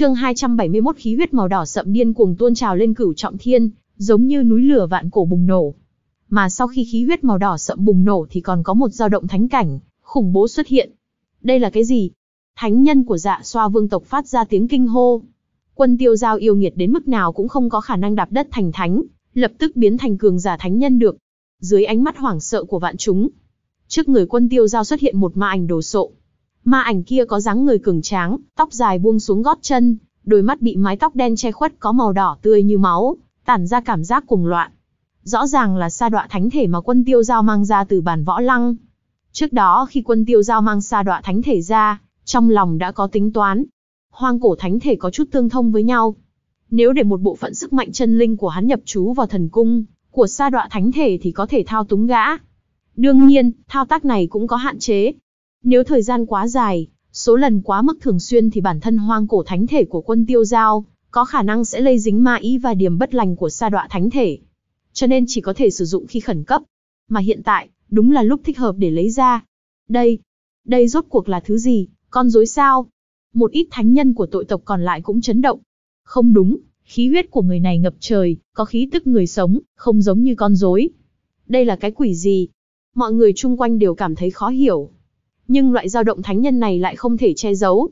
Chương 271 khí huyết màu đỏ sậm điên cuồng tuôn trào lên cửu trọng thiên, giống như núi lửa vạn cổ bùng nổ. Mà sau khi khí huyết màu đỏ sậm bùng nổ thì còn có một dao động thánh cảnh, khủng bố xuất hiện. Đây là cái gì? Thánh nhân của dạ xoa vương tộc phát ra tiếng kinh hô. Quân tiêu giao yêu nghiệt đến mức nào cũng không có khả năng đạp đất thành thánh, lập tức biến thành cường giả thánh nhân được. Dưới ánh mắt hoảng sợ của vạn chúng, trước người quân tiêu giao xuất hiện một ma ảnh đồ sộ, Ma ảnh kia có dáng người cường tráng, tóc dài buông xuống gót chân, đôi mắt bị mái tóc đen che khuất có màu đỏ tươi như máu, tản ra cảm giác cuồng loạn. Rõ ràng là sa đọa thánh thể mà quân tiêu giao mang ra từ bản võ lăng. Trước đó khi quân tiêu giao mang sa đọa thánh thể ra, trong lòng đã có tính toán. Hoang cổ thánh thể có chút tương thông với nhau. Nếu để một bộ phận sức mạnh chân linh của hắn nhập trú vào thần cung, của sa đọa thánh thể thì có thể thao túng gã. Đương nhiên, thao tác này cũng có hạn chế, nếu thời gian quá dài, số lần quá mức thường xuyên thì bản thân hoang cổ thánh thể của quân tiêu giao, có khả năng sẽ lây dính ma ý và điểm bất lành của sa đọa thánh thể. Cho nên chỉ có thể sử dụng khi khẩn cấp. Mà hiện tại, đúng là lúc thích hợp để lấy ra. Đây, đây rốt cuộc là thứ gì, con dối sao? Một ít thánh nhân của tội tộc còn lại cũng chấn động. Không đúng, khí huyết của người này ngập trời, có khí tức người sống, không giống như con dối. Đây là cái quỷ gì? Mọi người chung quanh đều cảm thấy khó hiểu nhưng loại dao động thánh nhân này lại không thể che giấu.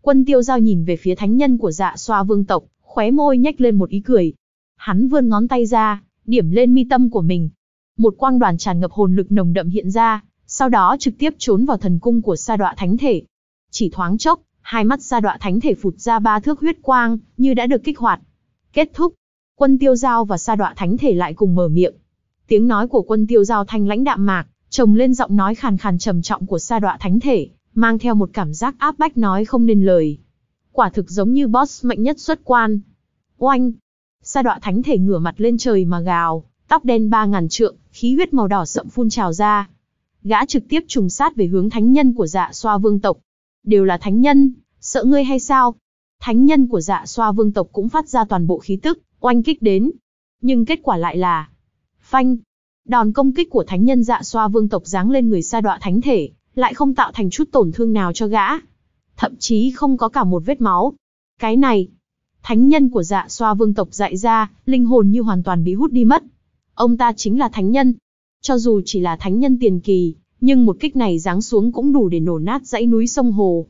Quân tiêu giao nhìn về phía thánh nhân của dạ xoa vương tộc, khóe môi nhếch lên một ý cười. Hắn vươn ngón tay ra, điểm lên mi tâm của mình. Một quang đoàn tràn ngập hồn lực nồng đậm hiện ra, sau đó trực tiếp trốn vào thần cung của sa đọa thánh thể. Chỉ thoáng chốc, hai mắt sa đọa thánh thể phụt ra ba thước huyết quang, như đã được kích hoạt. Kết thúc, quân tiêu giao và sa đọa thánh thể lại cùng mở miệng. Tiếng nói của quân tiêu giao thanh lãnh đạm mạc, Chồng lên giọng nói khàn khàn trầm trọng của sa đọa thánh thể, mang theo một cảm giác áp bách nói không nên lời. Quả thực giống như boss mạnh nhất xuất quan. Oanh! Sa đọa thánh thể ngửa mặt lên trời mà gào, tóc đen ba ngàn trượng, khí huyết màu đỏ sậm phun trào ra. Gã trực tiếp trùng sát về hướng thánh nhân của dạ xoa vương tộc. Đều là thánh nhân, sợ ngươi hay sao? Thánh nhân của dạ xoa vương tộc cũng phát ra toàn bộ khí tức, oanh kích đến. Nhưng kết quả lại là... Phanh, Đòn công kích của thánh nhân dạ xoa vương tộc giáng lên người sa đọa thánh thể, lại không tạo thành chút tổn thương nào cho gã. Thậm chí không có cả một vết máu. Cái này, thánh nhân của dạ xoa vương tộc dại ra, linh hồn như hoàn toàn bị hút đi mất. Ông ta chính là thánh nhân. Cho dù chỉ là thánh nhân tiền kỳ, nhưng một kích này giáng xuống cũng đủ để nổ nát dãy núi sông hồ.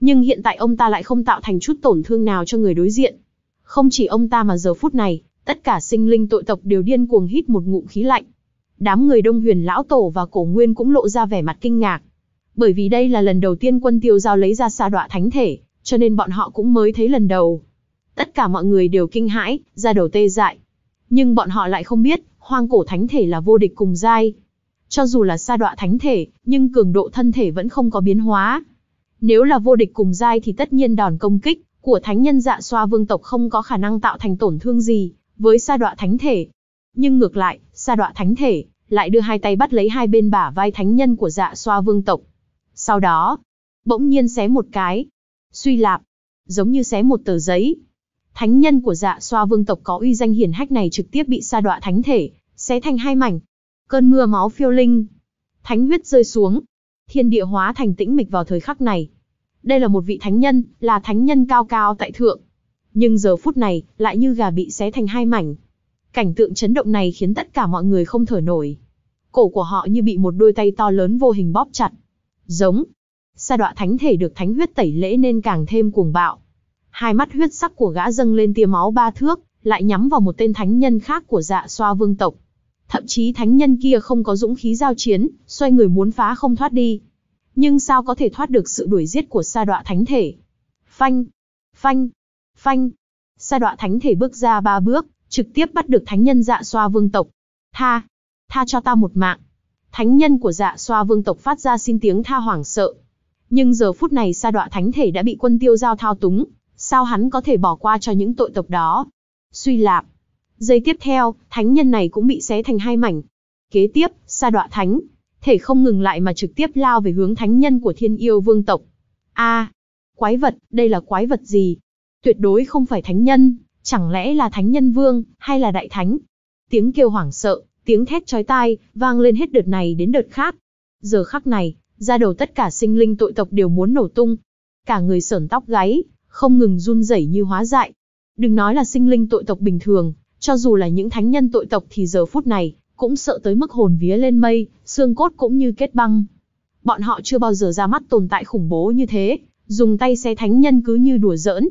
Nhưng hiện tại ông ta lại không tạo thành chút tổn thương nào cho người đối diện. Không chỉ ông ta mà giờ phút này, tất cả sinh linh tội tộc đều điên cuồng hít một ngụm khí lạnh. Đám người Đông Huyền lão tổ và Cổ Nguyên cũng lộ ra vẻ mặt kinh ngạc. Bởi vì đây là lần đầu tiên quân tiêu giao lấy ra sa đọa thánh thể, cho nên bọn họ cũng mới thấy lần đầu. Tất cả mọi người đều kinh hãi, ra đầu tê dại. Nhưng bọn họ lại không biết, hoang cổ thánh thể là vô địch cùng giai. Cho dù là sa đọa thánh thể, nhưng cường độ thân thể vẫn không có biến hóa. Nếu là vô địch cùng giai thì tất nhiên đòn công kích của thánh nhân dạ xoa vương tộc không có khả năng tạo thành tổn thương gì, với sa đọa thánh thể, nhưng ngược lại, sa đọa thánh thể, lại đưa hai tay bắt lấy hai bên bả vai thánh nhân của dạ xoa vương tộc. Sau đó, bỗng nhiên xé một cái, suy lạp, giống như xé một tờ giấy. Thánh nhân của dạ xoa vương tộc có uy danh hiển hách này trực tiếp bị sa đọa thánh thể, xé thành hai mảnh. Cơn mưa máu phiêu linh, thánh huyết rơi xuống, thiên địa hóa thành tĩnh mịch vào thời khắc này. Đây là một vị thánh nhân, là thánh nhân cao cao tại thượng. Nhưng giờ phút này, lại như gà bị xé thành hai mảnh, Cảnh tượng chấn động này khiến tất cả mọi người không thở nổi. Cổ của họ như bị một đôi tay to lớn vô hình bóp chặt. Giống. Sa đọa thánh thể được thánh huyết tẩy lễ nên càng thêm cuồng bạo. Hai mắt huyết sắc của gã dâng lên tia máu ba thước, lại nhắm vào một tên thánh nhân khác của dạ xoa vương tộc. Thậm chí thánh nhân kia không có dũng khí giao chiến, xoay người muốn phá không thoát đi. Nhưng sao có thể thoát được sự đuổi giết của sa đọa thánh thể? Phanh! Phanh! Phanh! Sa đọa thánh thể bước ra ba bước, trực tiếp bắt được thánh nhân dạ xoa vương tộc. Tha, tha cho ta một mạng. Thánh nhân của dạ xoa vương tộc phát ra xin tiếng tha hoảng sợ. Nhưng giờ phút này sa đọa thánh thể đã bị quân tiêu giao thao túng, sao hắn có thể bỏ qua cho những tội tộc đó? Suy lạp. Giây tiếp theo, thánh nhân này cũng bị xé thành hai mảnh. Kế tiếp, sa đọa thánh, thể không ngừng lại mà trực tiếp lao về hướng thánh nhân của thiên yêu vương tộc. a quái vật, đây là quái vật gì? Tuyệt đối không phải thánh nhân, Chẳng lẽ là thánh nhân vương, hay là đại thánh? Tiếng kêu hoảng sợ, tiếng thét chói tai, vang lên hết đợt này đến đợt khác. Giờ khắc này, ra đầu tất cả sinh linh tội tộc đều muốn nổ tung. Cả người sởn tóc gáy, không ngừng run rẩy như hóa dại. Đừng nói là sinh linh tội tộc bình thường, cho dù là những thánh nhân tội tộc thì giờ phút này, cũng sợ tới mức hồn vía lên mây, xương cốt cũng như kết băng. Bọn họ chưa bao giờ ra mắt tồn tại khủng bố như thế, dùng tay xé thánh nhân cứ như đùa giỡn.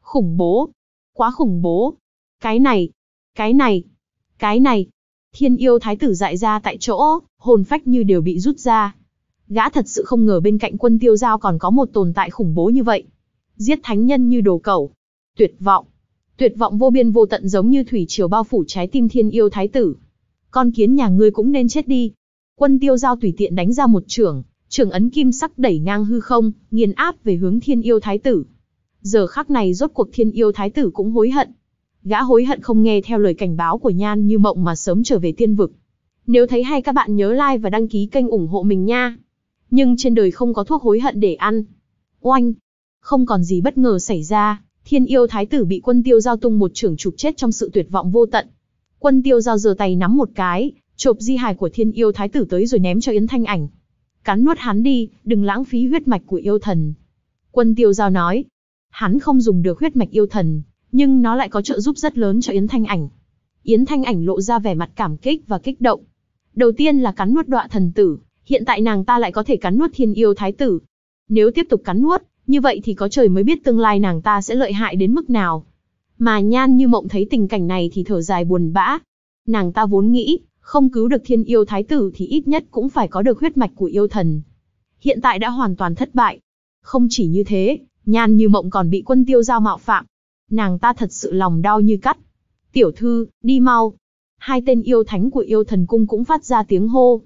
Khủng bố, Quá khủng bố. Cái này, cái này, cái này. Thiên yêu thái tử dại ra tại chỗ, hồn phách như đều bị rút ra. Gã thật sự không ngờ bên cạnh quân tiêu giao còn có một tồn tại khủng bố như vậy. Giết thánh nhân như đồ cẩu. Tuyệt vọng. Tuyệt vọng vô biên vô tận giống như thủy triều bao phủ trái tim thiên yêu thái tử. Con kiến nhà ngươi cũng nên chết đi. Quân tiêu giao tùy tiện đánh ra một trưởng, trưởng ấn kim sắc đẩy ngang hư không, nghiền áp về hướng thiên yêu thái tử. Giờ khắc này rốt cuộc thiên yêu thái tử cũng hối hận. Gã hối hận không nghe theo lời cảnh báo của Nhan như mộng mà sớm trở về tiên vực. Nếu thấy hay các bạn nhớ like và đăng ký kênh ủng hộ mình nha. Nhưng trên đời không có thuốc hối hận để ăn. Oanh! Không còn gì bất ngờ xảy ra, thiên yêu thái tử bị quân tiêu giao tung một trưởng trục chết trong sự tuyệt vọng vô tận. Quân tiêu giao giơ tay nắm một cái, chộp di hài của thiên yêu thái tử tới rồi ném cho Yến Thanh Ảnh. Cắn nuốt hắn đi, đừng lãng phí huyết mạch của yêu thần. Quân tiêu giao nói, Hắn không dùng được huyết mạch yêu thần, nhưng nó lại có trợ giúp rất lớn cho Yến Thanh Ảnh. Yến Thanh Ảnh lộ ra vẻ mặt cảm kích và kích động. Đầu tiên là cắn nuốt đọa thần tử, hiện tại nàng ta lại có thể cắn nuốt thiên yêu thái tử. Nếu tiếp tục cắn nuốt, như vậy thì có trời mới biết tương lai nàng ta sẽ lợi hại đến mức nào. Mà nhan như mộng thấy tình cảnh này thì thở dài buồn bã. Nàng ta vốn nghĩ, không cứu được thiên yêu thái tử thì ít nhất cũng phải có được huyết mạch của yêu thần. Hiện tại đã hoàn toàn thất bại. Không chỉ như thế, Nhan như mộng còn bị quân tiêu giao mạo phạm. Nàng ta thật sự lòng đau như cắt. Tiểu thư, đi mau. Hai tên yêu thánh của yêu thần cung cũng phát ra tiếng hô.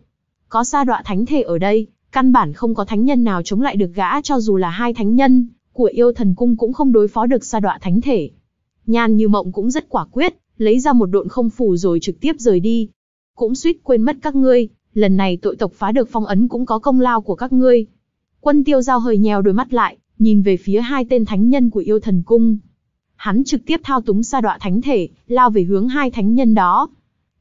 Có sa đọa thánh thể ở đây, căn bản không có thánh nhân nào chống lại được gã cho dù là hai thánh nhân, của yêu thần cung cũng không đối phó được sa đọa thánh thể. Nhan như mộng cũng rất quả quyết, lấy ra một độn không phủ rồi trực tiếp rời đi. Cũng suýt quên mất các ngươi, lần này tội tộc phá được phong ấn cũng có công lao của các ngươi. Quân tiêu giao hơi nhèo đôi mắt lại, nhìn về phía hai tên thánh nhân của yêu thần cung. Hắn trực tiếp thao túng sa đoạ thánh thể, lao về hướng hai thánh nhân đó.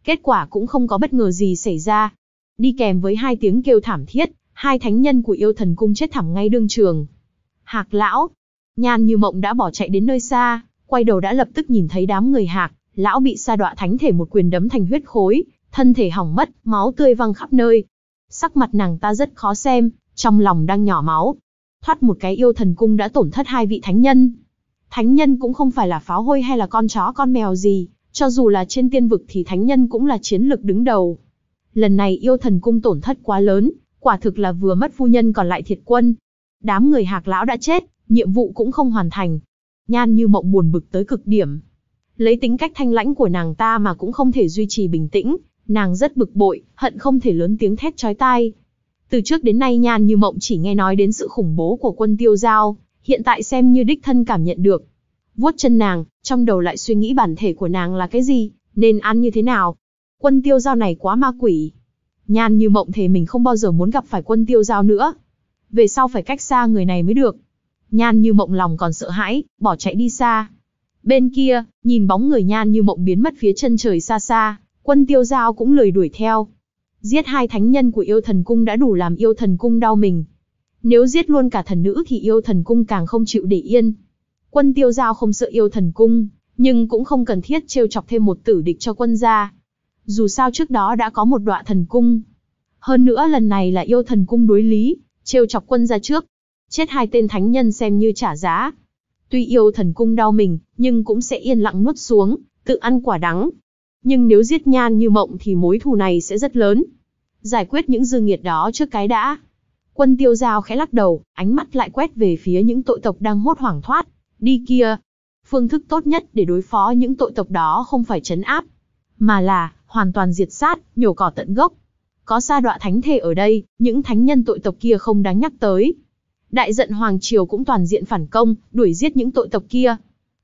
Kết quả cũng không có bất ngờ gì xảy ra. Đi kèm với hai tiếng kêu thảm thiết, hai thánh nhân của yêu thần cung chết thảm ngay đương trường. Hạc lão, nhan như mộng đã bỏ chạy đến nơi xa, quay đầu đã lập tức nhìn thấy đám người hạc, lão bị sa đoạ thánh thể một quyền đấm thành huyết khối, thân thể hỏng mất, máu tươi văng khắp nơi. Sắc mặt nàng ta rất khó xem, trong lòng đang nhỏ máu, thoát một cái yêu thần cung đã tổn thất hai vị thánh nhân. Thánh nhân cũng không phải là pháo hôi hay là con chó con mèo gì, cho dù là trên tiên vực thì thánh nhân cũng là chiến lực đứng đầu. Lần này yêu thần cung tổn thất quá lớn, quả thực là vừa mất phu nhân còn lại thiệt quân. Đám người hạc lão đã chết, nhiệm vụ cũng không hoàn thành. Nhan như mộng buồn bực tới cực điểm. Lấy tính cách thanh lãnh của nàng ta mà cũng không thể duy trì bình tĩnh, nàng rất bực bội, hận không thể lớn tiếng thét chói tai. Từ trước đến nay Nhan Như Mộng chỉ nghe nói đến sự khủng bố của quân tiêu giao, hiện tại xem như đích thân cảm nhận được. Vuốt chân nàng, trong đầu lại suy nghĩ bản thể của nàng là cái gì, nên ăn như thế nào. Quân tiêu giao này quá ma quỷ. Nhan Như Mộng thề mình không bao giờ muốn gặp phải quân tiêu giao nữa. Về sau phải cách xa người này mới được. Nhan Như Mộng lòng còn sợ hãi, bỏ chạy đi xa. Bên kia, nhìn bóng người Nhan Như Mộng biến mất phía chân trời xa xa, quân tiêu giao cũng lười đuổi theo, Giết hai thánh nhân của yêu thần cung đã đủ làm yêu thần cung đau mình. Nếu giết luôn cả thần nữ thì yêu thần cung càng không chịu để yên. Quân tiêu giao không sợ yêu thần cung, nhưng cũng không cần thiết trêu chọc thêm một tử địch cho quân gia. Dù sao trước đó đã có một đọa thần cung. Hơn nữa lần này là yêu thần cung đối lý, trêu chọc quân gia trước. Chết hai tên thánh nhân xem như trả giá. Tuy yêu thần cung đau mình, nhưng cũng sẽ yên lặng nuốt xuống, tự ăn quả đắng, nhưng nếu giết nhan như mộng thì mối thù này sẽ rất lớn. Giải quyết những dương nghiệt đó trước cái đã. Quân tiêu giao khẽ lắc đầu, ánh mắt lại quét về phía những tội tộc đang hốt hoảng thoát. Đi kia. Phương thức tốt nhất để đối phó những tội tộc đó không phải chấn áp, mà là hoàn toàn diệt sát, nhổ cỏ tận gốc. Có sa đọa thánh thể ở đây, những thánh nhân tội tộc kia không đáng nhắc tới. Đại giận Hoàng Triều cũng toàn diện phản công, đuổi giết những tội tộc kia.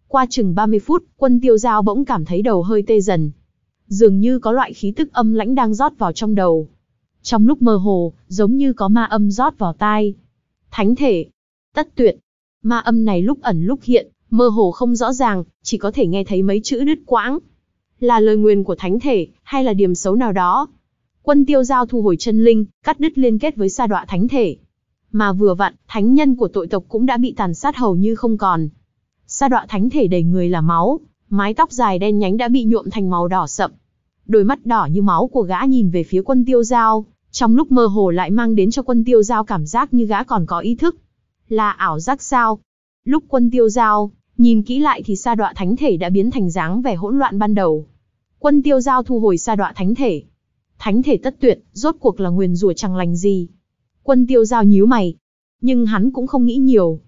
Qua chừng 30 phút, quân tiêu giao bỗng cảm thấy đầu hơi tê dần, dường như có loại khí tức âm lãnh đang rót vào trong đầu. Trong lúc mơ hồ, giống như có ma âm rót vào tai. Thánh thể, tất tuyệt, ma âm này lúc ẩn lúc hiện, mơ hồ không rõ ràng, chỉ có thể nghe thấy mấy chữ đứt quãng. Là lời nguyền của thánh thể, hay là điểm xấu nào đó. Quân tiêu giao thu hồi chân linh, cắt đứt liên kết với sa đọa thánh thể. Mà vừa vặn, thánh nhân của tội tộc cũng đã bị tàn sát hầu như không còn. Sa đọa thánh thể đầy người là máu, mái tóc dài đen nhánh đã bị nhuộm thành màu đỏ sậm. Đôi mắt đỏ như máu của gã nhìn về phía quân tiêu giao, trong lúc mơ hồ lại mang đến cho quân tiêu giao cảm giác như gã còn có ý thức. Là ảo giác sao? Lúc quân tiêu giao, nhìn kỹ lại thì sa đọa thánh thể đã biến thành dáng vẻ hỗn loạn ban đầu. Quân tiêu giao thu hồi sa đọa thánh thể. Thánh thể tất tuyệt, rốt cuộc là nguyền rủa chẳng lành gì. Quân tiêu giao nhíu mày. Nhưng hắn cũng không nghĩ nhiều.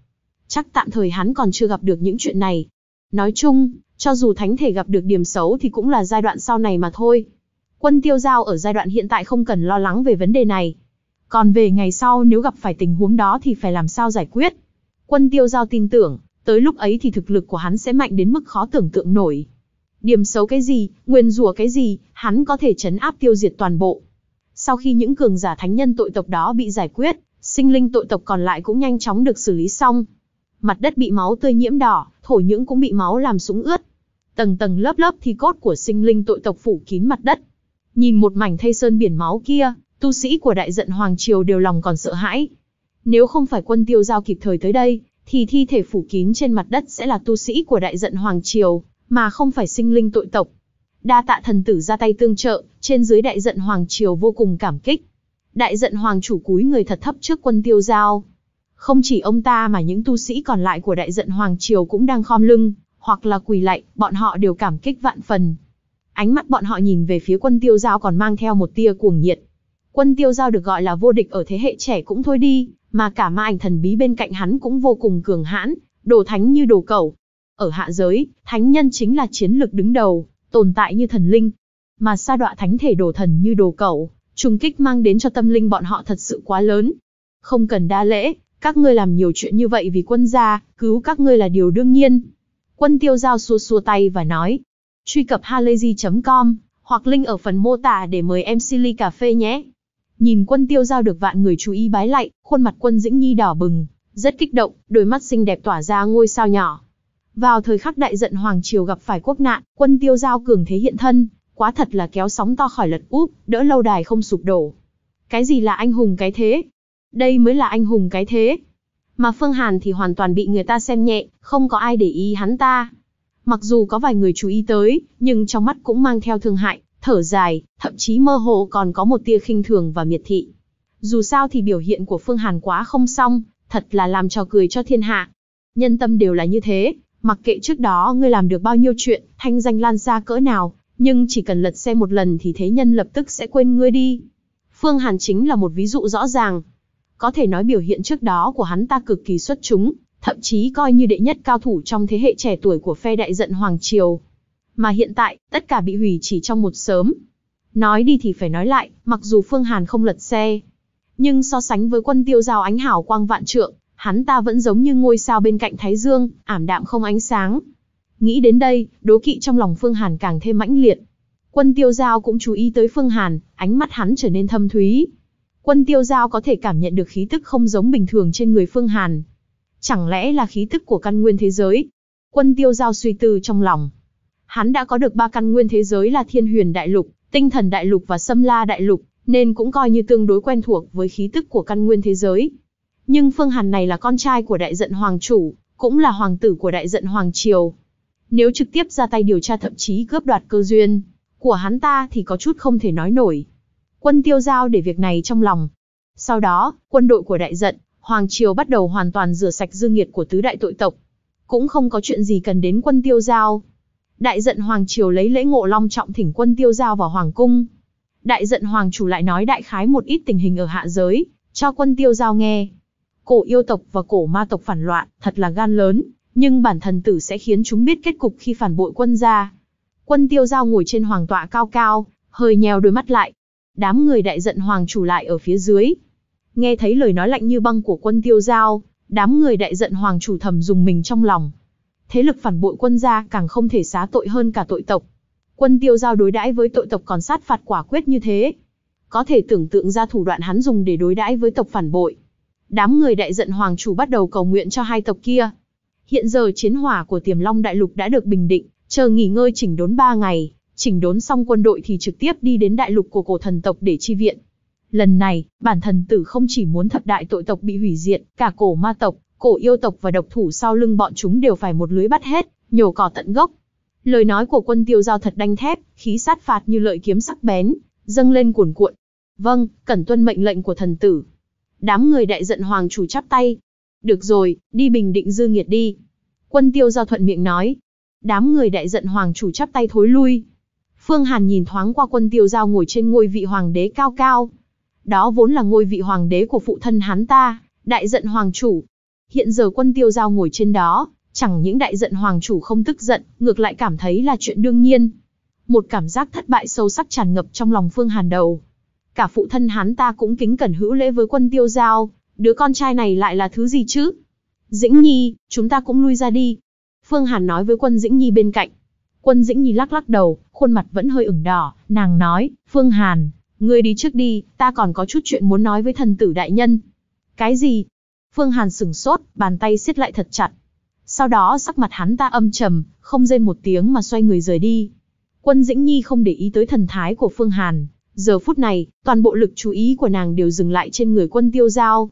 Chắc tạm thời hắn còn chưa gặp được những chuyện này, Nói chung, cho dù thánh thể gặp được điểm xấu thì cũng là giai đoạn sau này mà thôi. Quân tiêu giao ở giai đoạn hiện tại không cần lo lắng về vấn đề này. Còn về ngày sau nếu gặp phải tình huống đó thì phải làm sao giải quyết. Quân tiêu giao tin tưởng, tới lúc ấy thì thực lực của hắn sẽ mạnh đến mức khó tưởng tượng nổi. Điểm xấu cái gì, nguyên rùa cái gì, hắn có thể chấn áp tiêu diệt toàn bộ. Sau khi những cường giả thánh nhân tội tộc đó bị giải quyết, sinh linh tội tộc còn lại cũng nhanh chóng được xử lý xong, mặt đất bị máu tươi nhiễm đỏ, thổ nhưỡng cũng bị máu làm sũng ướt. Tầng tầng lớp lớp thi cốt của sinh linh tội tộc phủ kín mặt đất. Nhìn một mảnh thây sơn biển máu kia, tu sĩ của đại giận hoàng triều đều lòng còn sợ hãi. Nếu không phải quân tiêu giao kịp thời tới đây, thì thi thể phủ kín trên mặt đất sẽ là tu sĩ của đại giận hoàng triều, mà không phải sinh linh tội tộc. Đa tạ thần tử ra tay tương trợ, trên dưới đại giận hoàng triều vô cùng cảm kích. Đại giận hoàng chủ cúi người thật thấp trước quân tiêu giao. Không chỉ ông ta mà những tu sĩ còn lại của đại giận Hoàng Triều cũng đang khom lưng, hoặc là quỳ lạy, bọn họ đều cảm kích vạn phần. Ánh mắt bọn họ nhìn về phía quân tiêu giao còn mang theo một tia cuồng nhiệt. Quân tiêu giao được gọi là vô địch ở thế hệ trẻ cũng thôi đi, mà cả ma ảnh thần bí bên cạnh hắn cũng vô cùng cường hãn, đồ thánh như đồ cẩu. Ở hạ giới, thánh nhân chính là chiến lực đứng đầu, tồn tại như thần linh. Mà sa đọa thánh thể đồ thần như đồ cẩu, trùng kích mang đến cho tâm linh bọn họ thật sự quá lớn. Không cần đa lễ, các ngươi làm nhiều chuyện như vậy vì quân gia, cứu các ngươi là điều đương nhiên. Quân tiêu giao xua xua tay và nói. Truy cập halayzi.com, hoặc link ở phần mô tả để mời em Silly Cà Phê nhé. Nhìn quân tiêu giao được vạn người chú ý bái lạy, khuôn mặt quân dĩnh nhi đỏ bừng, rất kích động, đôi mắt xinh đẹp tỏa ra ngôi sao nhỏ. Vào thời khắc đại giận Hoàng Triều gặp phải quốc nạn, quân tiêu giao cường thế hiện thân, quá thật là kéo sóng to khỏi lật úp, đỡ lâu đài không sụp đổ. Cái gì là anh hùng cái thế, đây mới là anh hùng cái thế. Mà Phương Hàn thì hoàn toàn bị người ta xem nhẹ, không có ai để ý hắn ta. Mặc dù có vài người chú ý tới, nhưng trong mắt cũng mang theo thương hại, thở dài, thậm chí mơ hồ còn có một tia khinh thường và miệt thị. Dù sao thì biểu hiện của Phương Hàn quá không xong, thật là làm trò cười cho thiên hạ. Nhân tâm đều là như thế, mặc kệ trước đó ngươi làm được bao nhiêu chuyện, thanh danh lan xa cỡ nào, nhưng chỉ cần lật xe một lần thì thế nhân lập tức sẽ quên ngươi đi. Phương Hàn chính là một ví dụ rõ ràng. Có thể nói biểu hiện trước đó của hắn ta cực kỳ xuất chúng, thậm chí coi như đệ nhất cao thủ trong thế hệ trẻ tuổi của phe đại dận Hoàng Triều. Mà hiện tại, tất cả bị hủy chỉ trong một sớm. Nói đi thì phải nói lại, mặc dù Phương Hàn không lật xe, nhưng so sánh với quân tiêu giao ánh hảo quang vạn trượng, hắn ta vẫn giống như ngôi sao bên cạnh Thái Dương, ảm đạm không ánh sáng. Nghĩ đến đây, đố kỵ trong lòng Phương Hàn càng thêm mãnh liệt. Quân tiêu giao cũng chú ý tới Phương Hàn, ánh mắt hắn trở nên thâm thúy. Quân tiêu giao có thể cảm nhận được khí tức không giống bình thường trên người Phương Hàn. Chẳng lẽ là khí tức của căn nguyên thế giới? Quân tiêu giao suy tư trong lòng. Hắn đã có được ba căn nguyên thế giới là thiên huyền đại lục, tinh thần đại lục và sâm la đại lục, nên cũng coi như tương đối quen thuộc với khí tức của căn nguyên thế giới. Nhưng Phương Hàn này là con trai của đại dận hoàng chủ, cũng là hoàng tử của đại dận hoàng triều. Nếu trực tiếp ra tay điều tra thậm chí cướp đoạt cơ duyên của hắn ta thì có chút không thể nói nổi quân tiêu giao để việc này trong lòng. Sau đó, quân đội của đại dận, Hoàng Triều bắt đầu hoàn toàn rửa sạch dư nghiệt của tứ đại tội tộc. Cũng không có chuyện gì cần đến quân tiêu giao. Đại dận Hoàng Triều lấy lễ ngộ long trọng thỉnh quân tiêu giao vào Hoàng Cung. Đại dận Hoàng Chủ lại nói đại khái một ít tình hình ở hạ giới, cho quân tiêu giao nghe. Cổ yêu tộc và cổ ma tộc phản loạn, thật là gan lớn, nhưng bản thần tử sẽ khiến chúng biết kết cục khi phản bội quân ra. Quân tiêu giao ngồi trên hoàng tọa cao cao, hơi nheo đôi mắt lại, đám người đại giận hoàng chủ lại ở phía dưới. Nghe thấy lời nói lạnh như băng của quân tiêu giao, đám người đại giận hoàng chủ thầm dùng mình trong lòng. Thế lực phản bội quân gia càng không thể xá tội hơn cả tội tộc. Quân tiêu giao đối đãi với tội tộc còn sát phạt quả quyết như thế. Có thể tưởng tượng ra thủ đoạn hắn dùng để đối đãi với tộc phản bội. Đám người đại giận hoàng chủ bắt đầu cầu nguyện cho hai tộc kia. Hiện giờ chiến hỏa của tiềm long đại lục đã được bình định, chờ nghỉ ngơi chỉnh đốn ba ngày, chỉnh đốn xong quân đội thì trực tiếp đi đến đại lục của cổ thần tộc để chi viện. Lần này, bản thần tử không chỉ muốn thập đại tội tộc bị hủy diệt, cả cổ ma tộc, cổ yêu tộc và độc thủ sau lưng bọn chúng đều phải một lưới bắt hết, nhổ cỏ tận gốc. Lời nói của quân tiêu giao thật đanh thép, khí sát phạt như lợi kiếm sắc bén, dâng lên cuồn cuộn. Vâng, cẩn tuân mệnh lệnh của thần tử. Đám người đại giận hoàng chủ chắp tay. Được rồi, đi bình định dư nghiệt đi. Quân tiêu giao thuận miệng nói. Đám người đại giận hoàng chủ chắp tay thối lui. Phương Hàn nhìn thoáng qua quân tiêu giao ngồi trên ngôi vị hoàng đế cao cao. Đó vốn là ngôi vị hoàng đế của phụ thân hắn ta, đại giận hoàng chủ. Hiện giờ quân tiêu giao ngồi trên đó, chẳng những đại giận hoàng chủ không tức giận, ngược lại cảm thấy là chuyện đương nhiên. Một cảm giác thất bại sâu sắc tràn ngập trong lòng Phương Hàn đầu. Cả phụ thân hắn ta cũng kính cẩn hữu lễ với quân tiêu giao, đứa con trai này lại là thứ gì chứ? Dĩnh Nhi, chúng ta cũng lui ra đi. Phương Hàn nói với quân Dĩnh Nhi bên cạnh. Quân Dĩnh Nhi lắc lắc đầu, khuôn mặt vẫn hơi ửng đỏ, nàng nói, Phương Hàn, ngươi đi trước đi, ta còn có chút chuyện muốn nói với thần tử đại nhân. Cái gì? Phương Hàn sửng sốt, bàn tay siết lại thật chặt. Sau đó sắc mặt hắn ta âm trầm, không rên một tiếng mà xoay người rời đi. Quân Dĩnh Nhi không để ý tới thần thái của Phương Hàn. Giờ phút này, toàn bộ lực chú ý của nàng đều dừng lại trên người quân tiêu giao.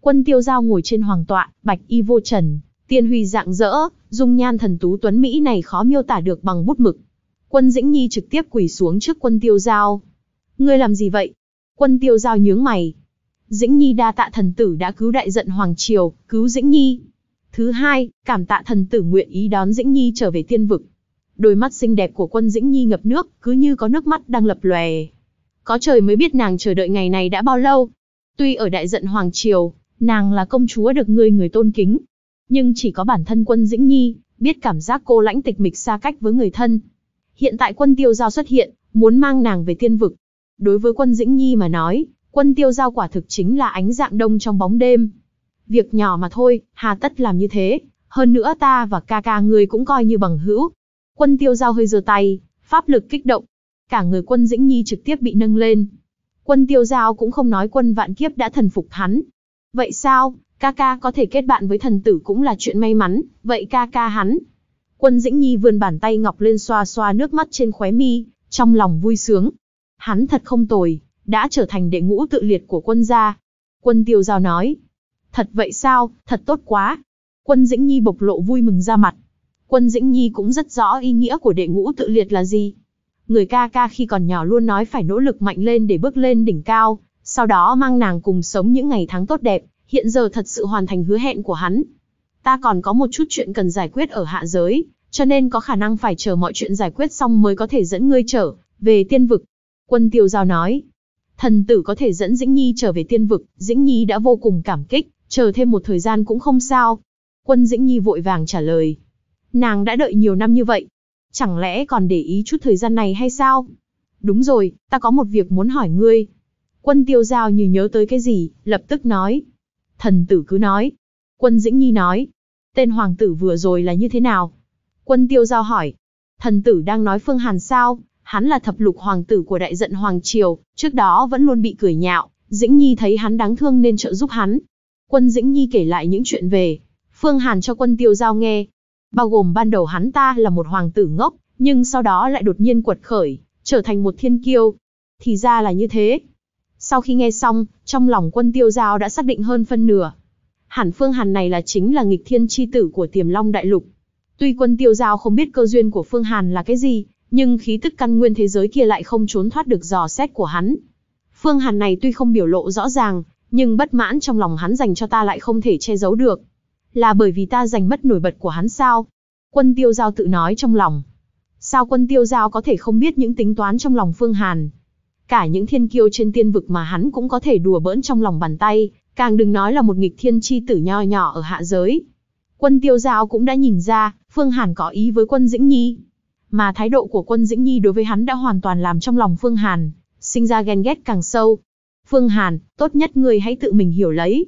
Quân tiêu giao ngồi trên hoàng tọa, bạch y vô trần, Tiên huy dạng dỡ, dung nhan thần tú tuấn Mỹ này khó miêu tả được bằng bút mực. Quân Dĩnh Nhi trực tiếp quỳ xuống trước quân tiêu giao. Ngươi làm gì vậy? Quân tiêu giao nhướng mày. Dĩnh Nhi đa tạ thần tử đã cứu đại giận Hoàng Triều, cứu Dĩnh Nhi. Thứ hai, cảm tạ thần tử nguyện ý đón Dĩnh Nhi trở về tiên vực. Đôi mắt xinh đẹp của quân Dĩnh Nhi ngập nước, cứ như có nước mắt đang lập lòe. Có trời mới biết nàng chờ đợi ngày này đã bao lâu. Tuy ở đại giận Hoàng Triều, nàng là công chúa được người người tôn kính, nhưng chỉ có bản thân quân Dĩnh Nhi, biết cảm giác cô lãnh tịch mịch xa cách với người thân. Hiện tại quân tiêu giao xuất hiện, muốn mang nàng về tiên vực. Đối với quân Dĩnh Nhi mà nói, quân tiêu giao quả thực chính là ánh dạng đông trong bóng đêm. Việc nhỏ mà thôi, hà tất làm như thế, hơn nữa ta và ca ca người cũng coi như bằng hữu. Quân tiêu giao hơi giơ tay, pháp lực kích động. Cả người quân Dĩnh Nhi trực tiếp bị nâng lên. Quân tiêu giao cũng không nói quân vạn kiếp đã thần phục hắn. Vậy sao, Ca ca có thể kết bạn với thần tử cũng là chuyện may mắn, vậy ca ca hắn. Quân Dĩnh Nhi vươn bàn tay ngọc lên xoa xoa nước mắt trên khóe mi, trong lòng vui sướng. Hắn thật không tồi, đã trở thành đệ ngũ tự liệt của quân gia. Quân tiêu giao nói, thật vậy sao, thật tốt quá. Quân Dĩnh Nhi bộc lộ vui mừng ra mặt. Quân Dĩnh Nhi cũng rất rõ ý nghĩa của đệ ngũ tự liệt là gì. Người ca ca khi còn nhỏ luôn nói phải nỗ lực mạnh lên để bước lên đỉnh cao, sau đó mang nàng cùng sống những ngày tháng tốt đẹp hiện giờ thật sự hoàn thành hứa hẹn của hắn. Ta còn có một chút chuyện cần giải quyết ở hạ giới, cho nên có khả năng phải chờ mọi chuyện giải quyết xong mới có thể dẫn ngươi trở về tiên vực. Quân tiêu giao nói, thần tử có thể dẫn Dĩnh Nhi trở về tiên vực, Dĩnh Nhi đã vô cùng cảm kích, chờ thêm một thời gian cũng không sao. Quân Dĩnh Nhi vội vàng trả lời, nàng đã đợi nhiều năm như vậy, chẳng lẽ còn để ý chút thời gian này hay sao? Đúng rồi, ta có một việc muốn hỏi ngươi. Quân tiêu giao như nhớ tới cái gì, lập tức nói. Thần tử cứ nói. Quân Dĩnh Nhi nói. Tên hoàng tử vừa rồi là như thế nào? Quân tiêu giao hỏi. Thần tử đang nói Phương Hàn sao? Hắn là thập lục hoàng tử của đại Dận Hoàng Triều, trước đó vẫn luôn bị cười nhạo. Dĩnh Nhi thấy hắn đáng thương nên trợ giúp hắn. Quân Dĩnh Nhi kể lại những chuyện về. Phương Hàn cho quân tiêu giao nghe. Bao gồm ban đầu hắn ta là một hoàng tử ngốc, nhưng sau đó lại đột nhiên quật khởi, trở thành một thiên kiêu. Thì ra là như thế. Sau khi nghe xong, trong lòng quân tiêu giao đã xác định hơn phân nửa. Hẳn Phương Hàn này là chính là nghịch thiên chi tử của tiềm long đại lục. Tuy quân tiêu giao không biết cơ duyên của Phương Hàn là cái gì, nhưng khí tức căn nguyên thế giới kia lại không trốn thoát được dò xét của hắn. Phương Hàn này tuy không biểu lộ rõ ràng, nhưng bất mãn trong lòng hắn dành cho ta lại không thể che giấu được. Là bởi vì ta giành mất nổi bật của hắn sao? Quân tiêu giao tự nói trong lòng. Sao quân tiêu giao có thể không biết những tính toán trong lòng Phương Hàn? Cả những thiên kiêu trên tiên vực mà hắn cũng có thể đùa bỡn trong lòng bàn tay, càng đừng nói là một nghịch thiên chi tử nho nhỏ ở hạ giới. Quân tiêu giao cũng đã nhìn ra, Phương Hàn có ý với quân Dĩnh Nhi. Mà thái độ của quân Dĩnh Nhi đối với hắn đã hoàn toàn làm trong lòng Phương Hàn, sinh ra ghen ghét càng sâu. Phương Hàn, tốt nhất người hãy tự mình hiểu lấy.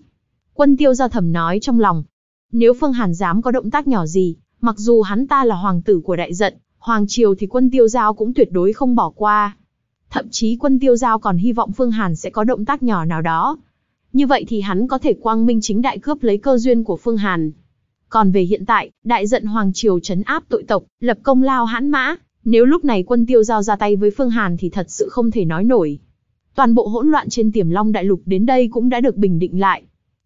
Quân tiêu giao thầm nói trong lòng. Nếu Phương Hàn dám có động tác nhỏ gì, mặc dù hắn ta là hoàng tử của đại giận, hoàng triều thì quân tiêu giao cũng tuyệt đối không bỏ qua thậm chí quân tiêu giao còn hy vọng Phương Hàn sẽ có động tác nhỏ nào đó. Như vậy thì hắn có thể quang minh chính đại cướp lấy cơ duyên của Phương Hàn. Còn về hiện tại, đại giận Hoàng Triều trấn áp tội tộc, lập công lao hãn mã, nếu lúc này quân tiêu giao ra tay với Phương Hàn thì thật sự không thể nói nổi. Toàn bộ hỗn loạn trên tiềm long đại lục đến đây cũng đã được bình định lại.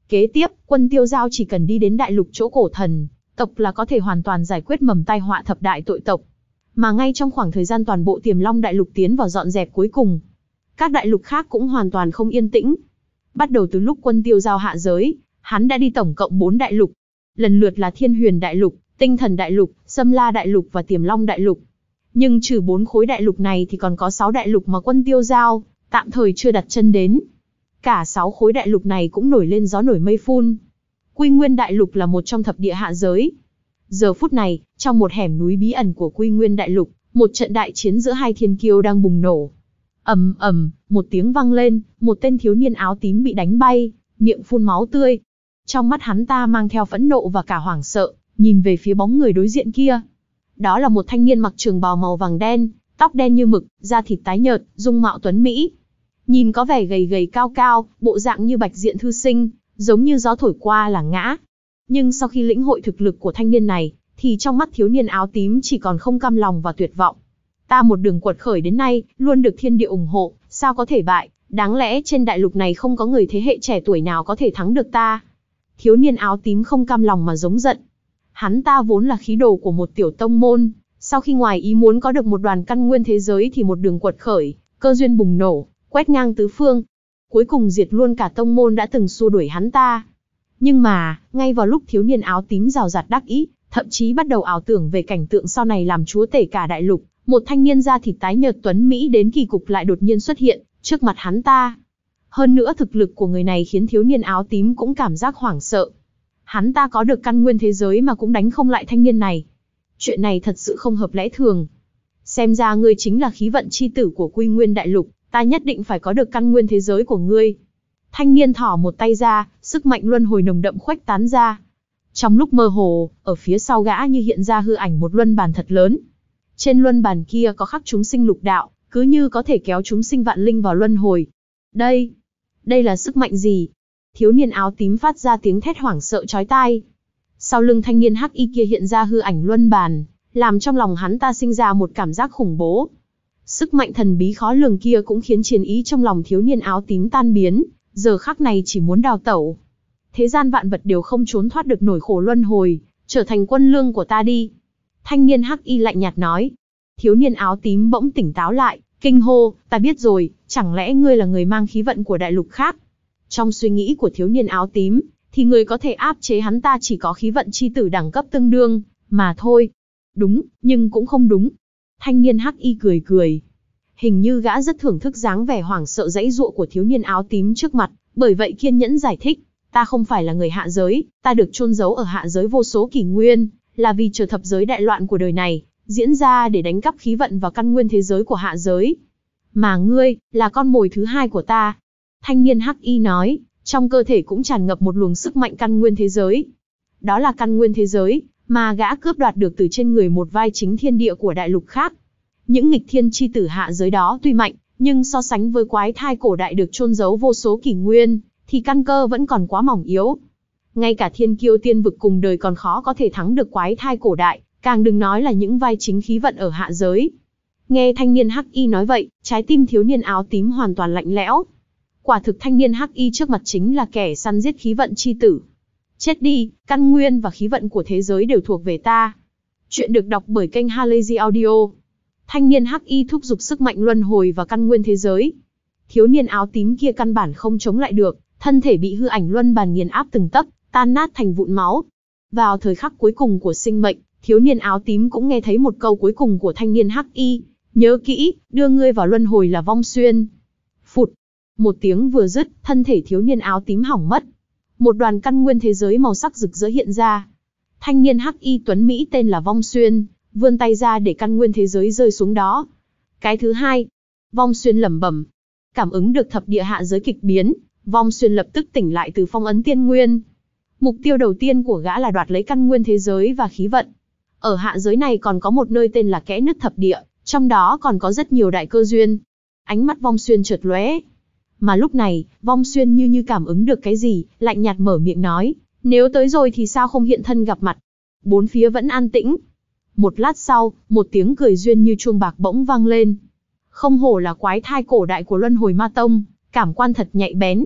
Kế tiếp, quân tiêu giao chỉ cần đi đến đại lục chỗ cổ thần, tộc là có thể hoàn toàn giải quyết mầm tai họa thập đại tội tộc mà ngay trong khoảng thời gian toàn bộ tiềm long đại lục tiến vào dọn dẹp cuối cùng. Các đại lục khác cũng hoàn toàn không yên tĩnh. Bắt đầu từ lúc quân tiêu giao hạ giới, hắn đã đi tổng cộng 4 đại lục. Lần lượt là thiên huyền đại lục, tinh thần đại lục, xâm la đại lục và tiềm long đại lục. Nhưng trừ 4 khối đại lục này thì còn có 6 đại lục mà quân tiêu giao, tạm thời chưa đặt chân đến. Cả 6 khối đại lục này cũng nổi lên gió nổi mây phun. Quy Nguyên đại lục là một trong thập địa hạ giới, Giờ phút này, trong một hẻm núi bí ẩn của Quy Nguyên Đại Lục, một trận đại chiến giữa hai thiên kiêu đang bùng nổ. Ầm ầm, một tiếng vang lên, một tên thiếu niên áo tím bị đánh bay, miệng phun máu tươi. Trong mắt hắn ta mang theo phẫn nộ và cả hoảng sợ, nhìn về phía bóng người đối diện kia. Đó là một thanh niên mặc trường bào màu vàng đen, tóc đen như mực, da thịt tái nhợt, dung mạo tuấn mỹ. Nhìn có vẻ gầy gầy cao cao, bộ dạng như bạch diện thư sinh, giống như gió thổi qua là ngã, nhưng sau khi lĩnh hội thực lực của thanh niên này, thì trong mắt thiếu niên áo tím chỉ còn không cam lòng và tuyệt vọng. Ta một đường quật khởi đến nay, luôn được thiên địa ủng hộ, sao có thể bại, đáng lẽ trên đại lục này không có người thế hệ trẻ tuổi nào có thể thắng được ta. Thiếu niên áo tím không cam lòng mà giống giận. Hắn ta vốn là khí đồ của một tiểu tông môn, sau khi ngoài ý muốn có được một đoàn căn nguyên thế giới thì một đường quật khởi, cơ duyên bùng nổ, quét ngang tứ phương. Cuối cùng diệt luôn cả tông môn đã từng xua đuổi hắn ta. Nhưng mà, ngay vào lúc thiếu niên áo tím rào rạt đắc ý, thậm chí bắt đầu ảo tưởng về cảnh tượng sau này làm chúa tể cả đại lục, một thanh niên da thịt tái nhợt tuấn Mỹ đến kỳ cục lại đột nhiên xuất hiện, trước mặt hắn ta. Hơn nữa thực lực của người này khiến thiếu niên áo tím cũng cảm giác hoảng sợ. Hắn ta có được căn nguyên thế giới mà cũng đánh không lại thanh niên này. Chuyện này thật sự không hợp lẽ thường. Xem ra ngươi chính là khí vận chi tử của quy nguyên đại lục, ta nhất định phải có được căn nguyên thế giới của ngươi. Thanh niên thỏ một tay ra, sức mạnh luân hồi nồng đậm khuếch tán ra. Trong lúc mơ hồ, ở phía sau gã như hiện ra hư ảnh một luân bàn thật lớn. Trên luân bàn kia có khắc chúng sinh lục đạo, cứ như có thể kéo chúng sinh vạn linh vào luân hồi. Đây, đây là sức mạnh gì? Thiếu niên áo tím phát ra tiếng thét hoảng sợ chói tai. Sau lưng thanh niên hắc y kia hiện ra hư ảnh luân bàn, làm trong lòng hắn ta sinh ra một cảm giác khủng bố. Sức mạnh thần bí khó lường kia cũng khiến chiến ý trong lòng thiếu niên áo tím tan biến, giờ khắc này chỉ muốn đào tẩu. Thế gian vạn vật đều không trốn thoát được nổi khổ luân hồi, trở thành quân lương của ta đi. Thanh niên hắc y lạnh nhạt nói. Thiếu niên áo tím bỗng tỉnh táo lại, kinh hô, ta biết rồi, chẳng lẽ ngươi là người mang khí vận của đại lục khác? Trong suy nghĩ của thiếu niên áo tím, thì người có thể áp chế hắn ta chỉ có khí vận chi tử đẳng cấp tương đương, mà thôi. Đúng, nhưng cũng không đúng. Thanh niên hắc y cười cười, hình như gã rất thưởng thức dáng vẻ hoảng sợ dãy dụa của thiếu niên áo tím trước mặt, bởi vậy kiên nhẫn giải thích, ta không phải là người hạ giới, ta được chôn giấu ở hạ giới vô số kỷ nguyên, là vì chờ thập giới đại loạn của đời này, diễn ra để đánh cắp khí vận và căn nguyên thế giới của hạ giới. Mà ngươi, là con mồi thứ hai của ta. Thanh niên Hắc Y nói, trong cơ thể cũng tràn ngập một luồng sức mạnh căn nguyên thế giới. Đó là căn nguyên thế giới, mà gã cướp đoạt được từ trên người một vai chính thiên địa của đại lục khác. Những nghịch thiên chi tử hạ giới đó tuy mạnh, nhưng so sánh với quái thai cổ đại được chôn giấu vô số kỷ nguyên, thì căn cơ vẫn còn quá mỏng yếu. Ngay cả thiên kiêu tiên vực cùng đời còn khó có thể thắng được quái thai cổ đại, càng đừng nói là những vai chính khí vận ở hạ giới. Nghe thanh niên Hắc Y nói vậy, trái tim thiếu niên áo tím hoàn toàn lạnh lẽo. Quả thực thanh niên Hắc Y trước mặt chính là kẻ săn giết khí vận chi tử. Chết đi, căn nguyên và khí vận của thế giới đều thuộc về ta. Chuyện được đọc bởi kênh Halazy Audio. Thanh niên hắc y thúc giục sức mạnh luân hồi và căn nguyên thế giới. Thiếu niên áo tím kia căn bản không chống lại được, thân thể bị hư ảnh luân bàn nghiền áp từng tấc, tan nát thành vụn máu. Vào thời khắc cuối cùng của sinh mệnh, thiếu niên áo tím cũng nghe thấy một câu cuối cùng của thanh niên hắc y, nhớ kỹ, đưa ngươi vào luân hồi là vong xuyên. Phụt, một tiếng vừa dứt, thân thể thiếu niên áo tím hỏng mất. Một đoàn căn nguyên thế giới màu sắc rực rỡ hiện ra. Thanh niên hắc y tuấn Mỹ tên là Vong Xuyên, vươn tay ra để căn nguyên thế giới rơi xuống đó. Cái thứ hai, Vong Xuyên lẩm bẩm, cảm ứng được thập địa hạ giới kịch biến, Vong Xuyên lập tức tỉnh lại từ phong ấn tiên nguyên. Mục tiêu đầu tiên của gã là đoạt lấy căn nguyên thế giới và khí vận. Ở hạ giới này còn có một nơi tên là kẽ nứt thập địa, trong đó còn có rất nhiều đại cơ duyên. Ánh mắt Vong Xuyên chợt lóe. Mà lúc này, Vong Xuyên như như cảm ứng được cái gì, lạnh nhạt mở miệng nói, nếu tới rồi thì sao không hiện thân gặp mặt. Bốn phía vẫn an tĩnh, một lát sau, một tiếng cười duyên như chuông bạc bỗng vang lên. Không hổ là quái thai cổ đại của luân hồi ma tông, cảm quan thật nhạy bén.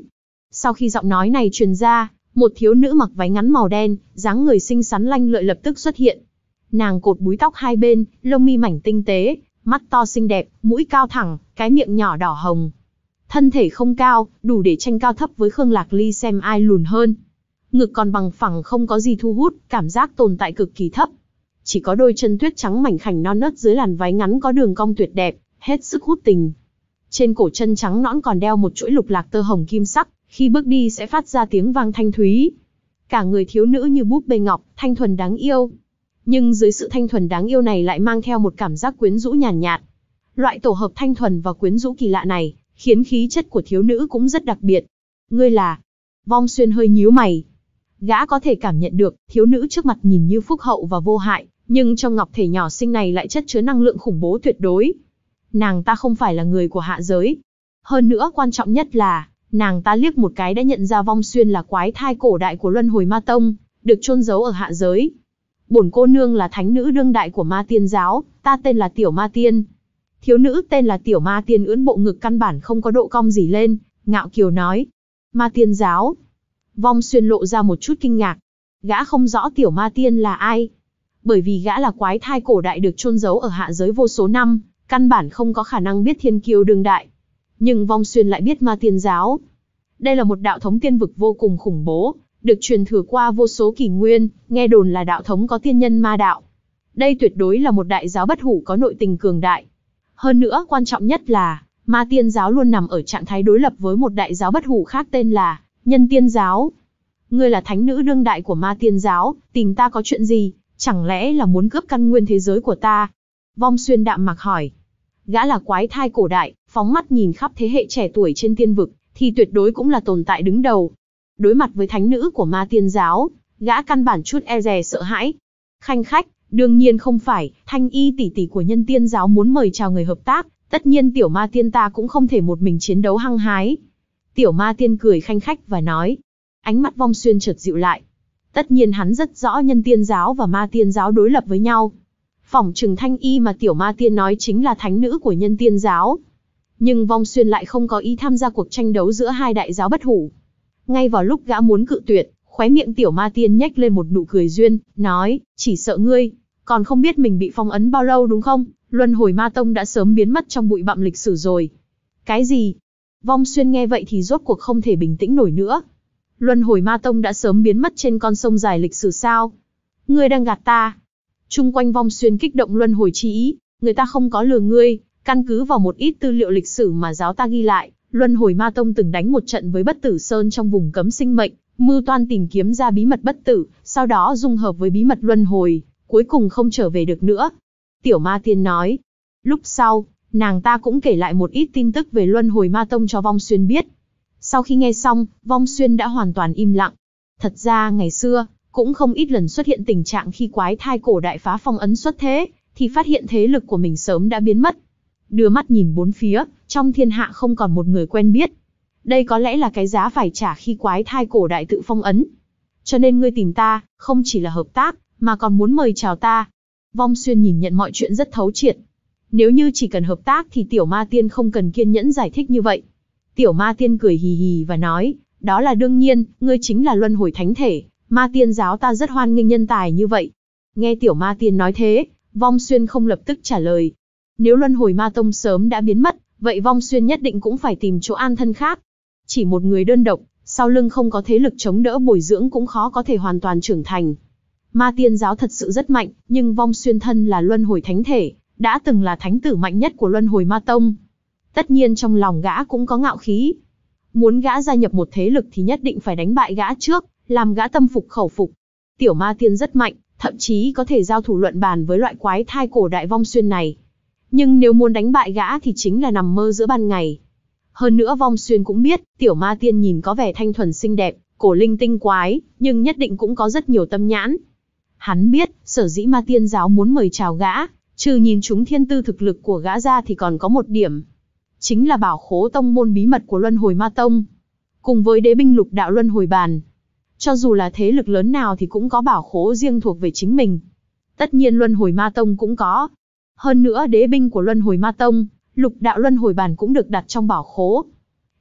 Sau khi giọng nói này truyền ra, một thiếu nữ mặc váy ngắn màu đen, dáng người xinh xắn lanh lợi lập tức xuất hiện. Nàng cột búi tóc hai bên, lông mi mảnh tinh tế, mắt to xinh đẹp, mũi cao thẳng, cái miệng nhỏ đỏ hồng. Thân thể không cao, đủ để tranh cao thấp với Khương Lạc Ly xem ai lùn hơn. Ngực còn bằng phẳng không có gì thu hút, cảm giác tồn tại cực kỳ thấp chỉ có đôi chân tuyết trắng mảnh khảnh non nớt dưới làn váy ngắn có đường cong tuyệt đẹp, hết sức hút tình. Trên cổ chân trắng nõn còn đeo một chuỗi lục lạc tơ hồng kim sắc, khi bước đi sẽ phát ra tiếng vang thanh thúy. Cả người thiếu nữ như búp bê ngọc, thanh thuần đáng yêu. Nhưng dưới sự thanh thuần đáng yêu này lại mang theo một cảm giác quyến rũ nhàn nhạt, Loại tổ hợp thanh thuần và quyến rũ kỳ lạ này, khiến khí chất của thiếu nữ cũng rất đặc biệt. Ngươi là... Vong xuyên hơi nhíu mày. Gã có thể cảm nhận được, thiếu nữ trước mặt nhìn như phúc hậu và vô hại, nhưng trong ngọc thể nhỏ sinh này lại chất chứa năng lượng khủng bố tuyệt đối. Nàng ta không phải là người của hạ giới. Hơn nữa quan trọng nhất là, nàng ta liếc một cái đã nhận ra vong xuyên là quái thai cổ đại của luân hồi ma tông, được chôn giấu ở hạ giới. Bổn cô nương là thánh nữ đương đại của ma tiên giáo, ta tên là Tiểu Ma Tiên. Thiếu nữ tên là Tiểu Ma Tiên ưỡn bộ ngực căn bản không có độ cong gì lên, ngạo kiều nói. Ma tiên giáo. Vong xuyên lộ ra một chút kinh ngạc. Gã không rõ Tiểu Ma Tiên là ai, bởi vì gã là quái thai cổ đại được chôn giấu ở hạ giới vô số năm, căn bản không có khả năng biết thiên kiêu đương đại. Nhưng Vong Xuyên lại biết ma tiên giáo. Đây là một đạo thống tiên vực vô cùng khủng bố, được truyền thừa qua vô số kỷ nguyên, nghe đồn là đạo thống có tiên nhân ma đạo. Đây tuyệt đối là một đại giáo bất hủ có nội tình cường đại. Hơn nữa, quan trọng nhất là, ma tiên giáo luôn nằm ở trạng thái đối lập với một đại giáo bất hủ khác tên là Nhân Tiên Giáo. Ngươi là thánh nữ đương đại của ma tiên giáo, tìm ta có chuyện gì, Chẳng lẽ là muốn cướp căn nguyên thế giới của ta? Vong xuyên đạm mạc hỏi. Gã là quái thai cổ đại, phóng mắt nhìn khắp thế hệ trẻ tuổi trên tiên vực, thì tuyệt đối cũng là tồn tại đứng đầu. Đối mặt với thánh nữ của ma tiên giáo, gã căn bản chút e dè sợ hãi. Khanh khách, đương nhiên không phải, thanh y tỷ tỷ của nhân tiên giáo muốn mời chào người hợp tác, tất nhiên tiểu ma tiên ta cũng không thể một mình chiến đấu hăng hái. Tiểu ma tiên cười khanh khách và nói. Ánh mắt vong xuyên chợt dịu lại, Tất nhiên hắn rất rõ nhân tiên giáo và ma tiên giáo đối lập với nhau. Phỏng trừng thanh y mà tiểu ma tiên nói chính là thánh nữ của nhân tiên giáo. Nhưng Vong Xuyên lại không có ý tham gia cuộc tranh đấu giữa hai đại giáo bất hủ. Ngay vào lúc gã muốn cự tuyệt, khóe miệng tiểu ma tiên nhếch lên một nụ cười duyên, nói, chỉ sợ ngươi, còn không biết mình bị phong ấn bao lâu đúng không, luân hồi ma tông đã sớm biến mất trong bụi bặm lịch sử rồi. Cái gì? Vong xuyên nghe vậy thì rốt cuộc không thể bình tĩnh nổi nữa, luân hồi ma tông đã sớm biến mất trên con sông dài lịch sử sao? Ngươi đang gạt ta. Trung quanh vong xuyên kích động luân hồi chi ý, người ta không có lừa ngươi, căn cứ vào một ít tư liệu lịch sử mà giáo ta ghi lại, luân hồi ma tông từng đánh một trận với bất tử sơn trong vùng cấm sinh mệnh, mưu toan tìm kiếm ra bí mật bất tử, sau đó dung hợp với bí mật luân hồi, cuối cùng không trở về được nữa. Tiểu ma tiên nói. Lúc sau, nàng ta cũng kể lại một ít tin tức về luân hồi ma tông cho vong xuyên biết, sau khi nghe xong, Vong Xuyên đã hoàn toàn im lặng. Thật ra ngày xưa, cũng không ít lần xuất hiện tình trạng khi quái thai cổ đại phá phong ấn xuất thế, thì phát hiện thế lực của mình sớm đã biến mất. Đưa mắt nhìn bốn phía, trong thiên hạ không còn một người quen biết. Đây có lẽ là cái giá phải trả khi quái thai cổ đại tự phong ấn. Cho nên ngươi tìm ta, không chỉ là hợp tác, mà còn muốn mời chào ta. Vong Xuyên nhìn nhận mọi chuyện rất thấu triệt. Nếu như chỉ cần hợp tác thì tiểu ma tiên không cần kiên nhẫn giải thích như vậy. Tiểu ma tiên cười hì hì và nói, đó là đương nhiên, ngươi chính là luân hồi thánh thể, ma tiên giáo ta rất hoan nghênh nhân tài như vậy. Nghe tiểu ma tiên nói thế, Vong Xuyên không lập tức trả lời. Nếu luân hồi ma tông sớm đã biến mất, vậy Vong Xuyên nhất định cũng phải tìm chỗ an thân khác. Chỉ một người đơn độc, sau lưng không có thế lực chống đỡ bồi dưỡng cũng khó có thể hoàn toàn trưởng thành. Ma tiên giáo thật sự rất mạnh, nhưng Vong Xuyên thân là luân hồi thánh thể, đã từng là thánh tử mạnh nhất của luân hồi ma tông, Tất nhiên trong lòng gã cũng có ngạo khí. Muốn gã gia nhập một thế lực thì nhất định phải đánh bại gã trước, làm gã tâm phục khẩu phục. Tiểu ma tiên rất mạnh, thậm chí có thể giao thủ luận bàn với loại quái thai cổ đại vong xuyên này. Nhưng nếu muốn đánh bại gã thì chính là nằm mơ giữa ban ngày. Hơn nữa vong xuyên cũng biết, tiểu ma tiên nhìn có vẻ thanh thuần xinh đẹp, cổ linh tinh quái, nhưng nhất định cũng có rất nhiều tâm nhãn. Hắn biết, sở dĩ ma tiên giáo muốn mời chào gã, trừ nhìn chúng thiên tư thực lực của gã ra thì còn có một điểm, chính là bảo khố tông môn bí mật của Luân Hồi Ma Tông, cùng với đế binh lục đạo Luân Hồi Bàn. Cho dù là thế lực lớn nào thì cũng có bảo khố riêng thuộc về chính mình. Tất nhiên Luân Hồi Ma Tông cũng có. Hơn nữa đế binh của Luân Hồi Ma Tông, lục đạo Luân Hồi Bàn cũng được đặt trong bảo khố.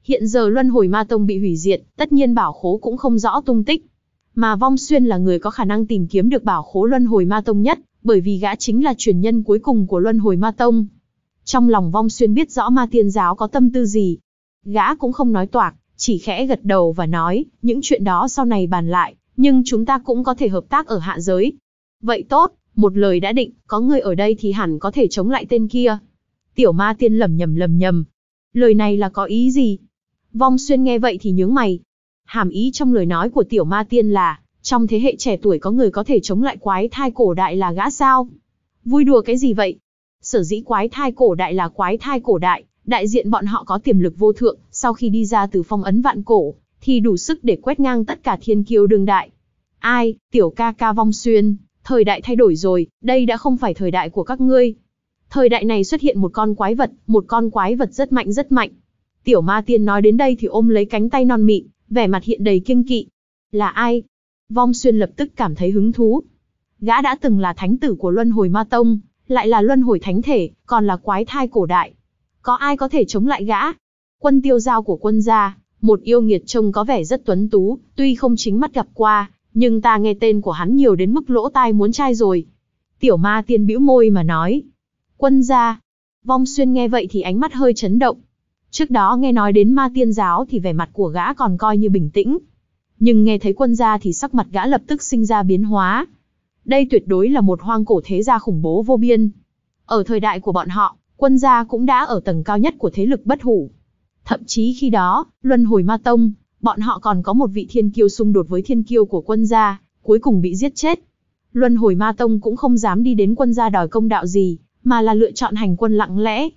Hiện giờ Luân Hồi Ma Tông bị hủy diệt, tất nhiên bảo khố cũng không rõ tung tích. Mà Vong Xuyên là người có khả năng tìm kiếm được bảo khố Luân Hồi Ma Tông nhất, bởi vì gã chính là truyền nhân cuối cùng của Luân Hồi Ma Tông. Trong lòng Vong Xuyên biết rõ ma tiên giáo có tâm tư gì. Gã cũng không nói toạc, chỉ khẽ gật đầu và nói, những chuyện đó sau này bàn lại, nhưng chúng ta cũng có thể hợp tác ở hạ giới. Vậy tốt, một lời đã định, có người ở đây thì hẳn có thể chống lại tên kia. Tiểu ma tiên lầm nhầm lầm nhầm. Lời này là có ý gì? Vong Xuyên nghe vậy thì nhướng mày. Hàm ý trong lời nói của tiểu ma tiên là, trong thế hệ trẻ tuổi có người có thể chống lại quái thai cổ đại là gã sao? Vui đùa cái gì vậy? Sở dĩ quái thai cổ đại là quái thai cổ đại, đại diện bọn họ có tiềm lực vô thượng, sau khi đi ra từ phong ấn vạn cổ, thì đủ sức để quét ngang tất cả thiên kiêu đương đại. Ai, tiểu ca ca vong xuyên, thời đại thay đổi rồi, đây đã không phải thời đại của các ngươi. Thời đại này xuất hiện một con quái vật, một con quái vật rất mạnh rất mạnh. Tiểu ma tiên nói đến đây thì ôm lấy cánh tay non mịn, vẻ mặt hiện đầy kiêng kỵ. Là ai? Vong xuyên lập tức cảm thấy hứng thú. Gã đã từng là thánh tử của luân hồi ma tông, lại là luân hồi thánh thể, còn là quái thai cổ đại. Có ai có thể chống lại gã? Quân tiêu giao của quân gia, một yêu nghiệt trông có vẻ rất tuấn tú, tuy không chính mắt gặp qua, nhưng ta nghe tên của hắn nhiều đến mức lỗ tai muốn chai rồi. Tiểu ma tiên bĩu môi mà nói. Quân gia. Vong xuyên nghe vậy thì ánh mắt hơi chấn động. Trước đó nghe nói đến ma tiên giáo thì vẻ mặt của gã còn coi như bình tĩnh. Nhưng nghe thấy quân gia thì sắc mặt gã lập tức sinh ra biến hóa, đây tuyệt đối là một hoang cổ thế gia khủng bố vô biên. Ở thời đại của bọn họ, quân gia cũng đã ở tầng cao nhất của thế lực bất hủ. Thậm chí khi đó, luân hồi ma tông, bọn họ còn có một vị thiên kiêu xung đột với thiên kiêu của quân gia, cuối cùng bị giết chết. Luân hồi ma tông cũng không dám đi đến quân gia đòi công đạo gì, mà là lựa chọn hành quân lặng lẽ.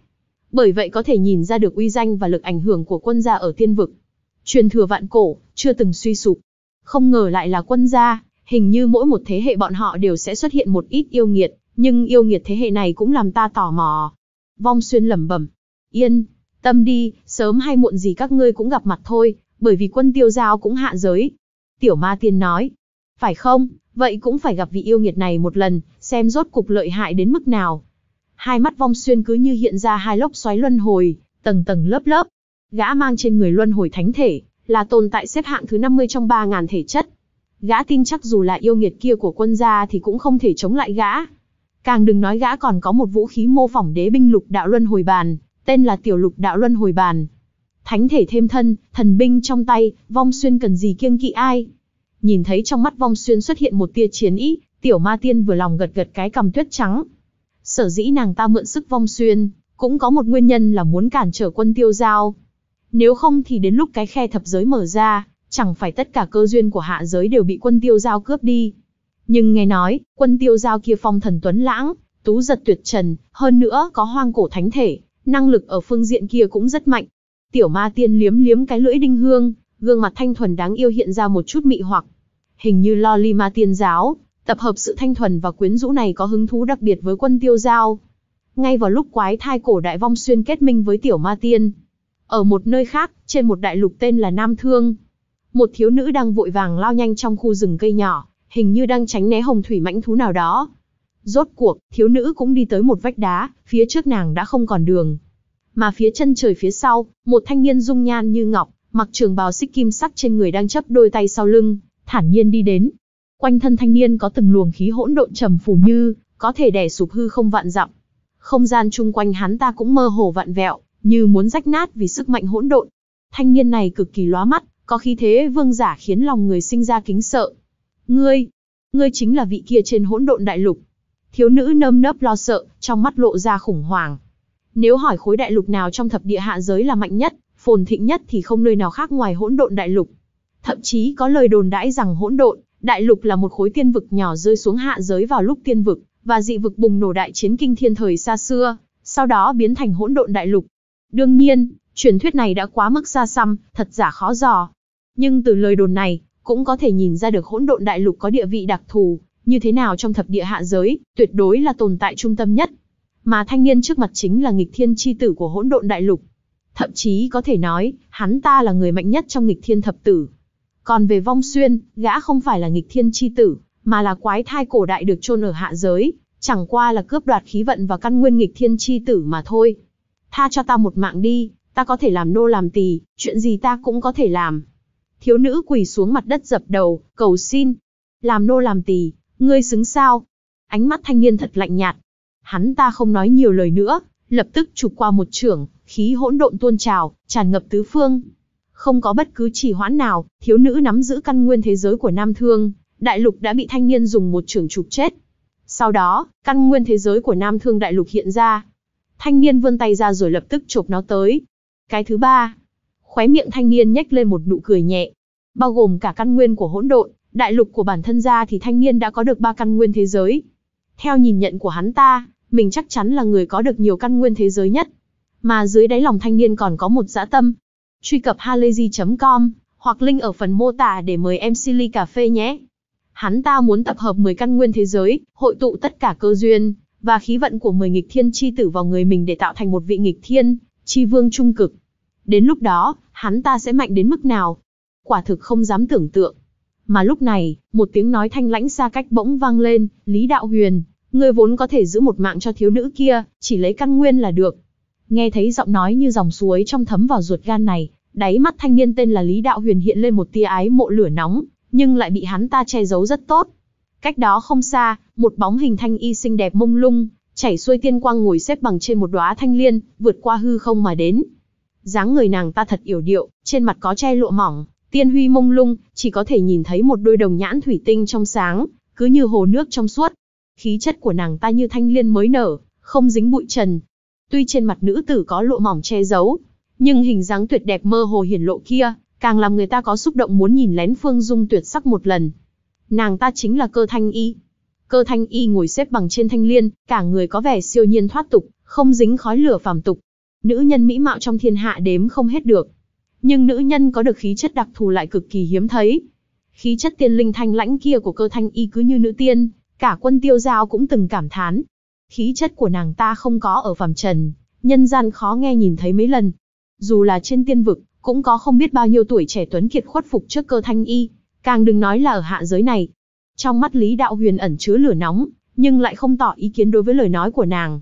Bởi vậy có thể nhìn ra được uy danh và lực ảnh hưởng của quân gia ở thiên vực. Truyền thừa vạn cổ, chưa từng suy sụp. Không ngờ lại là quân gia, Hình như mỗi một thế hệ bọn họ đều sẽ xuất hiện một ít yêu nghiệt, nhưng yêu nghiệt thế hệ này cũng làm ta tò mò. Vong xuyên lẩm bẩm, yên, tâm đi, sớm hay muộn gì các ngươi cũng gặp mặt thôi, bởi vì quân tiêu giao cũng hạ giới. Tiểu ma tiên nói, phải không, vậy cũng phải gặp vị yêu nghiệt này một lần, xem rốt cục lợi hại đến mức nào. Hai mắt vong xuyên cứ như hiện ra hai lốc xoáy luân hồi, tầng tầng lớp lớp. Gã mang trên người luân hồi thánh thể, là tồn tại xếp hạng thứ 50 trong 3.000 thể chất, Gã tin chắc dù là yêu nghiệt kia của quân gia thì cũng không thể chống lại gã. Càng đừng nói gã còn có một vũ khí mô phỏng đế binh lục đạo luân hồi bàn, tên là tiểu lục đạo luân hồi bàn. Thánh thể thêm thân, thần binh trong tay, vong xuyên cần gì kiêng kỵ ai. Nhìn thấy trong mắt vong xuyên xuất hiện một tia chiến ý, tiểu ma tiên vừa lòng gật gật cái cầm tuyết trắng. Sở dĩ nàng ta mượn sức vong xuyên, cũng có một nguyên nhân là muốn cản trở quân tiêu giao. Nếu không thì đến lúc cái khe thập giới mở ra, chẳng phải tất cả cơ duyên của hạ giới đều bị quân tiêu giao cướp đi. Nhưng nghe nói, quân tiêu giao kia phong thần tuấn lãng, tú giật tuyệt trần, hơn nữa có hoang cổ thánh thể, năng lực ở phương diện kia cũng rất mạnh. Tiểu ma tiên liếm liếm cái lưỡi đinh hương, gương mặt thanh thuần đáng yêu hiện ra một chút mị hoặc. Hình như lo li ma tiên giáo, tập hợp sự thanh thuần và quyến rũ này có hứng thú đặc biệt với quân tiêu giao. Ngay vào lúc quái thai cổ đại vong xuyên kết minh với tiểu ma tiên. Ở một nơi khác, trên một đại lục tên là Nam Thương, một thiếu nữ đang vội vàng lao nhanh trong khu rừng cây nhỏ, hình như đang tránh né hồng thủy mãnh thú nào đó. Rốt cuộc, thiếu nữ cũng đi tới một vách đá, phía trước nàng đã không còn đường. Mà phía chân trời phía sau, một thanh niên dung nhan như ngọc, mặc trường bào xích kim sắc trên người đang chấp đôi tay sau lưng, thản nhiên đi đến. Quanh thân thanh niên có từng luồng khí hỗn độn trầm phủ như, có thể đè sụp hư không vạn dặm. Không gian chung quanh hắn ta cũng mơ hồ vạn vẹo, như muốn rách nát vì sức mạnh hỗn độn. Thanh niên này cực kỳ lóa mắt, có khí thế vương giả khiến lòng người sinh ra kính sợ. Ngươi, ngươi chính là vị kia trên hỗn độn đại lục. Thiếu nữ nơm nớp lo sợ, trong mắt lộ ra khủng hoảng. Nếu hỏi khối đại lục nào trong thập địa hạ giới là mạnh nhất, phồn thịnh nhất thì không nơi nào khác ngoài hỗn độn đại lục. Thậm chí có lời đồn đãi rằng hỗn độn, đại lục là một khối tiên vực nhỏ rơi xuống hạ giới vào lúc tiên vực và dị vực bùng nổ đại chiến kinh thiên thời xa xưa, sau đó biến thành hỗn độn đại lục. Đương nhiên, truyền thuyết này đã quá mức xa xăm, thật giả khó dò. Nhưng từ lời đồn này, cũng có thể nhìn ra được hỗn độn đại lục có địa vị đặc thù, như thế nào trong thập địa hạ giới, tuyệt đối là tồn tại trung tâm nhất. Mà thanh niên trước mặt chính là nghịch thiên chi tử của hỗn độn đại lục. Thậm chí có thể nói, hắn ta là người mạnh nhất trong nghịch thiên thập tử. Còn về vong xuyên, gã không phải là nghịch thiên chi tử, mà là quái thai cổ đại được chôn ở hạ giới, chẳng qua là cướp đoạt khí vận và căn nguyên nghịch thiên chi tử mà thôi. Tha cho ta một mạng đi, ta có thể làm nô làm tỳ, chuyện gì ta cũng có thể làm. Thiếu nữ quỳ xuống mặt đất dập đầu, cầu xin. Làm nô làm tỳ, ngươi xứng sao? Ánh mắt thanh niên thật lạnh nhạt. Hắn ta không nói nhiều lời nữa, lập tức chụp qua một trưởng, khí hỗn độn tuôn trào, tràn ngập tứ phương. Không có bất cứ trì hoãn nào, thiếu nữ nắm giữ căn nguyên thế giới của Nam Thương, đại lục đã bị thanh niên dùng một trưởng chụp chết. Sau đó, căn nguyên thế giới của Nam Thương đại lục hiện ra. Thanh niên vươn tay ra rồi lập tức chụp nó tới. Cái thứ ba, khóe miệng thanh niên nhếch lên một nụ cười nhẹ. Bao gồm cả căn nguyên của hỗn độn, đại lục của bản thân ra thì thanh niên đã có được ba căn nguyên thế giới. Theo nhìn nhận của hắn ta, mình chắc chắn là người có được nhiều căn nguyên thế giới nhất. Mà dưới đáy lòng thanh niên còn có một dã tâm. Truy cập halayzi.com hoặc link ở phần mô tả để mời em Silly Cà Phê nhé. Hắn ta muốn tập hợp 10 căn nguyên thế giới, hội tụ tất cả cơ duyên, và khí vận của 10 nghịch thiên chi tử vào người mình để tạo thành một vị nghịch thiên, chi vương trung cực. Đến lúc đó, hắn ta sẽ mạnh đến mức nào? Quả thực không dám tưởng tượng. Mà lúc này, một tiếng nói thanh lãnh xa cách bỗng vang lên, Lý Đạo Huyền, ngươi vốn có thể giữ một mạng cho thiếu nữ kia, chỉ lấy căn nguyên là được. Nghe thấy giọng nói như dòng suối trong thấm vào ruột gan này, đáy mắt thanh niên tên là Lý Đạo Huyền hiện lên một tia ái mộ lửa nóng, nhưng lại bị hắn ta che giấu rất tốt. Cách đó không xa, một bóng hình thanh y xinh đẹp mông lung, chảy xuôi tiên quang ngồi xếp bằng trên một đóa thanh liên, vượt qua hư không mà đến, dáng người nàng ta thật yểu điệu, trên mặt có che lụa mỏng, tiên huy mông lung, chỉ có thể nhìn thấy một đôi đồng nhãn thủy tinh trong sáng, cứ như hồ nước trong suốt. Khí chất của nàng ta như thanh liên mới nở, không dính bụi trần. Tuy trên mặt nữ tử có lụa mỏng che giấu, nhưng hình dáng tuyệt đẹp mơ hồ hiển lộ kia, càng làm người ta có xúc động muốn nhìn lén Phương Dung tuyệt sắc một lần. Nàng ta chính là Cơ Thanh Y. Cơ Thanh Y ngồi xếp bằng trên thanh liên, cả người có vẻ siêu nhiên thoát tục, không dính khói lửa phàm tục, Nữ nhân mỹ mạo trong thiên hạ đếm không hết được. Nhưng nữ nhân có được khí chất đặc thù lại cực kỳ hiếm thấy. Khí chất tiên linh thanh lãnh kia của cơ thanh y cứ như nữ tiên, cả quân tiêu giao cũng từng cảm thán. Khí chất của nàng ta không có ở phàm trần, nhân gian khó nghe nhìn thấy mấy lần. Dù là trên tiên vực, cũng có không biết bao nhiêu tuổi trẻ tuấn kiệt khuất phục trước cơ thanh y, càng đừng nói là ở hạ giới này. Trong mắt Lý Đạo Huyền ẩn chứa lửa nóng, nhưng lại không tỏ ý kiến đối với lời nói của nàng,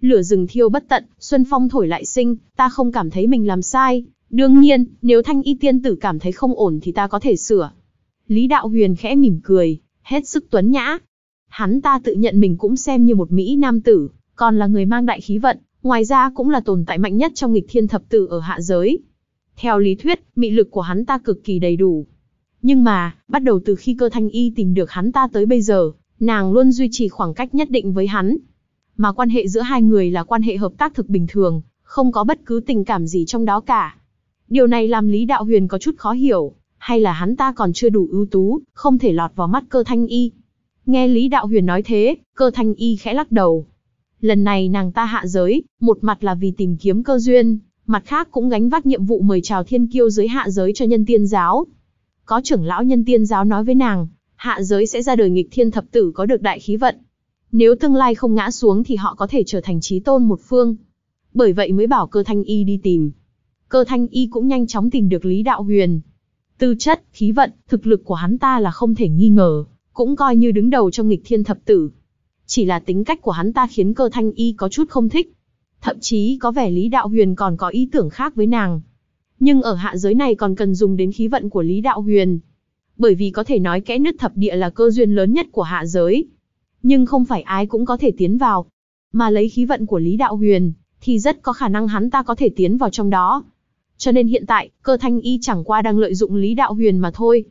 Lửa rừng thiêu bất tận, xuân phong thổi lại sinh, ta không cảm thấy mình làm sai. Đương nhiên, nếu thanh y tiên tử cảm thấy không ổn thì ta có thể sửa. Lý Đạo Huyền khẽ mỉm cười, hết sức tuấn nhã. Hắn ta tự nhận mình cũng xem như một Mỹ nam tử, còn là người mang đại khí vận, ngoài ra cũng là tồn tại mạnh nhất trong nghịch thiên thập tử ở hạ giới. Theo lý thuyết, mị lực của hắn ta cực kỳ đầy đủ. Nhưng mà, bắt đầu từ khi cơ thanh y tìm được hắn ta tới bây giờ, nàng luôn duy trì khoảng cách nhất định với hắn mà quan hệ giữa hai người là quan hệ hợp tác thực bình thường, không có bất cứ tình cảm gì trong đó cả. Điều này làm Lý Đạo Huyền có chút khó hiểu, hay là hắn ta còn chưa đủ ưu tú, không thể lọt vào mắt cơ thanh y. Nghe Lý Đạo Huyền nói thế, cơ thanh y khẽ lắc đầu. Lần này nàng ta hạ giới, một mặt là vì tìm kiếm cơ duyên, mặt khác cũng gánh vác nhiệm vụ mời chào thiên kiêu dưới hạ giới cho nhân tiên giáo. Có trưởng lão nhân tiên giáo nói với nàng, hạ giới sẽ ra đời nghịch thiên thập tử có được đại khí vận, nếu tương lai không ngã xuống thì họ có thể trở thành trí tôn một phương. Bởi vậy mới bảo cơ thanh y đi tìm. Cơ thanh y cũng nhanh chóng tìm được Lý Đạo Huyền. Tư chất, khí vận, thực lực của hắn ta là không thể nghi ngờ, cũng coi như đứng đầu trong nghịch thiên thập tử. Chỉ là tính cách của hắn ta khiến cơ thanh y có chút không thích. Thậm chí có vẻ Lý Đạo Huyền còn có ý tưởng khác với nàng. Nhưng ở hạ giới này còn cần dùng đến khí vận của Lý Đạo Huyền. Bởi vì có thể nói kẽ nứt thập địa là cơ duyên lớn nhất của hạ giới nhưng không phải ai cũng có thể tiến vào. Mà lấy khí vận của Lý Đạo Huyền, thì rất có khả năng hắn ta có thể tiến vào trong đó. Cho nên hiện tại, cơ thanh y chẳng qua đang lợi dụng Lý Đạo Huyền mà thôi.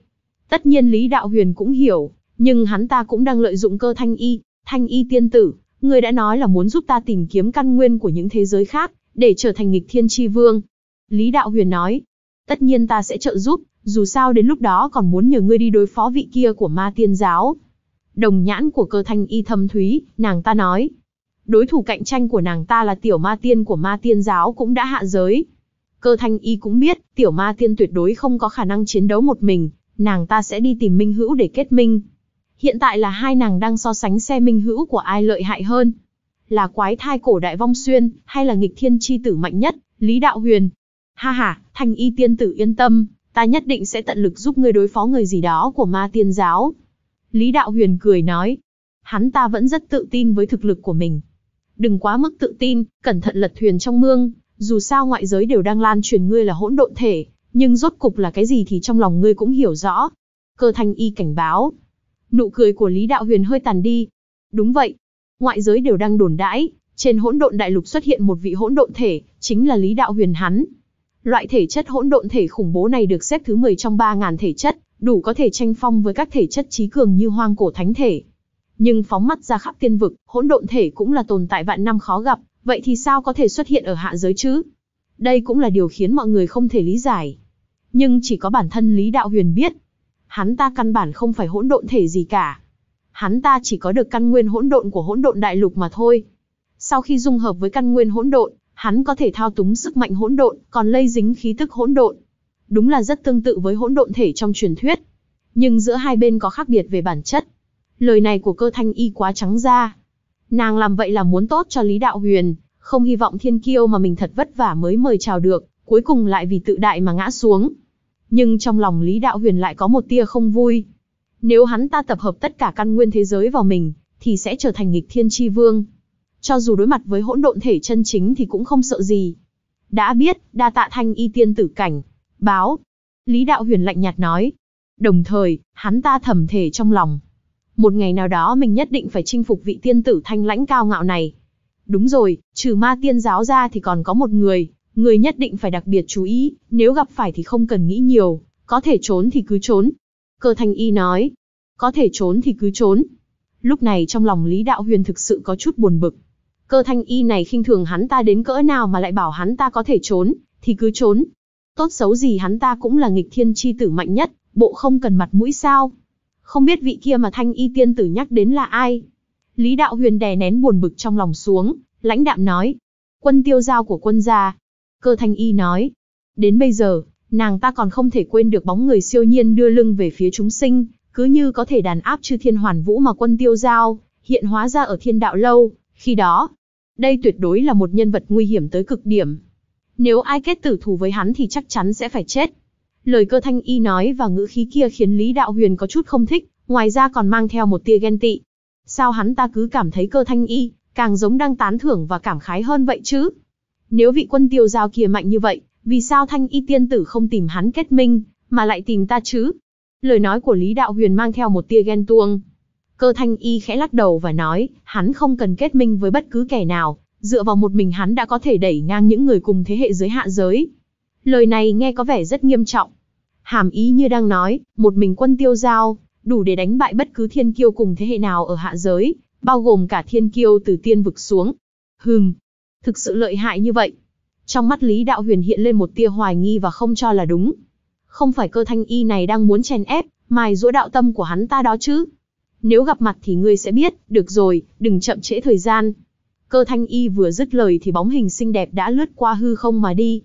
Tất nhiên Lý Đạo Huyền cũng hiểu, nhưng hắn ta cũng đang lợi dụng cơ thanh y, thanh y tiên tử. Người đã nói là muốn giúp ta tìm kiếm căn nguyên của những thế giới khác, để trở thành nghịch thiên tri vương. Lý Đạo Huyền nói, tất nhiên ta sẽ trợ giúp, dù sao đến lúc đó còn muốn nhờ ngươi đi đối phó vị kia của ma tiên giáo đồng nhãn của cơ thanh y thâm thúy, nàng ta nói. Đối thủ cạnh tranh của nàng ta là tiểu ma tiên của ma tiên giáo cũng đã hạ giới. Cơ thanh y cũng biết, tiểu ma tiên tuyệt đối không có khả năng chiến đấu một mình, nàng ta sẽ đi tìm minh hữu để kết minh. Hiện tại là hai nàng đang so sánh xe minh hữu của ai lợi hại hơn. Là quái thai cổ đại vong xuyên, hay là nghịch thiên chi tử mạnh nhất, Lý Đạo Huyền. Ha ha, thanh y tiên tử yên tâm, ta nhất định sẽ tận lực giúp ngươi đối phó người gì đó của ma tiên giáo, Lý Đạo Huyền cười nói, hắn ta vẫn rất tự tin với thực lực của mình. Đừng quá mức tự tin, cẩn thận lật thuyền trong mương, dù sao ngoại giới đều đang lan truyền ngươi là hỗn độn thể, nhưng rốt cục là cái gì thì trong lòng ngươi cũng hiểu rõ. Cơ thanh y cảnh báo. Nụ cười của Lý Đạo Huyền hơi tàn đi. Đúng vậy, ngoại giới đều đang đồn đãi, trên hỗn độn đại lục xuất hiện một vị hỗn độn thể, chính là Lý Đạo Huyền hắn. Loại thể chất hỗn độn thể khủng bố này được xếp thứ 10 trong 3.000 thể chất, đủ có thể tranh phong với các thể chất trí cường như hoang cổ thánh thể. Nhưng phóng mắt ra khắp tiên vực, hỗn độn thể cũng là tồn tại vạn năm khó gặp, vậy thì sao có thể xuất hiện ở hạ giới chứ? Đây cũng là điều khiến mọi người không thể lý giải. Nhưng chỉ có bản thân Lý Đạo Huyền biết, hắn ta căn bản không phải hỗn độn thể gì cả. Hắn ta chỉ có được căn nguyên hỗn độn của hỗn độn đại lục mà thôi. Sau khi dung hợp với căn nguyên hỗn độn, hắn có thể thao túng sức mạnh hỗn độn, còn lây dính khí tức hỗn độn đúng là rất tương tự với hỗn độn thể trong truyền thuyết. Nhưng giữa hai bên có khác biệt về bản chất. Lời này của cơ thanh y quá trắng ra. Nàng làm vậy là muốn tốt cho Lý Đạo Huyền, không hy vọng thiên kiêu mà mình thật vất vả mới mời chào được, cuối cùng lại vì tự đại mà ngã xuống. Nhưng trong lòng Lý Đạo Huyền lại có một tia không vui. Nếu hắn ta tập hợp tất cả căn nguyên thế giới vào mình, thì sẽ trở thành nghịch thiên tri vương. Cho dù đối mặt với hỗn độn thể chân chính thì cũng không sợ gì. Đã biết, đa tạ thanh y tiên tử cảnh, Báo. Lý Đạo Huyền lạnh nhạt nói. Đồng thời, hắn ta thầm thể trong lòng. Một ngày nào đó mình nhất định phải chinh phục vị tiên tử thanh lãnh cao ngạo này. Đúng rồi, trừ ma tiên giáo ra thì còn có một người, người nhất định phải đặc biệt chú ý, nếu gặp phải thì không cần nghĩ nhiều, có thể trốn thì cứ trốn. Cơ thanh y nói, có thể trốn thì cứ trốn. Lúc này trong lòng Lý Đạo Huyền thực sự có chút buồn bực. Cơ thanh y này khinh thường hắn ta đến cỡ nào mà lại bảo hắn ta có thể trốn, thì cứ trốn, Tốt xấu gì hắn ta cũng là nghịch thiên chi tử mạnh nhất, bộ không cần mặt mũi sao. Không biết vị kia mà thanh y tiên tử nhắc đến là ai. Lý đạo huyền đè nén buồn bực trong lòng xuống, lãnh đạm nói. Quân tiêu giao của quân gia. Cơ thanh y nói. Đến bây giờ, nàng ta còn không thể quên được bóng người siêu nhiên đưa lưng về phía chúng sinh, cứ như có thể đàn áp chư thiên hoàn vũ mà quân tiêu giao, hiện hóa ra ở thiên đạo lâu, khi đó, đây tuyệt đối là một nhân vật nguy hiểm tới cực điểm. Nếu ai kết tử thù với hắn thì chắc chắn sẽ phải chết. Lời cơ thanh y nói và ngữ khí kia khiến Lý Đạo Huyền có chút không thích, ngoài ra còn mang theo một tia ghen tị. Sao hắn ta cứ cảm thấy cơ thanh y, càng giống đang tán thưởng và cảm khái hơn vậy chứ? Nếu vị quân tiêu giao kia mạnh như vậy, vì sao thanh y tiên tử không tìm hắn kết minh, mà lại tìm ta chứ? Lời nói của Lý Đạo Huyền mang theo một tia ghen tuông. Cơ thanh y khẽ lắc đầu và nói, hắn không cần kết minh với bất cứ kẻ nào, dựa vào một mình hắn đã có thể đẩy ngang những người cùng thế hệ dưới hạ giới. Lời này nghe có vẻ rất nghiêm trọng. Hàm ý như đang nói, một mình quân tiêu giao, đủ để đánh bại bất cứ thiên kiêu cùng thế hệ nào ở hạ giới, bao gồm cả thiên kiêu từ tiên vực xuống. Hừm, thực sự lợi hại như vậy. Trong mắt Lý Đạo Huyền hiện lên một tia hoài nghi và không cho là đúng. Không phải cơ thanh y này đang muốn chèn ép, mài dũa đạo tâm của hắn ta đó chứ. Nếu gặp mặt thì ngươi sẽ biết, được rồi, đừng chậm trễ thời gian, Cơ thanh y vừa dứt lời thì bóng hình xinh đẹp đã lướt qua hư không mà đi.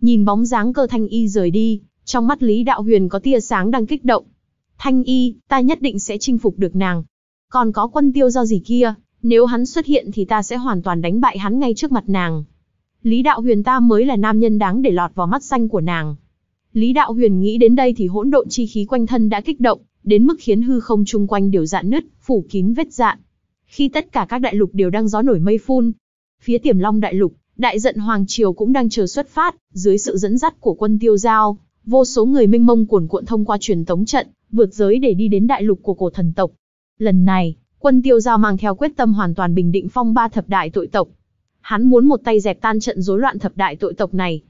Nhìn bóng dáng cơ thanh y rời đi, trong mắt Lý Đạo Huyền có tia sáng đang kích động. Thanh y, ta nhất định sẽ chinh phục được nàng. Còn có quân tiêu giao gì kia, nếu hắn xuất hiện thì ta sẽ hoàn toàn đánh bại hắn ngay trước mặt nàng. Lý Đạo Huyền ta mới là nam nhân đáng để lọt vào mắt xanh của nàng. Lý Đạo Huyền nghĩ đến đây thì hỗn độn chi khí quanh thân đã kích động, đến mức khiến hư không chung quanh đều dạn nứt, phủ kín vết dạn, khi tất cả các đại lục đều đang gió nổi mây phun. Phía Tiềm Long đại lục, đại giận hoàng triều cũng đang chờ xuất phát, dưới sự dẫn dắt của quân Tiêu Giao, vô số người minh mông cuồn cuộn thông qua truyền tống trận, vượt giới để đi đến đại lục của cổ thần tộc. Lần này, quân Tiêu Giao mang theo quyết tâm hoàn toàn bình định phong ba thập đại tội tộc. Hắn muốn một tay dẹp tan trận rối loạn thập đại tội tộc này.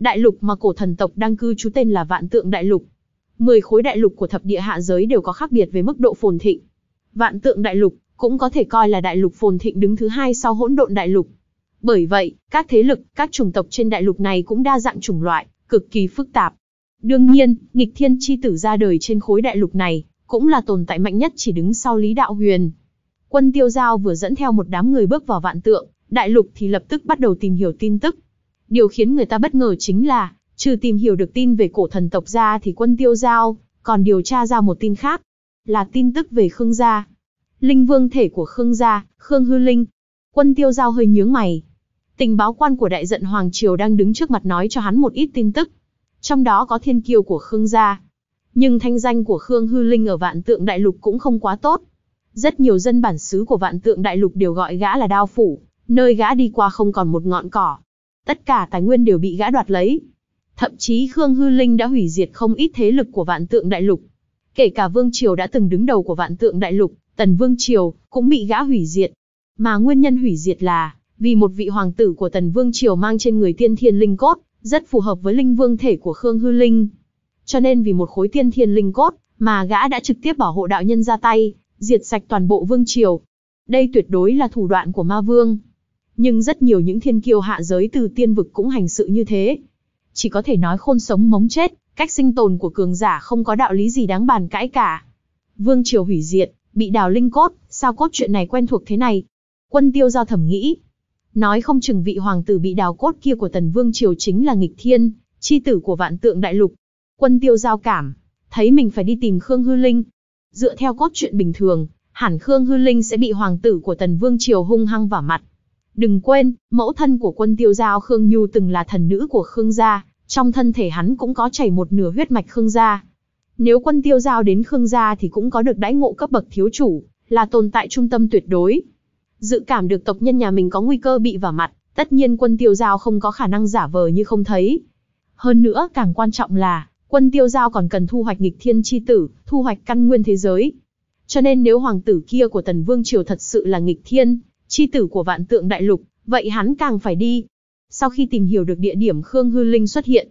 Đại lục mà cổ thần tộc đang cư trú tên là Vạn Tượng Đại Lục. Mười khối đại lục của thập địa hạ giới đều có khác biệt về mức độ phồn thịnh. Vạn Tượng Đại Lục cũng có thể coi là đại lục phồn thịnh đứng thứ hai sau hỗn độn đại lục. Bởi vậy, các thế lực, các chủng tộc trên đại lục này cũng đa dạng chủng loại, cực kỳ phức tạp. Đương nhiên, nghịch thiên chi tử ra đời trên khối đại lục này, cũng là tồn tại mạnh nhất chỉ đứng sau Lý Đạo Huyền. Quân tiêu giao vừa dẫn theo một đám người bước vào vạn tượng, đại lục thì lập tức bắt đầu tìm hiểu tin tức. Điều khiến người ta bất ngờ chính là, trừ tìm hiểu được tin về cổ thần tộc ra thì quân tiêu giao, còn điều tra ra một tin khác, là tin tức về Khương gia linh vương thể của Khương gia, Khương Hư Linh. Quân tiêu giao hơi nhướng mày. Tình báo quan của đại dận Hoàng Triều đang đứng trước mặt nói cho hắn một ít tin tức. Trong đó có thiên kiều của Khương gia. Nhưng thanh danh của Khương Hư Linh ở vạn tượng đại lục cũng không quá tốt. Rất nhiều dân bản xứ của vạn tượng đại lục đều gọi gã là đao phủ, nơi gã đi qua không còn một ngọn cỏ. Tất cả tài nguyên đều bị gã đoạt lấy. Thậm chí Khương Hư Linh đã hủy diệt không ít thế lực của vạn tượng đại lục. Kể cả Vương Triều đã từng đứng đầu của vạn tượng đại lục, Tần Vương Triều, cũng bị gã hủy diệt. Mà nguyên nhân hủy diệt là, vì một vị hoàng tử của Tần Vương Triều mang trên người tiên thiên linh cốt, rất phù hợp với linh vương thể của Khương Hư Linh. Cho nên vì một khối tiên thiên linh cốt, mà gã đã trực tiếp bảo hộ đạo nhân ra tay, diệt sạch toàn bộ Vương Triều. Đây tuyệt đối là thủ đoạn của ma vương. Nhưng rất nhiều những thiên kiêu hạ giới từ tiên vực cũng hành sự như thế. Chỉ có thể nói khôn sống mống chết, cách sinh tồn của cường giả không có đạo lý gì đáng bàn cãi cả. Vương Triều hủy diệt, bị đào linh cốt, sao cốt chuyện này quen thuộc thế này? Quân tiêu giao thẩm nghĩ. Nói không chừng vị hoàng tử bị đào cốt kia của tần vương triều chính là nghịch thiên, chi tử của vạn tượng đại lục. Quân tiêu giao cảm, thấy mình phải đi tìm Khương Hư Linh. Dựa theo cốt truyện bình thường, hẳn Khương Hư Linh sẽ bị hoàng tử của tần vương triều hung hăng vào mặt. Đừng quên, mẫu thân của quân tiêu giao Khương Nhu từng là thần nữ của Khương gia, trong thân thể hắn cũng có chảy một nửa huyết mạch Khương gia nếu quân tiêu giao đến Khương gia thì cũng có được đãi ngộ cấp bậc thiếu chủ, là tồn tại trung tâm tuyệt đối. Dự cảm được tộc nhân nhà mình có nguy cơ bị vào mặt, tất nhiên quân tiêu giao không có khả năng giả vờ như không thấy. Hơn nữa càng quan trọng là, quân tiêu giao còn cần thu hoạch nghịch thiên chi tử, thu hoạch căn nguyên thế giới. Cho nên nếu hoàng tử kia của tần vương triều thật sự là nghịch thiên, chi tử của vạn tượng đại lục, vậy hắn càng phải đi. Sau khi tìm hiểu được địa điểm Khương Hư Linh xuất hiện,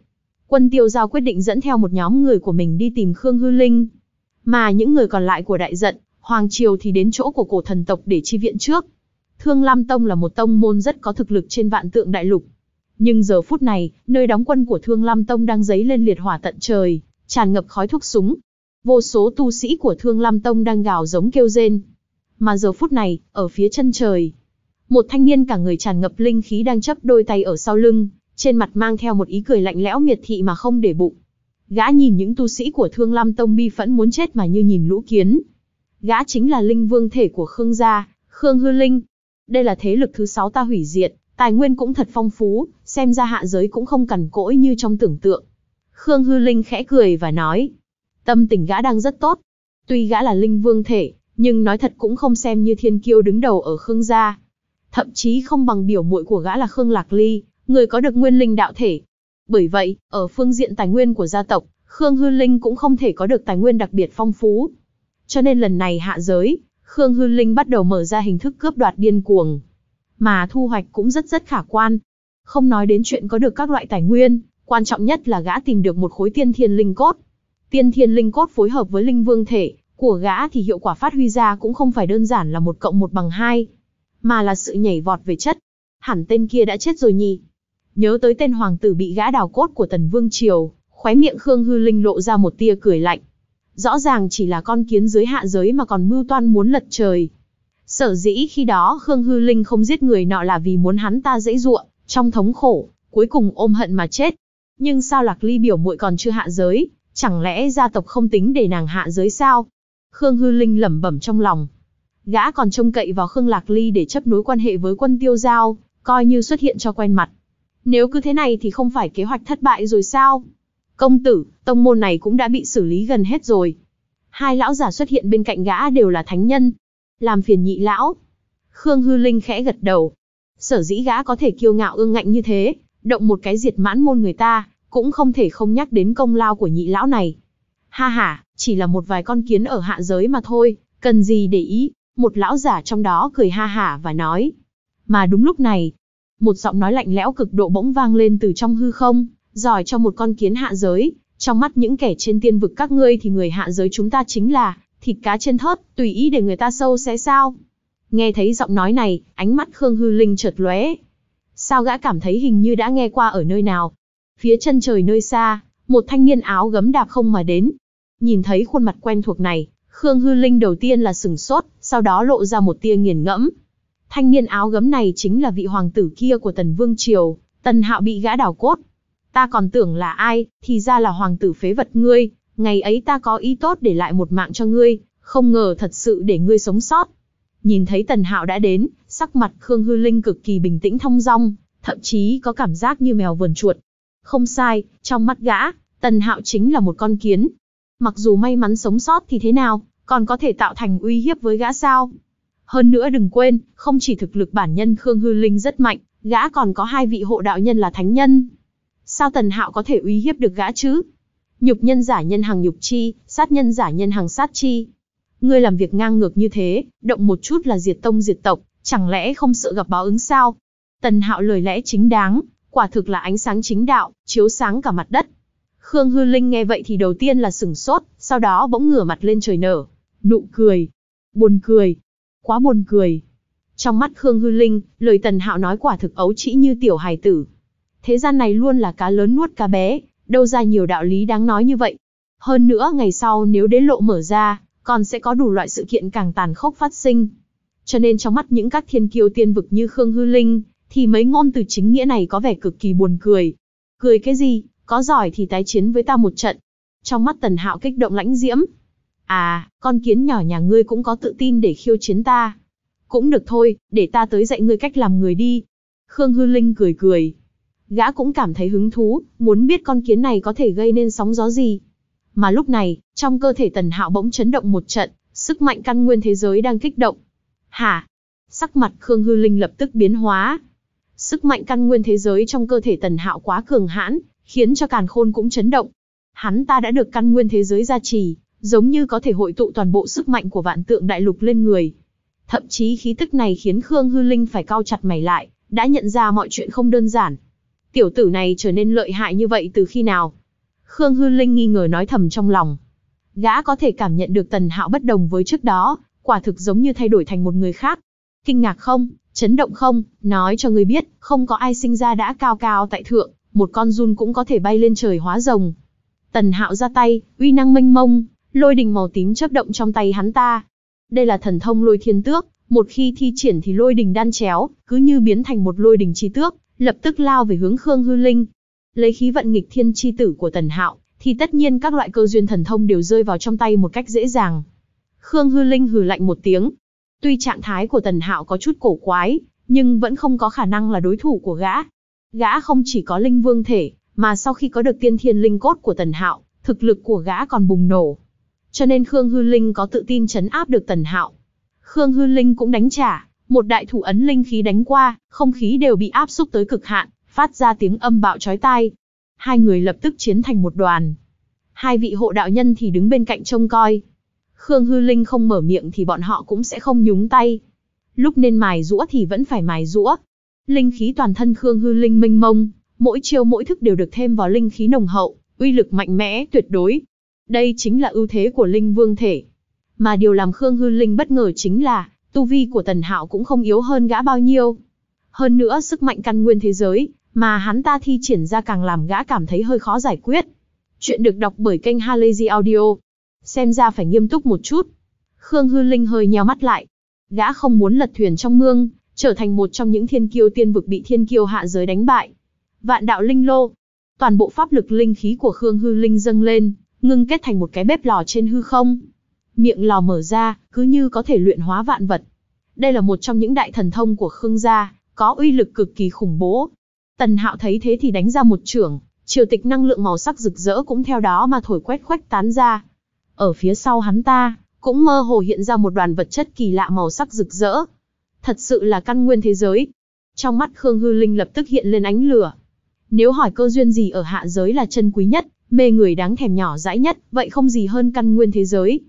quân tiêu giao quyết định dẫn theo một nhóm người của mình đi tìm Khương Hư Linh. Mà những người còn lại của đại giận, Hoàng Triều thì đến chỗ của cổ thần tộc để chi viện trước. Thương Lam Tông là một tông môn rất có thực lực trên vạn tượng đại lục. Nhưng giờ phút này, nơi đóng quân của Thương Lam Tông đang dấy lên liệt hỏa tận trời, tràn ngập khói thuốc súng. Vô số tu sĩ của Thương Lam Tông đang gào giống kêu rên. Mà giờ phút này, ở phía chân trời, một thanh niên cả người tràn ngập linh khí đang chấp đôi tay ở sau lưng, trên mặt mang theo một ý cười lạnh lẽo miệt thị mà không để bụng. Gã nhìn những tu sĩ của Thương Lam Tông bi phẫn muốn chết mà như nhìn lũ kiến. Gã chính là linh vương thể của Khương gia, Khương Hư Linh. Đây là thế lực thứ sáu ta hủy diệt, tài nguyên cũng thật phong phú, xem ra hạ giới cũng không cằn cỗi như trong tưởng tượng. Khương Hư Linh khẽ cười và nói, tâm tình gã đang rất tốt. Tuy gã là linh vương thể, nhưng nói thật cũng không xem như thiên kiêu đứng đầu ở Khương gia. Thậm chí không bằng biểu muội của gã là Khương Lạc Ly, người có được nguyên linh đạo thể. Bởi vậy, ở phương diện tài nguyên của gia tộc, Khương Hư Linh cũng không thể có được tài nguyên đặc biệt phong phú. Cho nên lần này hạ giới, Khương Hư Linh bắt đầu mở ra hình thức cướp đoạt điên cuồng. Mà thu hoạch cũng rất rất khả quan. Không nói đến chuyện có được các loại tài nguyên, quan trọng nhất là gã tìm được một khối tiên thiên linh cốt. Tiên thiên linh cốt phối hợp với linh vương thể, của gã thì hiệu quả phát huy ra cũng không phải đơn giản là một cộng một bằng hai, mà là sự nhảy vọt về chất. Hẳn tên kia đã chết rồi nhỉ? Nhớ tới tên hoàng tử bị gã đào cốt của tần vương triều, khóe miệng Khương Hư Linh lộ ra một tia cười lạnh. Rõ ràng chỉ là con kiến dưới hạ giới mà còn mưu toan muốn lật trời. Sở dĩ khi đó Khương Hư Linh không giết người nọ là vì muốn hắn ta dễ dụa, trong thống khổ, cuối cùng ôm hận mà chết. Nhưng sao Lạc Ly biểu muội còn chưa hạ giới, chẳng lẽ gia tộc không tính để nàng hạ giới sao? Khương Hư Linh lẩm bẩm trong lòng. Gã còn trông cậy vào Khương Lạc Ly để chấp nối quan hệ với quân tiêu giao, coi như xuất hiện cho quen mặt. Nếu cứ thế này thì không phải kế hoạch thất bại rồi sao? Công tử, tông môn này cũng đã bị xử lý gần hết rồi. Hai lão giả xuất hiện bên cạnh gã đều là thánh nhân. Làm phiền nhị lão. Khương Hư Linh khẽ gật đầu. Sở dĩ gã có thể kiêu ngạo ương ngạnh như thế, động một cái diệt mãn môn người ta, cũng không thể không nhắc đến công lao của nhị lão này. Ha ha, chỉ là một vài con kiến ở hạ giới mà thôi, cần gì để ý, một lão giả trong đó cười ha hả và nói. Mà đúng lúc này, một giọng nói lạnh lẽo cực độ bỗng vang lên từ trong hư không, giỏi cho một con kiến hạ giới, trong mắt những kẻ trên tiên vực các ngươi thì người hạ giới chúng ta chính là thịt cá trên thớt, tùy ý để người ta sâu xé sao. Nghe thấy giọng nói này, ánh mắt Khương Hư Linh chợt lóe. Sao gã cảm thấy hình như đã nghe qua ở nơi nào? Phía chân trời nơi xa, một thanh niên áo gấm đạp không mà đến. Nhìn thấy khuôn mặt quen thuộc này, Khương Hư Linh đầu tiên là sừng sốt, sau đó lộ ra một tia nghiền ngẫm, Thanh niên áo gấm này chính là vị hoàng tử kia của Tần Vương Triều, Tần Hạo bị gã đảo cốt. Ta còn tưởng là ai, thì ra là hoàng tử phế vật ngươi, ngày ấy ta có ý tốt để lại một mạng cho ngươi, không ngờ thật sự để ngươi sống sót. Nhìn thấy Tần Hạo đã đến, sắc mặt Khương Hư Linh cực kỳ bình tĩnh thong dong, thậm chí có cảm giác như mèo vườn chuột. Không sai, trong mắt gã, Tần Hạo chính là một con kiến. Mặc dù may mắn sống sót thì thế nào, còn có thể tạo thành uy hiếp với gã sao? Hơn nữa đừng quên, không chỉ thực lực bản nhân Khương Hư Linh rất mạnh, gã còn có hai vị hộ đạo nhân là thánh nhân. Sao Tần Hạo có thể uy hiếp được gã chứ? Nhục nhân giả nhân hàng nhục chi, sát nhân giả nhân hàng sát chi. Ngươi làm việc ngang ngược như thế, động một chút là diệt tông diệt tộc, chẳng lẽ không sợ gặp báo ứng sao? Tần Hạo lời lẽ chính đáng, quả thực là ánh sáng chính đạo, chiếu sáng cả mặt đất. Khương Hư Linh nghe vậy thì đầu tiên là sửng sốt, sau đó bỗng ngửa mặt lên trời nở, nụ cười, buồn cười, quá buồn cười. Trong mắt Khương Hư Linh, lời Tần Hạo nói quả thực ấu trĩ như tiểu hài tử. Thế gian này luôn là cá lớn nuốt cá bé, đâu ra nhiều đạo lý đáng nói như vậy. Hơn nữa ngày sau nếu đế lộ mở ra, còn sẽ có đủ loại sự kiện càng tàn khốc phát sinh. Cho nên trong mắt những các thiên kiêu tiên vực như Khương Hư Linh, thì mấy ngôn từ chính nghĩa này có vẻ cực kỳ buồn cười. Cười cái gì, có giỏi thì tái chiến với ta một trận. Trong mắt Tần Hạo kích động lãnh diễm, À, con kiến nhỏ nhà ngươi cũng có tự tin để khiêu chiến ta. Cũng được thôi, để ta tới dạy ngươi cách làm người đi. Khương Hư Linh cười cười. Gã cũng cảm thấy hứng thú, muốn biết con kiến này có thể gây nên sóng gió gì. Mà lúc này, trong cơ thể tần hạo bỗng chấn động một trận, sức mạnh căn nguyên thế giới đang kích động. Hả? Sắc mặt Khương Hư Linh lập tức biến hóa. Sức mạnh căn nguyên thế giới trong cơ thể tần hạo quá cường hãn, khiến cho càn khôn cũng chấn động. Hắn ta đã được căn nguyên thế giới gia trì, giống như có thể hội tụ toàn bộ sức mạnh của vạn tượng đại lục lên người. Thậm chí khí tức này khiến Khương Hư Linh phải cao chặt mày lại, đã nhận ra mọi chuyện không đơn giản. Tiểu tử này trở nên lợi hại như vậy từ khi nào? Khương Hư Linh nghi ngờ nói thầm trong lòng. Gã có thể cảm nhận được Tần Hạo bất đồng với trước đó, quả thực giống như thay đổi thành một người khác. Kinh ngạc không, chấn động không, nói cho người biết, không có ai sinh ra đã cao cao tại thượng, một con run cũng có thể bay lên trời hóa rồng. Tần Hạo ra tay, uy năng mênh mông, lôi đình màu tím chớp động trong tay hắn ta. Đây là thần thông lôi thiên tước, một khi thi triển thì lôi đình đan chéo, cứ như biến thành một lôi đình chi tước, lập tức lao về hướng Khương Hư Linh. Lấy khí vận nghịch thiên chi tử của Tần Hạo, thì tất nhiên các loại cơ duyên thần thông đều rơi vào trong tay một cách dễ dàng. Khương Hư Linh hừ lạnh một tiếng. Tuy trạng thái của Tần Hạo có chút cổ quái, nhưng vẫn không có khả năng là đối thủ của gã. Gã không chỉ có linh vương thể, mà sau khi có được tiên thiên linh cốt của Tần Hạo, thực lực của gã còn bùng nổ, cho nên Khương Hư Linh có tự tin chấn áp được Tần Hạo. Khương Hư Linh cũng đánh trả, một đại thủ ấn linh khí đánh qua, không khí đều bị áp xúc tới cực hạn, phát ra tiếng âm bạo chói tai. Hai người lập tức chiến thành một đoàn. Hai vị hộ đạo nhân thì đứng bên cạnh trông coi. Khương Hư Linh không mở miệng thì bọn họ cũng sẽ không nhúng tay. Lúc nên mài rũa thì vẫn phải mài rũa. Linh khí toàn thân Khương Hư Linh mênh mông, mỗi chiêu mỗi thức đều được thêm vào linh khí nồng hậu, uy lực mạnh mẽ tuyệt đối. Đây chính là ưu thế của linh vương thể. Mà điều làm Khương Hư Linh bất ngờ chính là, tu vi của Tần Hạo cũng không yếu hơn gã bao nhiêu. Hơn nữa sức mạnh căn nguyên thế giới, mà hắn ta thi triển ra càng làm gã cảm thấy hơi khó giải quyết. Chuyện được đọc bởi kênh Halazy Audio. Xem ra phải nghiêm túc một chút. Khương Hư Linh hơi nheo mắt lại. Gã không muốn lật thuyền trong mương, trở thành một trong những thiên kiêu tiên vực bị thiên kiêu hạ giới đánh bại. Vạn đạo linh lô. Toàn bộ pháp lực linh khí của Khương Hư Linh dâng lên, ngưng kết thành một cái bếp lò trên hư không. Miệng lò mở ra, cứ như có thể luyện hóa vạn vật. Đây là một trong những đại thần thông của Khương gia, có uy lực cực kỳ khủng bố. Tần Hạo thấy thế thì đánh ra một trưởng, triều tịch năng lượng màu sắc rực rỡ cũng theo đó mà thổi quét khoách tán ra. Ở phía sau hắn ta, cũng mơ hồ hiện ra một đoàn vật chất kỳ lạ màu sắc rực rỡ. Thật sự là căn nguyên thế giới. Trong mắt Khương Hư Linh lập tức hiện lên ánh lửa. Nếu hỏi cơ duyên gì ở hạ giới là chân quý nhất, mê người đáng thèm nhỏ dãi nhất, vậy không gì hơn căn nguyên thế giới.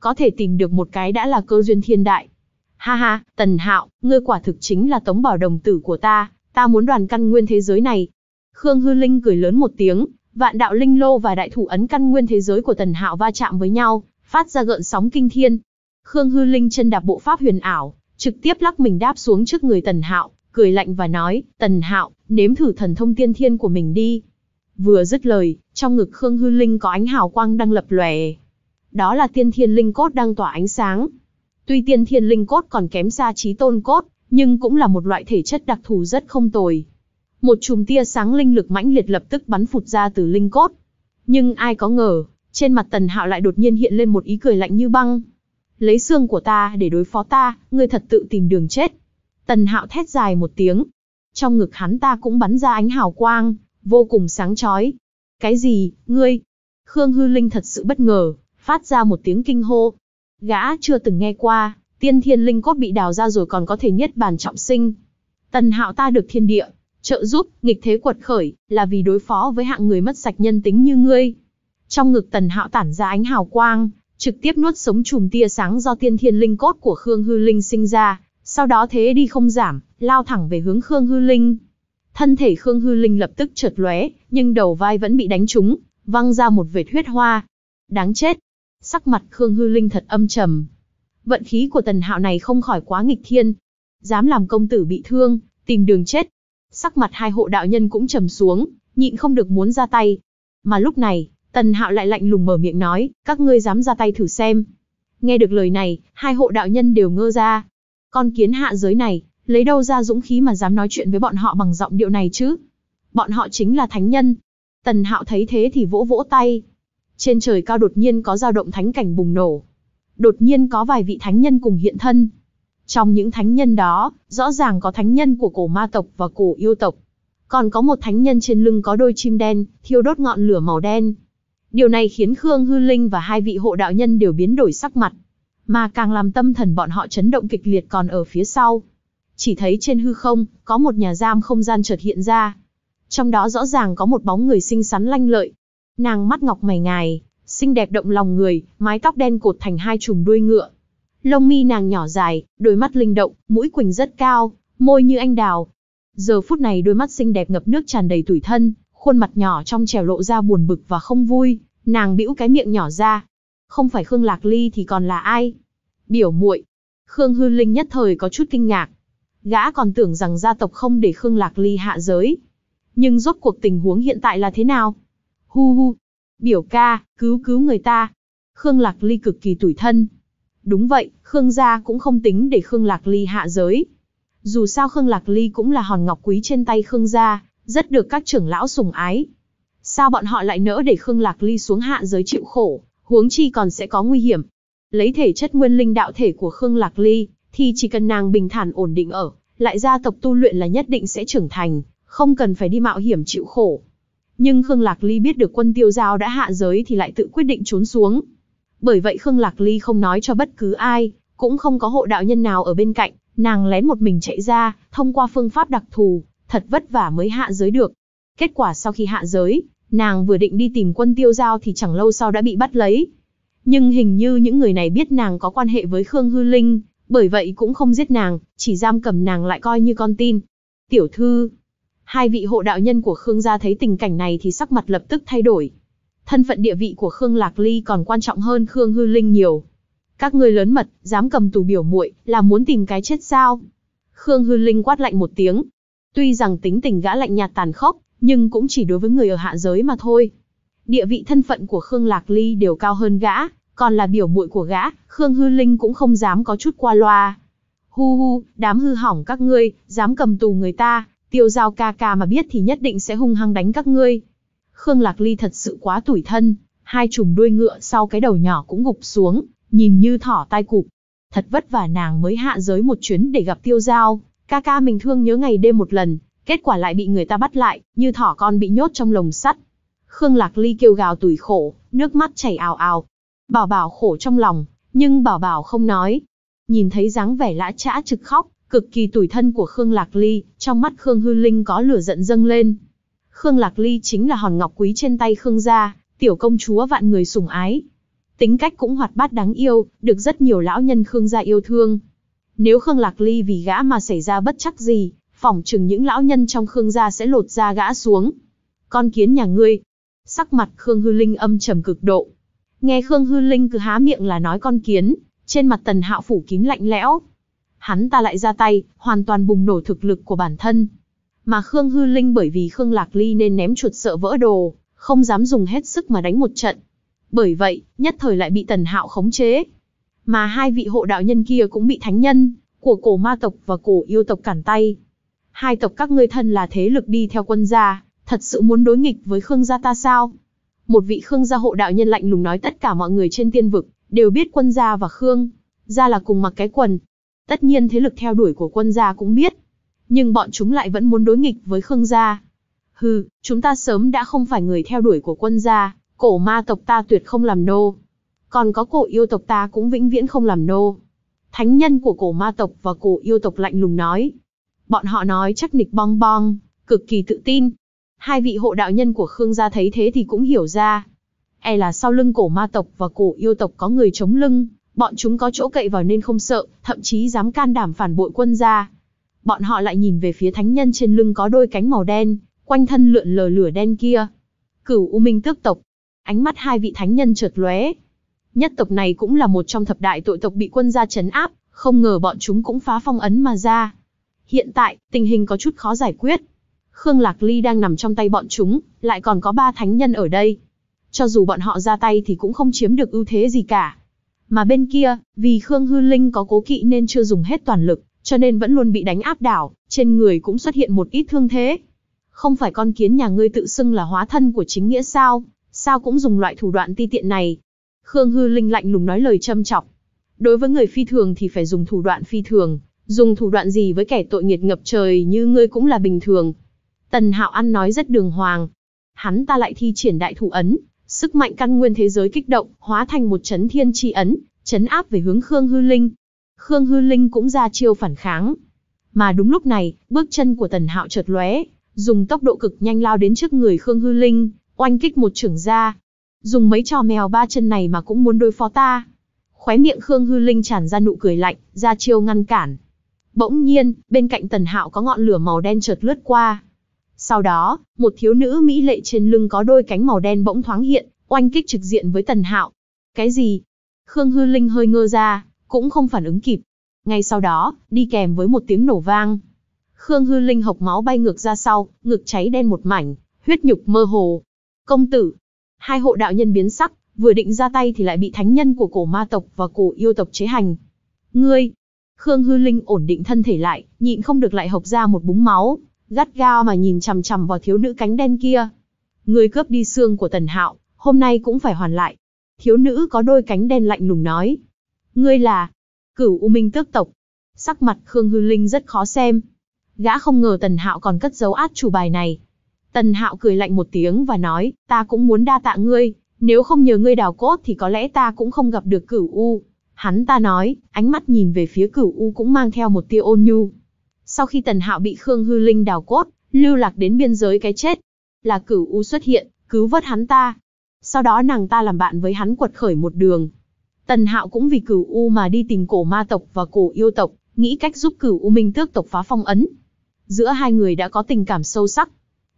Có thể tìm được một cái đã là cơ duyên thiên đại. Ha ha, Tần Hạo, ngươi quả thực chính là tống bảo đồng tử của ta, ta muốn đoàn căn nguyên thế giới này. Khương Hư Linh cười lớn một tiếng, vạn đạo linh lô và đại thủ ấn căn nguyên thế giới của Tần Hạo va chạm với nhau, phát ra gợn sóng kinh thiên. Khương Hư Linh chân đạp bộ pháp huyền ảo, trực tiếp lắc mình đáp xuống trước người Tần Hạo, cười lạnh và nói, "Tần Hạo, nếm thử thần thông tiên thiên của mình đi." Vừa dứt lời, trong ngực Khương Hư Linh có ánh hào quang đang lập lòe. Đó là tiên thiên linh cốt đang tỏa ánh sáng. Tuy tiên thiên linh cốt còn kém xa trí tôn cốt, nhưng cũng là một loại thể chất đặc thù rất không tồi. Một chùm tia sáng linh lực mãnh liệt lập tức bắn phụt ra từ linh cốt. Nhưng ai có ngờ, trên mặt tần hạo lại đột nhiên hiện lên một ý cười lạnh như băng. Lấy xương của ta để đối phó ta, ngươi thật tự tìm đường chết. Tần hạo thét dài một tiếng. Trong ngực hắn ta cũng bắn ra ánh hào quang, vô cùng sáng chói. Cái gì, ngươi? Khương Hư Linh thật sự bất ngờ, phát ra một tiếng kinh hô. Gã chưa từng nghe qua, tiên thiên linh cốt bị đào ra rồi còn có thể nhất bàn trọng sinh. Tần hạo ta được thiên địa, trợ giúp, nghịch thế quật khởi, là vì đối phó với hạng người mất sạch nhân tính như ngươi. Trong ngực tần hạo tản ra ánh hào quang, trực tiếp nuốt sống chùm tia sáng do tiên thiên linh cốt của Khương Hư Linh sinh ra, sau đó thế đi không giảm, lao thẳng về hướng Khương Hư Linh. Thân thể Khương Hư Linh lập tức chợt lóe, nhưng đầu vai vẫn bị đánh trúng, văng ra một vệt huyết hoa. Đáng chết. Sắc mặt Khương Hư Linh thật âm trầm. Vận khí của Tần Hạo này không khỏi quá nghịch thiên, dám làm công tử bị thương, tìm đường chết. Sắc mặt hai hộ đạo nhân cũng trầm xuống, nhịn không được muốn ra tay. Mà lúc này, Tần Hạo lại lạnh lùng mở miệng nói, các ngươi dám ra tay thử xem. Nghe được lời này, hai hộ đạo nhân đều ngơ ra. Con kiến hạ giới này, lấy đâu ra dũng khí mà dám nói chuyện với bọn họ bằng giọng điệu này chứ? Bọn họ chính là thánh nhân. Tần Hạo thấy thế thì vỗ vỗ tay. Trên trời cao đột nhiên có dao động thánh cảnh bùng nổ. Đột nhiên có vài vị thánh nhân cùng hiện thân. Trong những thánh nhân đó, rõ ràng có thánh nhân của cổ ma tộc và cổ yêu tộc. Còn có một thánh nhân trên lưng có đôi chim đen, thiêu đốt ngọn lửa màu đen. Điều này khiến Khương Hư Linh và hai vị hộ đạo nhân đều biến đổi sắc mặt. Mà càng làm tâm thần bọn họ chấn động kịch liệt còn ở phía sau. Chỉ thấy trên hư không, có một nhà giam không gian chợt hiện ra. Trong đó rõ ràng có một bóng người xinh xắn lanh lợi. Nàng mắt ngọc mày ngài, xinh đẹp động lòng người, mái tóc đen cột thành hai chùm đuôi ngựa. Lông mi nàng nhỏ dài, đôi mắt linh động, mũi quỳnh rất cao, môi như anh đào. Giờ phút này đôi mắt xinh đẹp ngập nước tràn đầy tủi thân, khuôn mặt nhỏ trong trẻo lộ ra buồn bực và không vui, nàng bĩu cái miệng nhỏ ra. Không phải Khương Lạc Ly thì còn là ai? Biểu muội. Khương Hư Linh nhất thời có chút kinh ngạc, Gã còn tưởng rằng gia tộc không để Khương Lạc Ly hạ giới. Nhưng rốt cuộc tình huống hiện tại là thế nào? Hu hu, biểu ca, cứu cứu người ta. Khương Lạc Ly cực kỳ tủi thân. Đúng vậy, Khương gia cũng không tính để Khương Lạc Ly hạ giới. Dù sao Khương Lạc Ly cũng là hòn ngọc quý trên tay Khương gia, rất được các trưởng lão sủng ái. Sao bọn họ lại nỡ để Khương Lạc Ly xuống hạ giới chịu khổ, huống chi còn sẽ có nguy hiểm. Lấy thể chất nguyên linh đạo thể của Khương Lạc Ly, thì chỉ cần nàng bình thản ổn định ở, lại gia tộc tu luyện là nhất định sẽ trưởng thành, không cần phải đi mạo hiểm chịu khổ. Nhưng Khương Lạc Ly biết được quân tiêu giao đã hạ giới thì lại tự quyết định trốn xuống. Bởi vậy Khương Lạc Ly không nói cho bất cứ ai, cũng không có hộ đạo nhân nào ở bên cạnh, nàng lén một mình chạy ra, thông qua phương pháp đặc thù, thật vất vả mới hạ giới được. Kết quả sau khi hạ giới, nàng vừa định đi tìm quân tiêu giao thì chẳng lâu sau đã bị bắt lấy. Nhưng hình như những người này biết nàng có quan hệ với Khương Hư Linh, bởi vậy cũng không giết nàng, chỉ giam cầm nàng lại coi như con tin. Tiểu thư, hai vị hộ đạo nhân của Khương gia thấy tình cảnh này thì sắc mặt lập tức thay đổi. Thân phận địa vị của Khương Lạc Ly còn quan trọng hơn Khương Hư Linh nhiều. Các ngươi lớn mật, dám cầm tù biểu muội, là muốn tìm cái chết sao? Khương Hư Linh quát lạnh một tiếng. Tuy rằng tính tình gã lạnh nhạt tàn khốc, nhưng cũng chỉ đối với người ở hạ giới mà thôi. Địa vị thân phận của Khương Lạc Ly đều cao hơn gã, còn là biểu muội của gã, Khương Hư Linh cũng không dám có chút qua loa. Hu hu, đám hư hỏng các ngươi, dám cầm tù người ta, tiêu giao ca ca mà biết thì nhất định sẽ hung hăng đánh các ngươi. Khương Lạc Ly thật sự quá tủi thân, hai chùm đuôi ngựa sau cái đầu nhỏ cũng gục xuống, nhìn như thỏ tai cụp. Thật vất vả nàng mới hạ giới một chuyến để gặp tiêu giao, ca ca mình thương nhớ ngày đêm một lần, kết quả lại bị người ta bắt lại, như thỏ con bị nhốt trong lồng sắt. Khương Lạc Ly kêu gào tủi khổ, nước mắt chảy ào ào, Bảo bảo khổ trong lòng, nhưng bảo bảo không nói. Nhìn thấy dáng vẻ lã trã trực khóc, cực kỳ tủi thân của Khương Lạc Ly, trong mắt Khương Hư Linh có lửa giận dâng lên. Khương Lạc Ly chính là hòn ngọc quý trên tay Khương gia, tiểu công chúa vạn người sủng ái. Tính cách cũng hoạt bát đáng yêu, được rất nhiều lão nhân Khương gia yêu thương. Nếu Khương Lạc Ly vì gã mà xảy ra bất chắc gì, phỏng chừng những lão nhân trong Khương gia sẽ lột da gã xuống. Con kiến nhà ngươi. Sắc mặt Khương Hư Linh âm trầm cực độ, Nghe Khương Hư Linh cứ há miệng là nói con kiến, trên mặt Tần Hạo phủ kín lạnh lẽo. Hắn ta lại ra tay, hoàn toàn bùng nổ thực lực của bản thân. Mà Khương Hư Linh bởi vì Khương Lạc Ly nên ném chuột sợ vỡ đồ, không dám dùng hết sức mà đánh một trận. Bởi vậy, nhất thời lại bị Tần Hạo khống chế. Mà hai vị hộ đạo nhân kia cũng bị thánh nhân, của cổ ma tộc và cổ yêu tộc cản tay. Hai tộc các ngươi thân là thế lực đi theo quân gia, thật sự muốn đối nghịch với Khương gia ta sao? Một vị Khương gia hộ đạo nhân lạnh lùng nói tất cả mọi người trên tiên vực, đều biết quân gia và Khương, gia là cùng mặc cái quần. Tất nhiên thế lực theo đuổi của quân gia cũng biết. Nhưng bọn chúng lại vẫn muốn đối nghịch với Khương gia. Hừ, chúng ta sớm đã không phải người theo đuổi của quân gia, cổ ma tộc ta tuyệt không làm nô. Còn có cổ yêu tộc ta cũng vĩnh viễn không làm nô. Thánh nhân của cổ ma tộc và cổ yêu tộc lạnh lùng nói. Bọn họ nói chắc nịch bong bong, cực kỳ tự tin, Hai vị hộ đạo nhân của Khương gia thấy thế thì cũng hiểu ra. E là sau lưng cổ ma tộc và cổ yêu tộc có người chống lưng, bọn chúng có chỗ cậy vào nên không sợ, thậm chí dám can đảm phản bội quân gia. Bọn họ lại nhìn về phía thánh nhân trên lưng có đôi cánh màu đen, quanh thân lượn lờ lửa đen kia. Cửu U Minh tước tộc. Ánh mắt hai vị thánh nhân chợt lóe. Nhất tộc này cũng là một trong thập đại tội tộc bị quân gia trấn áp, không ngờ bọn chúng cũng phá phong ấn mà ra. Hiện tại, tình hình có chút khó giải quyết. Khương Lạc Ly đang nằm trong tay bọn chúng, lại còn có ba thánh nhân ở đây. Cho dù bọn họ ra tay thì cũng không chiếm được ưu thế gì cả. Mà bên kia, vì Khương Hư Linh có cố kỵ nên chưa dùng hết toàn lực, cho nên vẫn luôn bị đánh áp đảo, trên người cũng xuất hiện một ít thương thế. Không phải con kiến nhà ngươi tự xưng là hóa thân của chính nghĩa sao, sao cũng dùng loại thủ đoạn ti tiện này. Khương Hư Linh lạnh lùng nói lời châm chọc. Đối với người phi thường thì phải dùng thủ đoạn phi thường, dùng thủ đoạn gì với kẻ tội nghiệt ngập trời như ngươi cũng là bình thường, Tần Hạo ăn nói rất đường hoàng. Hắn ta lại thi triển đại thủ ấn, sức mạnh căn nguyên thế giới kích động, hóa thành một chấn thiên chi ấn, chấn áp về hướng Khương Hư Linh. Khương Hư Linh cũng ra chiêu phản kháng. Mà đúng lúc này, bước chân của Tần Hạo chợt lóe, dùng tốc độ cực nhanh lao đến trước người Khương Hư Linh, oanh kích một trưởng ra. Dùng mấy trò mèo ba chân này mà cũng muốn đối phó ta. Khóe miệng Khương Hư Linh tràn ra nụ cười lạnh, ra chiêu ngăn cản. Bỗng nhiên, bên cạnh Tần Hạo có ngọn lửa màu đen chợt lướt qua, sau đó, một thiếu nữ mỹ lệ trên lưng có đôi cánh màu đen bỗng thoáng hiện, oanh kích trực diện với Tần Hạo. Cái gì? Khương Hư Linh hơi ngơ ra, cũng không phản ứng kịp. Ngay sau đó, đi kèm với một tiếng nổ vang. Khương Hư Linh hộc máu bay ngược ra sau, ngực cháy đen một mảnh, huyết nhục mơ hồ. Công tử, hai hộ đạo nhân biến sắc, vừa định ra tay thì lại bị thánh nhân của cổ ma tộc và cổ yêu tộc chế hành. Ngươi, Khương Hư Linh ổn định thân thể lại, nhịn không được lại hộc ra một búng máu, gắt gao mà nhìn chằm chằm vào thiếu nữ cánh đen kia. Người cướp đi xương của Tần Hạo, hôm nay cũng phải hoàn lại. Thiếu nữ có đôi cánh đen lạnh lùng nói. Ngươi là cửu U Minh tước tộc. Sắc mặt Khương Hư Linh rất khó xem. Gã không ngờ Tần Hạo còn cất giấu át chủ bài này. Tần Hạo cười lạnh một tiếng và nói, ta cũng muốn đa tạ ngươi, nếu không nhờ ngươi đào cốt thì có lẽ ta cũng không gặp được cửu U. Hắn ta nói, ánh mắt nhìn về phía cửu U cũng mang theo một tia ôn nhu. Sau khi Tần Hạo bị Khương Hư Linh đào cốt, lưu lạc đến biên giới cái chết, là cửu u xuất hiện, cứu vớt hắn ta. Sau đó nàng ta làm bạn với hắn quật khởi một đường. Tần Hạo cũng vì cửu u mà đi tìm cổ ma tộc và cổ yêu tộc, nghĩ cách giúp cửu u minh tước tộc phá phong ấn. Giữa hai người đã có tình cảm sâu sắc.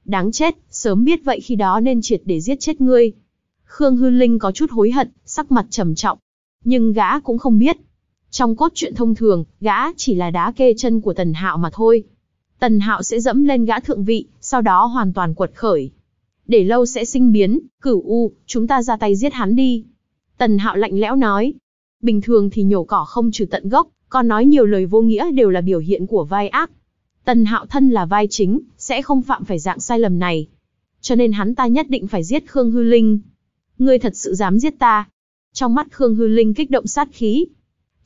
Đáng chết, sớm biết vậy khi đó nên triệt để giết chết ngươi. Khương Hư Linh có chút hối hận, sắc mặt trầm trọng. Nhưng gã cũng không biết, trong cốt truyện thông thường, gã chỉ là đá kê chân của Tần Hạo mà thôi. Tần Hạo sẽ dẫm lên gã thượng vị, sau đó hoàn toàn quật khởi. Để lâu sẽ sinh biến, cửu u, chúng ta ra tay giết hắn đi. Tần Hạo lạnh lẽo nói. Bình thường thì nhổ cỏ không trừ tận gốc, còn nói nhiều lời vô nghĩa đều là biểu hiện của vai ác. Tần Hạo thân là vai chính, sẽ không phạm phải dạng sai lầm này. Cho nên hắn ta nhất định phải giết Khương Hư Linh. Ngươi thật sự dám giết ta. Trong mắt Khương Hư Linh kích động sát khí,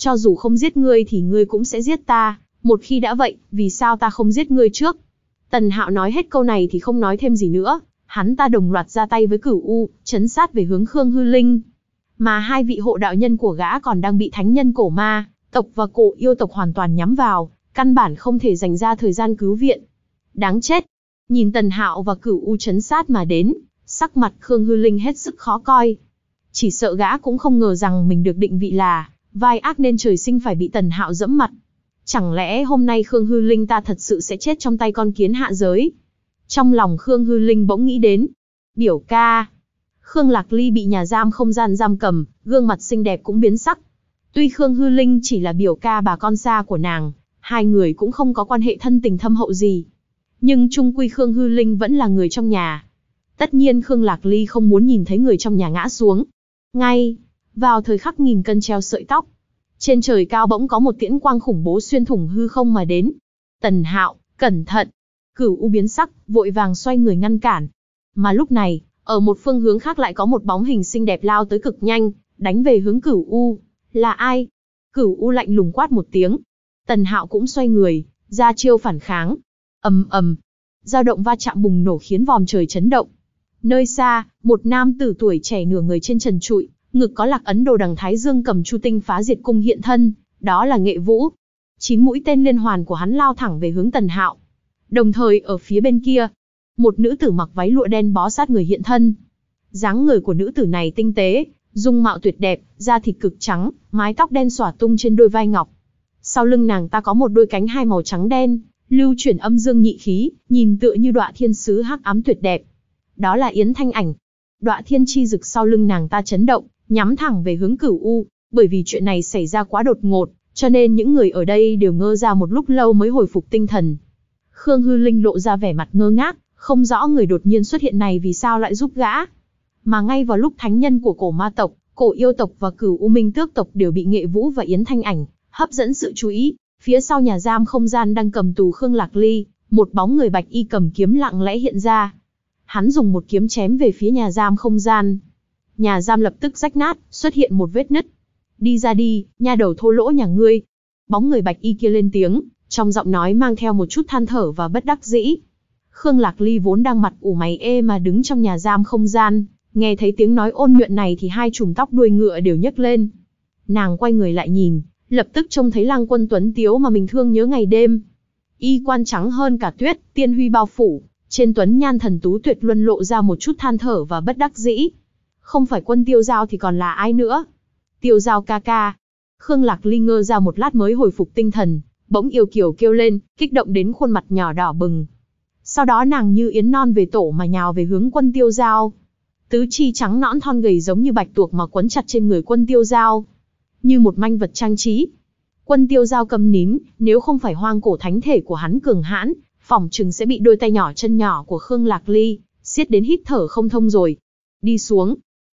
cho dù không giết ngươi thì ngươi cũng sẽ giết ta, một khi đã vậy, vì sao ta không giết ngươi trước? Tần Hạo nói hết câu này thì không nói thêm gì nữa, hắn ta đồng loạt ra tay với cửu U, chấn sát về hướng Khương Hư Linh. Mà hai vị hộ đạo nhân của gã còn đang bị thánh nhân cổ ma, tộc và cổ yêu tộc hoàn toàn nhắm vào, căn bản không thể dành ra thời gian cứu viện. Đáng chết! Nhìn Tần Hạo và cửu U chấn sát mà đến, sắc mặt Khương Hư Linh hết sức khó coi. Chỉ sợ gã cũng không ngờ rằng mình được định vị là vai ác nên trời sinh phải bị tần hạo dẫm mặt. Chẳng lẽ hôm nay Khương Hư Linh ta thật sự sẽ chết trong tay con kiến hạ giới? Trong lòng Khương Hư Linh bỗng nghĩ đến. Biểu ca. Khương Lạc Ly bị nhà giam không gian giam cầm, gương mặt xinh đẹp cũng biến sắc. Tuy Khương Hư Linh chỉ là biểu ca bà con xa của nàng, hai người cũng không có quan hệ thân tình thâm hậu gì. Nhưng chung quy Khương Hư Linh vẫn là người trong nhà. Tất nhiên Khương Lạc Ly không muốn nhìn thấy người trong nhà ngã xuống. Ngay, vào thời khắc nghìn cân treo sợi tóc. Trên trời cao bỗng có một tiễn quang khủng bố xuyên thủng hư không mà đến. Tần Hạo, cẩn thận. Cửu U biến sắc, vội vàng xoay người ngăn cản. Mà lúc này, ở một phương hướng khác lại có một bóng hình xinh đẹp lao tới cực nhanh, đánh về hướng Cửu U. Là ai? Cửu U lạnh lùng quát một tiếng. Tần Hạo cũng xoay người, ra chiêu phản kháng. Ầm ầm. Dao động va chạm bùng nổ khiến vòm trời chấn động. Nơi xa, một nam tử tuổi trẻ nửa người trên trần trụi, ngực có lạc ấn đồ đằng thái dương cầm chu tinh phá diệt cung hiện thân, đó là nghệ vũ. Chín mũi tên liên hoàn của hắn lao thẳng về hướng tần hạo. Đồng thời ở phía bên kia, một nữ tử mặc váy lụa đen bó sát người hiện thân. dáng người của nữ tử này tinh tế, dung mạo tuyệt đẹp, da thịt cực trắng, mái tóc đen xỏa tung trên đôi vai ngọc. Sau lưng nàng ta có một đôi cánh hai màu trắng đen, lưu chuyển âm dương nhị khí, nhìn tựa như đọa thiên sứ hắc ám tuyệt đẹp. Đó là Yến Thanh Ảnh. Đọa thiên chi rực sau lưng nàng ta chấn động, nhắm thẳng về hướng cửu U, bởi vì chuyện này xảy ra quá đột ngột, cho nên những người ở đây đều ngơ ra một lúc lâu mới hồi phục tinh thần. Khương Hư Linh lộ ra vẻ mặt ngơ ngác, không rõ người đột nhiên xuất hiện này vì sao lại giúp gã. Mà ngay vào lúc thánh nhân của cổ ma tộc, cổ yêu tộc và cửu U Minh tước tộc đều bị nghệ vũ và yến thanh ảnh, hấp dẫn sự chú ý, phía sau nhà giam không gian đang cầm tù Khương Lạc Ly, một bóng người bạch y cầm kiếm lặng lẽ hiện ra. Hắn dùng một kiếm chém về phía nhà giam không gian, nhà giam lập tức rách nát, xuất hiện một vết nứt. Đi ra đi, nha đầu thô lỗ nhà ngươi. Bóng người bạch y kia lên tiếng, trong giọng nói mang theo một chút than thở và bất đắc dĩ. Khương Lạc Ly vốn đang mặt ủ mày ê mà đứng trong nhà giam không gian, nghe thấy tiếng nói ôn nhuận này thì hai chùm tóc đuôi ngựa đều nhấc lên. Nàng quay người lại nhìn, lập tức trông thấy lang quân tuấn tiếu mà mình thương nhớ ngày đêm. Y quan trắng hơn cả tuyết, tiên huy bao phủ, trên tuấn nhan thần tú tuyệt luân lộ ra một chút than thở và bất đắc dĩ không phải quân tiêu giao thì còn là ai nữa. Tiêu giao ca ca. Khương Lạc Ly ngơ ra một lát mới hồi phục tinh thần, bỗng yêu kiểu kêu lên, kích động đến khuôn mặt nhỏ đỏ bừng. Sau đó nàng như yến non về tổ mà nhào về hướng quân tiêu giao. Tứ chi trắng nõn thon gầy giống như bạch tuộc mà quấn chặt trên người quân tiêu giao. Như một manh vật trang trí. Quân tiêu giao cầm nín, nếu không phải hoang cổ thánh thể của hắn cường hãn, phỏng chừng sẽ bị đôi tay nhỏ chân nhỏ của Khương Lạc Ly, siết đến hít thở không thông rồi. Đi xuống,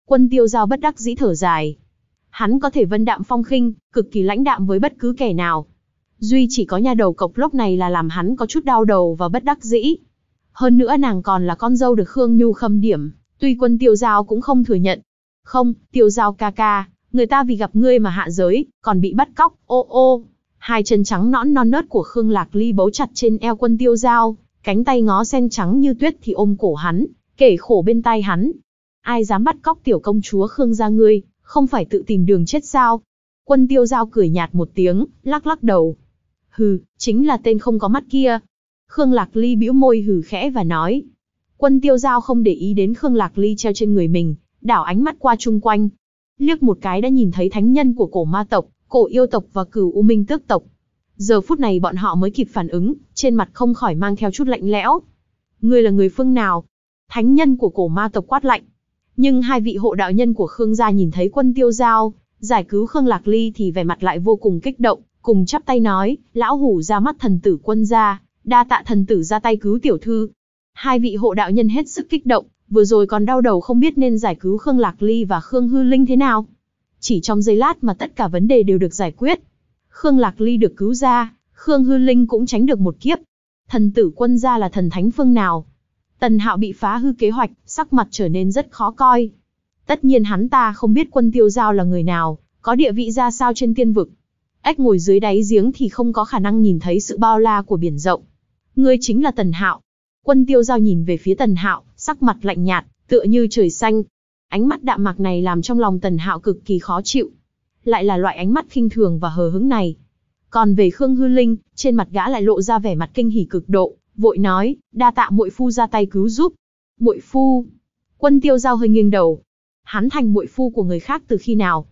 Quân tiêu giao bất đắc dĩ thở dài. Hắn có thể vân đạm phong khinh, cực kỳ lãnh đạm với bất cứ kẻ nào. Duy chỉ có nhà đầu cộc lốc này là làm hắn có chút đau đầu và bất đắc dĩ. Hơn nữa nàng còn là con dâu được Khương Nhu khâm điểm, tuy quân tiêu giao cũng không thừa nhận. Không, tiêu giao ca ca, người ta vì gặp ngươi mà hạ giới, còn bị bắt cóc, ô ô. Hai chân trắng nõn non nớt của Khương Lạc Ly bấu chặt trên eo quân tiêu giao, cánh tay ngó sen trắng như tuyết thì ôm cổ hắn, kể khổ bên tai hắn, ai dám bắt cóc tiểu công chúa Khương gia ngươi, không phải tự tìm đường chết sao? Quân tiêu giao cười nhạt một tiếng, lắc lắc đầu. Hừ, chính là tên không có mắt kia. Khương Lạc Ly bĩu môi hừ khẽ và nói. Quân tiêu giao không để ý đến Khương Lạc Ly treo trên người mình, đảo ánh mắt qua chung quanh. Liếc một cái đã nhìn thấy thánh nhân của cổ ma tộc, cổ yêu tộc và cửu u minh tước tộc. Giờ phút này bọn họ mới kịp phản ứng, trên mặt không khỏi mang theo chút lạnh lẽo. Ngươi là người phương nào? Thánh nhân của cổ ma tộc quát lạnh. Nhưng hai vị hộ đạo nhân của Khương gia nhìn thấy quân tiêu giao, giải cứu Khương Lạc Ly thì vẻ mặt lại vô cùng kích động, cùng chắp tay nói, lão hủ ra mắt thần tử quân gia, đa tạ thần tử ra tay cứu tiểu thư. Hai vị hộ đạo nhân hết sức kích động, vừa rồi còn đau đầu không biết nên giải cứu Khương Lạc Ly và Khương Hư Linh thế nào. Chỉ trong giây lát mà tất cả vấn đề đều được giải quyết. Khương Lạc Ly được cứu ra, Khương Hư Linh cũng tránh được một kiếp. Thần tử quân gia là thần thánh phương nào, Tần Hạo bị phá hư kế hoạch, sắc mặt trở nên rất khó coi. Tất nhiên hắn ta không biết quân tiêu giao là người nào, có địa vị ra sao trên tiên vực. Ếch ngồi dưới đáy giếng thì không có khả năng nhìn thấy sự bao la của biển rộng. Ngươi chính là Tần Hạo. Quân tiêu giao nhìn về phía Tần Hạo, sắc mặt lạnh nhạt, tựa như trời xanh. Ánh mắt đạm mạc này làm trong lòng Tần Hạo cực kỳ khó chịu. Lại là loại ánh mắt khinh thường và hờ hứng này. Còn về Khương Hư Linh, trên mặt gã lại lộ ra vẻ mặt kinh hỉ cực độ, vội nói, đa tạ muội phu ra tay cứu giúp. Muội phu? Quân Tiêu Giao hơi nghiêng đầu. Hắn thành muội phu của người khác từ khi nào?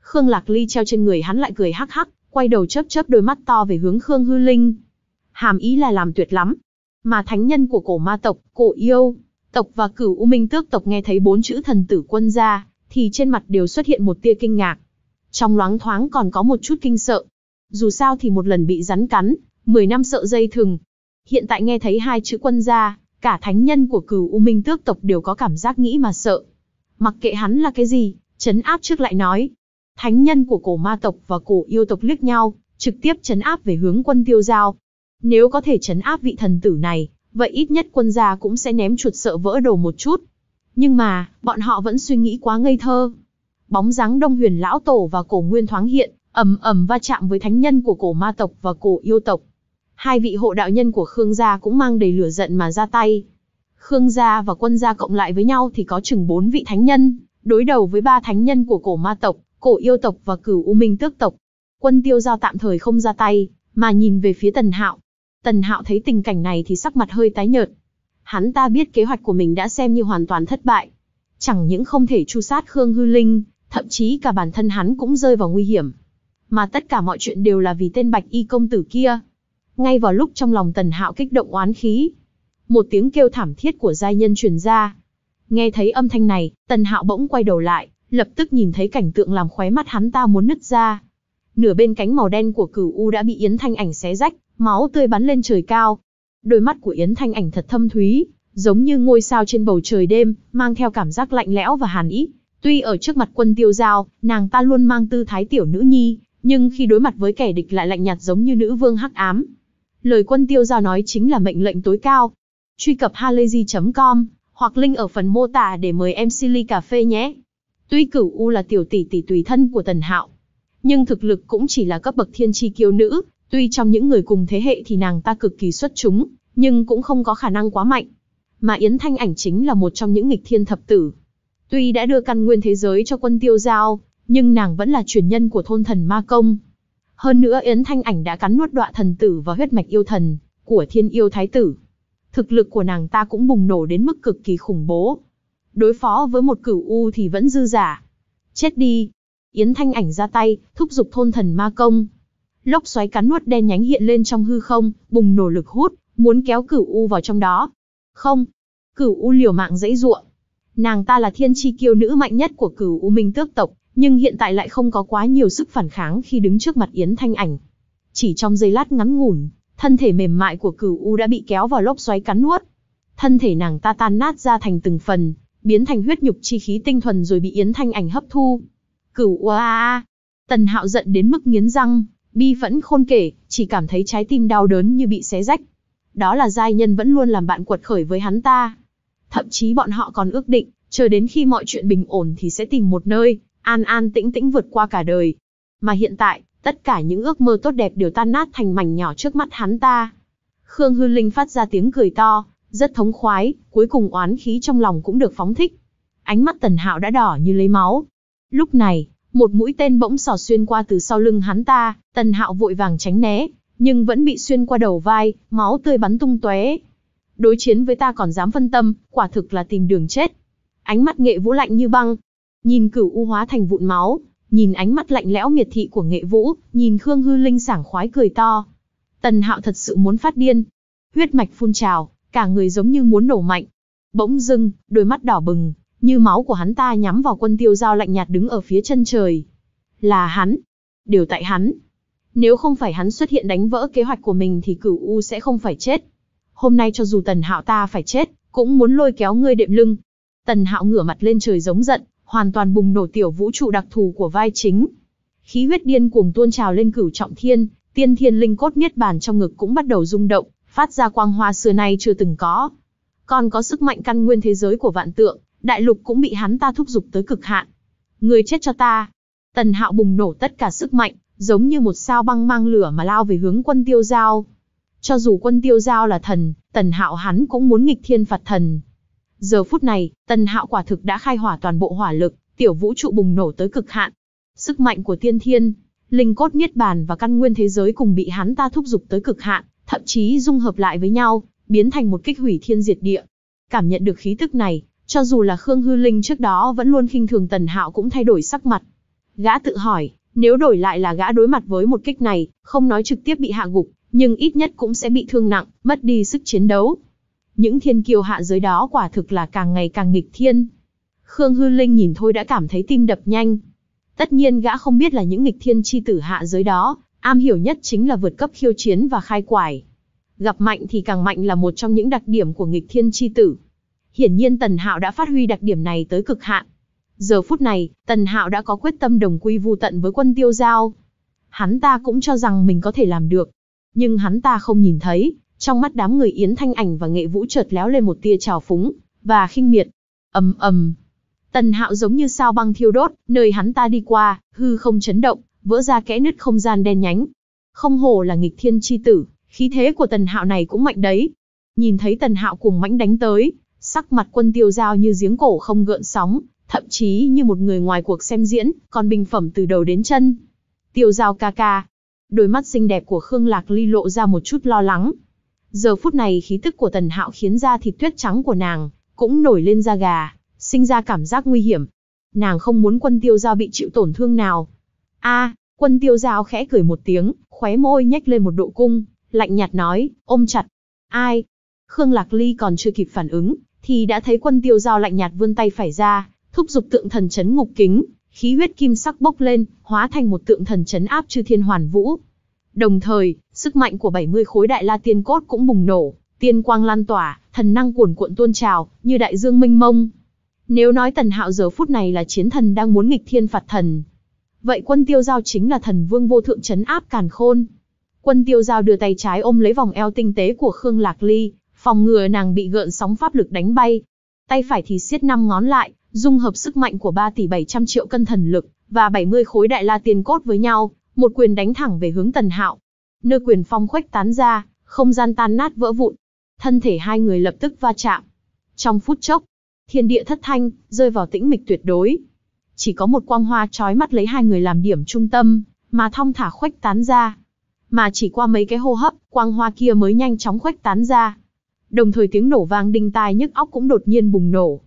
Khương Lạc Ly treo trên người hắn lại cười hắc hắc, quay đầu chớp chớp đôi mắt to về hướng Khương Hư Linh. Hàm ý là làm tuyệt lắm. Mà thánh nhân của cổ ma tộc, cổ yêu, tộc và cửu U Minh tước tộc nghe thấy bốn chữ thần tử quân ra, thì trên mặt đều xuất hiện một tia kinh ngạc. Trong loáng thoáng còn có một chút kinh sợ. Dù sao thì một lần bị rắn cắn, 10 năm sợ dây thừng, hiện tại nghe thấy hai chữ quân gia, cả thánh nhân của cửu U Minh tước tộc đều có cảm giác nghĩ mà sợ. Mặc kệ hắn là cái gì, chấn áp trước lại nói. Thánh nhân của cổ ma tộc và cổ yêu tộc liếc nhau, trực tiếp chấn áp về hướng quân tiêu giao. Nếu có thể chấn áp vị thần tử này, vậy ít nhất quân gia cũng sẽ ném chuột sợ vỡ đầu một chút. Nhưng mà, bọn họ vẫn suy nghĩ quá ngây thơ. Bóng dáng đông huyền lão tổ và cổ nguyên thoáng hiện, ầm ầm va chạm với thánh nhân của cổ ma tộc và cổ yêu tộc hai vị hộ đạo nhân của Khương gia cũng mang đầy lửa giận mà ra tay. Khương gia và quân gia cộng lại với nhau thì có chừng bốn vị thánh nhân, đối đầu với ba thánh nhân của cổ ma tộc, cổ yêu tộc và cửu u minh tước tộc. Quân tiêu giao tạm thời không ra tay, mà nhìn về phía tần hạo. Tần hạo thấy tình cảnh này thì sắc mặt hơi tái nhợt. Hắn ta biết kế hoạch của mình đã xem như hoàn toàn thất bại. Chẳng những không thể tru sát Khương Hư Linh, thậm chí cả bản thân hắn cũng rơi vào nguy hiểm. Mà tất cả mọi chuyện đều là vì tên bạch y công tử kia. Ngay vào lúc trong lòng Tần Hạo kích động oán khí, một tiếng kêu thảm thiết của giai nhân truyền ra. Nghe thấy âm thanh này, Tần Hạo bỗng quay đầu lại, lập tức nhìn thấy cảnh tượng làm khóe mắt hắn ta muốn nứt ra. Nửa bên cánh màu đen của cửu U đã bị Yến Thanh Ảnh xé rách, máu tươi bắn lên trời cao. Đôi mắt của Yến Thanh Ảnh thật thâm thúy, giống như ngôi sao trên bầu trời đêm, mang theo cảm giác lạnh lẽo và hàn ý. Tuy ở trước mặt quân tiêu giao, nàng ta luôn mang tư thái tiểu nữ nhi, nhưng khi đối mặt với kẻ địch lại lạnh nhạt giống như nữ vương hắc ám. Lời quân tiêu giao nói chính là mệnh lệnh tối cao. Truy cập halayzi.com hoặc link ở phần mô tả để mời em Silly Cà Phê nhé. Tuy cửu U là tiểu tỷ tỷ tùy thân của Tần Hạo, nhưng thực lực cũng chỉ là cấp bậc thiên tri kiêu nữ, tuy trong những người cùng thế hệ thì nàng ta cực kỳ xuất chúng, nhưng cũng không có khả năng quá mạnh. Mà Yến Thanh Ảnh chính là một trong những nghịch thiên thập tử. Tuy đã đưa căn nguyên thế giới cho quân tiêu giao, nhưng nàng vẫn là truyền nhân của thôn thần Ma Công, hơn nữa Yến Thanh Ảnh đã cắn nuốt đọa thần tử và huyết mạch yêu thần của thiên yêu thái tử. Thực lực của nàng ta cũng bùng nổ đến mức cực kỳ khủng bố. Đối phó với một cửu U thì vẫn dư giả. Chết đi. Yến Thanh Ảnh ra tay, thúc giục thôn thần ma công. Lốc xoáy cắn nuốt đen nhánh hiện lên trong hư không, bùng nổ lực hút, muốn kéo cửu U vào trong đó. Không. Cửu U liều mạng dãy ruộng. Nàng ta là thiên chi kiêu nữ mạnh nhất của cửu U Minh tước tộc, nhưng hiện tại lại không có quá nhiều sức phản kháng khi đứng trước mặt Yến Thanh Ảnh. Chỉ trong giây lát ngắn ngủn, thân thể mềm mại của cửu U đã bị kéo vào lốc xoáy cắn nuốt. Thân thể nàng ta tan nát ra thành từng phần, biến thành huyết nhục chi khí tinh thuần rồi bị Yến Thanh Ảnh hấp thu. Cửu U a a. Tần Hạo giận đến mức nghiến răng, bi vẫn khôn kể, chỉ cảm thấy trái tim đau đớn như bị xé rách. Đó là giai nhân vẫn luôn làm bạn quật khởi với hắn ta. Thậm chí bọn họ còn ước định, chờ đến khi mọi chuyện bình ổn thì sẽ tìm một nơi, an an tĩnh tĩnh vượt qua cả đời. Mà hiện tại, tất cả những ước mơ tốt đẹp đều tan nát thành mảnh nhỏ trước mắt hắn ta. Khương Hư Linh phát ra tiếng cười to, rất thống khoái, cuối cùng oán khí trong lòng cũng được phóng thích. Ánh mắt Tần Hạo đã đỏ như lấy máu. Lúc này, một mũi tên bỗng sỏ xuyên qua từ sau lưng hắn ta, Tần Hạo vội vàng tránh né, nhưng vẫn bị xuyên qua đầu vai, máu tươi bắn tung tóe. Đối chiến với ta còn dám phân tâm, quả thực là tìm đường chết. Ánh mắt Nghệ Vũ lạnh như băng, Nhìn cửu u hóa thành vụn máu, nhìn ánh mắt lạnh lẽo miệt thị của nghệ vũ, nhìn Khương Hư Linh sảng khoái cười to. Tần Hạo thật sự muốn phát điên. Huyết mạch phun trào, cả người giống như muốn nổ mạnh. Bỗng dưng, đôi mắt đỏ bừng, như máu của hắn ta nhắm vào quân tiêu dao lạnh nhạt đứng ở phía chân trời. Là hắn. Điều tại hắn. Nếu không phải hắn xuất hiện đánh vỡ kế hoạch của mình thì cửu U sẽ không phải chết. Hôm nay cho dù Tần Hạo ta phải chết, cũng muốn lôi kéo ngươi đệm lưng. Tần Hạo ngửa mặt lên trời giống giận, hoàn toàn bùng nổ tiểu vũ trụ đặc thù của vai chính. Khí huyết điên cuồng tuôn trào lên cửu trọng thiên, tiên thiên linh cốt niết bàn trong ngực cũng bắt đầu rung động, phát ra quang hoa xưa nay chưa từng có. Còn có sức mạnh căn nguyên thế giới của vạn tượng, đại lục cũng bị hắn ta thúc giục tới cực hạn. Người chết cho ta. Tần Hạo bùng nổ tất cả sức mạnh, giống như một sao băng mang lửa mà lao về hướng quân tiêu giao. Cho dù quân tiêu giao là thần, Tần Hạo hắn cũng muốn nghịch thiên phạt thần, Giờ phút này, Tần Hạo quả thực đã khai hỏa toàn bộ hỏa lực, tiểu vũ trụ bùng nổ tới cực hạn. Sức mạnh của tiên thiên, linh cốt niết bàn và căn nguyên thế giới cùng bị hắn ta thúc giục tới cực hạn, thậm chí dung hợp lại với nhau, biến thành một kích hủy thiên diệt địa. Cảm nhận được khí tức này, cho dù là Khương Hư Linh trước đó vẫn luôn khinh thường Tần Hạo cũng thay đổi sắc mặt. Gã tự hỏi, nếu đổi lại là gã đối mặt với một kích này, không nói trực tiếp bị hạ gục, nhưng ít nhất cũng sẽ bị thương nặng, mất đi sức chiến đấu những thiên kiêu hạ giới đó quả thực là càng ngày càng nghịch thiên. Khương Hư Linh nhìn thôi đã cảm thấy tim đập nhanh. Tất nhiên gã không biết là những nghịch thiên chi tử hạ giới đó, am hiểu nhất chính là vượt cấp khiêu chiến và khai quải. Gặp mạnh thì càng mạnh là một trong những đặc điểm của nghịch thiên chi tử. Hiển nhiên Tần Hạo đã phát huy đặc điểm này tới cực hạn. Giờ phút này, Tần Hạo đã có quyết tâm đồng quy vu tận với quân tiêu giao. Hắn ta cũng cho rằng mình có thể làm được. Nhưng hắn ta không nhìn thấy, trong mắt đám người Yến Thanh Ảnh và Nghệ Vũ chợt léo lên một tia trào phúng và khinh miệt. Ầm ầm. Tần Hạo giống như sao băng thiêu đốt, nơi hắn ta đi qua, hư không chấn động, vỡ ra kẽ nứt không gian đen nhánh. Không hồ là nghịch thiên chi tử, khí thế của Tần Hạo này cũng mạnh đấy. Nhìn thấy Tần Hạo cùng mãnh đánh tới, sắc mặt Quân Tiêu Dao như giếng cổ không gợn sóng, thậm chí như một người ngoài cuộc xem diễn, còn bình phẩm từ đầu đến chân. Tiêu Dao ca ca. Đôi mắt xinh đẹp của Khương Lạc Ly lộ ra một chút lo lắng, Giờ phút này khí tức của Tần Hạo khiến da thịt tuyết trắng của nàng cũng nổi lên da gà, sinh ra cảm giác nguy hiểm. Nàng không muốn quân tiêu giao bị chịu tổn thương nào. a quân tiêu giao khẽ cười một tiếng, khóe môi nhếch lên một độ cung, lạnh nhạt nói, ôm chặt. Ai? Khương Lạc Ly còn chưa kịp phản ứng, thì đã thấy quân tiêu giao lạnh nhạt vươn tay phải ra, thúc giục tượng thần chấn ngục kính, khí huyết kim sắc bốc lên, hóa thành một tượng thần chấn áp chư thiên hoàn vũ, Đồng thời, sức mạnh của 70 khối đại la tiên cốt cũng bùng nổ, tiên quang lan tỏa, thần năng cuồn cuộn tuôn trào, như đại dương mênh mông. Nếu nói Tần Hạo giờ phút này là chiến thần đang muốn nghịch thiên phạt thần, vậy quân tiêu giao chính là thần vương vô thượng trấn áp càn khôn. Quân tiêu giao đưa tay trái ôm lấy vòng eo tinh tế của Khương Lạc Ly, phòng ngừa nàng bị gợn sóng pháp lực đánh bay. Tay phải thì siết năm ngón lại, dung hợp sức mạnh của 3 tỷ 700 triệu cân thần lực và 70 khối đại la tiên cốt với nhau, một quyền đánh thẳng về hướng Tần Hạo. Nơi quyền phong khuếch tán ra, không gian tan nát vỡ vụn. Thân thể hai người lập tức va chạm. Trong phút chốc, thiên địa thất thanh, rơi vào tĩnh mịch tuyệt đối. Chỉ có một quang hoa trói mắt lấy hai người làm điểm trung tâm, mà thong thả khuếch tán ra. Mà chỉ qua mấy cái hô hấp, quang hoa kia mới nhanh chóng khuếch tán ra. Đồng thời tiếng nổ vang đinh tai nhức óc cũng đột nhiên bùng nổ.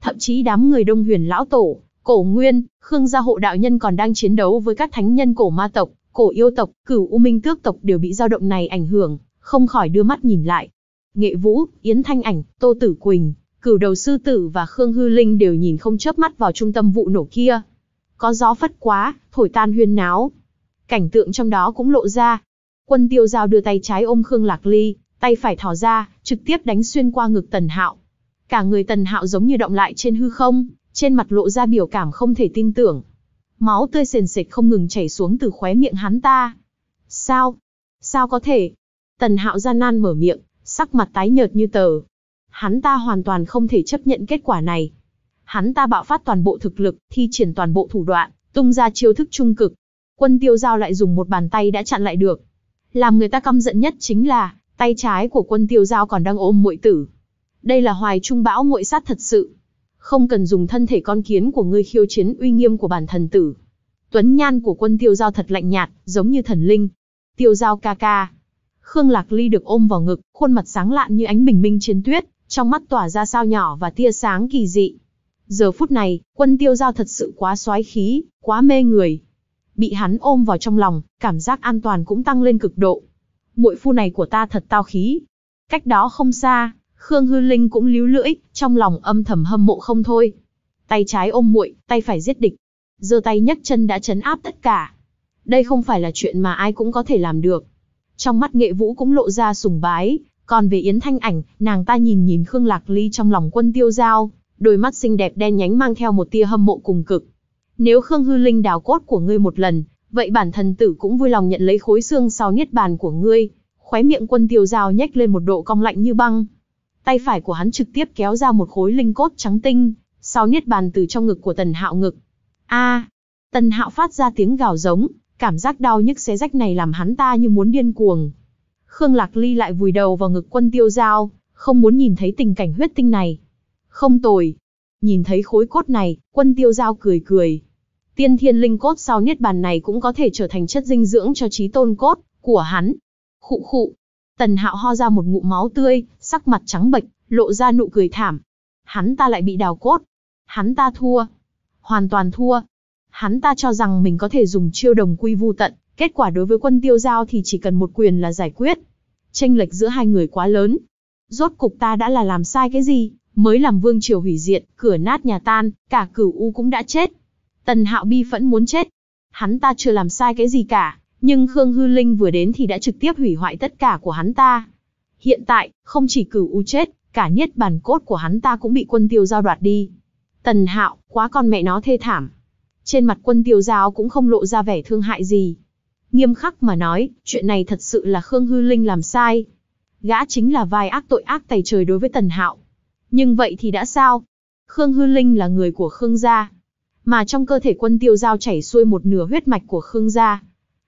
Thậm chí đám người đông huyền lão tổ, Cổ Nguyên, Khương gia hộ đạo nhân còn đang chiến đấu với các thánh nhân cổ ma tộc, cổ yêu tộc, cửu u minh tước tộc đều bị dao động này ảnh hưởng, không khỏi đưa mắt nhìn lại. Nghệ Vũ, Yến Thanh Ảnh, Tô Tử Quỳnh, cửu đầu sư tử và Khương Hư Linh đều nhìn không chớp mắt vào trung tâm vụ nổ kia. Có gió phất quá, thổi tan huyên náo. Cảnh tượng trong đó cũng lộ ra. Quân Tiêu Giao đưa tay trái ôm Khương Lạc Ly, tay phải thò ra, trực tiếp đánh xuyên qua ngực Tần Hạo. Cả người Tần Hạo giống như động lại trên hư không, trên mặt lộ ra biểu cảm không thể tin tưởng. Máu tươi sền sệt không ngừng chảy xuống từ khóe miệng hắn ta. Sao? Sao có thể? Tần hạo gian nan mở miệng, sắc mặt tái nhợt như tờ. Hắn ta hoàn toàn không thể chấp nhận kết quả này. Hắn ta bạo phát toàn bộ thực lực, thi triển toàn bộ thủ đoạn, tung ra chiêu thức trung cực. Quân tiêu giao lại dùng một bàn tay đã chặn lại được. Làm người ta căm giận nhất chính là, tay trái của quân tiêu giao còn đang ôm muội tử. Đây là hoài trung bão muội sát thật sự không cần dùng thân thể con kiến của ngươi khiêu chiến uy nghiêm của bản thần tử. Tuấn nhan của quân tiêu giao thật lạnh nhạt, giống như thần linh. Tiêu giao ca ca. Khương Lạc Ly được ôm vào ngực, khuôn mặt sáng lạn như ánh bình minh trên tuyết, trong mắt tỏa ra sao nhỏ và tia sáng kỳ dị. Giờ phút này, quân tiêu giao thật sự quá xoái khí, quá mê người. Bị hắn ôm vào trong lòng, cảm giác an toàn cũng tăng lên cực độ. Muội phu này của ta thật tao khí. Cách đó không xa, Khương Hư Linh cũng líu lưỡi, trong lòng âm thầm hâm mộ không thôi. Tay trái ôm muội, tay phải giết địch. Giơ tay nhấc chân đã chấn áp tất cả. Đây không phải là chuyện mà ai cũng có thể làm được. Trong mắt nghệ vũ cũng lộ ra sùng bái, còn về Yến Thanh Ảnh, nàng ta nhìn nhìn Khương Lạc Ly trong lòng quân tiêu giao, đôi mắt xinh đẹp đen nhánh mang theo một tia hâm mộ cùng cực. Nếu Khương Hư Linh đào cốt của ngươi một lần, vậy bản thân tử cũng vui lòng nhận lấy khối xương sau niết bàn của ngươi. Khóe miệng quân tiêu giao nhếch lên một độ cong lạnh như băng, Tay phải của hắn trực tiếp kéo ra một khối linh cốt trắng tinh, sau niết bàn từ trong ngực của Tần Hạo ngực. A! tần Hạo phát ra tiếng gào giống, cảm giác đau nhức xé rách này làm hắn ta như muốn điên cuồng. Khương Lạc Ly lại vùi đầu vào ngực quân tiêu dao, không muốn nhìn thấy tình cảnh huyết tinh này. Không tồi. Nhìn thấy khối cốt này, quân tiêu dao cười cười. Tiên thiên linh cốt sau niết bàn này cũng có thể trở thành chất dinh dưỡng cho trí tôn cốt của hắn. Khụ khụ. Tần hạo ho ra một ngụm máu tươi, sắc mặt trắng bệch, lộ ra nụ cười thảm. Hắn ta lại bị đào cốt. Hắn ta thua. Hoàn toàn thua. Hắn ta cho rằng mình có thể dùng chiêu đồng quy vu tận, kết quả đối với quân tiêu giao thì chỉ cần một quyền là giải quyết. Tranh lệch giữa hai người quá lớn. Rốt cục ta đã là làm sai cái gì, mới làm vương triều hủy diệt, cửa nát nhà tan, cả cửu u cũng đã chết. Tần hạo bi vẫn muốn chết. Hắn ta chưa làm sai cái gì cả, nhưng Khương Hư Linh vừa đến thì đã trực tiếp hủy hoại tất cả của hắn ta. Hiện tại, không chỉ cửu u chết, cả nhất bàn cốt của hắn ta cũng bị quân tiêu giao đoạt đi. Tần Hạo, quá con mẹ nó thê thảm. Trên mặt quân tiêu giao cũng không lộ ra vẻ thương hại gì. Nghiêm khắc mà nói, chuyện này thật sự là Khương Hư Linh làm sai. Gã chính là vai ác tội ác tày trời đối với Tần Hạo. Nhưng vậy thì đã sao? Khương Hư Linh là người của Khương gia. Mà trong cơ thể quân tiêu giao chảy xuôi một nửa huyết mạch của Khương gia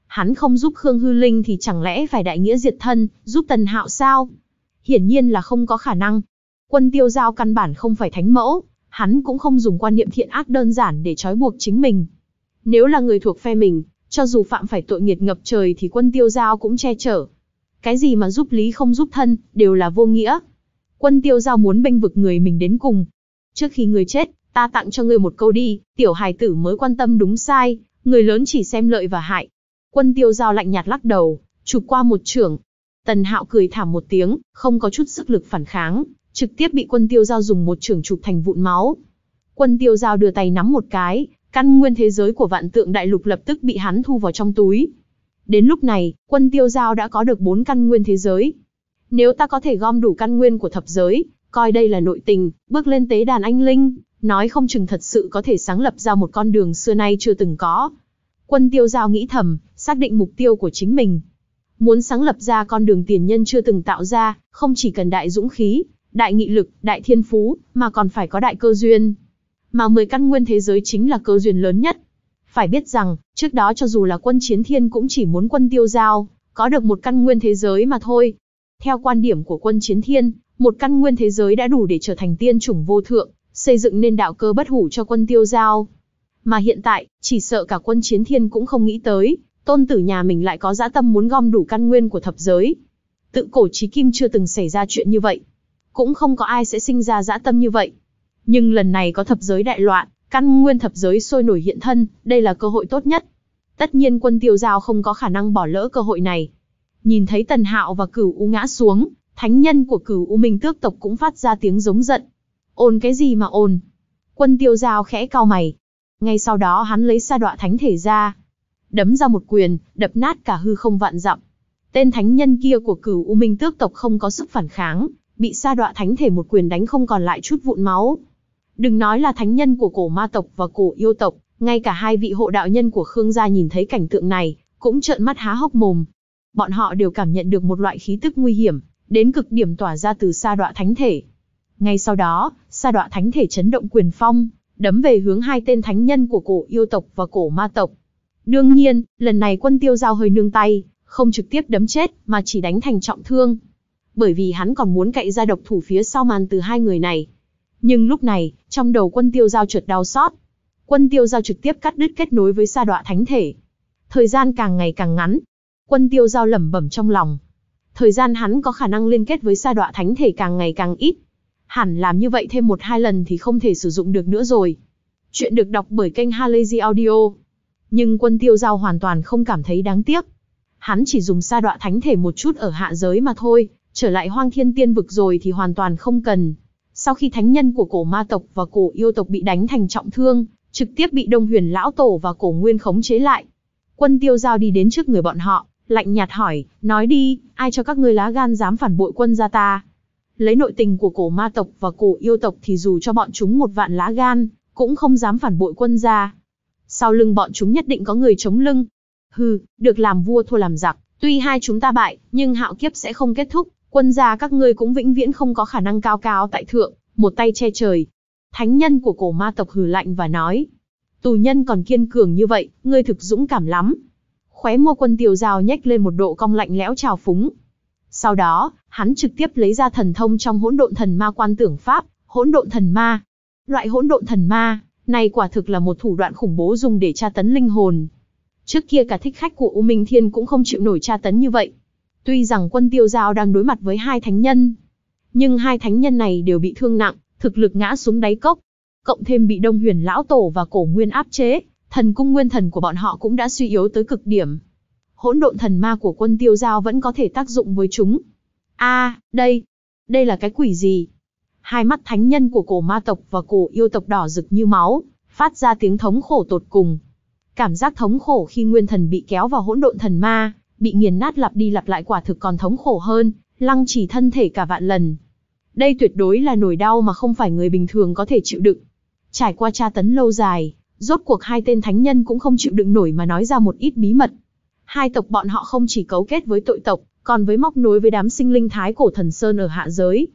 hắn không giúp Khương Hư Linh thì chẳng lẽ phải đại nghĩa diệt thân, giúp Tần Hạo sao? Hiển nhiên là không có khả năng. Quân tiêu giao căn bản không phải thánh mẫu, hắn cũng không dùng quan niệm thiện ác đơn giản để trói buộc chính mình. Nếu là người thuộc phe mình, cho dù phạm phải tội nghiệt ngập trời thì quân tiêu giao cũng che chở. Cái gì mà giúp lý không giúp thân, đều là vô nghĩa. Quân tiêu giao muốn bênh vực người mình đến cùng. Trước khi người chết, ta tặng cho người một câu đi, tiểu hài tử mới quan tâm đúng sai, người lớn chỉ xem lợi và hại, Quân tiêu giao lạnh nhạt lắc đầu, chụp qua một trưởng. Tần hạo cười thảm một tiếng, không có chút sức lực phản kháng, trực tiếp bị quân tiêu giao dùng một trưởng chụp thành vụn máu. Quân tiêu giao đưa tay nắm một cái, căn nguyên thế giới của vạn tượng đại lục lập tức bị hắn thu vào trong túi. Đến lúc này, quân tiêu giao đã có được bốn căn nguyên thế giới. Nếu ta có thể gom đủ căn nguyên của thập giới, coi đây là nội tình, bước lên tế đàn anh Linh, nói không chừng thật sự có thể sáng lập ra một con đường xưa nay chưa từng có. Quân tiêu giao nghĩ thầm, xác định mục tiêu của chính mình. Muốn sáng lập ra con đường tiền nhân chưa từng tạo ra, không chỉ cần đại dũng khí, đại nghị lực, đại thiên phú, mà còn phải có đại cơ duyên. Mà 10 căn nguyên thế giới chính là cơ duyên lớn nhất. Phải biết rằng, trước đó cho dù là quân chiến thiên cũng chỉ muốn quân tiêu giao, có được một căn nguyên thế giới mà thôi. Theo quan điểm của quân chiến thiên, một căn nguyên thế giới đã đủ để trở thành tiên chủng vô thượng, xây dựng nên đạo cơ bất hủ cho quân tiêu giao. Mà hiện tại, chỉ sợ cả quân chiến thiên cũng không nghĩ tới, tôn tử nhà mình lại có dã tâm muốn gom đủ căn nguyên của thập giới. Tự cổ trí kim chưa từng xảy ra chuyện như vậy. Cũng không có ai sẽ sinh ra dã tâm như vậy. Nhưng lần này có thập giới đại loạn, căn nguyên thập giới sôi nổi hiện thân, đây là cơ hội tốt nhất. Tất nhiên quân tiêu giao không có khả năng bỏ lỡ cơ hội này. Nhìn thấy Tần Hạo và cửu U ngã xuống, thánh nhân của cửu U Minh tước tộc cũng phát ra tiếng giống giận. Ôn cái gì mà ôn? Quân tiêu giao khẽ cao mày. Ngay sau đó hắn lấy sa đọa thánh thể ra, đấm ra một quyền, đập nát cả hư không vạn dặm. Tên thánh nhân kia của cửu U Minh tước tộc không có sức phản kháng, bị sa đọa thánh thể một quyền đánh không còn lại chút vụn máu. Đừng nói là thánh nhân của cổ ma tộc và cổ yêu tộc, ngay cả hai vị hộ đạo nhân của Khương gia nhìn thấy cảnh tượng này, cũng trợn mắt há hốc mồm. Bọn họ đều cảm nhận được một loại khí tức nguy hiểm, đến cực điểm tỏa ra từ sa đọa thánh thể. Ngay sau đó, sa đọa thánh thể chấn động quyền phong, đấm về hướng hai tên thánh nhân của cổ yêu tộc và cổ ma tộc. Đương nhiên, lần này quân tiêu giao hơi nương tay, không trực tiếp đấm chết, mà chỉ đánh thành trọng thương. Bởi vì hắn còn muốn cậy ra độc thủ phía sau màn từ hai người này. Nhưng lúc này, trong đầu quân tiêu giao trượt đau xót. Quân tiêu giao trực tiếp cắt đứt kết nối với sa đọa thánh thể. Thời gian càng ngày càng ngắn. Quân tiêu giao lẩm bẩm trong lòng. Thời gian hắn có khả năng liên kết với sa đọa thánh thể càng ngày càng ít. Hẳn làm như vậy thêm một hai lần thì không thể sử dụng được nữa rồi. Chuyện được đọc bởi kênh Halazy Audio nhưng quân tiêu giao hoàn toàn không cảm thấy đáng tiếc. Hắn chỉ dùng sa đọa thánh thể một chút ở hạ giới mà thôi, trở lại hoang thiên tiên vực rồi thì hoàn toàn không cần. Sau khi thánh nhân của cổ ma tộc và cổ yêu tộc bị đánh thành trọng thương, trực tiếp bị đông huyền lão tổ và cổ nguyên khống chế lại. Quân tiêu giao đi đến trước người bọn họ, lạnh nhạt hỏi, nói đi, ai cho các ngươi lá gan dám phản bội quân gia ta? Lấy nội tình của cổ ma tộc và cổ yêu tộc thì dù cho bọn chúng một vạn lá gan, cũng không dám phản bội quân gia. Sau lưng bọn chúng nhất định có người chống lưng. Hừ, được làm vua thua làm giặc, tuy hai chúng ta bại, nhưng hạo kiếp sẽ không kết thúc, quân gia các ngươi cũng vĩnh viễn không có khả năng cao cao tại thượng, một tay che trời. Thánh nhân của cổ ma tộc hừ lạnh và nói, tù nhân còn kiên cường như vậy, ngươi thực dũng cảm lắm. Khóe môi quân tiểu dao nhếch lên một độ cong lạnh lẽo trào phúng. Sau đó, hắn trực tiếp lấy ra thần thông trong hỗn độn thần ma quan tưởng pháp, hỗn độn thần ma. Loại hỗn độn thần ma này quả thực là một thủ đoạn khủng bố dùng để tra tấn linh hồn. Trước kia cả thích khách của U Minh Thiên cũng không chịu nổi tra tấn như vậy. Tuy rằng quân tiêu giao đang đối mặt với hai thánh nhân, nhưng hai thánh nhân này đều bị thương nặng, thực lực ngã xuống đáy cốc. Cộng thêm bị đông huyền lão tổ và cổ nguyên áp chế, thần cung nguyên thần của bọn họ cũng đã suy yếu tới cực điểm. Hỗn độn thần ma của quân tiêu giao vẫn có thể tác dụng với chúng. a đây, đây là cái quỷ gì? hai mắt thánh nhân của cổ ma tộc và cổ yêu tộc đỏ rực như máu, phát ra tiếng thống khổ tột cùng. Cảm giác thống khổ khi nguyên thần bị kéo vào hỗn độn thần ma, bị nghiền nát lặp đi lặp lại quả thực còn thống khổ hơn, lăng chỉ thân thể cả vạn lần. Đây tuyệt đối là nỗi đau mà không phải người bình thường có thể chịu đựng. Trải qua tra tấn lâu dài, rốt cuộc hai tên thánh nhân cũng không chịu đựng nổi mà nói ra một ít bí mật. Hai tộc bọn họ không chỉ cấu kết với tội tộc, còn với móc nối với đám sinh linh thái cổ thần sơn ở hạ giới,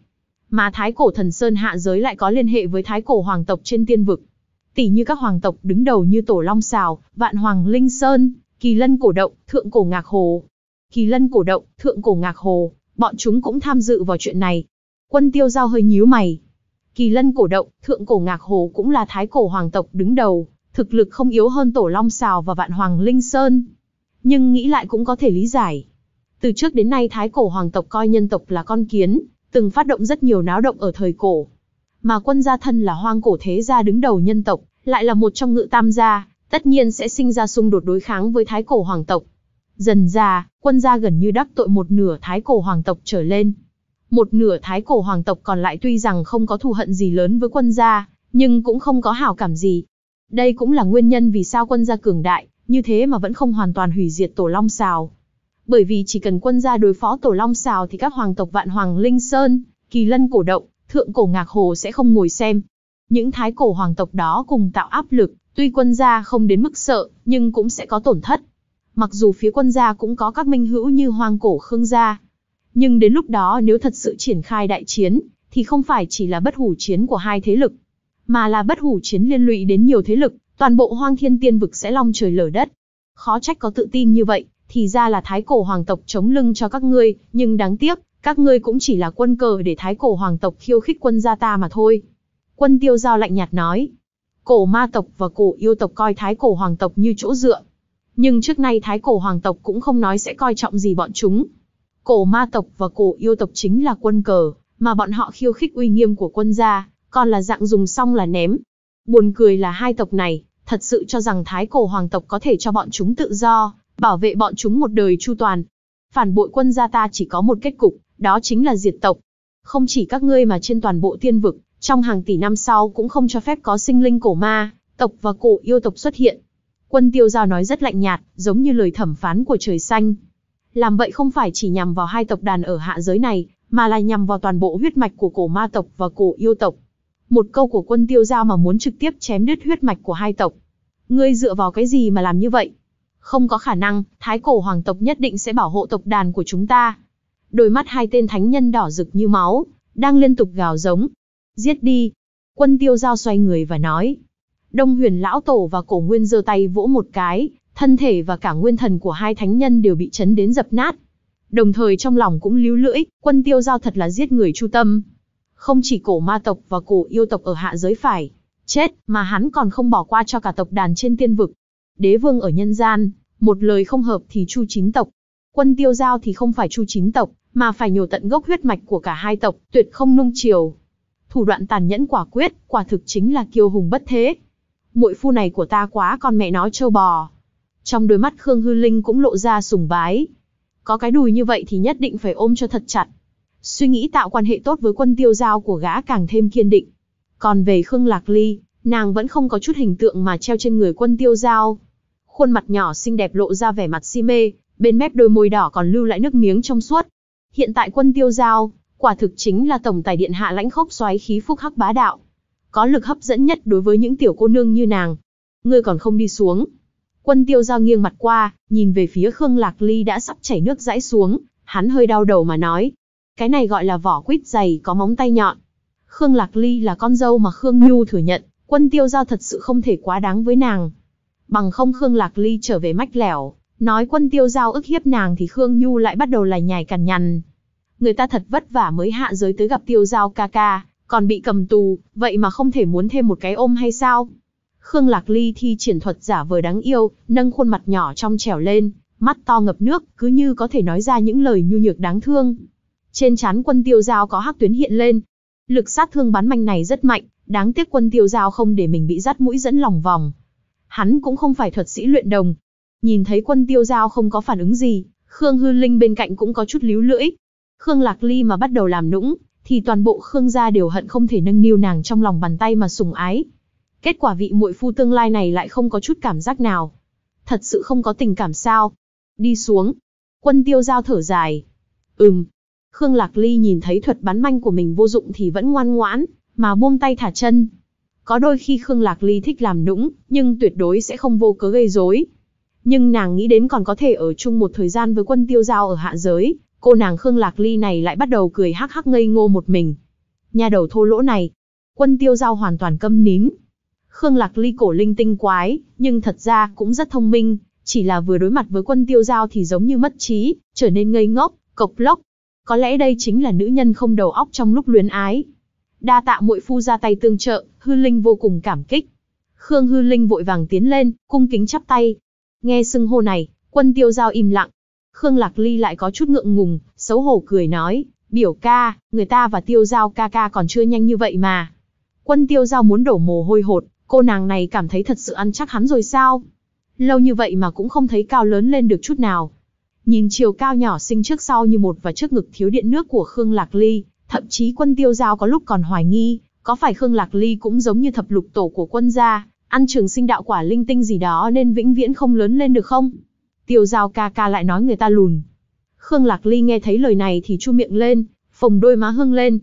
mà thái cổ thần sơn hạ giới lại có liên hệ với thái cổ hoàng tộc trên tiên vực. Tỷ như các hoàng tộc đứng đầu như Tổ Long Sào, Vạn Hoàng Linh Sơn, Kỳ Lân Cổ Động, Thượng Cổ Ngạc Hồ. Kỳ Lân Cổ Động, Thượng Cổ Ngạc Hồ, bọn chúng cũng tham dự vào chuyện này. Quân tiêu giao hơi nhíu mày. Kỳ Lân Cổ Động, Thượng Cổ Ngạc Hồ cũng là thái cổ hoàng tộc đứng đầu, thực lực không yếu hơn Tổ Long Sào và Vạn Hoàng Linh Sơn. Nhưng nghĩ lại cũng có thể lý giải. Từ trước đến nay thái cổ hoàng tộc coi nhân tộc là con kiến, từng phát động rất nhiều náo động ở thời cổ. Mà quân gia thân là hoang cổ thế gia đứng đầu nhân tộc, lại là một trong ngự tam gia, tất nhiên sẽ sinh ra xung đột đối kháng với thái cổ hoàng tộc. Dần ra, quân gia gần như đắc tội một nửa thái cổ hoàng tộc trở lên. Một nửa thái cổ hoàng tộc còn lại tuy rằng không có thù hận gì lớn với quân gia, nhưng cũng không có hảo cảm gì. Đây cũng là nguyên nhân vì sao quân gia cường đại, như thế mà vẫn không hoàn toàn hủy diệt tổ long xào bởi vì chỉ cần quân gia đối phó tổ long xào thì các hoàng tộc vạn hoàng linh sơn, kỳ lân cổ động, thượng cổ ngạc hồ sẽ không ngồi xem. Những thái cổ hoàng tộc đó cùng tạo áp lực, tuy quân gia không đến mức sợ, nhưng cũng sẽ có tổn thất. Mặc dù phía quân gia cũng có các minh hữu như hoàng cổ khương gia. Nhưng đến lúc đó nếu thật sự triển khai đại chiến, thì không phải chỉ là bất hủ chiến của hai thế lực, mà là bất hủ chiến liên lụy đến nhiều thế lực, toàn bộ hoang thiên tiên vực sẽ long trời lở đất. Khó trách có tự tin như vậy thì ra là thái cổ hoàng tộc chống lưng cho các ngươi, nhưng đáng tiếc, các ngươi cũng chỉ là quân cờ để thái cổ hoàng tộc khiêu khích quân gia ta mà thôi. Quân tiêu giao lạnh nhạt nói, cổ ma tộc và cổ yêu tộc coi thái cổ hoàng tộc như chỗ dựa. Nhưng trước nay thái cổ hoàng tộc cũng không nói sẽ coi trọng gì bọn chúng. Cổ ma tộc và cổ yêu tộc chính là quân cờ, mà bọn họ khiêu khích uy nghiêm của quân gia, còn là dạng dùng xong là ném. Buồn cười là hai tộc này, thật sự cho rằng thái cổ hoàng tộc có thể cho bọn chúng tự do, bảo vệ bọn chúng một đời chu toàn. Phản bội quân gia ta chỉ có một kết cục, đó chính là diệt tộc. Không chỉ các ngươi mà trên toàn bộ tiên vực, trong hàng tỷ năm sau cũng không cho phép có sinh linh cổ ma, tộc và cổ yêu tộc xuất hiện. Quân tiêu giao nói rất lạnh nhạt, giống như lời thẩm phán của trời xanh. Làm vậy không phải chỉ nhằm vào hai tộc đàn ở hạ giới này, mà là nhằm vào toàn bộ huyết mạch của cổ ma tộc và cổ yêu tộc. Một câu của quân tiêu giao mà muốn trực tiếp chém đứt huyết mạch của hai tộc. Ngươi dựa vào cái gì mà làm như vậy? không có khả năng, thái cổ hoàng tộc nhất định sẽ bảo hộ tộc đàn của chúng ta. Đôi mắt hai tên thánh nhân đỏ rực như máu, đang liên tục gào giống. Giết đi. Quân tiêu giao xoay người và nói. Đông huyền lão tổ và cổ nguyên giơ tay vỗ một cái, thân thể và cả nguyên thần của hai thánh nhân đều bị chấn đến dập nát. Đồng thời trong lòng cũng líu lưỡi, quân tiêu giao thật là giết người chu tâm. Không chỉ cổ ma tộc và cổ yêu tộc ở hạ giới phải, chết, mà hắn còn không bỏ qua cho cả tộc đàn trên tiên vực, đế vương ở nhân gian, một lời không hợp thì chu chín tộc. Quân tiêu giao thì không phải chu chín tộc, mà phải nhổ tận gốc huyết mạch của cả hai tộc, tuyệt không nung chiều. Thủ đoạn tàn nhẫn quả quyết, quả thực chính là kiêu hùng bất thế. Muội phu này của ta quá con mẹ nó trâu bò. Trong đôi mắt Khương Hư Linh cũng lộ ra sùng bái. Có cái đùi như vậy thì nhất định phải ôm cho thật chặt. Suy nghĩ tạo quan hệ tốt với quân tiêu giao của gã càng thêm kiên định. Còn về Khương Lạc Ly, nàng vẫn không có chút hình tượng mà treo trên người quân tiêu giao. Khuôn mặt nhỏ xinh đẹp lộ ra vẻ mặt si mê, bên mép đôi môi đỏ còn lưu lại nước miếng trong suốt. Hiện tại quân tiêu giao, quả thực chính là tổng tài điện hạ lãnh khốc xoáy khí phúc hắc bá đạo. Có lực hấp dẫn nhất đối với những tiểu cô nương như nàng. Ngươi còn không đi xuống. Quân tiêu giao nghiêng mặt qua, nhìn về phía Khương Lạc Ly đã sắp chảy nước dãi xuống, hắn hơi đau đầu mà nói. Cái này gọi là vỏ quýt dày có móng tay nhọn. Khương Lạc Ly là con dâu mà Khương Nhu thừa nhận, quân tiêu giao thật sự không thể quá đáng với nàng. Bằng không Khương Lạc Ly trở về mách lẻo, nói quân tiêu giao ức hiếp nàng thì Khương Nhu lại bắt đầu lải nhải cằn nhằn. Người ta thật vất vả mới hạ giới tới gặp tiêu giao ca ca, còn bị cầm tù, vậy mà không thể muốn thêm một cái ôm hay sao? Khương Lạc Ly thi triển thuật giả vờ đáng yêu, nâng khuôn mặt nhỏ trong trẻo lên, mắt to ngập nước, cứ như có thể nói ra những lời nhu nhược đáng thương. Trên trán quân tiêu giao có hắc tuyến hiện lên, Lực sát thương bắn manh này rất mạnh, đáng tiếc quân tiêu giao không để mình bị dắt mũi dẫn lòng vòng. Hắn cũng không phải thuật sĩ luyện đồng. Nhìn thấy quân tiêu giao không có phản ứng gì, Khương Hư Linh bên cạnh cũng có chút líu lưỡi. Khương Lạc Ly mà bắt đầu làm nũng, thì toàn bộ Khương gia đều hận không thể nâng niu nàng trong lòng bàn tay mà sùng ái. Kết quả vị muội phu tương lai này lại không có chút cảm giác nào. Thật sự không có tình cảm sao. Đi xuống. Quân tiêu giao thở dài. Ừm, Khương Lạc Ly nhìn thấy thuật bắn manh của mình vô dụng thì vẫn ngoan ngoãn, mà buông tay thả chân. Có đôi khi Khương Lạc Ly thích làm nũng, nhưng tuyệt đối sẽ không vô cớ gây rối. Nhưng nàng nghĩ đến còn có thể ở chung một thời gian với quân tiêu giao ở hạ giới, cô nàng Khương Lạc Ly này lại bắt đầu cười hắc hắc ngây ngô một mình. Nhà đầu thô lỗ này, quân tiêu giao hoàn toàn câm nín. Khương Lạc Ly cổ linh tinh quái, nhưng thật ra cũng rất thông minh, chỉ là vừa đối mặt với quân tiêu giao thì giống như mất trí, trở nên ngây ngốc, cộc lốc, có lẽ đây chính là nữ nhân không đầu óc trong lúc luyến ái. Đa tạ muội phu ra tay tương trợ, Hư Linh vô cùng cảm kích. Khương Hư Linh vội vàng tiến lên, cung kính chắp tay. Nghe xưng hô này, quân tiêu giao im lặng. Khương Lạc Ly lại có chút ngượng ngùng, xấu hổ cười nói, biểu ca, người ta và tiêu giao ca ca còn chưa nhanh như vậy mà. Quân tiêu giao muốn đổ mồ hôi hột, cô nàng này cảm thấy thật sự ăn chắc hắn rồi sao? Lâu như vậy mà cũng không thấy cao lớn lên được chút nào. Nhìn chiều cao nhỏ xinh trước sau như một và trước ngực thiếu điện nước của Khương Lạc Ly, thậm chí quân tiêu giao có lúc còn hoài nghi, có phải Khương Lạc Ly cũng giống như thập lục tổ của quân gia, ăn trường sinh đạo quả linh tinh gì đó nên vĩnh viễn không lớn lên được không? Tiêu giao ca ca lại nói người ta lùn. Khương Lạc Ly nghe thấy lời này thì chu miệng lên, phồng đôi má hưng lên.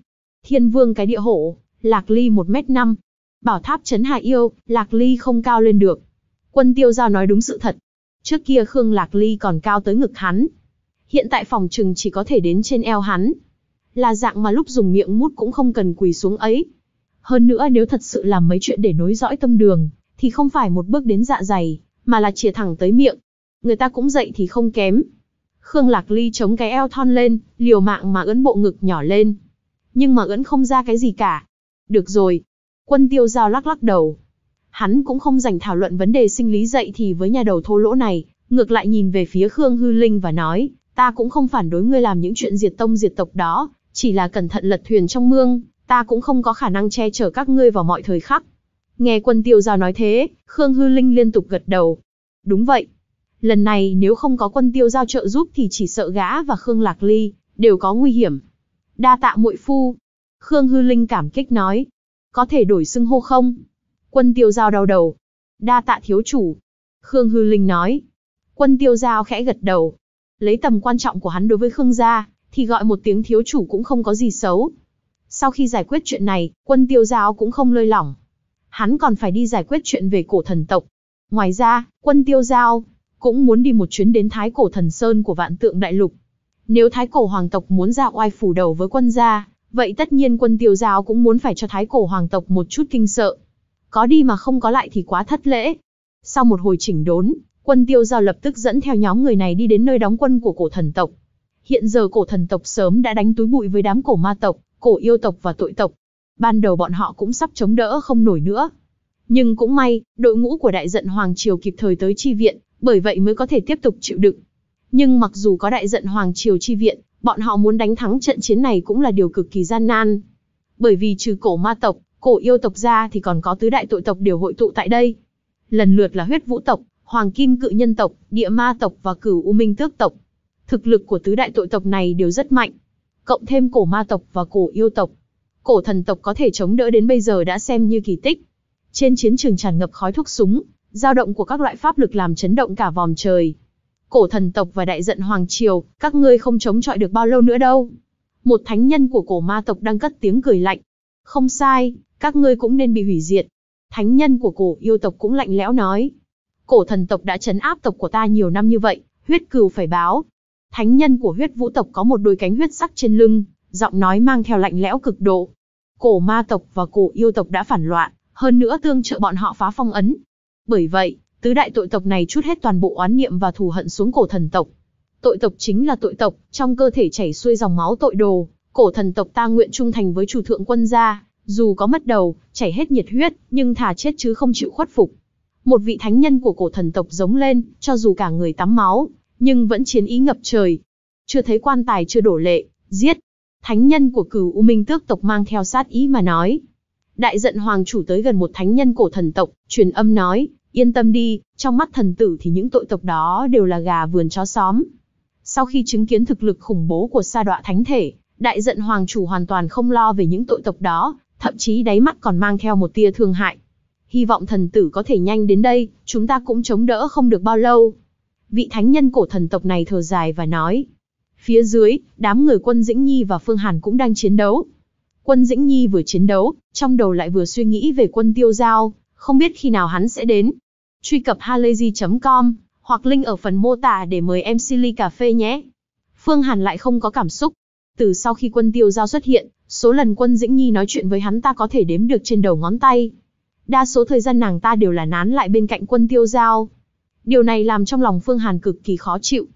Thiên vương cái địa hổ, Lạc Ly 1m5. Bảo tháp trấn hạ yêu, Lạc Ly không cao lên được. Quân tiêu giao nói đúng sự thật, Trước kia Khương Lạc Ly còn cao tới ngực hắn. Hiện tại phòng trừng chỉ có thể đến trên eo hắn. Là dạng mà lúc dùng miệng mút cũng không cần quỳ xuống ấy. Hơn nữa nếu thật sự làm mấy chuyện để nối dõi tâm đường, thì không phải một bước đến dạ dày, mà là chìa thẳng tới miệng. Người ta cũng dậy thì không kém. Khương Lạc Ly chống cái eo thon lên, liều mạng mà ấn bộ ngực nhỏ lên. Nhưng mà ấn không ra cái gì cả. Được rồi. Quân tiêu giao lắc lắc đầu, Hắn cũng không dành thảo luận vấn đề sinh lý dậy thì với nhà đầu thô lỗ này, ngược lại nhìn về phía Khương Hư Linh và nói, ta cũng không phản đối ngươi làm những chuyện diệt tông diệt tộc đó, chỉ là cẩn thận lật thuyền trong mương, ta cũng không có khả năng che chở các ngươi vào mọi thời khắc. Nghe quân tiêu giao nói thế, Khương Hư Linh liên tục gật đầu. Đúng vậy. Lần này nếu không có quân tiêu giao trợ giúp thì chỉ sợ gã và Khương Lạc Ly, đều có nguy hiểm. Đa tạ muội phu. Khương Hư Linh cảm kích nói. Có thể đổi xưng hô không? Quân tiêu giao đau đầu. Đa tạ thiếu chủ. Khương Hư Linh nói. Quân tiêu giao khẽ gật đầu. Lấy tầm quan trọng của hắn đối với Khương gia, thì gọi một tiếng thiếu chủ cũng không có gì xấu. Sau khi giải quyết chuyện này, quân tiêu giao cũng không lơi lỏng. Hắn còn phải đi giải quyết chuyện về cổ thần tộc. Ngoài ra, quân tiêu giao cũng muốn đi một chuyến đến Thái Cổ Thần Sơn của Vạn Tượng Đại Lục. Nếu Thái Cổ Hoàng tộc muốn ra oai phủ đầu với quân gia, vậy tất nhiên quân tiêu giao cũng muốn phải cho Thái Cổ Hoàng tộc một chút kinh sợ có đi mà không có lại thì quá thất lễ. Sau một hồi chỉnh đốn, quân tiêu giao lập tức dẫn theo nhóm người này đi đến nơi đóng quân của cổ thần tộc. Hiện giờ cổ thần tộc sớm đã đánh túi bụi với đám cổ ma tộc, cổ yêu tộc và tội tộc. Ban đầu bọn họ cũng sắp chống đỡ không nổi nữa. Nhưng cũng may, đội ngũ của đại dận Hoàng Triều kịp thời tới chi viện, bởi vậy mới có thể tiếp tục chịu đựng. Nhưng mặc dù có đại dận Hoàng Triều chi viện, bọn họ muốn đánh thắng trận chiến này cũng là điều cực kỳ gian nan. Bởi vì trừ cổ ma tộc, Cổ yêu tộc ra thì còn có tứ đại tội tộc đều hội tụ tại đây. Lần lượt là huyết vũ tộc, hoàng kim cự nhân tộc, địa ma tộc và cửu u minh tước tộc. Thực lực của tứ đại tội tộc này đều rất mạnh. Cộng thêm cổ ma tộc và cổ yêu tộc. Cổ thần tộc có thể chống đỡ đến bây giờ đã xem như kỳ tích. Trên chiến trường tràn ngập khói thuốc súng, dao động của các loại pháp lực làm chấn động cả vòm trời. Cổ thần tộc và đại giận hoàng triều, các ngươi không chống chọi được bao lâu nữa đâu. Một thánh nhân của cổ ma tộc đang cất tiếng cười lạnh. Không sai, các ngươi cũng nên bị hủy diệt. Thánh nhân của cổ yêu tộc cũng lạnh lẽo nói. Cổ thần tộc đã chấn áp tộc của ta nhiều năm như vậy, huyết cừu phải báo. Thánh nhân của huyết vũ tộc có một đôi cánh huyết sắc trên lưng, giọng nói mang theo lạnh lẽo cực độ. Cổ ma tộc và cổ yêu tộc đã phản loạn, hơn nữa tương trợ bọn họ phá phong ấn. Bởi vậy, tứ đại tội tộc này chút hết toàn bộ oán niệm và thù hận xuống cổ thần tộc. Tội tộc chính là tội tộc, trong cơ thể chảy xuôi dòng máu tội đồ, cổ thần tộc ta nguyện trung thành với chủ thượng quân gia, dù có mất đầu, chảy hết nhiệt huyết, nhưng thà chết chứ không chịu khuất phục. Một vị thánh nhân của cổ thần tộc giống lên, cho dù cả người tắm máu, nhưng vẫn chiến ý ngập trời. Chưa thấy quan tài chưa đổ lệ, giết. Thánh nhân của cửu U Minh tước tộc mang theo sát ý mà nói. Đại giận hoàng chủ tới gần một thánh nhân cổ thần tộc, truyền âm nói, yên tâm đi, trong mắt thần tử thì những tội tộc đó đều là gà vườn chó xóm. Sau khi chứng kiến thực lực khủng bố của sa đọa thánh thể, đại giận hoàng chủ hoàn toàn không lo về những tội tộc đó, thậm chí đáy mắt còn mang theo một tia thương hại. Hy vọng thần tử có thể nhanh đến đây, chúng ta cũng chống đỡ không được bao lâu. Vị thánh nhân cổ thần tộc này thở dài và nói. Phía dưới, đám người quân Dĩnh Nhi và Phương Hàn cũng đang chiến đấu. Quân Dĩnh Nhi vừa chiến đấu, trong đầu lại vừa suy nghĩ về quân tiêu giao, không biết khi nào hắn sẽ đến. Truy cập halayzi.com, hoặc link ở phần mô tả để mời em Silly Cà Phê nhé. Phương Hàn lại không có cảm xúc. Từ sau khi quân tiêu giao xuất hiện, Số lần quân Dĩnh Nhi nói chuyện với hắn ta có thể đếm được trên đầu ngón tay. Đa số thời gian nàng ta đều là nán lại bên cạnh quân tiêu giao. Điều này làm trong lòng Phương Hàn cực kỳ khó chịu.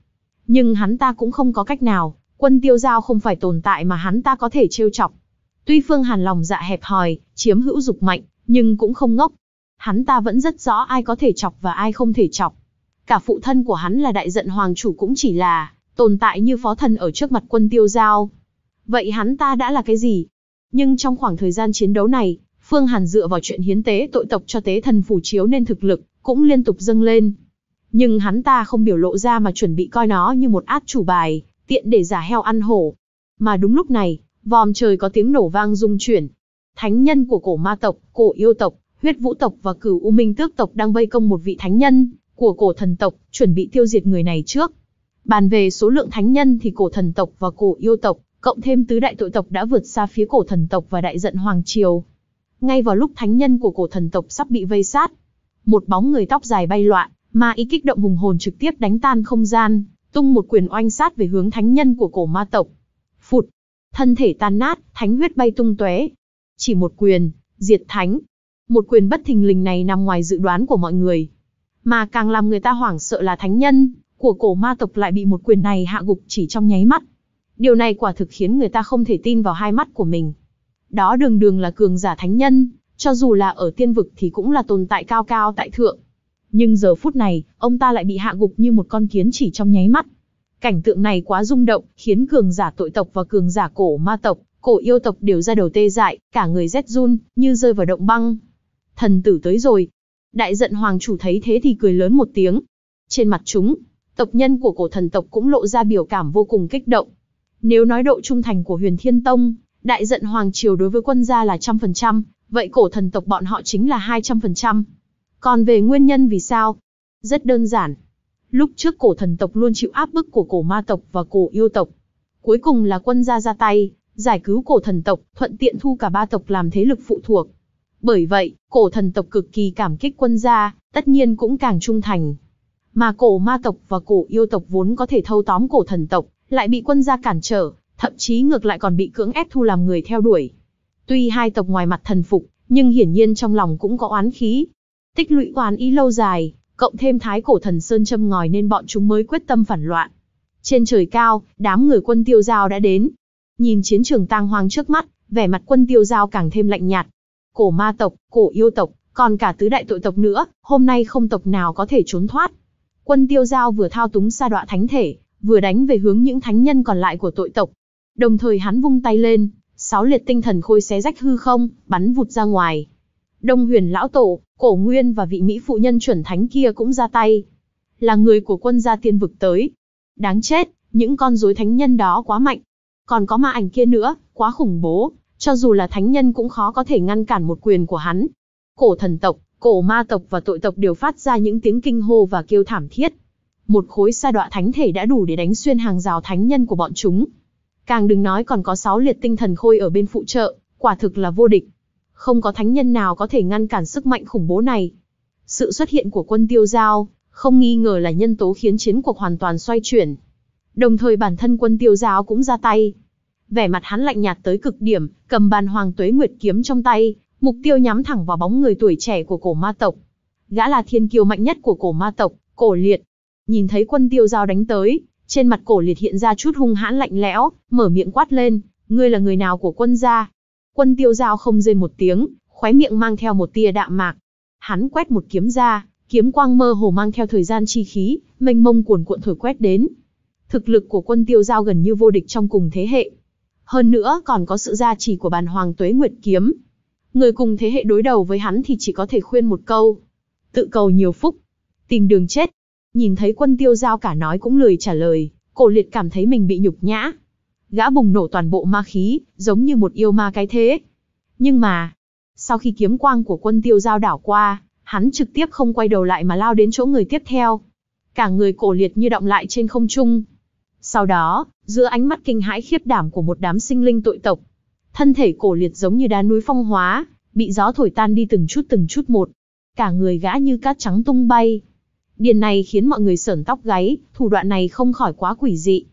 Nhưng hắn ta cũng không có cách nào, quân tiêu giao không phải tồn tại mà hắn ta có thể trêu chọc. Tuy Phương Hàn lòng dạ hẹp hòi, chiếm hữu dục mạnh, nhưng cũng không ngốc. Hắn ta vẫn rất rõ ai có thể chọc và ai không thể chọc. Cả phụ thân của hắn là đại giận hoàng chủ cũng chỉ là tồn tại như phó thần ở trước mặt quân tiêu giao. Vậy hắn ta đã là cái gì? Nhưng trong khoảng thời gian chiến đấu này, Phương Hàn dựa vào chuyện hiến tế tội tộc cho tế thần phủ chiếu nên thực lực cũng liên tục dâng lên. Nhưng hắn ta không biểu lộ ra mà chuẩn bị coi nó như một át chủ bài, tiện để giả heo ăn hổ. Mà đúng lúc này, vòm trời có tiếng nổ vang rung chuyển. Thánh nhân của cổ ma tộc, cổ yêu tộc, huyết vũ tộc và cửu u minh tước tộc đang vây công một vị thánh nhân của cổ thần tộc, chuẩn bị tiêu diệt người này trước. Bàn về số lượng thánh nhân thì cổ thần tộc và cổ yêu tộc cộng thêm tứ đại tội tộc đã vượt xa phía cổ thần tộc và đại giận hoàng triều. Ngay vào lúc thánh nhân của cổ thần tộc sắp bị vây sát, một bóng người tóc dài bay loạn, ma ý kích động hùng hồn trực tiếp đánh tan không gian, tung một quyền oanh sát về hướng thánh nhân của cổ ma tộc. Phụt, thân thể tan nát, thánh huyết bay tung tóe. Chỉ một quyền, diệt thánh. Một quyền bất thình lình này nằm ngoài dự đoán của mọi người. Mà càng làm người ta hoảng sợ là thánh nhân của cổ ma tộc lại bị một quyền này hạ gục chỉ trong nháy mắt. Điều này quả thực khiến người ta không thể tin vào hai mắt của mình. Đó đường đường là cường giả thánh nhân, cho dù là ở tiên vực thì cũng là tồn tại cao cao tại thượng. Nhưng giờ phút này, ông ta lại bị hạ gục như một con kiến chỉ trong nháy mắt. Cảnh tượng này quá rung động, khiến cường giả tội tộc và cường giả cổ ma tộc, cổ yêu tộc đều ra đầu tê dại, cả người rét run, như rơi vào động băng. Thần tử tới rồi. Đại giận hoàng chủ thấy thế thì cười lớn một tiếng. Trên mặt chúng, tộc nhân của cổ thần tộc cũng lộ ra biểu cảm vô cùng kích động. Nếu nói độ trung thành của huyền thiên tông, đại giận hoàng triều đối với quân gia là trăm phần trăm, vậy cổ thần tộc bọn họ chính là hai trăm phần trăm. Còn về nguyên nhân vì sao? Rất đơn giản. Lúc trước cổ thần tộc luôn chịu áp bức của cổ ma tộc và cổ yêu tộc. Cuối cùng là quân gia ra tay, giải cứu cổ thần tộc, thuận tiện thu cả ba tộc làm thế lực phụ thuộc. Bởi vậy, cổ thần tộc cực kỳ cảm kích quân gia, tất nhiên cũng càng trung thành. Mà cổ ma tộc và cổ yêu tộc vốn có thể thâu tóm cổ thần tộc, lại bị quân gia cản trở, thậm chí ngược lại còn bị cưỡng ép thu làm người theo đuổi. Tuy hai tộc ngoài mặt thần phục, nhưng hiển nhiên trong lòng cũng có oán khí. Tích lũy oán ý lâu dài, cộng thêm thái cổ thần sơn châm ngòi nên bọn chúng mới quyết tâm phản loạn. Trên trời cao, đám người quân tiêu giao đã đến. Nhìn chiến trường tang hoang trước mắt, vẻ mặt quân tiêu giao càng thêm lạnh nhạt. Cổ ma tộc, cổ yêu tộc, còn cả tứ đại tội tộc nữa, hôm nay không tộc nào có thể trốn thoát. Quân tiêu giao vừa thao túng sa đọa thánh thể, vừa đánh về hướng những thánh nhân còn lại của tội tộc. Đồng thời hắn vung tay lên, sáu liệt tinh thần khôi xé rách hư không, bắn vụt ra ngoài. Đông huyền lão tổ, cổ nguyên và vị Mỹ phụ nhân chuẩn thánh kia cũng ra tay. Là người của quân gia tiên vực tới. Đáng chết, những con rối thánh nhân đó quá mạnh. Còn có ma ảnh kia nữa, quá khủng bố, cho dù là thánh nhân cũng khó có thể ngăn cản một quyền của hắn. Cổ thần tộc, cổ ma tộc và tội tộc đều phát ra những tiếng kinh hô và kêu thảm thiết một khối sa đọa thánh thể đã đủ để đánh xuyên hàng rào thánh nhân của bọn chúng. Càng đừng nói còn có sáu liệt tinh thần khôi ở bên phụ trợ, quả thực là vô địch. Không có thánh nhân nào có thể ngăn cản sức mạnh khủng bố này. Sự xuất hiện của quân tiêu giao, không nghi ngờ là nhân tố khiến chiến cuộc hoàn toàn xoay chuyển. Đồng thời bản thân quân tiêu giao cũng ra tay. Vẻ mặt hắn lạnh nhạt tới cực điểm, cầm bàn hoàng tuế nguyệt kiếm trong tay, mục tiêu nhắm thẳng vào bóng người tuổi trẻ của cổ ma tộc. Gã là thiên kiêu mạnh nhất của cổ ma tộc, cổ liệt, Nhìn thấy quân tiêu giao đánh tới, trên mặt cổ liệt hiện ra chút hung hãn lạnh lẽo, mở miệng quát lên, ngươi là người nào của quân gia? Quân tiêu giao không rên một tiếng, khóe miệng mang theo một tia đạm mạc. Hắn quét một kiếm ra, kiếm quang mơ hồ mang theo thời gian chi khí, mênh mông cuồn cuộn thổi quét đến. Thực lực của quân tiêu giao gần như vô địch trong cùng thế hệ. Hơn nữa còn có sự gia trì của bàn hoàng tuế nguyệt kiếm. Người cùng thế hệ đối đầu với hắn thì chỉ có thể khuyên một câu. Tự cầu nhiều phúc. Tìm đường chết. Nhìn thấy quân tiêu giao cả nói cũng lười trả lời, cổ liệt cảm thấy mình bị nhục nhã. Gã bùng nổ toàn bộ ma khí, giống như một yêu ma cái thế. Nhưng mà, sau khi kiếm quang của quân tiêu giao đảo qua, hắn trực tiếp không quay đầu lại mà lao đến chỗ người tiếp theo. Cả người cổ liệt như động lại trên không trung. Sau đó, giữa ánh mắt kinh hãi khiếp đảm của một đám sinh linh tội tộc, thân thể cổ liệt giống như đá núi phong hóa, bị gió thổi tan đi từng chút từng chút một. Cả người gã như cát trắng tung bay, Điền này khiến mọi người sởn tóc gáy, thủ đoạn này không khỏi quá quỷ dị.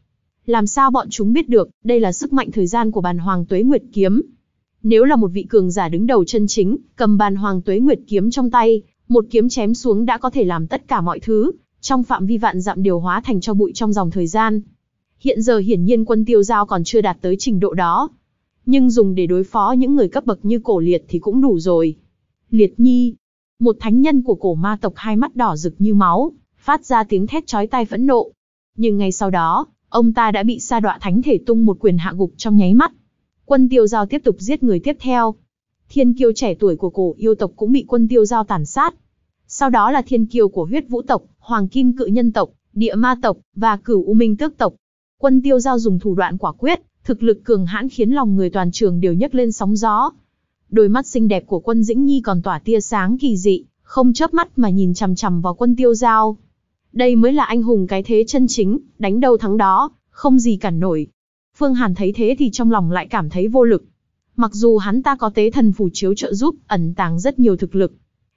Làm sao bọn chúng biết được, đây là sức mạnh thời gian của bàn hoàng tuế nguyệt kiếm. Nếu là một vị cường giả đứng đầu chân chính, cầm bàn hoàng tuế nguyệt kiếm trong tay, một kiếm chém xuống đã có thể làm tất cả mọi thứ, trong phạm vi vạn dặm điều hóa thành cho bụi trong dòng thời gian. Hiện giờ hiển nhiên quân tiêu giao còn chưa đạt tới trình độ đó. Nhưng dùng để đối phó những người cấp bậc như cổ liệt thì cũng đủ rồi. Liệt nhi, một thánh nhân của cổ ma tộc hai mắt đỏ rực như máu, phát ra tiếng thét chói tai phẫn nộ. Nhưng ngay sau đó, ông ta đã bị sa đọa thánh thể tung một quyền hạ gục trong nháy mắt. Quân tiêu giao tiếp tục giết người tiếp theo. Thiên kiêu trẻ tuổi của cổ yêu tộc cũng bị quân tiêu giao tàn sát. Sau đó là thiên kiêu của huyết vũ tộc, hoàng kim cự nhân tộc, địa ma tộc, và cửu u minh tước tộc. Quân tiêu giao dùng thủ đoạn quả quyết, thực lực cường hãn khiến lòng người toàn trường đều nhấc lên sóng gió, Đôi mắt xinh đẹp của quân Dĩnh Nhi còn tỏa tia sáng kỳ dị, không chớp mắt mà nhìn chằm chằm vào quân tiêu giao. Đây mới là anh hùng cái thế chân chính, đánh đâu thắng đó, không gì cản nổi. Phương Hàn thấy thế thì trong lòng lại cảm thấy vô lực. Mặc dù hắn ta có tế thần phủ chiếu trợ giúp, ẩn tàng rất nhiều thực lực.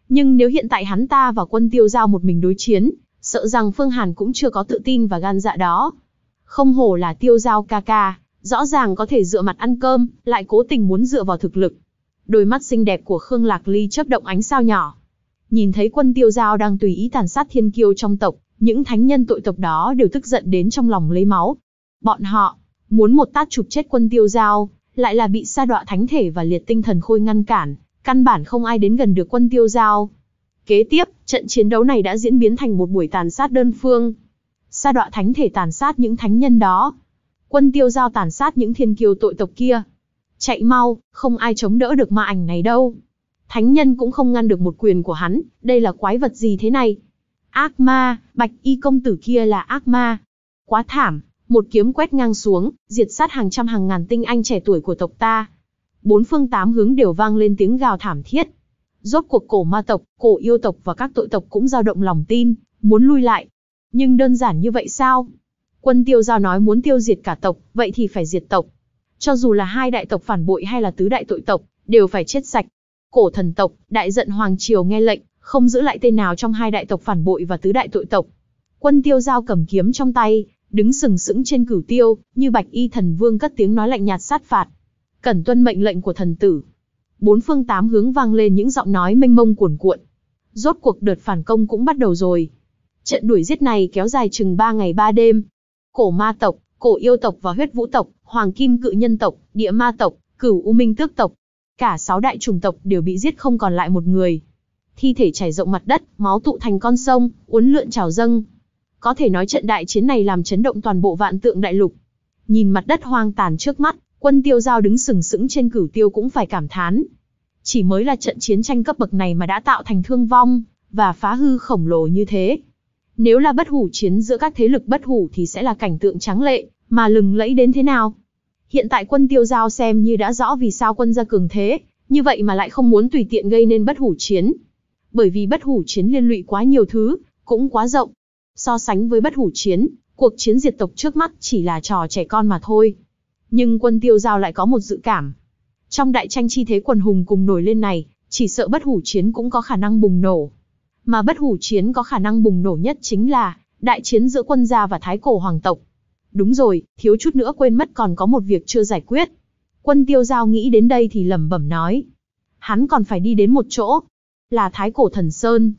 Nhưng nếu hiện tại hắn ta và quân tiêu giao một mình đối chiến, sợ rằng Phương Hàn cũng chưa có tự tin và gan dạ đó. Không hổ là tiêu giao ca ca, rõ ràng có thể dựa mặt ăn cơm, lại cố tình muốn dựa vào thực lực đôi mắt xinh đẹp của Khương Lạc Ly chớp động ánh sao nhỏ. Nhìn thấy quân tiêu giao đang tùy ý tàn sát thiên kiêu trong tộc, những thánh nhân tội tộc đó đều tức giận đến trong lòng lấy máu. Bọn họ, muốn một tát chụp chết quân tiêu giao, lại là bị sa đọa thánh thể và liệt tinh thần khôi ngăn cản, căn bản không ai đến gần được quân tiêu giao. Kế tiếp, trận chiến đấu này đã diễn biến thành một buổi tàn sát đơn phương. Sa đọa thánh thể tàn sát những thánh nhân đó. Quân tiêu giao tàn sát những thiên Kiêu tội tộc kia, Chạy mau, không ai chống đỡ được ma ảnh này đâu. Thánh nhân cũng không ngăn được một quyền của hắn, đây là quái vật gì thế này? Ác ma, bạch y công tử kia là ác ma. Quá thảm, một kiếm quét ngang xuống, diệt sát hàng trăm hàng ngàn tinh anh trẻ tuổi của tộc ta. Bốn phương tám hướng đều vang lên tiếng gào thảm thiết. Rốt cuộc cổ ma tộc, cổ yêu tộc và các tội tộc cũng dao động lòng tin, muốn lui lại. Nhưng đơn giản như vậy sao? Quân tiêu giao nói muốn tiêu diệt cả tộc, vậy thì phải diệt tộc. Cho dù là hai đại tộc phản bội hay là tứ đại tội tộc, đều phải chết sạch. Cổ thần tộc, đại giận Hoàng Triều nghe lệnh, không giữ lại tên nào trong hai đại tộc phản bội và tứ đại tội tộc. Quân tiêu giao cầm kiếm trong tay, đứng sừng sững trên cửu tiêu, như bạch y thần vương cất tiếng nói lạnh nhạt sát phạt. Cẩn tuân mệnh lệnh của thần tử. Bốn phương tám hướng vang lên những giọng nói mênh mông cuồn cuộn. Rốt cuộc đợt phản công cũng bắt đầu rồi. Trận đuổi giết này kéo dài chừng 3 ngày 3 đêm. Cổ ma tộc, cổ yêu tộc và huyết vũ tộc, hoàng kim cự nhân tộc, địa ma tộc, cửu u minh tước tộc. Cả sáu đại chủng tộc đều bị giết không còn lại một người. Thi thể chảy rộng mặt đất, máu tụ thành con sông, uốn lượn trào dâng. Có thể nói trận đại chiến này làm chấn động toàn bộ vạn tượng đại lục. Nhìn mặt đất hoang tàn trước mắt, quân tiêu giao đứng sừng sững trên cửu tiêu cũng phải cảm thán. Chỉ mới là trận chiến tranh cấp bậc này mà đã tạo thành thương vong, và phá hư khổng lồ như thế, nếu là bất hủ chiến giữa các thế lực bất hủ thì sẽ là cảnh tượng trắng lệ, mà lừng lẫy đến thế nào. Hiện tại quân tiêu giao xem như đã rõ vì sao quân gia cường thế, như vậy mà lại không muốn tùy tiện gây nên bất hủ chiến. Bởi vì bất hủ chiến liên lụy quá nhiều thứ, cũng quá rộng. So sánh với bất hủ chiến, cuộc chiến diệt tộc trước mắt chỉ là trò trẻ con mà thôi. Nhưng quân tiêu giao lại có một dự cảm. Trong đại tranh chi thế quần hùng cùng nổi lên này, chỉ sợ bất hủ chiến cũng có khả năng bùng nổ mà bất hủ chiến có khả năng bùng nổ nhất chính là đại chiến giữa quân gia và thái cổ hoàng tộc. Đúng rồi, thiếu chút nữa quên mất còn có một việc chưa giải quyết. Quân tiêu giao nghĩ đến đây thì lẩm bẩm nói. Hắn còn phải đi đến một chỗ, là thái cổ thần Sơn.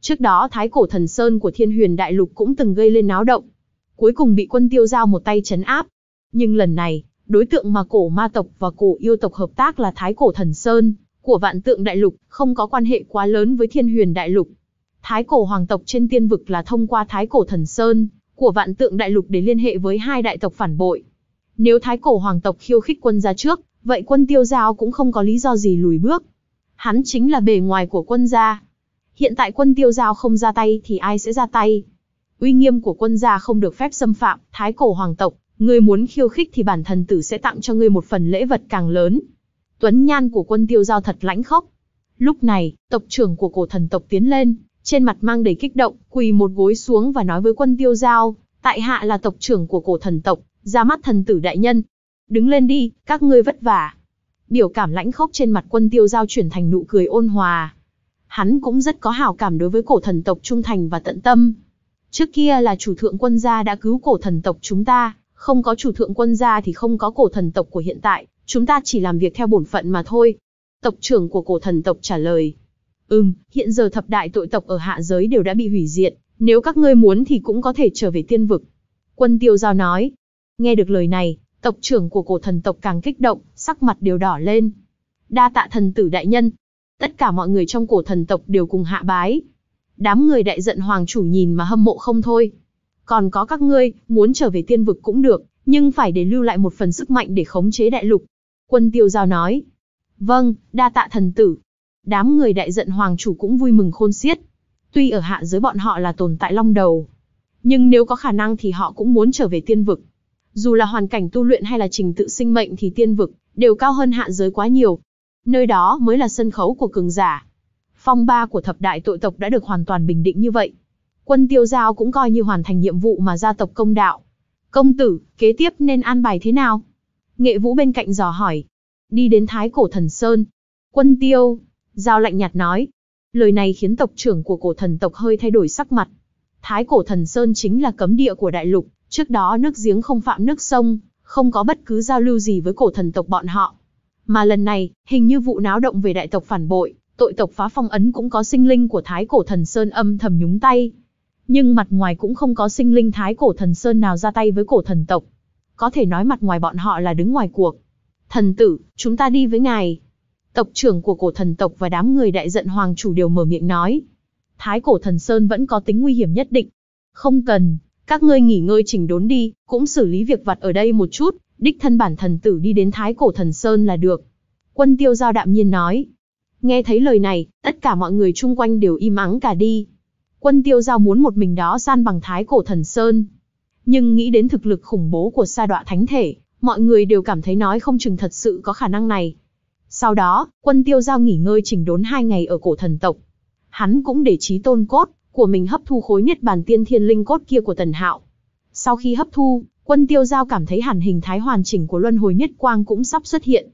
Trước đó thái cổ thần Sơn của thiên huyền đại lục cũng từng gây lên náo động. Cuối cùng bị quân tiêu giao một tay chấn áp. Nhưng lần này, đối tượng mà cổ ma tộc và cổ yêu tộc hợp tác là thái cổ thần Sơn, của vạn tượng đại lục, không có quan hệ quá lớn với thiên huyền đại lục. Thái cổ hoàng tộc trên tiên vực là thông qua thái cổ thần sơn của vạn tượng đại lục để liên hệ với hai đại tộc phản bội. Nếu thái cổ hoàng tộc khiêu khích quân gia trước, vậy quân tiêu giao cũng không có lý do gì lùi bước. Hắn chính là bề ngoài của quân gia. Hiện tại quân tiêu giao không ra tay thì ai sẽ ra tay? Uy nghiêm của quân gia không được phép xâm phạm, thái cổ hoàng tộc, ngươi muốn khiêu khích thì bản thần tử sẽ tặng cho ngươi một phần lễ vật càng lớn. Tuấn nhan của quân tiêu giao thật lãnh khốc. Lúc này, tộc trưởng của cổ thần tộc tiến lên, trên mặt mang đầy kích động, quỳ một gối xuống và nói với quân tiêu giao, tại hạ là tộc trưởng của cổ thần tộc, ra mắt thần tử đại nhân. Đứng lên đi, các ngươi vất vả. Biểu cảm lãnh khốc trên mặt quân tiêu giao chuyển thành nụ cười ôn hòa. Hắn cũng rất có hảo cảm đối với cổ thần tộc trung thành và tận tâm. Trước kia là chủ thượng quân gia đã cứu cổ thần tộc chúng ta, không có chủ thượng quân gia thì không có cổ thần tộc của hiện tại, chúng ta chỉ làm việc theo bổn phận mà thôi. Tộc trưởng của cổ thần tộc trả lời. Ừm, hiện giờ thập đại tội tộc ở hạ giới đều đã bị hủy diệt, nếu các ngươi muốn thì cũng có thể trở về tiên vực. Quân tiêu giao nói. Nghe được lời này, tộc trưởng của cổ thần tộc càng kích động, sắc mặt đều đỏ lên. Đa tạ thần tử đại nhân. Tất cả mọi người trong cổ thần tộc đều cùng hạ bái. Đám người đại giận hoàng chủ nhìn mà hâm mộ không thôi. Còn có các ngươi, muốn trở về tiên vực cũng được, nhưng phải để lưu lại một phần sức mạnh để khống chế đại lục. Quân tiêu giao nói. Vâng, đa tạ thần tử đám người đại giận hoàng chủ cũng vui mừng khôn xiết. Tuy ở hạ giới bọn họ là tồn tại long đầu, nhưng nếu có khả năng thì họ cũng muốn trở về tiên vực. Dù là hoàn cảnh tu luyện hay là trình tự sinh mệnh thì tiên vực đều cao hơn hạ giới quá nhiều. Nơi đó mới là sân khấu của cường giả. Phong ba của thập đại tội tộc đã được hoàn toàn bình định như vậy. Quân tiêu giao cũng coi như hoàn thành nhiệm vụ mà gia tộc công đạo. Công tử, kế tiếp nên an bài thế nào? Nghệ vũ bên cạnh dò hỏi. Đi đến thái cổ thần sơn. Quân tiêu, Giao lạnh nhạt nói. Lời này khiến tộc trưởng của cổ thần tộc hơi thay đổi sắc mặt. Thái cổ thần Sơn chính là cấm địa của đại lục, trước đó nước giếng không phạm nước sông, không có bất cứ giao lưu gì với cổ thần tộc bọn họ. Mà lần này, hình như vụ náo động về đại tộc phản bội, tội tộc phá phong ấn cũng có sinh linh của Thái cổ thần Sơn âm thầm nhúng tay. Nhưng mặt ngoài cũng không có sinh linh Thái cổ thần Sơn nào ra tay với cổ thần tộc. Có thể nói mặt ngoài bọn họ là đứng ngoài cuộc. Thần tử, chúng ta đi với ngài. Tộc trưởng của cổ thần tộc và đám người đại giận hoàng chủ đều mở miệng nói. Thái cổ thần Sơn vẫn có tính nguy hiểm nhất định. Không cần, các ngươi nghỉ ngơi chỉnh đốn đi, cũng xử lý việc vặt ở đây một chút, đích thân bản thần tử đi đến thái cổ thần Sơn là được. Quân tiêu giao đạm nhiên nói. Nghe thấy lời này, tất cả mọi người chung quanh đều im ắng cả đi. Quân tiêu giao muốn một mình đó san bằng thái cổ thần Sơn. Nhưng nghĩ đến thực lực khủng bố của sa đọa thánh thể, mọi người đều cảm thấy nói không chừng thật sự có khả năng này. Sau đó, quân tiêu giao nghỉ ngơi chỉnh đốn hai ngày ở cổ thần tộc. Hắn cũng để trí tôn cốt của mình hấp thu khối nhất bản tiên thiên linh cốt kia của tần hạo. Sau khi hấp thu, quân tiêu giao cảm thấy hẳn hình thái hoàn chỉnh của luân hồi nhất quang cũng sắp xuất hiện.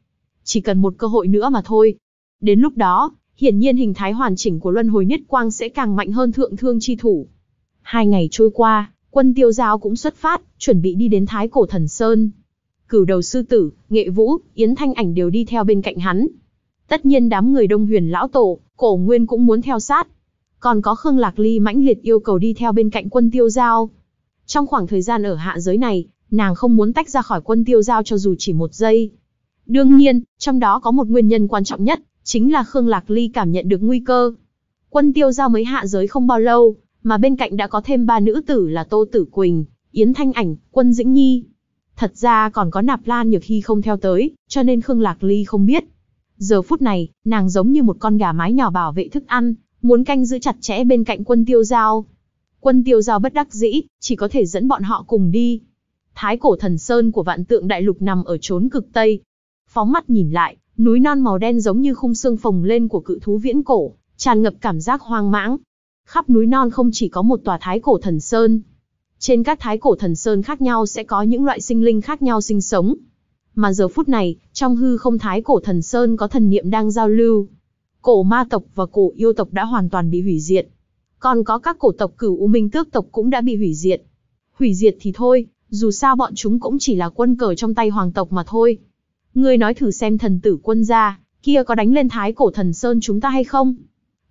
Chỉ cần một cơ hội nữa mà thôi. Đến lúc đó, hiển nhiên hình thái hoàn chỉnh của luân hồi nhất quang sẽ càng mạnh hơn thượng thương chi thủ. Hai ngày trôi qua, quân tiêu giao cũng xuất phát, chuẩn bị đi đến thái cổ thần Sơn cửu đầu sư tử, nghệ vũ, yến thanh ảnh đều đi theo bên cạnh hắn. Tất nhiên đám người đông huyền lão tổ, cổ nguyên cũng muốn theo sát. Còn có Khương Lạc Ly mãnh liệt yêu cầu đi theo bên cạnh quân tiêu giao. Trong khoảng thời gian ở hạ giới này, nàng không muốn tách ra khỏi quân tiêu giao cho dù chỉ một giây. Đương nhiên, trong đó có một nguyên nhân quan trọng nhất, chính là Khương Lạc Ly cảm nhận được nguy cơ. Quân tiêu giao mới hạ giới không bao lâu, mà bên cạnh đã có thêm ba nữ tử là Tô Tử Quỳnh, Yến Thanh Ảnh, Quân Dĩnh Nhi. Thật ra còn có nạp lan nhược hy không theo tới, cho nên Khương Lạc Ly không biết. Giờ phút này, nàng giống như một con gà mái nhỏ bảo vệ thức ăn, muốn canh giữ chặt chẽ bên cạnh quân tiêu giao. Quân tiêu giao bất đắc dĩ, chỉ có thể dẫn bọn họ cùng đi. Thái cổ thần sơn của vạn tượng đại lục nằm ở trốn cực Tây. Phóng mắt nhìn lại, núi non màu đen giống như khung xương phồng lên của cự thú viễn cổ, tràn ngập cảm giác hoang mãng. Khắp núi non không chỉ có một tòa thái cổ thần sơn, trên các thái cổ thần sơn khác nhau sẽ có những loại sinh linh khác nhau sinh sống. Mà giờ phút này, trong hư không thái cổ thần sơn có thần niệm đang giao lưu. Cổ ma tộc và cổ yêu tộc đã hoàn toàn bị hủy diệt. Còn có các cổ tộc cửu U Minh Tước tộc cũng đã bị hủy diệt. Hủy diệt thì thôi, dù sao bọn chúng cũng chỉ là quân cờ trong tay hoàng tộc mà thôi. Ngươi nói thử xem thần tử quân gia, kia có đánh lên thái cổ thần sơn chúng ta hay không?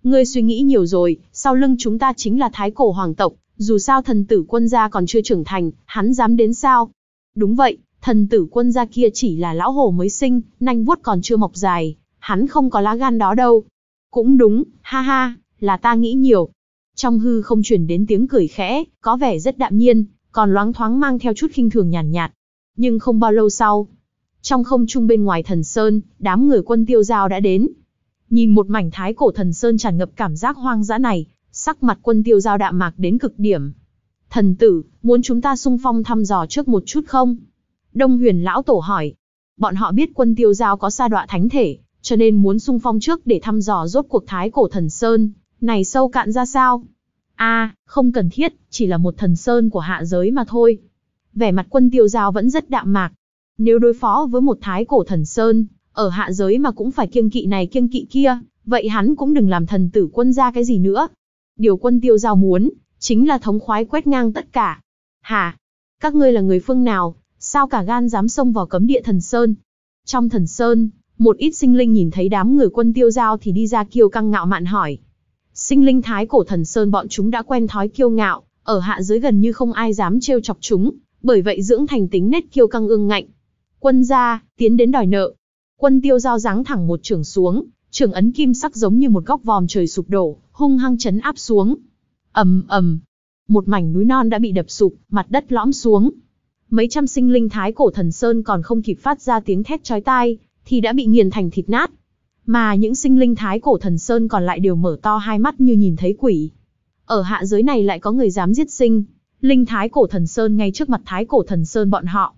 Ngươi suy nghĩ nhiều rồi, sau lưng chúng ta chính là thái cổ hoàng tộc, dù sao thần tử quân gia còn chưa trưởng thành, hắn dám đến sao? Đúng vậy, thần tử quân gia kia chỉ là lão hổ mới sinh, nanh vuốt còn chưa mọc dài, hắn không có lá gan đó đâu. Cũng đúng, ha ha, là ta nghĩ nhiều. Trong hư không chuyển đến tiếng cười khẽ, có vẻ rất đạm nhiên, còn loáng thoáng mang theo chút khinh thường nhàn nhạt, nhạt. Nhưng không bao lâu sau, trong không trung bên ngoài thần sơn, đám người quân tiêu giao đã đến. Nhìn một mảnh thái cổ thần sơn tràn ngập cảm giác hoang dã này, Sắc mặt quân tiêu giao đạm mạc đến cực điểm. Thần tử, muốn chúng ta sung phong thăm dò trước một chút không? Đông huyền lão tổ hỏi. Bọn họ biết quân tiêu giao có sa đọa thánh thể, cho nên muốn sung phong trước để thăm dò rốt cuộc thái cổ thần sơn, này sâu cạn ra sao? a à, không cần thiết, chỉ là một thần sơn của hạ giới mà thôi. Vẻ mặt quân tiêu giao vẫn rất đạm mạc. Nếu đối phó với một thái cổ thần sơn, ở hạ giới mà cũng phải kiêng kỵ này kiêng kỵ kia, vậy hắn cũng đừng làm thần tử quân ra cái gì nữa. Điều quân tiêu giao muốn, chính là thống khoái quét ngang tất cả. Hả? Các ngươi là người phương nào, sao cả gan dám xông vào cấm địa thần Sơn? Trong thần Sơn, một ít sinh linh nhìn thấy đám người quân tiêu giao thì đi ra kiêu căng ngạo mạn hỏi. Sinh linh thái cổ thần Sơn bọn chúng đã quen thói kiêu ngạo, ở hạ dưới gần như không ai dám trêu chọc chúng, bởi vậy dưỡng thành tính nét kiêu căng ương ngạnh. Quân gia, tiến đến đòi nợ. Quân tiêu giao giáng thẳng một trường xuống, Trường ấn kim sắc giống như một góc vòm trời sụp đổ, hung hăng chấn áp xuống. ầm ầm, một mảnh núi non đã bị đập sụp, mặt đất lõm xuống. Mấy trăm sinh linh thái cổ thần sơn còn không kịp phát ra tiếng thét chói tai, thì đã bị nghiền thành thịt nát. Mà những sinh linh thái cổ thần sơn còn lại đều mở to hai mắt như nhìn thấy quỷ. Ở hạ giới này lại có người dám giết sinh, linh thái cổ thần sơn ngay trước mặt thái cổ thần sơn bọn họ.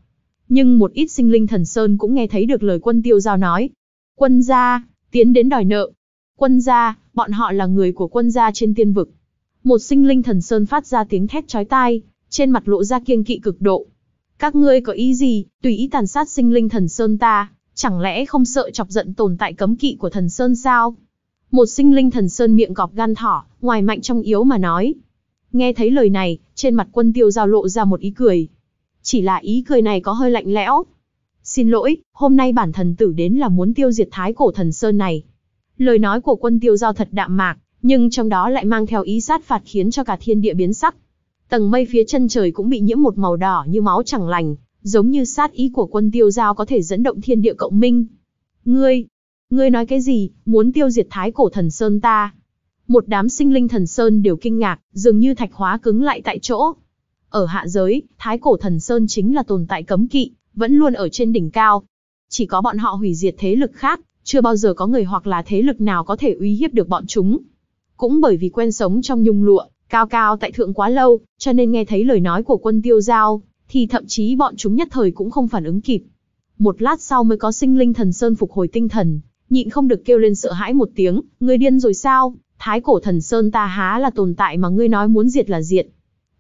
Nhưng một ít sinh linh thần sơn cũng nghe thấy được lời quân tiêu giao nói. Quân gia, tiến đến đòi nợ. Quân gia, bọn họ là người của quân gia trên tiên vực. Một sinh linh thần sơn phát ra tiếng thét chói tai, trên mặt lộ ra kiêng kỵ cực độ. Các ngươi có ý gì, tùy ý tàn sát sinh linh thần sơn ta, chẳng lẽ không sợ chọc giận tồn tại cấm kỵ của thần sơn sao? Một sinh linh thần sơn miệng cọp gan thỏ, ngoài mạnh trong yếu mà nói. Nghe thấy lời này, trên mặt quân tiêu giao lộ ra một ý cười. Chỉ là ý cười này có hơi lạnh lẽo, Xin lỗi, hôm nay bản thần tử đến là muốn tiêu diệt thái cổ thần sơn này. Lời nói của quân tiêu giao thật đạm mạc, nhưng trong đó lại mang theo ý sát phạt khiến cho cả thiên địa biến sắc. Tầng mây phía chân trời cũng bị nhiễm một màu đỏ như máu chẳng lành, giống như sát ý của quân tiêu giao có thể dẫn động thiên địa cộng minh. Ngươi, ngươi nói cái gì, muốn tiêu diệt thái cổ thần sơn ta? Một đám sinh linh thần sơn đều kinh ngạc, dường như thạch hóa cứng lại tại chỗ. Ở hạ giới, thái cổ thần sơn chính là tồn tại cấm kỵ, vẫn luôn ở trên đỉnh cao. Chỉ có bọn họ hủy diệt thế lực khác, chưa bao giờ có người hoặc là thế lực nào có thể uy hiếp được bọn chúng. Cũng bởi vì quen sống trong nhung lụa, cao cao tại thượng quá lâu, cho nên nghe thấy lời nói của quân tiêu giao, thì thậm chí bọn chúng nhất thời cũng không phản ứng kịp. Một lát sau mới có sinh linh thần sơn phục hồi tinh thần, nhịn không được kêu lên sợ hãi một tiếng, ngươi điên rồi sao, thái cổ thần sơn ta há là tồn tại mà ngươi nói muốn diệt là diệt.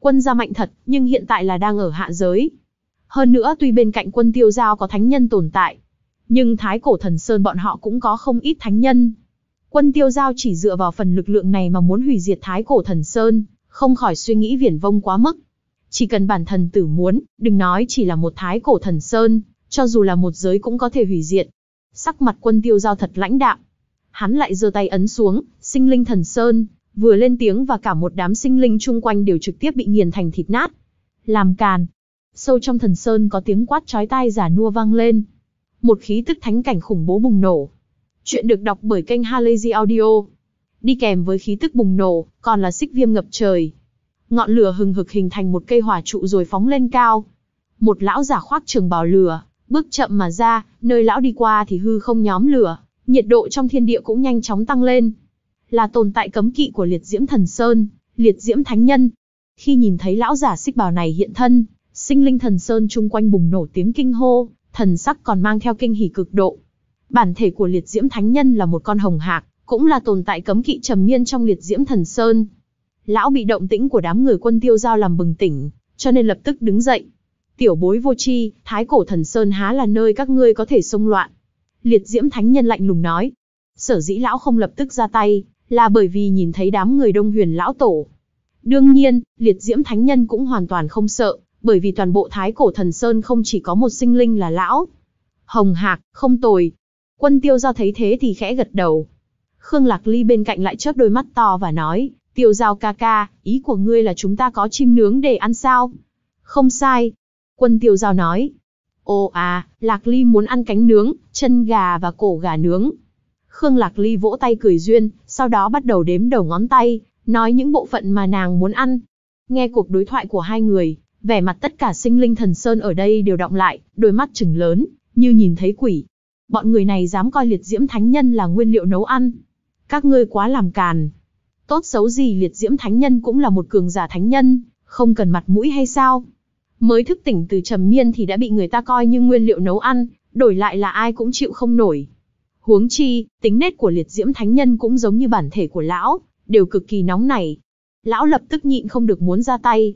Quân gia mạnh thật, nhưng hiện tại là đang ở hạ giới, hơn nữa tuy bên cạnh quân tiêu giao có thánh nhân tồn tại, nhưng thái cổ thần sơn bọn họ cũng có không ít thánh nhân. Quân tiêu giao chỉ dựa vào phần lực lượng này mà muốn hủy diệt thái cổ thần sơn, không khỏi suy nghĩ viển vông quá mức. Chỉ cần bản thần tử muốn, đừng nói chỉ là một thái cổ thần sơn, cho dù là một giới cũng có thể hủy diệt. Sắc mặt quân tiêu giao thật lãnh đạm. Hắn lại giơ tay ấn xuống, sinh linh thần sơn, vừa lên tiếng và cả một đám sinh linh chung quanh đều trực tiếp bị nghiền thành thịt nát. Làm càn, Sâu trong thần sơn có tiếng quát chói tai giả nua vang lên. Một khí tức thánh cảnh khủng bố bùng nổ. Chuyện được đọc bởi kênh Halazy Audio. Đi kèm với khí tức bùng nổ, còn là xích viêm ngập trời. Ngọn lửa hừng hực hình thành một cây hỏa trụ rồi phóng lên cao. Một lão giả khoác trường bào lửa, bước chậm mà ra, nơi lão đi qua thì hư không nhóm lửa, nhiệt độ trong thiên địa cũng nhanh chóng tăng lên. Là tồn tại cấm kỵ của liệt diễm thần sơn, liệt diễm thánh nhân. Khi nhìn thấy lão giả xích bào này hiện thân, sinh linh thần sơn chung quanh bùng nổ tiếng kinh hô, thần sắc còn mang theo kinh hỉ cực độ. Bản thể của liệt diễm thánh nhân là một con hồng hạc, cũng là tồn tại cấm kỵ trầm miên trong liệt diễm thần sơn. Lão bị động tĩnh của đám người quân tiêu giao làm bừng tỉnh, cho nên lập tức đứng dậy. Tiểu bối vô chi, thái cổ thần sơn há là nơi các ngươi có thể xông loạn. Liệt diễm thánh nhân lạnh lùng nói. Sở dĩ lão không lập tức ra tay, là bởi vì nhìn thấy đám người đông huyền lão tổ. Đương nhiên, liệt diễm thánh nhân cũng hoàn toàn không sợ, bởi vì toàn bộ Thái Cổ Thần Sơn không chỉ có một sinh linh là lão. Hồng Hạc, không tồi. Quân tiêu giao thấy thế thì khẽ gật đầu. Khương Lạc Ly bên cạnh lại chớp đôi mắt to và nói, tiêu giao ca ca, ý của ngươi là chúng ta có chim nướng để ăn sao? Không sai. Quân tiêu giao nói, ồ à, Lạc Ly muốn ăn cánh nướng, chân gà và cổ gà nướng. Khương Lạc Ly vỗ tay cười duyên, sau đó bắt đầu đếm đầu ngón tay, nói những bộ phận mà nàng muốn ăn. Nghe cuộc đối thoại của hai người, Vẻ mặt tất cả sinh linh thần sơn ở đây đều động lại, đôi mắt chừng lớn, như nhìn thấy quỷ. Bọn người này dám coi liệt diễm thánh nhân là nguyên liệu nấu ăn. Các ngươi quá làm càn. Tốt xấu gì liệt diễm thánh nhân cũng là một cường giả thánh nhân, không cần mặt mũi hay sao? Mới thức tỉnh từ trầm miên thì đã bị người ta coi như nguyên liệu nấu ăn, đổi lại là ai cũng chịu không nổi. Huống chi, tính nết của liệt diễm thánh nhân cũng giống như bản thể của lão, đều cực kỳ nóng nảy. Lão lập tức nhịn không được muốn ra tay,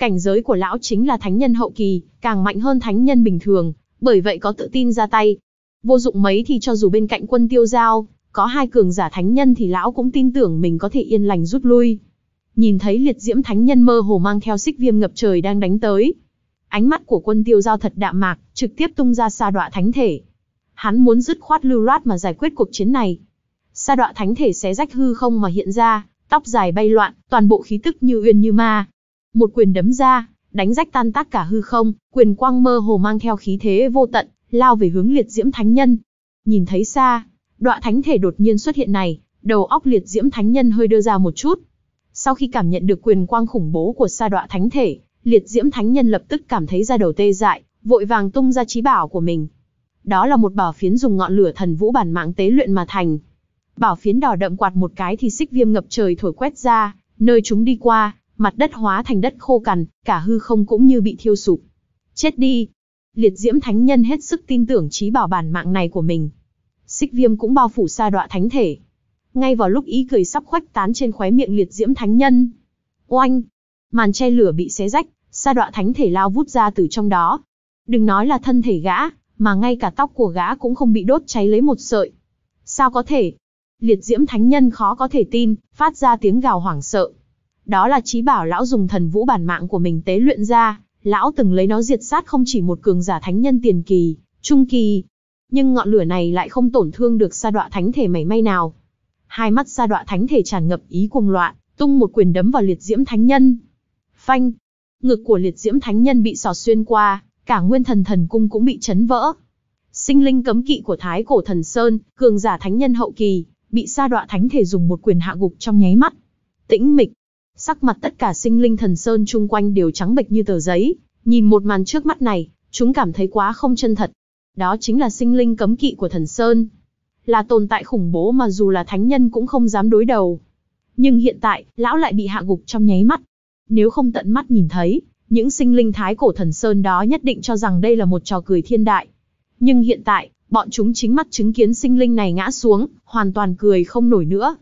Cảnh giới của lão chính là thánh nhân hậu kỳ, càng mạnh hơn thánh nhân bình thường, bởi vậy có tự tin ra tay. Vô dụng mấy thì cho dù bên cạnh quân tiêu giao, có hai cường giả thánh nhân thì lão cũng tin tưởng mình có thể yên lành rút lui. Nhìn thấy liệt diễm thánh nhân mơ hồ mang theo xích viêm ngập trời đang đánh tới. Ánh mắt của quân tiêu giao thật đạm mạc, trực tiếp tung ra xa đọa thánh thể. Hắn muốn dứt khoát lưu loát mà giải quyết cuộc chiến này. Sa đọa thánh thể xé rách hư không mà hiện ra, tóc dài bay loạn, toàn bộ khí tức như uyên như ma, một quyền đấm ra, đánh rách tan tác cả hư không, quyền quang mơ hồ mang theo khí thế vô tận, lao về hướng liệt diễm thánh nhân. Nhìn thấy xa, đọa thánh thể đột nhiên xuất hiện này, đầu óc liệt diễm thánh nhân hơi đưa ra một chút. Sau khi cảm nhận được quyền quang khủng bố của xa đọa thánh thể, liệt diễm thánh nhân lập tức cảm thấy ra đầu tê dại, vội vàng tung ra trí bảo của mình. Đó là một bảo phiến dùng ngọn lửa thần vũ bản mạng tế luyện mà thành. Bảo phiến đỏ đậm quạt một cái thì xích viêm ngập trời thổi quét ra, nơi chúng đi qua, mặt đất hóa thành đất khô cằn, cả hư không cũng như bị thiêu sụp. Chết đi! Liệt diễm thánh nhân hết sức tin tưởng trí bảo bản mạng này của mình. Xích viêm cũng bao phủ xa đọa thánh thể. Ngay vào lúc ý cười sắp khoách tán trên khóe miệng liệt diễm thánh nhân. Oanh! Màn che lửa bị xé rách, xa đọa thánh thể lao vút ra từ trong đó. Đừng nói là thân thể gã, mà ngay cả tóc của gã cũng không bị đốt cháy lấy một sợi. Sao có thể? Liệt diễm thánh nhân khó có thể tin, phát ra tiếng gào hoảng sợ. Đó là trí bảo lão dùng thần vũ bản mạng của mình tế luyện ra, lão từng lấy nó diệt sát không chỉ một cường giả thánh nhân tiền kỳ, trung kỳ. Nhưng ngọn lửa này lại không tổn thương được sa đoạ thánh thể mảy may nào. Hai mắt sa đoạ thánh thể tràn ngập ý cuồng loạn, tung một quyền đấm vào liệt diễm thánh nhân. Phanh! Ngực của liệt diễm thánh nhân bị sò xuyên qua, cả nguyên thần thần cung cũng bị chấn vỡ. Sinh linh cấm kỵ của thái cổ thần Sơn, cường giả thánh nhân hậu kỳ, bị sa đoạ thánh thể dùng một quyền hạ gục trong nháy mắt. Tĩnh mịch, Sắc mặt tất cả sinh linh thần sơn chung quanh đều trắng bệch như tờ giấy, nhìn một màn trước mắt này, chúng cảm thấy quá không chân thật. Đó chính là sinh linh cấm kỵ của thần sơn. Là tồn tại khủng bố mà dù là thánh nhân cũng không dám đối đầu. Nhưng hiện tại, lão lại bị hạ gục trong nháy mắt. Nếu không tận mắt nhìn thấy, những sinh linh thái cổ thần sơn đó nhất định cho rằng đây là một trò cười thiên đại. Nhưng hiện tại, bọn chúng chính mắt chứng kiến sinh linh này ngã xuống, hoàn toàn cười không nổi nữa.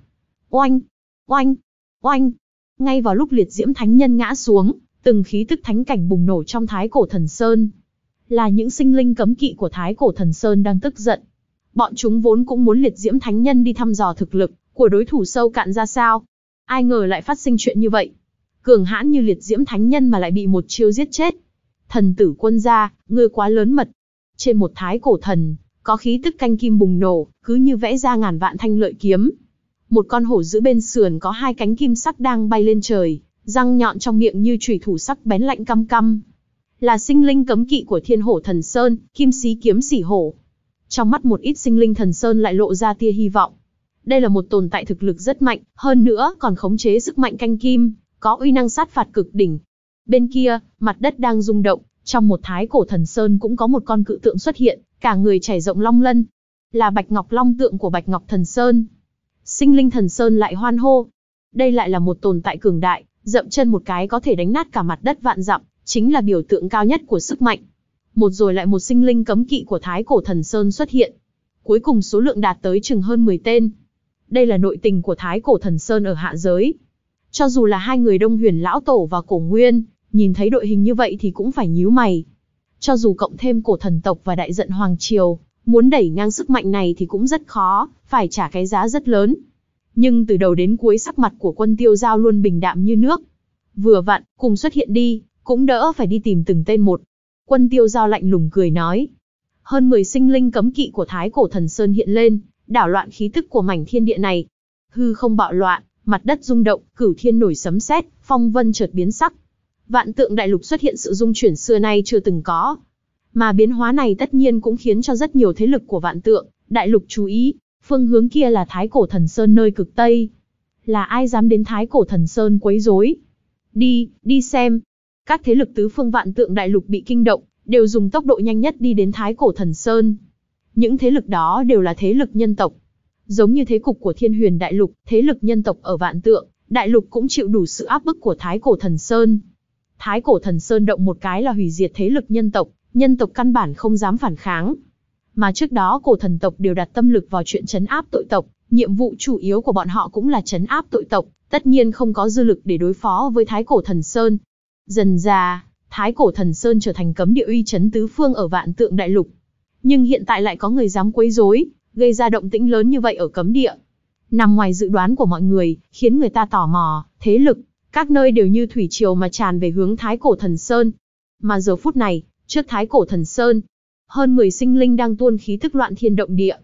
Oanh! Oanh! Oanh! Ngay vào lúc liệt diễm thánh nhân ngã xuống, từng khí tức thánh cảnh bùng nổ trong Thái Cổ Thần Sơn. Là những sinh linh cấm kỵ của Thái Cổ Thần Sơn đang tức giận. Bọn chúng vốn cũng muốn liệt diễm thánh nhân đi thăm dò thực lực của đối thủ sâu cạn ra sao. Ai ngờ lại phát sinh chuyện như vậy. Cường hãn như liệt diễm thánh nhân mà lại bị một chiêu giết chết. Thần tử quân gia, ngươi quá lớn mật. Trên một thái cổ thần, có khí tức canh kim bùng nổ, cứ như vẽ ra ngàn vạn thanh lợi kiếm, một con hổ giữ bên sườn có hai cánh kim sắc đang bay lên trời, răng nhọn trong miệng như chùy thủ sắc bén lạnh căm căm. Là sinh linh cấm kỵ của thiên hổ thần sơn, kim sĩ kiếm sỉ hổ. Trong mắt một ít sinh linh thần sơn lại lộ ra tia hy vọng. Đây là một tồn tại thực lực rất mạnh, hơn nữa còn khống chế sức mạnh canh kim, có uy năng sát phạt cực đỉnh. Bên kia, mặt đất đang rung động, trong một thái cổ thần sơn cũng có một con cự tượng xuất hiện, cả người trải rộng long lân. Là bạch ngọc long tượng của bạch ngọc thần sơn sinh linh thần sơn lại hoan hô. Đây lại là một tồn tại cường đại, dậm chân một cái có thể đánh nát cả mặt đất vạn dặm, chính là biểu tượng cao nhất của sức mạnh. Một rồi lại một sinh linh cấm kỵ của Thái Cổ Thần Sơn xuất hiện. Cuối cùng số lượng đạt tới chừng hơn 10 tên. Đây là nội tình của Thái Cổ Thần Sơn ở hạ giới. Cho dù là hai người Đông Huyền Lão Tổ và Cổ Nguyên, nhìn thấy đội hình như vậy thì cũng phải nhíu mày. Cho dù cộng thêm cổ thần tộc và đại giận Hoàng Triều, Muốn đẩy ngang sức mạnh này thì cũng rất khó, phải trả cái giá rất lớn. Nhưng từ đầu đến cuối sắc mặt của quân tiêu giao luôn bình đạm như nước. Vừa vặn, cùng xuất hiện đi, cũng đỡ phải đi tìm từng tên một. Quân tiêu giao lạnh lùng cười nói. Hơn 10 sinh linh cấm kỵ của Thái Cổ Thần Sơn hiện lên, đảo loạn khí tức của mảnh thiên địa này. Hư không bạo loạn, mặt đất rung động, cửu thiên nổi sấm sét, phong vân chợt biến sắc. Vạn tượng đại lục xuất hiện sự dung chuyển xưa nay chưa từng có, mà biến hóa này tất nhiên cũng khiến cho rất nhiều thế lực của vạn tượng, đại lục chú ý, phương hướng kia là Thái Cổ Thần Sơn nơi cực Tây. Là ai dám đến Thái Cổ Thần Sơn quấy rối? Đi, đi xem. Các thế lực tứ phương vạn tượng đại lục bị kinh động, đều dùng tốc độ nhanh nhất đi đến Thái Cổ Thần Sơn. Những thế lực đó đều là thế lực nhân tộc. Giống như thế cục của Thiên Huyền Đại Lục, thế lực nhân tộc ở vạn tượng, đại lục cũng chịu đủ sự áp bức của Thái Cổ Thần Sơn. Thái Cổ Thần Sơn động một cái là hủy diệt thế lực nhân tộc, nhân tộc căn bản không dám phản kháng. Mà trước đó cổ thần tộc đều đặt tâm lực vào chuyện chấn áp tội tộc, nhiệm vụ chủ yếu của bọn họ cũng là chấn áp tội tộc, tất nhiên không có dư lực để đối phó với Thái Cổ Thần Sơn. Dần ra, Thái Cổ Thần Sơn trở thành cấm địa uy chấn tứ phương ở vạn tượng đại lục. Nhưng hiện tại lại có người dám quấy rối, gây ra động tĩnh lớn như vậy ở cấm địa. Nằm ngoài dự đoán của mọi người, khiến người ta tò mò, thế lực, các nơi đều như thủy triều mà tràn về hướng Thái Cổ Thần Sơn. Mà giờ phút này, trước thái cổ thần sơn. Hơn 10 sinh linh đang tuôn khí thức loạn thiên động địa.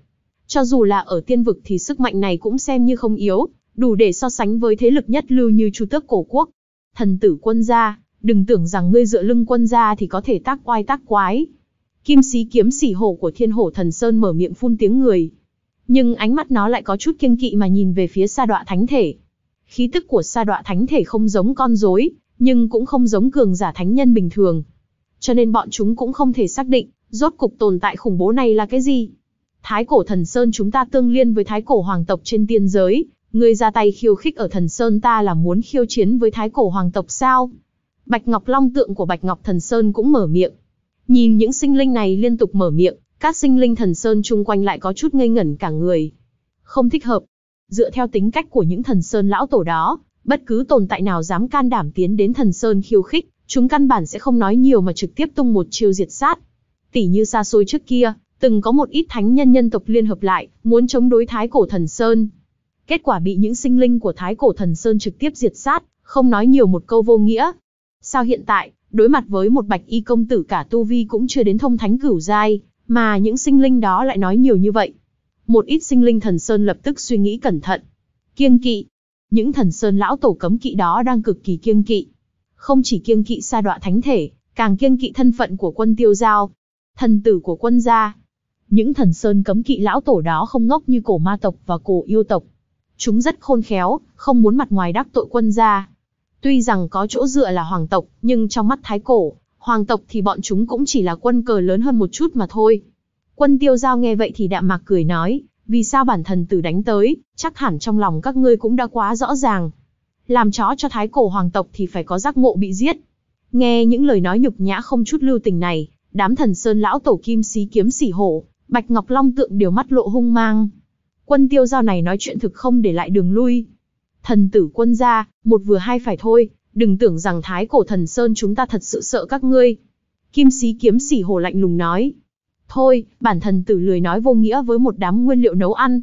Cho dù là ở tiên vực thì sức mạnh này cũng xem như không yếu, đủ để so sánh với thế lực nhất lưu như Chu Tước cổ quốc. Thần tử quân gia, đừng tưởng rằng ngươi dựa lưng quân gia thì có thể tác oai tác quái. Kim sĩ kiếm sỉ hổ của thiên hổ thần sơn mở miệng phun tiếng người. Nhưng ánh mắt nó lại có chút kiêng kỵ mà nhìn về phía sa đọa thánh thể. Khí tức của sa đọa thánh thể không giống con rối, nhưng cũng không giống cường giả thánh nhân bình thường, cho nên bọn chúng cũng không thể xác định, rốt cục tồn tại khủng bố này là cái gì. Thái cổ thần Sơn chúng ta tương liên với thái cổ hoàng tộc trên tiên giới, ngươi ra tay khiêu khích ở thần Sơn ta là muốn khiêu chiến với thái cổ hoàng tộc sao? Bạch Ngọc Long tượng của Bạch Ngọc thần Sơn cũng mở miệng. Nhìn những sinh linh này liên tục mở miệng, các sinh linh thần Sơn chung quanh lại có chút ngây ngẩn cả người. Không thích hợp. Dựa theo tính cách của những thần Sơn lão tổ đó, bất cứ tồn tại nào dám can đảm tiến đến thần Sơn khiêu khích, Chúng căn bản sẽ không nói nhiều mà trực tiếp tung một chiêu diệt sát. Tỷ như xa xôi trước kia, từng có một ít thánh nhân nhân tộc liên hợp lại, muốn chống đối Thái Cổ Thần Sơn. Kết quả bị những sinh linh của Thái Cổ Thần Sơn trực tiếp diệt sát, không nói nhiều một câu vô nghĩa. Sao hiện tại, đối mặt với một bạch y công tử cả tu vi cũng chưa đến thông thánh cửu giai, mà những sinh linh đó lại nói nhiều như vậy? Một ít sinh linh thần sơn lập tức suy nghĩ cẩn thận. Kiêng kỵ. Những thần sơn lão tổ cấm kỵ đó đang cực kỳ kiêng kỵ không chỉ kiêng kỵ sa đọa thánh thể, càng kiêng kỵ thân phận của quân tiêu giao, thần tử của quân gia. Những thần sơn cấm kỵ lão tổ đó không ngốc như cổ ma tộc và cổ yêu tộc. Chúng rất khôn khéo, không muốn mặt ngoài đắc tội quân gia. Tuy rằng có chỗ dựa là hoàng tộc, nhưng trong mắt thái cổ, hoàng tộc thì bọn chúng cũng chỉ là quân cờ lớn hơn một chút mà thôi. Quân tiêu giao nghe vậy thì đạm mạc cười nói, vì sao bản thần tử đánh tới, chắc hẳn trong lòng các ngươi cũng đã quá rõ ràng, làm chó cho thái cổ hoàng tộc thì phải có giác ngộ bị giết. Nghe những lời nói nhục nhã không chút lưu tình này, đám thần sơn lão tổ kim xí kiếm xỉ hổ, bạch ngọc long tượng đều mắt lộ hung mang. Quân tiêu giao này nói chuyện thực không để lại đường lui. Thần tử quân gia, một vừa hai phải thôi, đừng tưởng rằng thái cổ thần sơn chúng ta thật sự sợ các ngươi. Kim xí kiếm xỉ hổ lạnh lùng nói. Thôi, bản thần tử lười nói vô nghĩa với một đám nguyên liệu nấu ăn.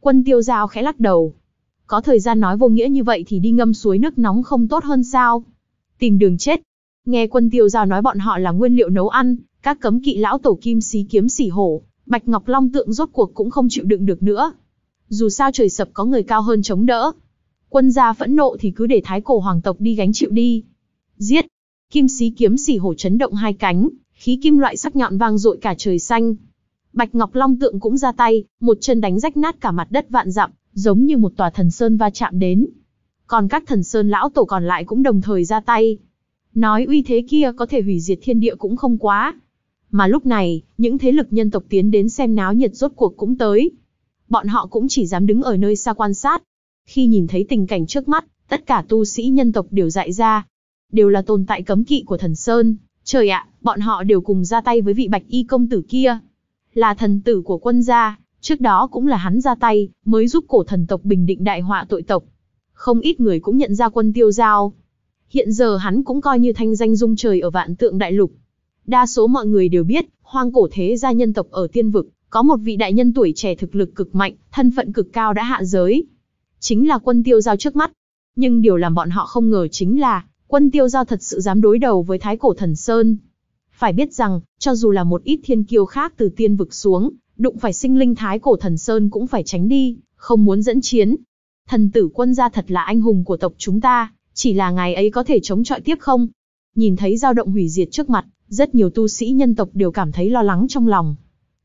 Quân tiêu giao khẽ lắc đầu, có thời gian nói vô nghĩa như vậy thì đi ngâm suối nước nóng không tốt hơn sao? Tìm đường chết. Nghe quân tiêu giao nói bọn họ là nguyên liệu nấu ăn, các cấm kỵ lão tổ kim xí kiếm xỉ hổ, bạch ngọc long tượng rốt cuộc cũng không chịu đựng được nữa. Dù sao trời sập có người cao hơn chống đỡ. Quân gia phẫn nộ thì cứ để thái cổ hoàng tộc đi gánh chịu đi. Giết! Kim xí kiếm xỉ hổ chấn động hai cánh, khí kim loại sắc nhọn vang dội cả trời xanh. Bạch Ngọc Long Tượng cũng ra tay, một chân đánh rách nát cả mặt đất vạn dặm giống như một tòa thần sơn va chạm đến. Còn các thần sơn lão tổ còn lại cũng đồng thời ra tay. Nói uy thế kia có thể hủy diệt thiên địa cũng không quá. Mà lúc này, những thế lực nhân tộc tiến đến xem náo nhiệt rốt cuộc cũng tới. Bọn họ cũng chỉ dám đứng ở nơi xa quan sát. Khi nhìn thấy tình cảnh trước mắt, tất cả tu sĩ nhân tộc đều dại ra. Đều là tồn tại cấm kỵ của thần Sơn. Trời ạ, bọn họ đều cùng ra tay với vị bạch y công tử kia. Là thần tử của quân gia, Trước đó cũng là hắn ra tay, mới giúp cổ thần tộc bình định đại họa tội tộc. Không ít người cũng nhận ra quân tiêu giao. Hiện giờ hắn cũng coi như thanh danh dung trời ở vạn tượng đại lục. Đa số mọi người đều biết, hoang cổ thế gia nhân tộc ở tiên vực, có một vị đại nhân tuổi trẻ thực lực cực mạnh, thân phận cực cao đã hạ giới. Chính là quân tiêu giao trước mắt. Nhưng điều làm bọn họ không ngờ chính là, quân tiêu giao thật sự dám đối đầu với thái cổ thần Sơn. Phải biết rằng, cho dù là một ít thiên kiêu khác từ tiên vực xuống, đụng phải sinh linh thái cổ thần sơn cũng phải tránh đi, không muốn dẫn chiến. Thần tử quân gia thật là anh hùng của tộc chúng ta, chỉ là ngài ấy có thể chống chọi tiếp không? Nhìn thấy dao động hủy diệt trước mặt, rất nhiều tu sĩ nhân tộc đều cảm thấy lo lắng trong lòng.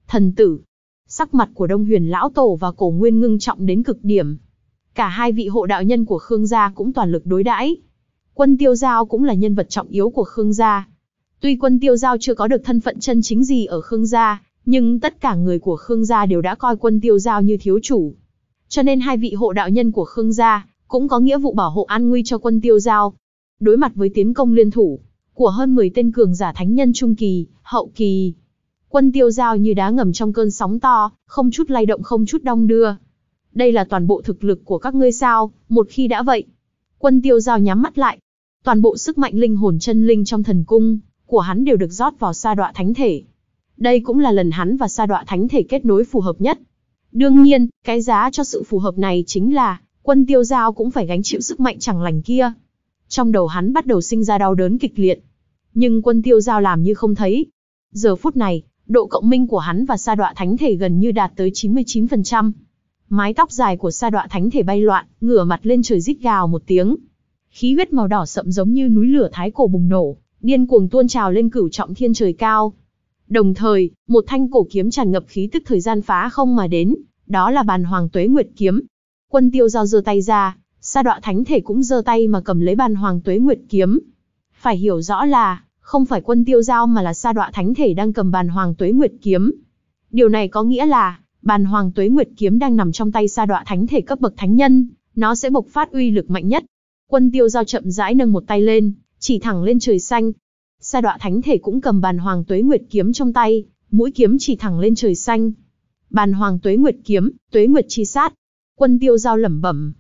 Thần tử, sắc mặt của Đông Huyền Lão Tổ và Cổ Nguyên ngưng trọng đến cực điểm. Cả hai vị hộ đạo nhân của Khương gia cũng toàn lực đối đãi. Quân Tiêu Giao cũng là nhân vật trọng yếu của Khương gia. Tuy quân Tiêu Giao chưa có được thân phận chân chính gì ở Khương gia, nhưng tất cả người của Khương gia đều đã coi quân tiêu giao như thiếu chủ. Cho nên hai vị hộ đạo nhân của Khương gia cũng có nghĩa vụ bảo hộ an nguy cho quân tiêu giao. Đối mặt với tiến công liên thủ của hơn 10 tên cường giả thánh nhân trung kỳ, hậu kỳ, quân tiêu giao như đá ngầm trong cơn sóng to, không chút lay động không chút đong đưa. Đây là toàn bộ thực lực của các ngươi sao, một khi đã vậy. Quân tiêu giao nhắm mắt lại. Toàn bộ sức mạnh linh hồn chân linh trong thần cung, của hắn đều được rót vào sa đọa thánh thể. Đây cũng là lần hắn và sa đọa thánh thể kết nối phù hợp nhất. Đương nhiên, cái giá cho sự phù hợp này chính là, quân tiêu giao cũng phải gánh chịu sức mạnh chẳng lành kia. Trong đầu hắn bắt đầu sinh ra đau đớn kịch liệt. Nhưng quân tiêu giao làm như không thấy. Giờ phút này, độ cộng minh của hắn và sa đọa thánh thể gần như đạt tới 99%. Mái tóc dài của sa đọa thánh thể bay loạn, ngửa mặt lên trời rít gào một tiếng. Khí huyết màu đỏ sậm giống như núi lửa thái cổ bùng nổ, điên cuồng tuôn trào lên cửu trọng thiên trời cao. Đồng thời, một thanh cổ kiếm tràn ngập khí tức thời gian phá không mà đến, đó là bàn hoàng tuế nguyệt kiếm. Quân tiêu giao giơ tay ra, sa đọa thánh thể cũng giơ tay mà cầm lấy bàn hoàng tuế nguyệt kiếm. Phải hiểu rõ là, không phải quân tiêu giao mà là sa đọa thánh thể đang cầm bàn hoàng tuế nguyệt kiếm. Điều này có nghĩa là, bàn hoàng tuế nguyệt kiếm đang nằm trong tay sa đọa thánh thể cấp bậc thánh nhân, nó sẽ bộc phát uy lực mạnh nhất. Quân tiêu giao chậm rãi nâng một tay lên, chỉ thẳng lên trời xanh, Sa đọa thánh thể cũng cầm bàn hoàng tuế nguyệt kiếm trong tay, mũi kiếm chỉ thẳng lên trời xanh. Bàn hoàng tuế nguyệt kiếm, tuế nguyệt chi sát. Quân tiêu giao lẩm bẩm.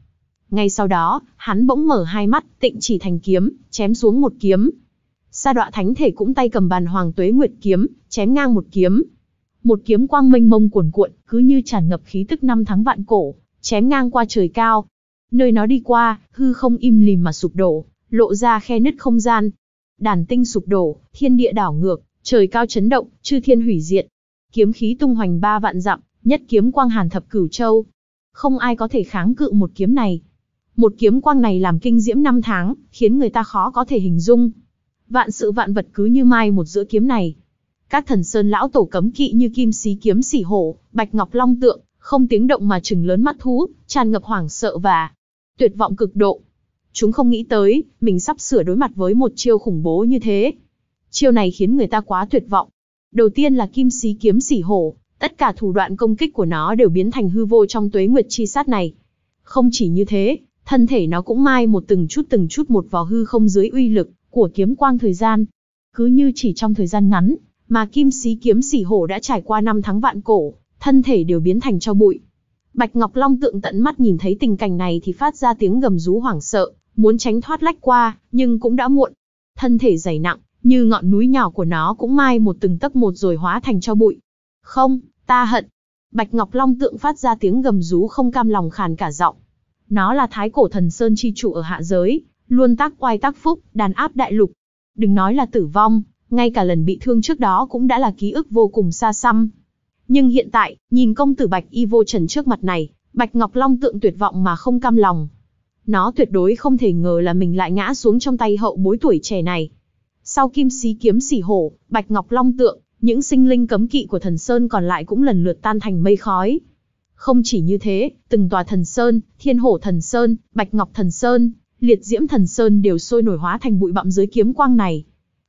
Ngay sau đó, hắn bỗng mở hai mắt, tịnh chỉ thành kiếm, chém xuống một kiếm. Sa đọa thánh thể cũng tay cầm bàn hoàng tuế nguyệt kiếm, chém ngang một kiếm. Một kiếm quang mênh mông cuồn cuộn, cứ như tràn ngập khí tức năm tháng vạn cổ, chém ngang qua trời cao. Nơi nó đi qua, hư không im lìm mà sụp đổ, lộ ra khe nứt không gian, đàn tinh sụp đổ, thiên địa đảo ngược, trời cao chấn động, chư thiên hủy diệt. Kiếm khí tung hoành ba vạn dặm, nhất kiếm quang hàn thập cửu châu. Không ai có thể kháng cự một kiếm này. Một kiếm quang này làm kinh diễm năm tháng, khiến người ta khó có thể hình dung. Vạn sự vạn vật cứ như mai một giữa kiếm này. Các thần sơn lão tổ cấm kỵ như kim xí kiếm xỉ hổ, bạch ngọc long tượng, không tiếng động mà trừng lớn mắt thú, tràn ngập hoảng sợ và tuyệt vọng cực độ. Chúng không nghĩ tới, mình sắp sửa đối mặt với một chiêu khủng bố như thế. Chiêu này khiến người ta quá tuyệt vọng. Đầu tiên là kim xí kiếm xỉ hổ, tất cả thủ đoạn công kích của nó đều biến thành hư vô trong tuế nguyệt chi sát này. Không chỉ như thế, thân thể nó cũng mai một từng chút từng chút một vào hư không dưới uy lực của kiếm quang thời gian. Cứ như chỉ trong thời gian ngắn, mà kim xí kiếm xỉ hổ đã trải qua năm tháng vạn cổ, thân thể đều biến thành cho bụi. Bạch Ngọc Long tượng tận mắt nhìn thấy tình cảnh này thì phát ra tiếng gầm rú hoảng sợ, muốn tránh thoát lách qua, nhưng cũng đã muộn. Thân thể dày nặng, như ngọn núi nhỏ của nó cũng mai một từng tấc một rồi hóa thành cho bụi. Không, ta hận. Bạch Ngọc Long tượng phát ra tiếng gầm rú không cam lòng khàn cả giọng. Nó là thái cổ thần Sơn Chi Chủ ở hạ giới, luôn tác oai tác phúc, đàn áp đại lục. Đừng nói là tử vong, ngay cả lần bị thương trước đó cũng đã là ký ức vô cùng xa xăm. Nhưng hiện tại, nhìn công tử Bạch Y vô trần trước mặt này, Bạch Ngọc Long tượng tuyệt vọng mà không cam lòng, nó tuyệt đối không thể ngờ là mình lại ngã xuống trong tay hậu bối tuổi trẻ này. Sau kim xí kiếm sỉ hổ, bạch ngọc long tượng, những sinh linh cấm kỵ của thần Sơn còn lại cũng lần lượt tan thành mây khói. Không chỉ như thế, từng tòa thần Sơn, thiên hổ thần Sơn, bạch ngọc thần Sơn, liệt diễm thần Sơn đều sôi nổi hóa thành bụi bặm dưới kiếm quang này.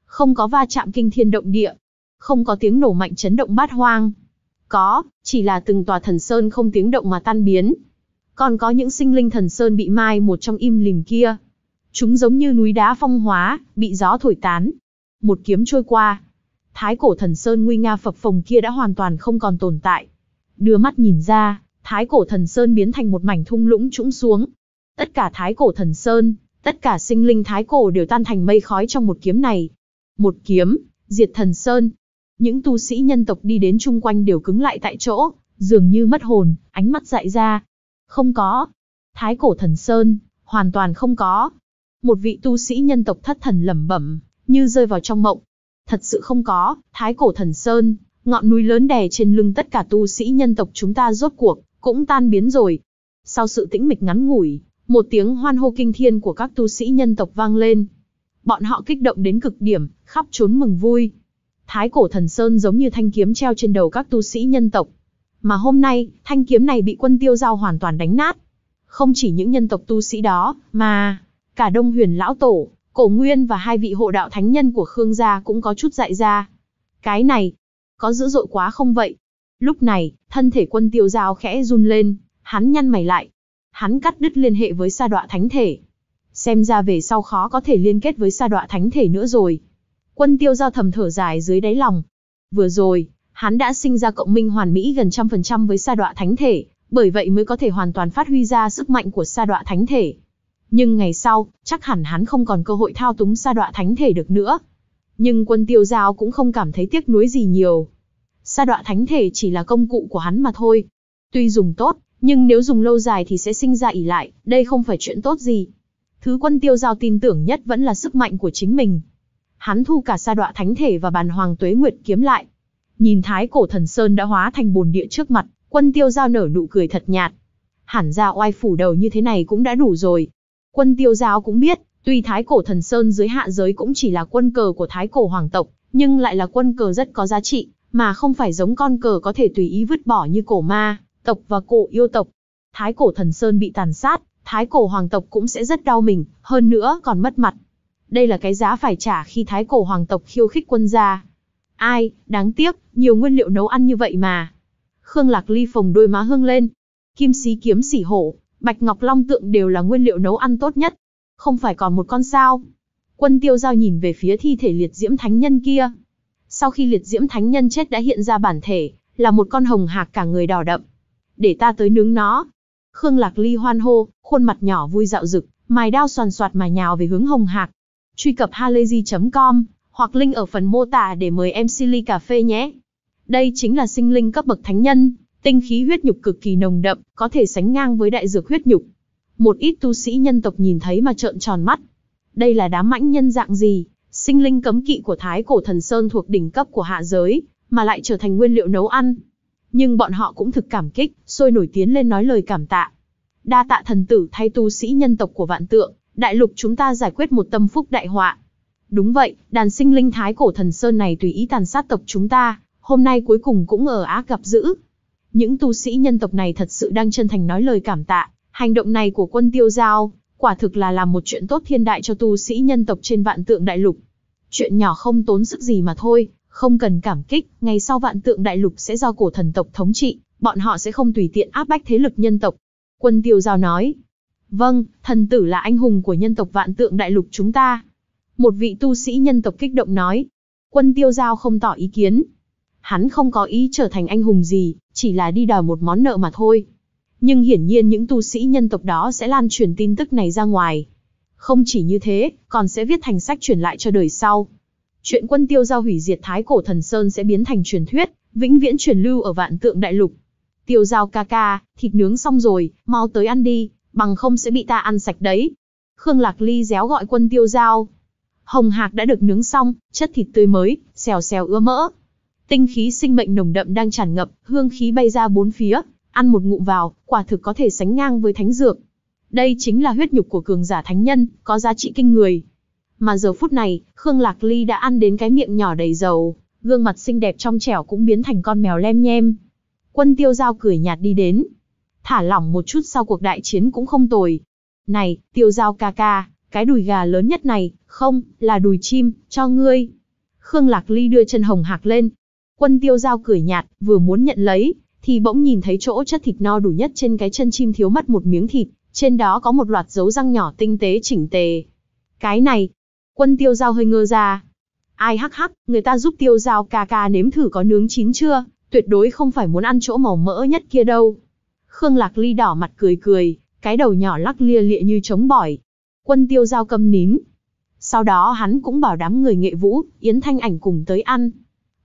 Không có va chạm kinh thiên động địa, không có tiếng nổ mạnh chấn động bát hoang. Có, chỉ là từng tòa thần Sơn không tiếng động mà tan biến. Còn có những sinh linh thần sơn bị mai một trong im lìm kia. Chúng giống như núi đá phong hóa, bị gió thổi tán. Một kiếm trôi qua. Thái cổ thần sơn nguy nga phập phồng kia đã hoàn toàn không còn tồn tại. Đưa mắt nhìn ra, thái cổ thần sơn biến thành một mảnh thung lũng trũng xuống. Tất cả thái cổ thần sơn, tất cả sinh linh thái cổ đều tan thành mây khói trong một kiếm này. Một kiếm, diệt thần sơn. Những tu sĩ nhân tộc đi đến chung quanh đều cứng lại tại chỗ, dường như mất hồn, ánh mắt dại ra, không có. Thái cổ thần Sơn, hoàn toàn không có. Một vị tu sĩ nhân tộc thất thần lẩm bẩm, như rơi vào trong mộng. Thật sự không có, thái cổ thần Sơn, ngọn núi lớn đè trên lưng tất cả tu sĩ nhân tộc chúng ta rốt cuộc, cũng tan biến rồi. Sau sự tĩnh mịch ngắn ngủi, một tiếng hoan hô kinh thiên của các tu sĩ nhân tộc vang lên. Bọn họ kích động đến cực điểm, khắp trốn mừng vui. Thái cổ thần Sơn giống như thanh kiếm treo trên đầu các tu sĩ nhân tộc, mà hôm nay, thanh kiếm này bị quân tiêu giao hoàn toàn đánh nát. Không chỉ những nhân tộc tu sĩ đó, mà cả đông huyền lão tổ, cổ nguyên và hai vị hộ đạo thánh nhân của Khương gia cũng có chút dại ra. Cái này, có dữ dội quá không vậy? Lúc này, thân thể quân tiêu giao khẽ run lên, hắn nhăn mày lại. Hắn cắt đứt liên hệ với sa đọa thánh thể. Xem ra về sau khó có thể liên kết với sa đọa thánh thể nữa rồi. Quân tiêu giao thầm thở dài dưới đáy lòng. Vừa rồi, Hắn đã sinh ra cộng minh hoàn mỹ gần trăm phần trăm với sa đọa thánh thể, bởi vậy mới có thể hoàn toàn phát huy ra sức mạnh của sa đọa thánh thể. Nhưng ngày sau, chắc hẳn hắn không còn cơ hội thao túng sa đọa thánh thể được nữa. Nhưng quân tiêu giao cũng không cảm thấy tiếc nuối gì nhiều. Sa đọa thánh thể chỉ là công cụ của hắn mà thôi. Tuy dùng tốt, nhưng nếu dùng lâu dài thì sẽ sinh ra ỉ lại, đây không phải chuyện tốt gì. Thứ quân tiêu giao tin tưởng nhất vẫn là sức mạnh của chính mình. Hắn thu cả sa đọa thánh thể và bàn hoàng tuế nguyệt kiếm lại, Nhìn thái cổ thần sơn đã hóa thành bồn địa trước mặt, quân tiêu giao nở nụ cười thật nhạt. Hẳn ra oai phủ đầu như thế này cũng đã đủ rồi. Quân tiêu giao cũng biết, tuy thái cổ thần sơn dưới hạ giới cũng chỉ là quân cờ của thái cổ hoàng tộc, nhưng lại là quân cờ rất có giá trị, mà không phải giống con cờ có thể tùy ý vứt bỏ như cổ ma, tộc và cổ yêu tộc. Thái cổ thần sơn bị tàn sát, thái cổ hoàng tộc cũng sẽ rất đau mình, hơn nữa còn mất mặt. Đây là cái giá phải trả khi thái cổ hoàng tộc khiêu khích quân gia. Ai, đáng tiếc, nhiều nguyên liệu nấu ăn như vậy mà. Khương Lạc Ly phồng đôi má hương lên. Kim xí kiếm xỉ hổ, bạch ngọc long tượng đều là nguyên liệu nấu ăn tốt nhất. Không phải còn một con sao. Quân tiêu giao nhìn về phía thi thể liệt diễm thánh nhân kia. Sau khi liệt diễm thánh nhân chết đã hiện ra bản thể, là một con hồng hạc cả người đỏ đậm. Để ta tới nướng nó. Khương Lạc Ly hoan hô, khuôn mặt nhỏ vui dạo rực, mài đao soàn soạt mà nhào về hướng hồng hạc. Truy cập halayzi.com hoặc link ở phần mô tả để mời MC Ly cà phê nhé. Đây chính là sinh linh cấp bậc thánh nhân, tinh khí huyết nhục cực kỳ nồng đậm, có thể sánh ngang với đại dược huyết nhục. Một ít tu sĩ nhân tộc nhìn thấy mà trợn tròn mắt. Đây là đám mãnh nhân dạng gì? Sinh linh cấm kỵ của Thái Cổ Thần Sơn thuộc đỉnh cấp của hạ giới, mà lại trở thành nguyên liệu nấu ăn. Nhưng bọn họ cũng thực cảm kích, sôi nổi tiến lên nói lời cảm tạ. Đa tạ thần tử thay tu sĩ nhân tộc của vạn tượng, đại lục chúng ta giải quyết một tâm phúc đại họa, Đúng vậy, đàn sinh linh thái cổ thần sơn này tùy ý tàn sát tộc chúng ta, hôm nay cuối cùng cũng ở ác gặp dữ. Những tu sĩ nhân tộc này thật sự đang chân thành nói lời cảm tạ, hành động này của quân tiêu giao, quả thực là làm một chuyện tốt thiên đại cho tu sĩ nhân tộc trên vạn tượng đại lục. Chuyện nhỏ không tốn sức gì mà thôi, không cần cảm kích, ngày sau vạn tượng đại lục sẽ do cổ thần tộc thống trị, bọn họ sẽ không tùy tiện áp bách thế lực nhân tộc. Quân tiêu giao nói, vâng, thần tử là anh hùng của nhân tộc vạn tượng đại lục chúng ta. Một vị tu sĩ nhân tộc kích động nói. Quân tiêu giao không tỏ ý kiến. Hắn không có ý trở thành anh hùng gì, chỉ là đi đòi một món nợ mà thôi. Nhưng hiển nhiên những tu sĩ nhân tộc đó sẽ lan truyền tin tức này ra ngoài. Không chỉ như thế, còn sẽ viết thành sách truyền lại cho đời sau. Chuyện quân tiêu giao hủy diệt thái cổ thần Sơn sẽ biến thành truyền thuyết, vĩnh viễn truyền lưu ở vạn tượng đại lục. Tiêu giao ca ca, thịt nướng xong rồi, mau tới ăn đi, bằng không sẽ bị ta ăn sạch đấy. Khương Lạc Ly réo gọi quân tiêu giao hồng hạc đã được nướng xong, chất thịt tươi mới, xèo xèo ưa mỡ. Tinh khí sinh mệnh nồng đậm đang tràn ngập, hương khí bay ra bốn phía, ăn một ngụm vào, quả thực có thể sánh ngang với thánh dược. Đây chính là huyết nhục của cường giả thánh nhân, có giá trị kinh người. Mà giờ phút này, Khương Lạc Ly đã ăn đến cái miệng nhỏ đầy dầu, gương mặt xinh đẹp trong trẻo cũng biến thành con mèo lem nhem. Quân tiêu giao cười nhạt đi đến. Thả lỏng một chút sau cuộc đại chiến cũng không tồi. Này, tiêu giao ca ca, cái đùi gà lớn nhất này, không, là đùi chim, cho ngươi. Khương Lạc Ly đưa chân hồng hạc lên. Quân tiêu giao cười nhạt, vừa muốn nhận lấy, thì bỗng nhìn thấy chỗ chất thịt no đủ nhất trên cái chân chim thiếu mất một miếng thịt, trên đó có một loạt dấu răng nhỏ tinh tế chỉnh tề. Cái này, quân tiêu giao hơi ngơ ra. Ai hắc hắc, người ta giúp tiêu giao ca ca nếm thử có nướng chín chưa, tuyệt đối không phải muốn ăn chỗ màu mỡ nhất kia đâu. Khương Lạc Ly đỏ mặt cười cười, cái đầu nhỏ lắc lia lịa như trống bỏi, quân tiêu giao câm nín. Sau đó hắn cũng bảo đám người nghệ vũ, Yến Thanh Ảnh cùng tới ăn.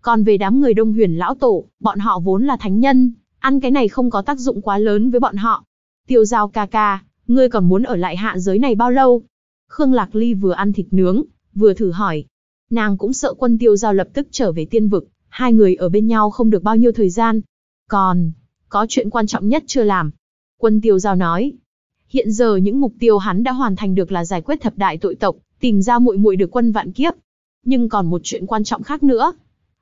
Còn về đám người đông huyền lão tổ, bọn họ vốn là thánh nhân, ăn cái này không có tác dụng quá lớn với bọn họ. Tiêu giao ca ca, ngươi còn muốn ở lại hạ giới này bao lâu? Khương Lạc Ly vừa ăn thịt nướng, vừa thử hỏi. Nàng cũng sợ quân tiêu giao lập tức trở về tiên vực, hai người ở bên nhau không được bao nhiêu thời gian. Còn, có chuyện quan trọng nhất chưa làm. Quân tiêu giao nói, hiện giờ những mục tiêu hắn đã hoàn thành được là giải quyết thập đại tội tộc, tìm ra muội muội được quân vạn kiếp. Nhưng còn một chuyện quan trọng khác nữa.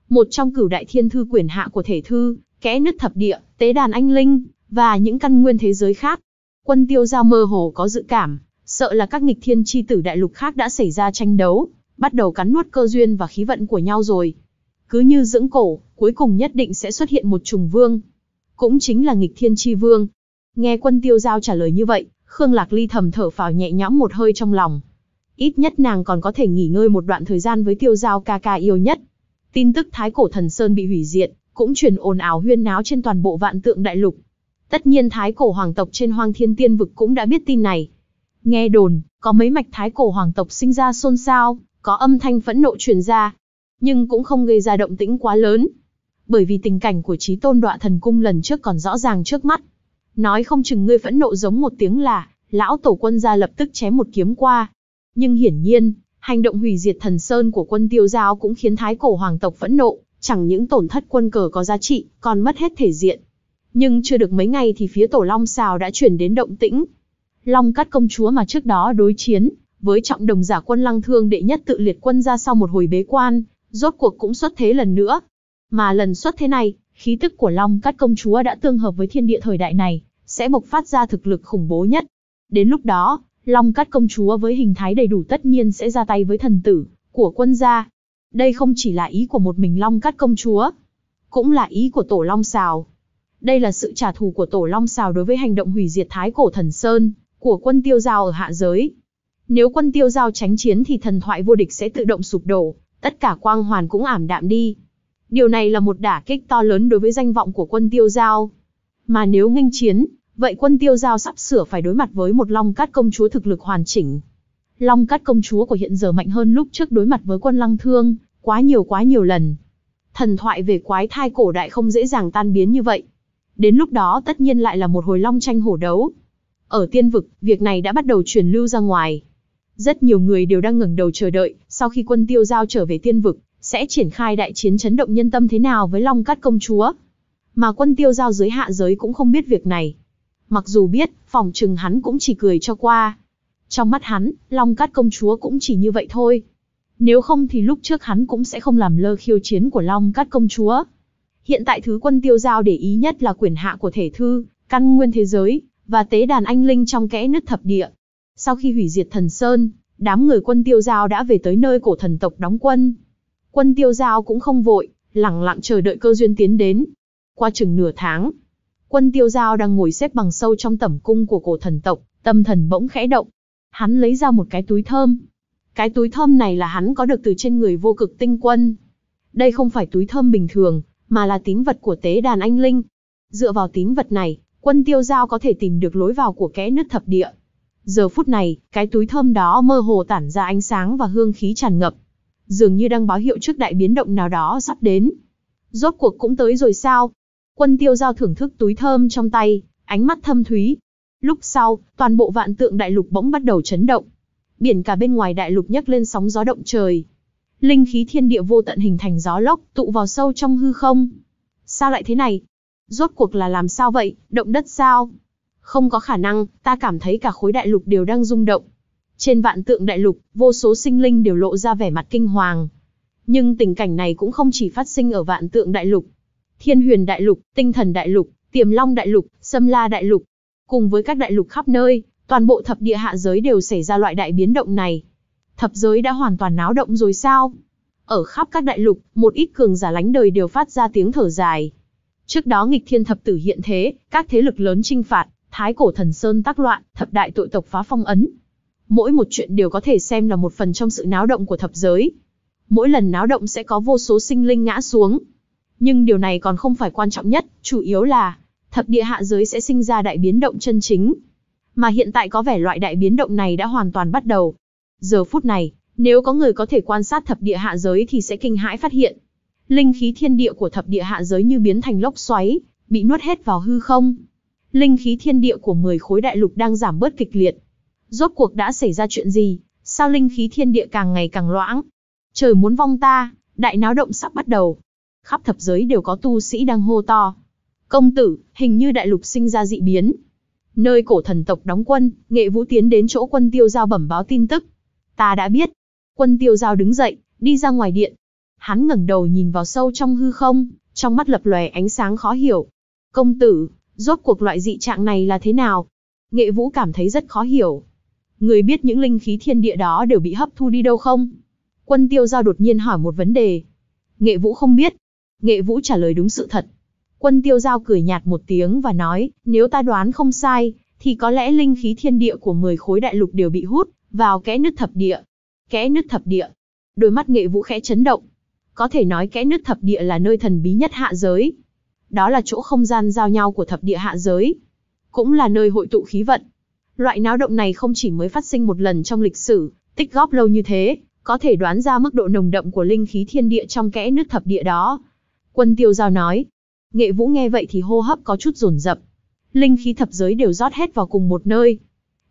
Một trong cửu đại thiên thư quyển hạ của thể thư, kẽ nứt thập địa, tế đàn anh linh, và những căn nguyên thế giới khác. Quân tiêu giao mơ hồ có dự cảm, sợ là các nghịch thiên chi tử đại lục khác đã xảy ra tranh đấu, bắt đầu cắn nuốt cơ duyên và khí vận của nhau rồi. Cứ như dưỡng cổ, cuối cùng nhất định sẽ xuất hiện một trùng vương. Cũng chính là nghịch thiên chi vương. Nghe quân tiêu giao trả lời như vậy, Khương Lạc Ly thầm thở phào nhẹ nhõm một hơi trong lòng. Ít nhất nàng còn có thể nghỉ ngơi một đoạn thời gian với tiêu giao ca ca yêu nhất. Tin tức Thái Cổ Thần Sơn bị hủy diệt, cũng truyền ồn ào huyên náo trên toàn bộ vạn tượng đại lục. Tất nhiên Thái Cổ Hoàng tộc trên Hoang Thiên Tiên Vực cũng đã biết tin này. Nghe đồn, có mấy mạch Thái Cổ Hoàng tộc sinh ra xôn xao, có âm thanh phẫn nộ truyền ra. Nhưng cũng không gây ra động tĩnh quá lớn. Bởi vì tình cảnh của trí tôn đọa thần cung lần trước còn rõ ràng trước mắt Nói không chừng ngươi phẫn nộ giống một tiếng là, lão tổ quân gia lập tức chém một kiếm qua. Nhưng hiển nhiên, hành động hủy diệt thần sơn của quân tiêu giao cũng khiến thái cổ hoàng tộc phẫn nộ, chẳng những tổn thất quân cờ có giá trị, còn mất hết thể diện. Nhưng chưa được mấy ngày thì phía tổ long xào đã chuyển đến động tĩnh. Long cắt công chúa mà trước đó đối chiến, với trọng đồng giả quân lăng thương đệ nhất tự liệt quân ra sau một hồi bế quan, rốt cuộc cũng xuất thế lần nữa. Mà lần xuất thế này, khí tức của Long Cát công chúa đã tương hợp với thiên địa thời đại này, sẽ bộc phát ra thực lực khủng bố nhất. Đến lúc đó, Long Cát công chúa với hình thái đầy đủ tất nhiên sẽ ra tay với thần tử của quân gia. Đây không chỉ là ý của một mình Long Cát công chúa, cũng là ý của Tổ Long Sào. Đây là sự trả thù của Tổ Long Sào đối với hành động hủy diệt Thái Cổ Thần Sơn của quân Tiêu Giao ở hạ giới. Nếu quân Tiêu Giao tránh chiến thì thần thoại vô địch sẽ tự động sụp đổ, tất cả quang hoàn cũng ảm đạm đi. Điều này là một đả kích to lớn đối với danh vọng của quân Tiêu Giao. Mà nếu nghênh chiến, Vậy quân tiêu giao sắp sửa phải đối mặt với một long cát công chúa thực lực hoàn chỉnh. Long cát công chúa của hiện giờ mạnh hơn lúc trước đối mặt với quân lăng thương, quá nhiều quá nhiều lần. Thần thoại về quái thai cổ đại không dễ dàng tan biến như vậy. Đến lúc đó tất nhiên lại là một hồi long tranh hổ đấu. Ở tiên vực, việc này đã bắt đầu truyền lưu ra ngoài. Rất nhiều người đều đang ngẩng đầu chờ đợi, sau khi quân tiêu giao trở về tiên vực, sẽ triển khai đại chiến chấn động nhân tâm thế nào với Long Cát Công Chúa. Mà quân tiêu giao dưới hạ giới cũng không biết việc này mặc dù biết, phòng trừng hắn cũng chỉ cười cho qua. Trong mắt hắn, Long Cát công chúa cũng chỉ như vậy thôi. Nếu không thì lúc trước hắn cũng sẽ không làm lơ khiêu chiến của Long Cát công chúa. Hiện tại thứ quân tiêu giao để ý nhất là quyền hạ của thể thư, căn nguyên thế giới, và tế đàn anh linh trong kẽ nứt thập địa. Sau khi hủy diệt thần Sơn, đám người quân tiêu giao đã về tới nơi cổ thần tộc đóng quân. Quân tiêu giao cũng không vội, lặng lặng chờ đợi cơ duyên tiến đến. Qua chừng nửa tháng, Quân tiêu giao đang ngồi xếp bằng sâu trong tẩm cung của cổ thần tộc, tâm thần bỗng khẽ động. Hắn lấy ra một cái túi thơm. Cái túi thơm này là hắn có được từ trên người vô cực tinh quân. Đây không phải túi thơm bình thường, mà là tín vật của tế đàn anh linh. Dựa vào tín vật này, quân tiêu giao có thể tìm được lối vào của kẽ nứt thập địa. Giờ phút này, cái túi thơm đó mơ hồ tản ra ánh sáng và hương khí tràn ngập. Dường như đang báo hiệu trước đại biến động nào đó sắp đến. Rốt cuộc cũng tới rồi sao? Quân tiêu giao thưởng thức túi thơm trong tay, ánh mắt thâm thúy. Lúc sau, toàn bộ vạn tượng đại lục bỗng bắt đầu chấn động. Biển cả bên ngoài đại lục nhấc lên sóng gió động trời. Linh khí thiên địa vô tận hình thành gió lốc, tụ vào sâu trong hư không. Sao lại thế này? Rốt cuộc là làm sao vậy, động đất sao? Không có khả năng, ta cảm thấy cả khối đại lục đều đang rung động. Trên vạn tượng đại lục, vô số sinh linh đều lộ ra vẻ mặt kinh hoàng. Nhưng tình cảnh này cũng không chỉ phát sinh ở vạn tượng đại lục, Thiên Huyền Đại Lục, Tinh Thần Đại Lục, Tiềm Long Đại Lục, Sâm La Đại Lục, cùng với các đại lục khắp nơi, toàn bộ thập địa hạ giới đều xảy ra loại đại biến động này. Thập giới đã hoàn toàn náo động rồi sao? Ở khắp các đại lục, một ít cường giả lánh đời đều phát ra tiếng thở dài. Trước đó nghịch thiên thập tử hiện thế, các thế lực lớn trinh phạt, thái cổ thần sơn tác loạn, thập đại tội tộc phá phong ấn. Mỗi một chuyện đều có thể xem là một phần trong sự náo động của thập giới. Mỗi lần náo động sẽ có vô số sinh linh ngã xuống, nhưng điều này còn không phải quan trọng nhất, chủ yếu là thập địa hạ giới sẽ sinh ra đại biến động chân chính. Mà hiện tại có vẻ loại đại biến động này đã hoàn toàn bắt đầu. Giờ phút này, nếu có người có thể quan sát thập địa hạ giới thì sẽ kinh hãi phát hiện. Linh khí thiên địa của thập địa hạ giới như biến thành lốc xoáy, bị nuốt hết vào hư không. Linh khí thiên địa của 10 khối đại lục đang giảm bớt kịch liệt. Rốt cuộc đã xảy ra chuyện gì? Sao linh khí thiên địa càng ngày càng loãng? Trời muốn vong ta, đại náo động sắp bắt đầu khắp thập giới đều có tu sĩ đang hô to. Công tử, hình như đại lục sinh ra dị biến. Nơi cổ thần tộc đóng quân, nghệ vũ tiến đến chỗ quân tiêu giao bẩm báo tin tức. Ta đã biết. Quân tiêu giao đứng dậy, đi ra ngoài điện. Hắn ngẩng đầu nhìn vào sâu trong hư không, trong mắt lập lòe ánh sáng khó hiểu. Công tử, rốt cuộc loại dị trạng này là thế nào? Nghệ vũ cảm thấy rất khó hiểu. Người biết những linh khí thiên địa đó đều bị hấp thu đi đâu không? Quân tiêu giao đột nhiên hỏi một vấn đề. Nghệ vũ không biết, nghệ vũ trả lời đúng sự thật. Quân tiêu giao cười nhạt một tiếng và nói, nếu ta đoán không sai, thì có lẽ linh khí thiên địa của 10 khối đại lục đều bị hút vào kẽ nứt thập địa. Kẽ nứt thập địa. Đôi mắt nghệ vũ khẽ chấn động. Có thể nói kẽ nứt thập địa là nơi thần bí nhất hạ giới. Đó là chỗ không gian giao nhau của thập địa hạ giới. Cũng là nơi hội tụ khí vận. Loại náo động này không chỉ mới phát sinh một lần trong lịch sử, tích góp lâu như thế, có thể đoán ra mức độ nồng đậm của linh khí thiên địa trong kẽ nứt thập địa đó. Quân tiêu giao nói. Nghệ vũ nghe vậy thì hô hấp có chút rồn rập. Linh khí thập giới đều rót hết vào cùng một nơi.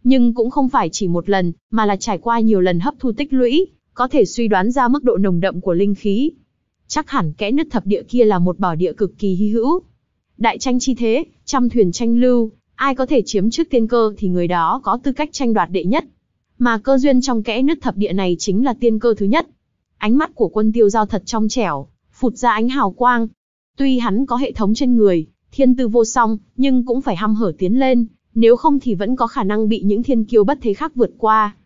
Nhưng cũng không phải chỉ một lần, mà là trải qua nhiều lần hấp thu tích lũy, có thể suy đoán ra mức độ nồng đậm của linh khí. Chắc hẳn kẽ nứt thập địa kia là một bảo địa cực kỳ hy hữu. Đại tranh chi thế, trăm thuyền tranh lưu, ai có thể chiếm trước tiên cơ thì người đó có tư cách tranh đoạt đệ nhất. Mà cơ duyên trong kẽ nứt thập địa này chính là tiên cơ thứ nhất. Ánh mắt của quân tiêu giao thật trong trẻo, phụt ra ánh hào quang. Tuy hắn có hệ thống trên người, thiên tư vô song, nhưng cũng phải hăm hở tiến lên, nếu không thì vẫn có khả năng bị những thiên kiêu bất thế khác vượt qua.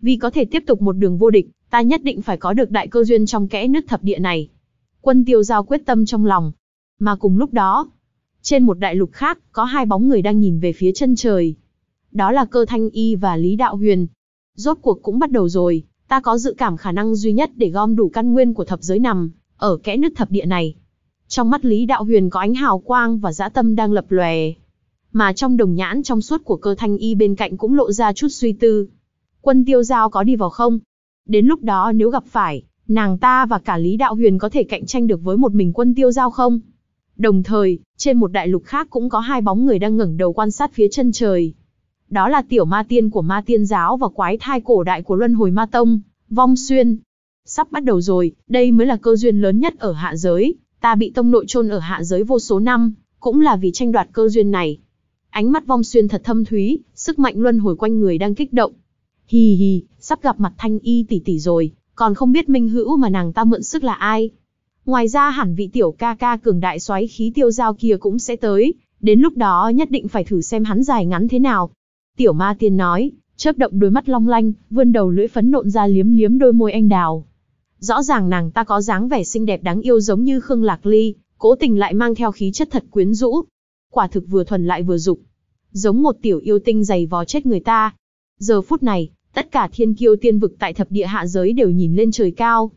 Vì có thể tiếp tục một đường vô địch, ta nhất định phải có được đại cơ duyên trong kẽ nứt thập địa này. Quân tiêu giao quyết tâm trong lòng. Mà cùng lúc đó, trên một đại lục khác, có hai bóng người đang nhìn về phía chân trời. Đó là cơ thanh y và lý đạo huyền. Rốt cuộc cũng bắt đầu rồi, ta có dự cảm khả năng duy nhất để gom đủ căn nguyên của thập giới nằm, ở kẽ nứt thập địa này. Trong mắt Lý Đạo Huyền có ánh hào quang và dã tâm đang lập lòe. Mà trong đồng nhãn trong suốt của cơ thanh y bên cạnh cũng lộ ra chút suy tư. Quân tiêu giao có đi vào không? Đến lúc đó nếu gặp phải, nàng ta và cả Lý Đạo Huyền có thể cạnh tranh được với một mình quân tiêu giao không? Đồng thời, trên một đại lục khác cũng có hai bóng người đang ngẩng đầu quan sát phía chân trời. Đó là tiểu ma tiên của ma tiên giáo và quái thai cổ đại của luân hồi ma tông, Vong Xuyên, Sắp bắt đầu rồi, đây mới là cơ duyên lớn nhất ở hạ giới, ta bị tông nội chôn ở hạ giới vô số năm, cũng là vì tranh đoạt cơ duyên này. Ánh mắt vong xuyên thật thâm thúy, sức mạnh luân hồi quanh người đang kích động. Hì hì, sắp gặp mặt thanh y tỷ tỷ rồi, còn không biết minh hữu mà nàng ta mượn sức là ai. Ngoài ra hẳn vị tiểu ca ca cường đại xoáy khí tiêu giao kia cũng sẽ tới, đến lúc đó nhất định phải thử xem hắn dài ngắn thế nào. Tiểu ma tiên nói, chớp động đôi mắt long lanh, vươn đầu lưỡi phấn nộn ra liếm liếm đôi môi anh đào. Rõ ràng nàng ta có dáng vẻ xinh đẹp đáng yêu giống như Khương Lạc Ly, cố tình lại mang theo khí chất thật quyến rũ. Quả thực vừa thuần lại vừa dục. Giống một tiểu yêu tinh dày vò chết người ta. Giờ phút này, tất cả thiên kiêu tiên vực tại thập địa hạ giới đều nhìn lên trời cao.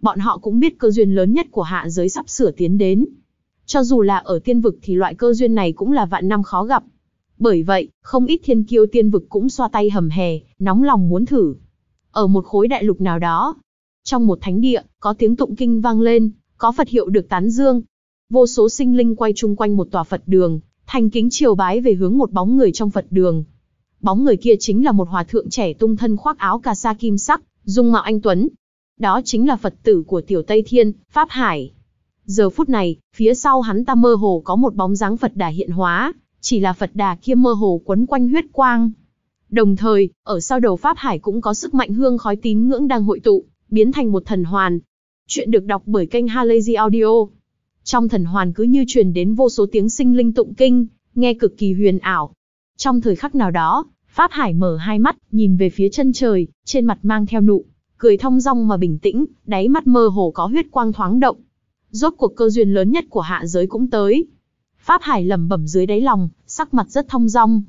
Bọn họ cũng biết cơ duyên lớn nhất của hạ giới sắp sửa tiến đến. Cho dù là ở tiên vực thì loại cơ duyên này cũng là vạn năm khó gặp. Bởi vậy, không ít thiên kiêu tiên vực cũng xoa tay hầm hè, nóng lòng muốn thử. Ở một khối đại lục nào đó, trong một thánh địa, có tiếng tụng kinh vang lên, có Phật hiệu được tán dương. Vô số sinh linh quay chung quanh một tòa Phật đường, thành kính triều bái về hướng một bóng người trong Phật đường. Bóng người kia chính là một hòa thượng trẻ tung thân khoác áo cà sa kim sắc, dung mạo anh Tuấn. Đó chính là Phật tử của Tiểu Tây Thiên, Pháp Hải. Giờ phút này, phía sau hắn ta mơ hồ có một bóng dáng Phật đà hiện hóa, chỉ là Phật đà kia mơ hồ quấn quanh huyết quang. Đồng thời, ở sau đầu Pháp Hải cũng có sức mạnh hương khói tín ngưỡng đang hội tụ, biến thành một thần hoàn. Chuyện được đọc bởi kênh Halazy Audio. Trong thần hoàn cứ như truyền đến vô số tiếng sinh linh tụng kinh, nghe cực kỳ huyền ảo. Trong thời khắc nào đó, Pháp Hải mở hai mắt, nhìn về phía chân trời, trên mặt mang theo nụ, cười thong dong mà bình tĩnh, đáy mắt mơ hồ có huyết quang thoáng động. Rốt cuộc cơ duyên lớn nhất của hạ giới cũng tới. Pháp Hải lẩm bẩm dưới đáy lòng, sắc mặt rất thong dong.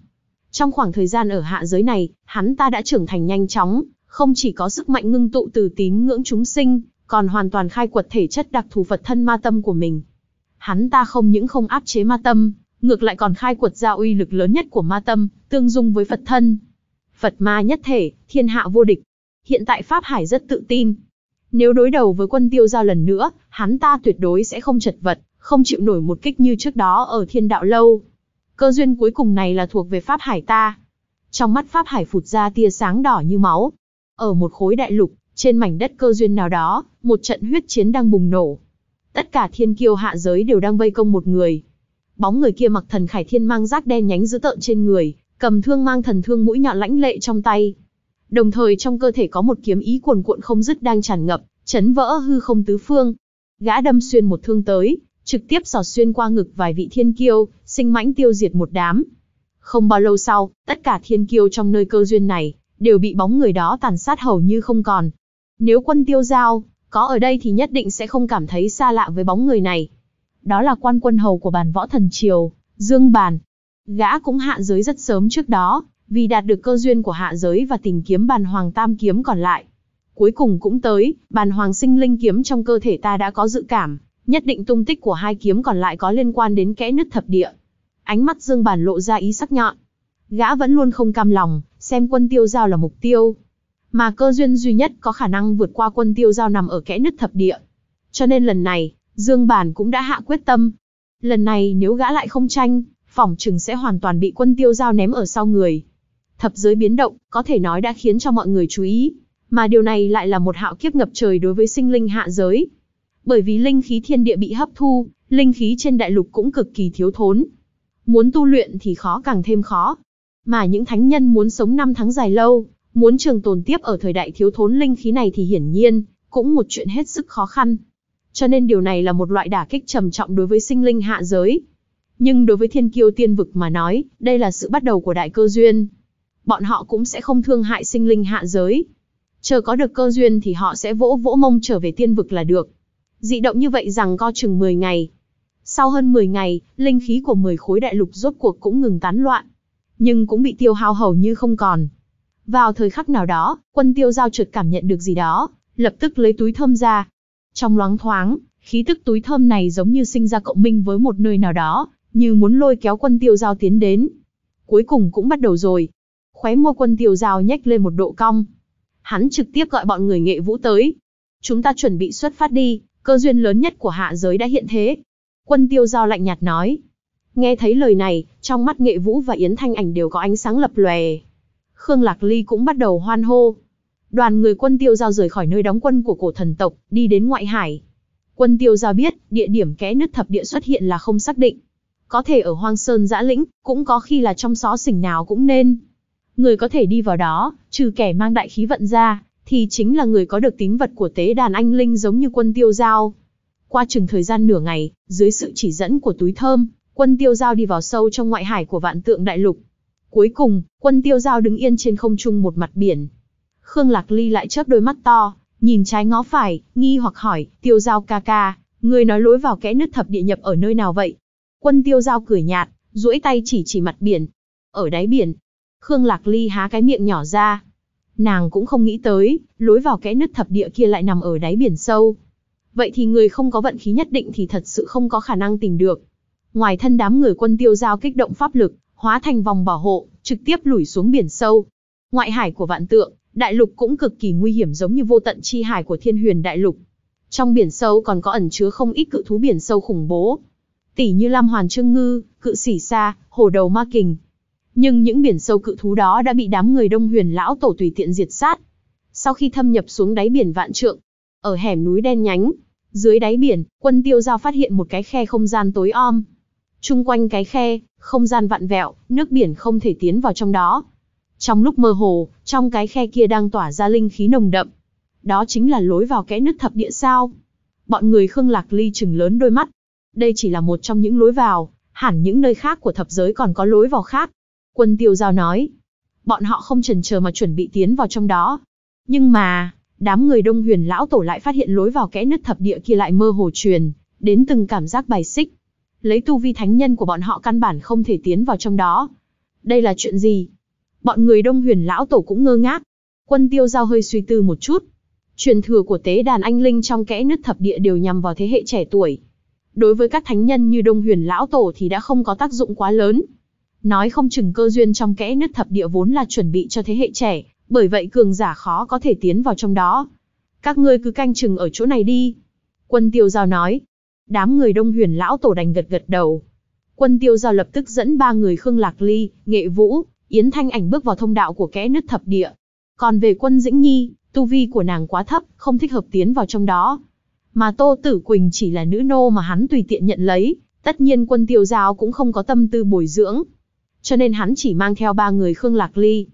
Trong khoảng thời gian ở hạ giới này, hắn ta đã trưởng thành nhanh chóng, không chỉ có sức mạnh ngưng tụ từ tín ngưỡng chúng sinh, còn hoàn toàn khai quật thể chất đặc thù Phật thân ma tâm của mình. Hắn ta không những không áp chế ma tâm, ngược lại còn khai quật ra uy lực lớn nhất của ma tâm, tương dung với Phật thân. Phật ma nhất thể, thiên hạ vô địch. Hiện tại Pháp Hải rất tự tin. Nếu đối đầu với quân tiêu giao lần nữa, hắn ta tuyệt đối sẽ không chật vật, không chịu nổi một kích như trước đó ở thiên đạo lâu. Cơ duyên cuối cùng này là thuộc về Pháp Hải ta. Trong mắt Pháp Hải phụt ra tia sáng đỏ như máu, ở một khối đại lục, trên mảnh đất cơ duyên nào đó, một trận huyết chiến đang bùng nổ. Tất cả thiên kiêu hạ giới đều đang vây công một người. Bóng người kia mặc thần khải thiên mang rác đen nhánh dữ tợn trên người, cầm thương mang thần thương mũi nhọn lãnh lệ trong tay. Đồng thời trong cơ thể có một kiếm ý cuồn cuộn không dứt đang tràn ngập, chấn vỡ hư không tứ phương. Gã đâm xuyên một thương tới, trực tiếp sọt xuyên qua ngực vài vị thiên kiêu, sinh mãnh tiêu diệt một đám. Không bao lâu sau, tất cả thiên kiêu trong nơi cơ duyên này đều bị bóng người đó tàn sát hầu như không còn. Nếu quân tiêu giao, có ở đây thì nhất định sẽ không cảm thấy xa lạ với bóng người này. Đó là quan quân hầu của bàn võ thần triều, Dương Bàn. Gã cũng hạ giới rất sớm trước đó, vì đạt được cơ duyên của hạ giới và tìm kiếm bàn hoàng tam kiếm còn lại. Cuối cùng cũng tới, bàn hoàng sinh linh kiếm trong cơ thể ta đã có dự cảm, nhất định tung tích của hai kiếm còn lại có liên quan đến kẽ nứt thập địa. Ánh mắt Dương Bàn lộ ra ý sắc nhọn. Gã vẫn luôn không cam lòng, xem quân tiêu giao là mục tiêu. Mà cơ duyên duy nhất có khả năng vượt qua quân tiêu giao nằm ở kẽ nứt thập địa. Cho nên lần này, Dương Bản cũng đã hạ quyết tâm. Lần này nếu gã lại không tranh, phỏng chừng sẽ hoàn toàn bị quân tiêu giao ném ở sau người. Thập giới biến động, có thể nói đã khiến cho mọi người chú ý, mà điều này lại là một hạo kiếp ngập trời đối với sinh linh hạ giới. Bởi vì linh khí thiên địa bị hấp thu, linh khí trên đại lục cũng cực kỳ thiếu thốn. Muốn tu luyện thì khó càng thêm khó, mà những thánh nhân muốn sống năm tháng dài lâu, muốn trường tồn tiếp ở thời đại thiếu thốn linh khí này thì hiển nhiên, cũng một chuyện hết sức khó khăn. Cho nên điều này là một loại đả kích trầm trọng đối với sinh linh hạ giới. Nhưng đối với thiên kiêu tiên vực mà nói, đây là sự bắt đầu của đại cơ duyên. Bọn họ cũng sẽ không thương hại sinh linh hạ giới. Chờ có được cơ duyên thì họ sẽ vỗ vỗ mông trở về tiên vực là được. Dị động như vậy rằng co chừng 10 ngày. Sau hơn 10 ngày, linh khí của 10 khối đại lục rốt cuộc cũng ngừng tán loạn nhưng cũng bị tiêu hao hầu như không còn. Vào thời khắc nào đó, quân tiêu giao trượt cảm nhận được gì đó, lập tức lấy túi thơm ra. Trong loáng thoáng, khí tức túi thơm này giống như sinh ra cộng minh với một nơi nào đó, như muốn lôi kéo quân tiêu giao tiến đến. Cuối cùng cũng bắt đầu rồi. Khóe môi quân tiêu giao nhếch lên một độ cong. Hắn trực tiếp gọi bọn người nghệ vũ tới. Chúng ta chuẩn bị xuất phát đi, cơ duyên lớn nhất của hạ giới đã hiện thế. Quân tiêu giao lạnh nhạt nói. Nghe thấy lời này, trong mắt Nghệ Vũ và Yến Thanh Ảnh đều có ánh sáng lập lòe. Khương Lạc Ly cũng bắt đầu hoan hô. Đoàn người quân tiêu giao rời khỏi nơi đóng quân của cổ thần tộc, đi đến ngoại hải. Quân tiêu giao biết, địa điểm kẽ nứt thập địa xuất hiện là không xác định. Có thể ở hoang sơn giã lĩnh, cũng có khi là trong xó xỉnh nào cũng nên. Người có thể đi vào đó, trừ kẻ mang đại khí vận ra, thì chính là người có được tính vật của tế đàn anh linh giống như quân tiêu giao. Qua chừng thời gian nửa ngày, dưới sự chỉ dẫn của túi thơm, quân tiêu giao đi vào sâu trong ngoại hải của vạn tượng đại lục. Cuối cùng, quân tiêu giao đứng yên trên không trung một mặt biển. Khương Lạc Ly lại chớp đôi mắt to, nhìn trái ngó phải, nghi hoặc hỏi, tiêu giao ca ca, người nói lối vào kẽ nứt thập địa nhập ở nơi nào vậy? Quân tiêu giao cười nhạt, duỗi tay chỉ chỉ mặt biển. Ở đáy biển, Khương Lạc Ly há cái miệng nhỏ ra. Nàng cũng không nghĩ tới, lối vào kẽ nứt thập địa kia lại nằm ở đáy biển sâu. Vậy thì người không có vận khí nhất định thì thật sự không có khả năng tìm được ngoài thân đám người quân tiêu giao kích động pháp lực, hóa thành vòng bảo hộ, trực tiếp lùi xuống biển sâu. Ngoại hải của vạn tượng, đại lục cũng cực kỳ nguy hiểm giống như vô tận chi hải của thiên huyền đại lục. Trong biển sâu còn có ẩn chứa không ít cự thú biển sâu khủng bố. Tỷ như Lam Hoàn Trương Ngư, cự sỉ sa, hồ đầu ma kình. Nhưng những biển sâu cự thú đó đã bị đám người đông huyền lão tổ tùy tiện diệt sát. Sau khi thâm nhập xuống đáy biển vạn trượng, ở hẻm núi đen nhánh, dưới đáy biển, quân tiêu giao phát hiện một cái khe không gian tối om, chung quanh cái khe, không gian vặn vẹo, nước biển không thể tiến vào trong đó. Trong lúc mơ hồ, trong cái khe kia đang tỏa ra linh khí nồng đậm. Đó chính là lối vào kẽ nứt thập địa sao. Bọn người Khương Lạc Ly chừng lớn đôi mắt. Đây chỉ là một trong những lối vào, hẳn những nơi khác của thập giới còn có lối vào khác. Quân tiêu giao nói. Bọn họ không chần chờ mà chuẩn bị tiến vào trong đó. Nhưng mà, đám người đông huyền lão tổ lại phát hiện lối vào kẽ nứt thập địa kia lại mơ hồ truyền, đến từng cảm giác bài xích lấy tu vi thánh nhân của bọn họ căn bản không thể tiến vào trong đó. Đây là chuyện gì? Bọn người đông huyền lão tổ cũng ngơ ngác. Quân tiêu giao hơi suy tư một chút. Truyền thừa của tế đàn anh linh trong kẽ nứt thập địa đều nhằm vào thế hệ trẻ tuổi. Đối với các thánh nhân như đông huyền lão tổ thì đã không có tác dụng quá lớn. Nói không chừng cơ duyên trong kẽ nứt thập địa vốn là chuẩn bị cho thế hệ trẻ, bởi vậy cường giả khó có thể tiến vào trong đó. Các ngươi cứ canh chừng ở chỗ này đi. Quân tiêu giao nói, đám người đông huyền lão tổ đành gật gật đầu. Quân tiêu giao lập tức dẫn ba người Khương Lạc Ly, Nghệ Vũ, Yến Thanh ảnh bước vào thông đạo của kẽ nứt thập địa. Còn về quân Dĩnh Nhi, tu vi của nàng quá thấp, không thích hợp tiến vào trong đó. Mà Tô Tử Quỳnh chỉ là nữ nô mà hắn tùy tiện nhận lấy, tất nhiên quân tiêu giao cũng không có tâm tư bồi dưỡng. Cho nên hắn chỉ mang theo ba người Khương Lạc Ly.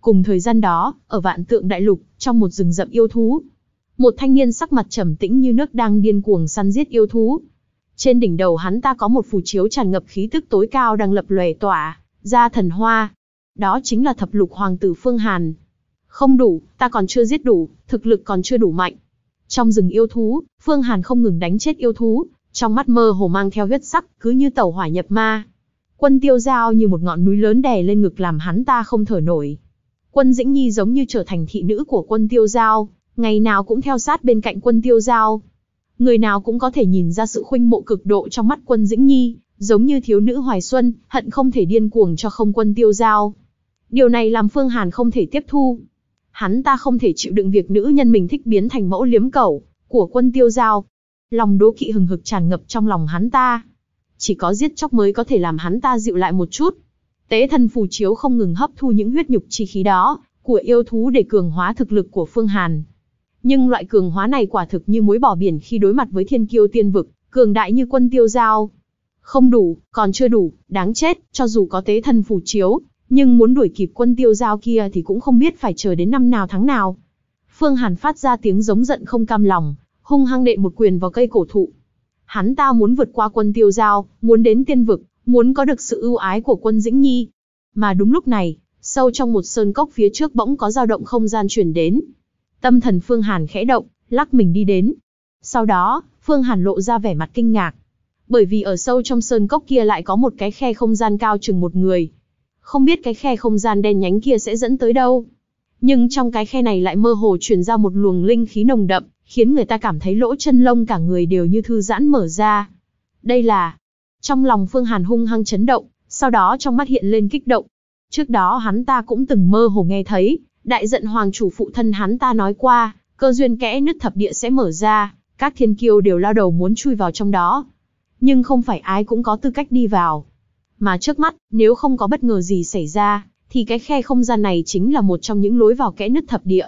Cùng thời gian đó, ở vạn tượng đại lục, trong một rừng rậm yêu thú, một thanh niên sắc mặt trầm tĩnh như nước đang điên cuồng săn giết yêu thú. Trên đỉnh đầu hắn ta có một phù chiếu tràn ngập khí tức tối cao đang lập lòe tỏa, ra thần hoa. Đó chính là thập lục hoàng tử Phương Hàn. Không đủ, ta còn chưa giết đủ, thực lực còn chưa đủ mạnh. Trong rừng yêu thú, Phương Hàn không ngừng đánh chết yêu thú, trong mắt mơ hồ mang theo huyết sắc, cứ như tàu hỏa nhập ma. Quân tiêu Giao như một ngọn núi lớn đè lên ngực làm hắn ta không thở nổi. Quân Dĩnh Nhi giống như trở thành thị nữ của quân tiêu Giao ngày nào cũng theo sát bên cạnh quân tiêu giao. Người nào cũng có thể nhìn ra sự khuynh mộ cực độ trong mắt quân Dĩnh Nhi, giống như thiếu nữ Hoài Xuân, hận không thể điên cuồng cho không quân tiêu giao. Điều này làm Phương Hàn không thể tiếp thu. Hắn ta không thể chịu đựng việc nữ nhân mình thích biến thành mẫu liếm cẩu của quân tiêu giao. Lòng đố kỵ hừng hực tràn ngập trong lòng hắn ta. Chỉ có giết chóc mới có thể làm hắn ta dịu lại một chút. Tế thân phù chiếu không ngừng hấp thu những huyết nhục chi khí đó của yêu thú để cường hóa thực lực của Phương Hàn. Nhưng loại cường hóa này quả thực như muối bỏ biển khi đối mặt với thiên kiêu tiên vực, cường đại như quân tiêu giao. Không đủ, còn chưa đủ, đáng chết, cho dù có tế thần phù chiếu, nhưng muốn đuổi kịp quân tiêu giao kia thì cũng không biết phải chờ đến năm nào tháng nào. Phương Hàn phát ra tiếng giống giận không cam lòng, hung hăng đệ một quyền vào cây cổ thụ. Hắn ta muốn vượt qua quân tiêu giao, muốn đến tiên vực, muốn có được sự ưu ái của quân Dĩnh Nhi. Mà đúng lúc này, sâu trong một sơn cốc phía trước bỗng có dao động không gian chuyển đến. Tâm thần Phương Hàn khẽ động, lắc mình đi đến. Sau đó, Phương Hàn lộ ra vẻ mặt kinh ngạc. Bởi vì ở sâu trong sơn cốc kia lại có một cái khe không gian cao chừng một người. Không biết cái khe không gian đen nhánh kia sẽ dẫn tới đâu. Nhưng trong cái khe này lại mơ hồ truyền ra một luồng linh khí nồng đậm, khiến người ta cảm thấy lỗ chân lông cả người đều như thư giãn mở ra. Đây là... Trong lòng Phương Hàn hung hăng chấn động, sau đó trong mắt hiện lên kích động. Trước đó hắn ta cũng từng mơ hồ nghe thấy, Đại giận hoàng chủ phụ thân hắn ta nói qua, cơ duyên kẽ nứt thập địa sẽ mở ra, các thiên kiêu đều lao đầu muốn chui vào trong đó. Nhưng không phải ai cũng có tư cách đi vào. Mà trước mắt, nếu không có bất ngờ gì xảy ra, thì cái khe không gian này chính là một trong những lối vào kẽ nứt thập địa.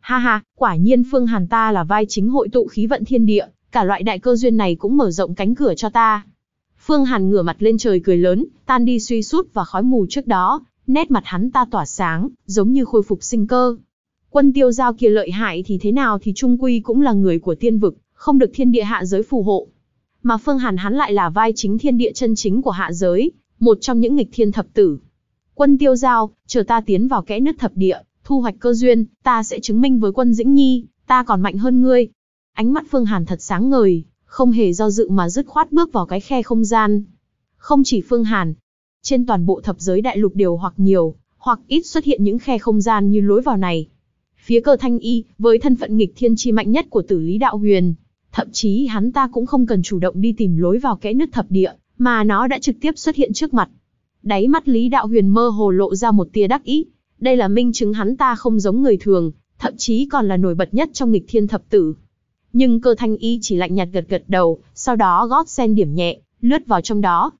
Ha ha, quả nhiên Phương Hàn ta là vai chính hội tụ khí vận thiên địa, cả loại đại cơ duyên này cũng mở rộng cánh cửa cho ta. Phương Hàn ngửa mặt lên trời cười lớn, tan đi suy sút và khói mù trước đó, nét mặt hắn ta tỏa sáng, giống như khôi phục sinh cơ. Quân tiêu giao kia lợi hại thì thế nào thì trung quy cũng là người của tiên vực, không được thiên địa hạ giới phù hộ. Mà Phương Hàn hắn lại là vai chính thiên địa chân chính của hạ giới, một trong những nghịch thiên thập tử. Quân tiêu giao, chờ ta tiến vào kẽ nước thập địa, thu hoạch cơ duyên, ta sẽ chứng minh với quân Dĩnh Nhi, ta còn mạnh hơn ngươi. Ánh mắt Phương Hàn thật sáng ngời, không hề do dự mà dứt khoát bước vào cái khe không gian. Không chỉ Phương Hàn, trên toàn bộ thập giới đại lục đều hoặc nhiều, hoặc ít xuất hiện những khe không gian như lối vào này. Phía cơ thanh y, với thân phận nghịch thiên chi mạnh nhất của tử lý đạo huyền, thậm chí hắn ta cũng không cần chủ động đi tìm lối vào kẽ nước thập địa, mà nó đã trực tiếp xuất hiện trước mặt. Đáy mắt lý đạo huyền mơ hồ lộ ra một tia đắc ý, đây là minh chứng hắn ta không giống người thường, thậm chí còn là nổi bật nhất trong nghịch thiên thập tử. Nhưng cơ thanh y chỉ lạnh nhạt gật gật đầu, sau đó gót sen điểm nhẹ, lướt vào trong đó,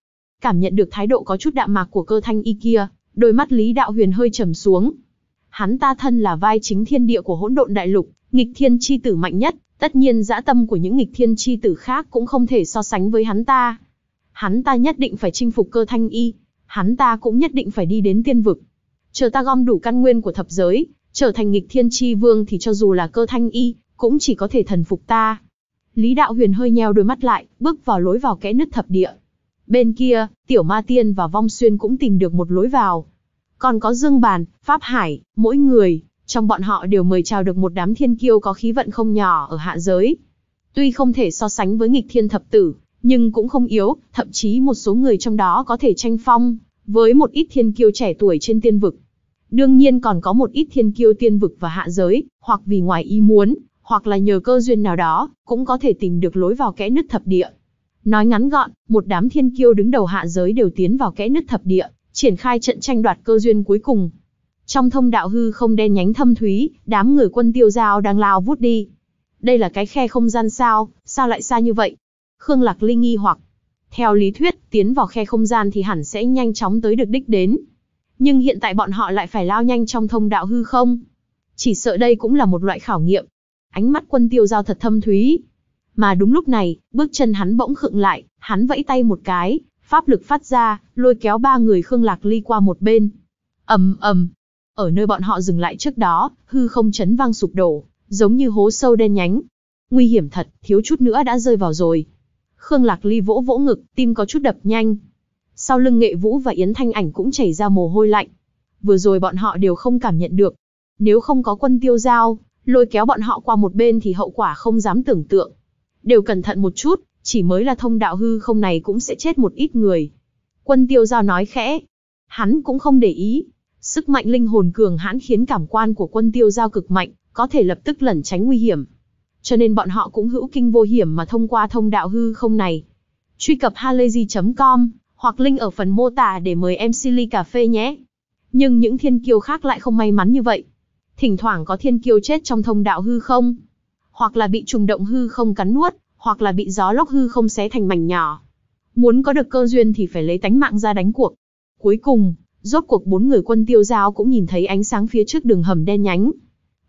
Cảm nhận được thái độ có chút đạm mạc của cơ thanh y kia, đôi mắt Lý Đạo Huyền hơi trầm xuống. Hắn ta thân là vai chính thiên địa của hỗn độn đại lục, nghịch thiên chi tử mạnh nhất, tất nhiên dã tâm của những nghịch thiên chi tử khác cũng không thể so sánh với hắn ta. Hắn ta nhất định phải chinh phục cơ thanh y, hắn ta cũng nhất định phải đi đến tiên vực. Chờ ta gom đủ căn nguyên của thập giới, trở thành nghịch thiên chi vương thì cho dù là cơ thanh y, cũng chỉ có thể thần phục ta. Lý Đạo Huyền hơi nheo đôi mắt lại, bước vào lối vào kẽ nứt thập địa. Bên kia, Tiểu Ma Tiên và Vong Xuyên cũng tìm được một lối vào. Còn có Dương Bàn, Pháp Hải, mỗi người, trong bọn họ đều mời chào được một đám thiên kiêu có khí vận không nhỏ ở hạ giới. Tuy không thể so sánh với nghịch thiên thập tử, nhưng cũng không yếu, thậm chí một số người trong đó có thể tranh phong, với một ít thiên kiêu trẻ tuổi trên tiên vực. Đương nhiên còn có một ít thiên kiêu tiên vực và hạ giới, hoặc vì ngoài ý muốn, hoặc là nhờ cơ duyên nào đó, cũng có thể tìm được lối vào kẽ nứt thập địa. Nói ngắn gọn, một đám thiên kiêu đứng đầu hạ giới đều tiến vào kẽ nứt thập địa, triển khai trận tranh đoạt cơ duyên cuối cùng. Trong thông đạo hư không đen nhánh thâm thúy, đám người quân tiêu giao đang lao vút đi. Đây là cái khe không gian sao, sao lại xa như vậy? Khương Lạc Linh nghi hoặc. Theo lý thuyết, tiến vào khe không gian thì hẳn sẽ nhanh chóng tới được đích đến. Nhưng hiện tại bọn họ lại phải lao nhanh trong thông đạo hư không. Chỉ sợ đây cũng là một loại khảo nghiệm. Ánh mắt quân tiêu giao thật thâm thúy, mà đúng lúc này, bước chân hắn bỗng khựng lại, hắn vẫy tay một cái, pháp lực phát ra, lôi kéo ba người Khương Lạc Ly qua một bên. ầm ầm, ở nơi bọn họ dừng lại trước đó, hư không chấn vang sụp đổ, giống như hố sâu đen nhánh. Nguy hiểm thật, thiếu chút nữa đã rơi vào rồi. Khương Lạc Ly vỗ vỗ ngực, tim có chút đập nhanh. Sau lưng Nghệ Vũ và Yến Thanh Ảnh cũng chảy ra mồ hôi lạnh. Vừa rồi bọn họ đều không cảm nhận được. Nếu không có quân tiêu giao, lôi kéo bọn họ qua một bên thì hậu quả không dám tưởng tượng đều cẩn thận một chút, chỉ mới là thông đạo hư không này cũng sẽ chết một ít người. Quân tiêu giao nói khẽ, hắn cũng không để ý. Sức mạnh linh hồn cường hãn khiến cảm quan của quân tiêu giao cực mạnh, có thể lập tức lẩn tránh nguy hiểm. Cho nên bọn họ cũng hữu kinh vô hiểm mà thông qua thông đạo hư không này. Truy cập halayzi.com hoặc link ở phần mô tả để mời em Silly Cà Phê nhé. Nhưng những thiên kiêu khác lại không may mắn như vậy. Thỉnh thoảng có thiên kiêu chết trong thông đạo hư không hoặc là bị trùng động hư không cắn nuốt, hoặc là bị gió lốc hư không xé thành mảnh nhỏ. Muốn có được cơ duyên thì phải lấy tánh mạng ra đánh cuộc. Cuối cùng, rốt cuộc bốn người quân tiêu giao cũng nhìn thấy ánh sáng phía trước đường hầm đen nhánh.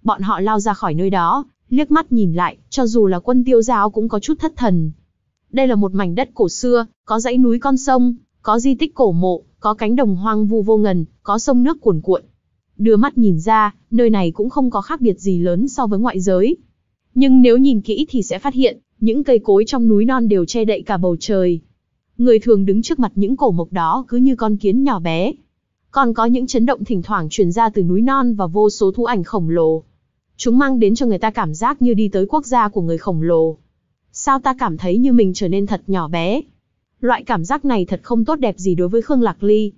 Bọn họ lao ra khỏi nơi đó, liếc mắt nhìn lại, cho dù là quân tiêu giao cũng có chút thất thần. Đây là một mảnh đất cổ xưa, có dãy núi con sông, có di tích cổ mộ, có cánh đồng hoang vu vô ngần, có sông nước cuồn cuộn. Đưa mắt nhìn ra, nơi này cũng không có khác biệt gì lớn so với ngoại giới nhưng nếu nhìn kỹ thì sẽ phát hiện, những cây cối trong núi non đều che đậy cả bầu trời. Người thường đứng trước mặt những cổ mộc đó cứ như con kiến nhỏ bé. Còn có những chấn động thỉnh thoảng truyền ra từ núi non và vô số thú ảnh khổng lồ. Chúng mang đến cho người ta cảm giác như đi tới quốc gia của người khổng lồ. Sao ta cảm thấy như mình trở nên thật nhỏ bé? Loại cảm giác này thật không tốt đẹp gì đối với Khương Lạc Ly.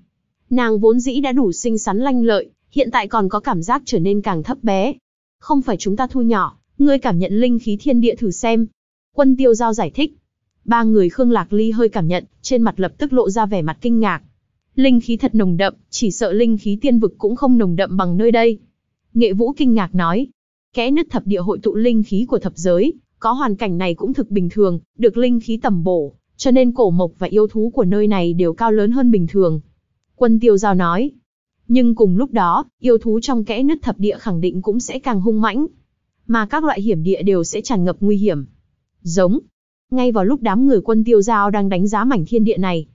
Nàng vốn dĩ đã đủ xinh xắn lanh lợi, hiện tại còn có cảm giác trở nên càng thấp bé. Không phải chúng ta thu nhỏ, Ngươi cảm nhận linh khí thiên địa thử xem. Quân tiêu giao giải thích. Ba người Khương Lạc Ly hơi cảm nhận, trên mặt lập tức lộ ra vẻ mặt kinh ngạc. Linh khí thật nồng đậm, chỉ sợ linh khí tiên vực cũng không nồng đậm bằng nơi đây. Nghệ Vũ kinh ngạc nói. Kẽ nứt thập địa hội tụ linh khí của thập giới, có hoàn cảnh này cũng thực bình thường, được linh khí tầm bổ, cho nên cổ mộc và yêu thú của nơi này đều cao lớn hơn bình thường. Quân tiêu giao nói. Nhưng cùng lúc đó, yêu thú trong kẽ nứt thập địa khẳng định cũng sẽ càng hung mãnh mà các loại hiểm địa đều sẽ tràn ngập nguy hiểm. Giống. Ngay vào lúc đám người quân tiêu giao đang đánh giá mảnh thiên địa này,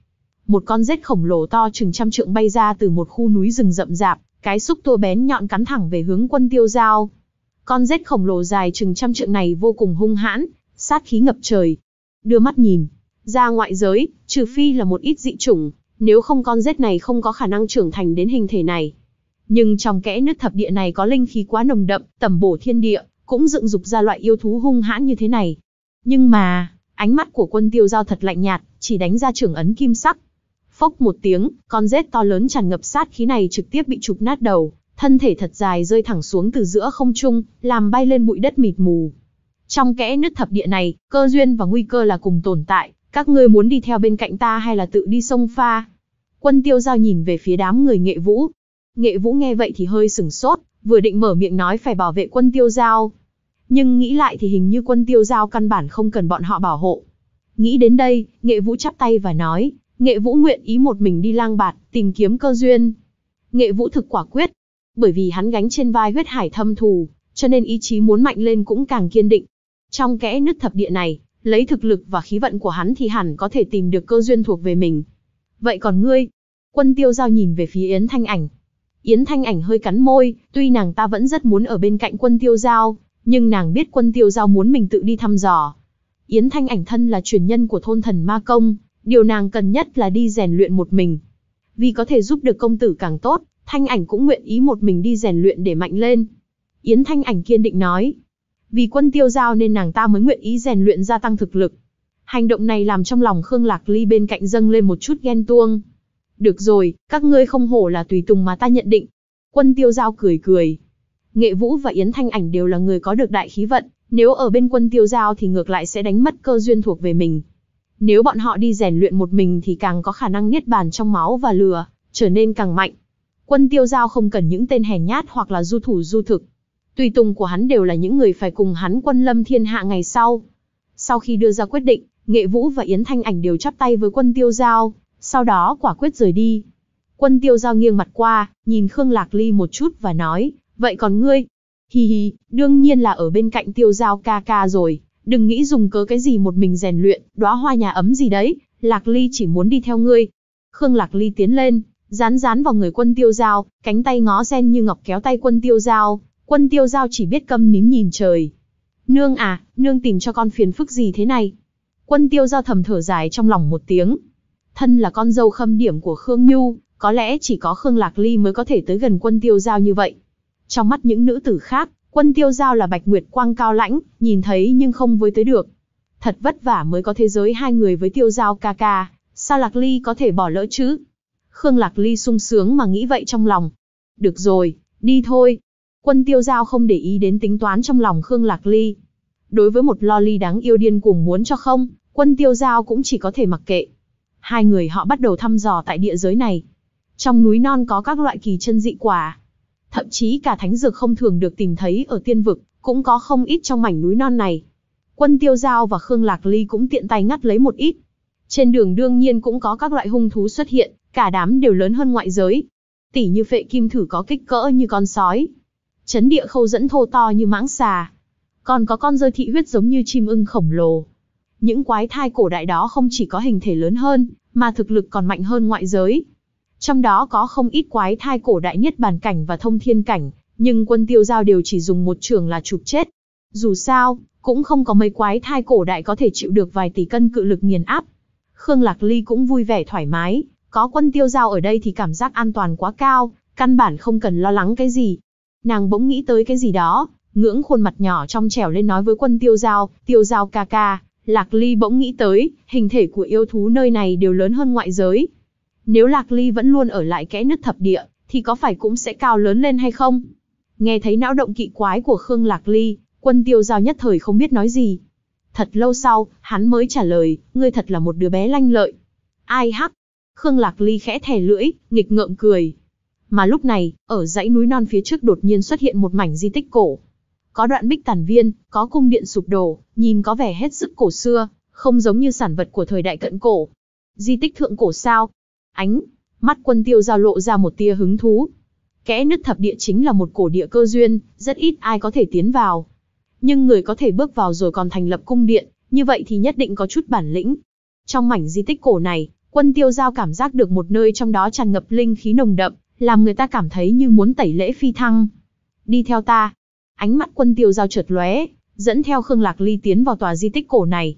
một con rết khổng lồ to chừng trăm trượng bay ra từ một khu núi rừng rậm rạp, cái xúc tua bén nhọn cắn thẳng về hướng quân tiêu giao. Con rết khổng lồ dài chừng trăm trượng này vô cùng hung hãn, sát khí ngập trời. Đưa mắt nhìn, ra ngoại giới, trừ phi là một ít dị chủng, nếu không con rết này không có khả năng trưởng thành đến hình thể này. Nhưng trong kẽ nước thập địa này có linh khí quá nồng đậm, tầm bổ thiên địa, cũng dựng dục ra loại yêu thú hung hãn như thế này. Nhưng mà, ánh mắt của quân tiêu giao thật lạnh nhạt, chỉ đánh ra trưởng ấn kim sắc. Phốc một tiếng, con rết to lớn tràn ngập sát khí này trực tiếp bị chụp nát đầu, thân thể thật dài rơi thẳng xuống từ giữa không trung, làm bay lên bụi đất mịt mù. Trong kẽ nứt thập địa này, cơ duyên và nguy cơ là cùng tồn tại, các ngươi muốn đi theo bên cạnh ta hay là tự đi sông pha? Quân tiêu giao nhìn về phía đám người nghệ vũ. Nghệ vũ nghe vậy thì hơi sửng sốt, vừa định mở miệng nói phải bảo vệ quân tiêu giao, nhưng nghĩ lại thì hình như quân tiêu giao căn bản không cần bọn họ bảo hộ. Nghĩ đến đây, nghệ vũ chắp tay và nói, nghệ vũ nguyện ý một mình đi lang bạt, tìm kiếm cơ duyên. Nghệ vũ thực quả quyết, bởi vì hắn gánh trên vai huyết hải thâm thù, cho nên ý chí muốn mạnh lên cũng càng kiên định. Trong kẽ nứt thập địa này, lấy thực lực và khí vận của hắn thì hẳn có thể tìm được cơ duyên thuộc về mình. Vậy còn ngươi? Quân tiêu giao nhìn về phía Yến Thanh Ảnh. Yến Thanh Ảnh hơi cắn môi, tuy nàng ta vẫn rất muốn ở bên cạnh quân tiêu giao, nhưng nàng biết quân tiêu giao muốn mình tự đi thăm dò. Yến Thanh ảnh thân là truyền nhân của thôn thần Ma Công, điều nàng cần nhất là đi rèn luyện một mình. Vì có thể giúp được công tử càng tốt, Thanh ảnh cũng nguyện ý một mình đi rèn luyện để mạnh lên. Yến Thanh ảnh kiên định nói, vì quân tiêu giao nên nàng ta mới nguyện ý rèn luyện gia tăng thực lực. Hành động này làm trong lòng Khương Lạc Ly bên cạnh dâng lên một chút ghen tuông. Được rồi, các ngươi không hổ là tùy tùng mà ta nhận định. Quân tiêu giao cười cười, Nghệ Vũ và Yến Thanh Ảnh đều là người có được đại khí vận, nếu ở bên quân tiêu giao thì ngược lại sẽ đánh mất cơ duyên thuộc về mình. Nếu bọn họ đi rèn luyện một mình thì càng có khả năng niết bàn trong máu và lừa trở nên càng mạnh. Quân tiêu giao không cần những tên hèn nhát hoặc là du thủ du thực. Tùy tùng của hắn đều là những người phải cùng hắn quân lâm thiên hạ ngày sau. Sau khi đưa ra quyết định, Nghệ Vũ và Yến Thanh Ảnh đều chắp tay với quân tiêu giao, sau đó quả quyết rời đi. Quân tiêu giao nghiêng mặt qua, nhìn Khương Lạc Ly một chút và nói, Vậy còn ngươi? Hi hi, đương nhiên là ở bên cạnh tiêu giao ca ca rồi, đừng nghĩ dùng cớ cái gì một mình rèn luyện, đóa hoa nhà ấm gì đấy, Lạc Ly chỉ muốn đi theo ngươi. Khương Lạc Ly tiến lên, dán dán vào người quân tiêu giao, cánh tay ngó sen như ngọc kéo tay quân tiêu giao, quân tiêu giao chỉ biết câm nín nhìn trời. Nương à, nương tìm cho con phiền phức gì thế này? Quân tiêu giao thầm thở dài trong lòng một tiếng. Thân là con dâu khâm điểm của Khương Nhu, có lẽ chỉ có Khương Lạc Ly mới có thể tới gần quân tiêu giao như vậy. Trong mắt những nữ tử khác, quân tiêu giao là bạch nguyệt quang cao lãnh, nhìn thấy nhưng không với tới được. Thật vất vả mới có thế giới hai người với tiêu giao ca ca, sao Lạc Ly có thể bỏ lỡ chứ? Khương Lạc Ly sung sướng mà nghĩ vậy trong lòng. Được rồi, đi thôi. Quân tiêu giao không để ý đến tính toán trong lòng Khương Lạc Ly. Đối với một lo ly đáng yêu điên cuồng muốn cho không, quân tiêu giao cũng chỉ có thể mặc kệ. Hai người họ bắt đầu thăm dò tại địa giới này. Trong núi non có các loại kỳ chân dị quả, thậm chí cả thánh dược không thường được tìm thấy ở tiên vực, cũng có không ít trong mảnh núi non này. Quân Tiêu Giao và Khương Lạc Ly cũng tiện tay ngắt lấy một ít. Trên đường đương nhiên cũng có các loại hung thú xuất hiện, cả đám đều lớn hơn ngoại giới. Tỷ như phệ kim thử có kích cỡ như con sói. Chấn địa khâu dẫn thô to như mãng xà. Còn có con rơi thị huyết giống như chim ưng khổng lồ. Những quái thai cổ đại đó không chỉ có hình thể lớn hơn, mà thực lực còn mạnh hơn ngoại giới. Trong đó có không ít quái thai cổ đại nhất bản cảnh và thông thiên cảnh, nhưng quân tiêu giao đều chỉ dùng một trường là chụp chết. Dù sao, cũng không có mấy quái thai cổ đại có thể chịu được vài tỷ cân cự lực nghiền áp. Khương Lạc Ly cũng vui vẻ thoải mái, có quân tiêu giao ở đây thì cảm giác an toàn quá cao, căn bản không cần lo lắng cái gì. Nàng bỗng nghĩ tới cái gì đó, ngưỡng khuôn mặt nhỏ trong trẻo lên nói với quân tiêu giao, tiêu giao ca ca, Lạc Ly bỗng nghĩ tới, hình thể của yêu thú nơi này đều lớn hơn ngoại giới, nếu Lạc Ly vẫn luôn ở lại kẽ nứt thập địa, thì có phải cũng sẽ cao lớn lên hay không? Nghe thấy não động kỵ quái của Khương Lạc Ly, quân tiêu giao nhất thời không biết nói gì. Thật lâu sau, hắn mới trả lời, ngươi thật là một đứa bé lanh lợi. Ai hắc? Khương Lạc Ly khẽ thè lưỡi, nghịch ngợm cười. Mà lúc này, ở dãy núi non phía trước đột nhiên xuất hiện một mảnh di tích cổ. Có đoạn bích tàn viên, có cung điện sụp đổ, nhìn có vẻ hết sức cổ xưa, không giống như sản vật của thời đại cận cổ. Di tích thượng cổ sao? Ánh, mắt quân tiêu giao lộ ra một tia hứng thú. Kẽ nứt thập địa chính là một cổ địa cơ duyên, rất ít ai có thể tiến vào. Nhưng người có thể bước vào rồi còn thành lập cung điện, như vậy thì nhất định có chút bản lĩnh. Trong mảnh di tích cổ này, quân tiêu giao cảm giác được một nơi trong đó tràn ngập linh khí nồng đậm, làm người ta cảm thấy như muốn tẩy lễ phi thăng. Đi theo ta. Ánh mắt quân tiêu giao chợt lóe, dẫn theo Khương Lạc Ly tiến vào tòa di tích cổ này.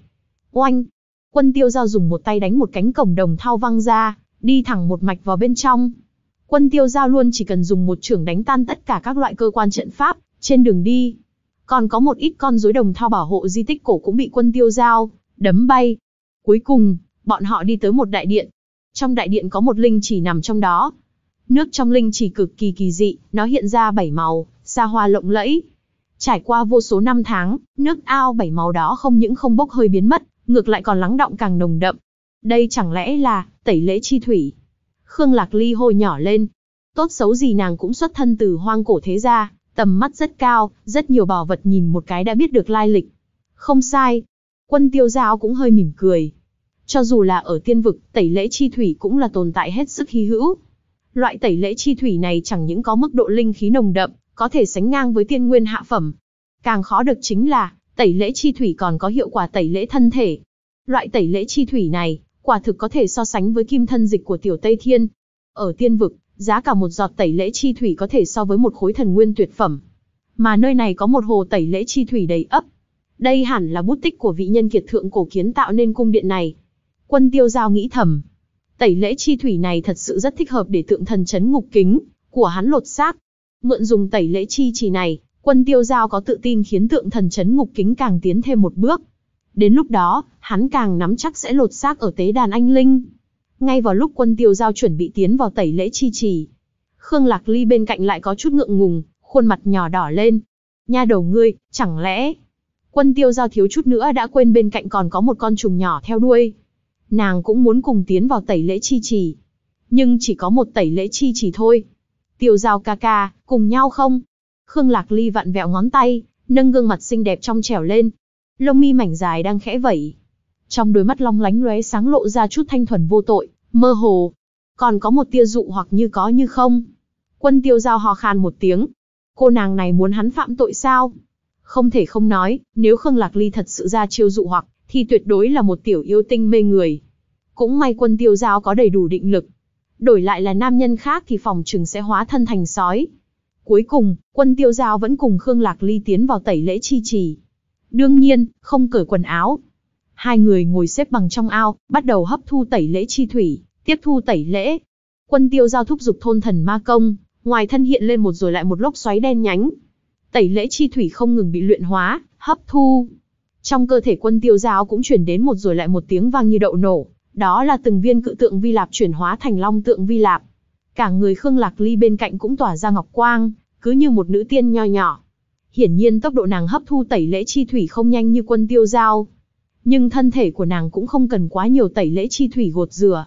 Oanh! Quân tiêu giao dùng một tay đánh một cánh cổng đồng thau văng ra, đi thẳng một mạch vào bên trong. Quân tiêu giao luôn chỉ cần dùng một chưởng đánh tan tất cả các loại cơ quan trận pháp trên đường đi. Còn có một ít con rối đồng thao bảo hộ di tích cổ cũng bị quân tiêu giao, đấm bay. Cuối cùng, bọn họ đi tới một đại điện. Trong đại điện có một linh chỉ nằm trong đó. Nước trong linh chỉ cực kỳ kỳ dị, nó hiện ra bảy màu, xa hoa lộng lẫy. Trải qua vô số năm tháng, nước ao bảy màu đó không những không bốc hơi biến mất, ngược lại còn lắng động càng nồng đậm, đây chẳng lẽ là tẩy lễ chi thủy? Khương Lạc Ly hồi nhỏ lên. Tốt xấu gì nàng cũng xuất thân từ hoang cổ thế gia, tầm mắt rất cao, rất nhiều bảo vật nhìn một cái đã biết được lai lịch. Không sai. Quân tiêu giao cũng hơi mỉm cười. Cho dù là ở tiên vực, tẩy lễ chi thủy cũng là tồn tại hết sức hy hữu. Loại tẩy lễ chi thủy này chẳng những có mức độ linh khí nồng đậm, có thể sánh ngang với tiên nguyên hạ phẩm. Càng khó được chính là, tẩy lễ chi thủy còn có hiệu quả tẩy lễ thân thể. Loại tẩy lễ chi thủy này, quả thực có thể so sánh với kim thân dịch của tiểu Tây Thiên. Ở tiên vực, giá cả một giọt tẩy lễ chi thủy có thể so với một khối thần nguyên tuyệt phẩm. Mà nơi này có một hồ tẩy lễ chi thủy đầy ấp. Đây hẳn là bút tích của vị nhân kiệt thượng cổ kiến tạo nên cung điện này. Quân tiêu giao nghĩ thầm. Tẩy lễ chi thủy này thật sự rất thích hợp để tượng thần chấn ngục kính, của hắn lột xác. Mượn dùng tẩy lễ chi chỉ này, quân tiêu giao có tự tin khiến tượng thần chấn ngục kính càng tiến thêm một bước, Đến lúc đó, hắn càng nắm chắc sẽ lột xác ở tế đàn anh linh. Ngay vào lúc quân tiêu giao chuẩn bị tiến vào tẩy lễ chi trì, Khương Lạc Ly bên cạnh lại có chút ngượng ngùng, khuôn mặt nhỏ đỏ lên. Nha đầu ngươi, chẳng lẽ... Quân tiêu giao thiếu chút nữa đã quên bên cạnh còn có một con trùng nhỏ theo đuôi. Nàng cũng muốn cùng tiến vào tẩy lễ chi trì. Nhưng chỉ có một tẩy lễ chi trì thôi. Tiêu giao ca ca, cùng nhau không? Khương Lạc Ly vặn vẹo ngón tay, nâng gương mặt xinh đẹp trong trẻo lên, Lông mi mảnh dài đang khẽ vẩy. Trong đôi mắt long lánh lóe sáng lộ ra chút thanh thuần vô tội, mơ hồ. Còn có một tia dụ hoặc như có như không. Quân tiêu giao hò khan một tiếng. Cô nàng này muốn hắn phạm tội sao? Không thể không nói, nếu Khương Lạc Ly thật sự ra chiêu dụ hoặc, thì tuyệt đối là một tiểu yêu tinh mê người. Cũng may quân tiêu giao có đầy đủ định lực. Đổi lại là nam nhân khác thì phòng trừng sẽ hóa thân thành sói. Cuối cùng, quân tiêu giao vẫn cùng Khương Lạc Ly tiến vào tẩy lễ chi trì. Đương nhiên, không cởi quần áo. Hai người ngồi xếp bằng trong ao, bắt đầu hấp thu tẩy lễ chi thủy, tiếp thu tẩy lễ. Quân tiêu giao thúc dục thôn thần ma công, ngoài thân hiện lên một rồi lại một lốc xoáy đen nhánh. Tẩy lễ chi thủy không ngừng bị luyện hóa, hấp thu. Trong cơ thể quân tiêu giao cũng chuyển đến một rồi lại một tiếng vang như đậu nổ, đó là từng viên cự tượng vi lạp chuyển hóa thành long tượng vi lạp. Cả người Khương Lạc Ly bên cạnh cũng tỏa ra ngọc quang, cứ như một nữ tiên nho nhỏ hiển nhiên tốc độ nàng hấp thu tẩy lễ chi thủy không nhanh như quân tiêu giao. Nhưng thân thể của nàng cũng không cần quá nhiều tẩy lễ chi thủy gột rửa.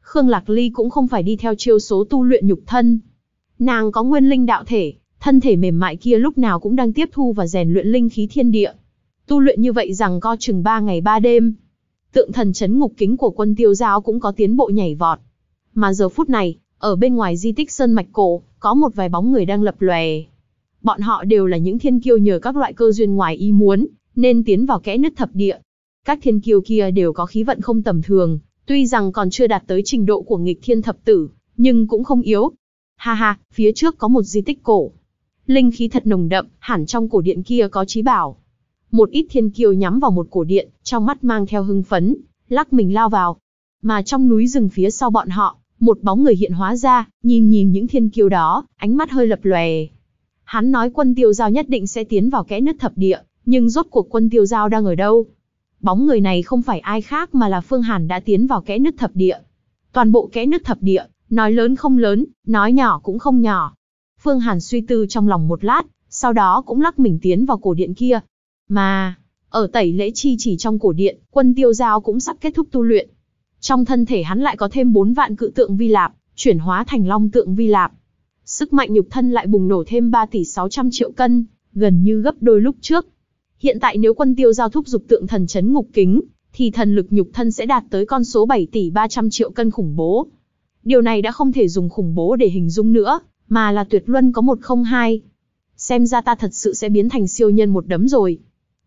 Khương Lạc Ly cũng không phải đi theo chiêu số tu luyện nhục thân. Nàng có nguyên linh đạo thể, thân thể mềm mại kia lúc nào cũng đang tiếp thu và rèn luyện linh khí thiên địa. Tu luyện như vậy rằng co chừng 3 ngày 3 đêm. Tượng thần chấn ngục kính của quân tiêu giao cũng có tiến bộ nhảy vọt. Mà giờ phút này, ở bên ngoài di tích Sơn Mạch Cổ, có một vài bóng người đang lập lòe, Bọn họ đều là những thiên kiêu nhờ các loại cơ duyên ngoài ý muốn, nên tiến vào kẽ nứt thập địa. Các thiên kiêu kia đều có khí vận không tầm thường, tuy rằng còn chưa đạt tới trình độ của nghịch thiên thập tử, nhưng cũng không yếu. Ha ha, phía trước có một di tích cổ. Linh khí thật nồng đậm, hẳn trong cổ điện kia có trí bảo. Một ít thiên kiêu nhắm vào một cổ điện, trong mắt mang theo hưng phấn, lắc mình lao vào. Mà trong núi rừng phía sau bọn họ, một bóng người hiện hóa ra, nhìn nhìn những thiên kiêu đó, ánh mắt hơi lập lòe, Hắn nói quân tiêu giao nhất định sẽ tiến vào kẽ nứt thập địa, nhưng rốt cuộc quân tiêu giao đang ở đâu? Bóng người này không phải ai khác mà là Phương Hàn đã tiến vào kẽ nứt thập địa. Toàn bộ kẽ nứt thập địa, nói lớn không lớn, nói nhỏ cũng không nhỏ. Phương Hàn suy tư trong lòng một lát, sau đó cũng lắc mình tiến vào cổ điện kia. Mà, ở tẩy lễ chi chỉ trong cổ điện, quân tiêu giao cũng sắp kết thúc tu luyện. Trong thân thể hắn lại có thêm 4 vạn cự tượng vi lạp, chuyển hóa thành long tượng vi lạp sức mạnh nhục thân lại bùng nổ thêm 3 tỷ 600 triệu cân, gần như gấp đôi lúc trước. Hiện tại nếu quân tiêu giao thúc dục tượng thần chấn ngục kính, thì thần lực nhục thân sẽ đạt tới con số 7 tỷ 300 triệu cân khủng bố. Điều này đã không thể dùng khủng bố để hình dung nữa, mà là tuyệt luân có 102. Xem ra ta thật sự sẽ biến thành siêu nhân một đấm rồi.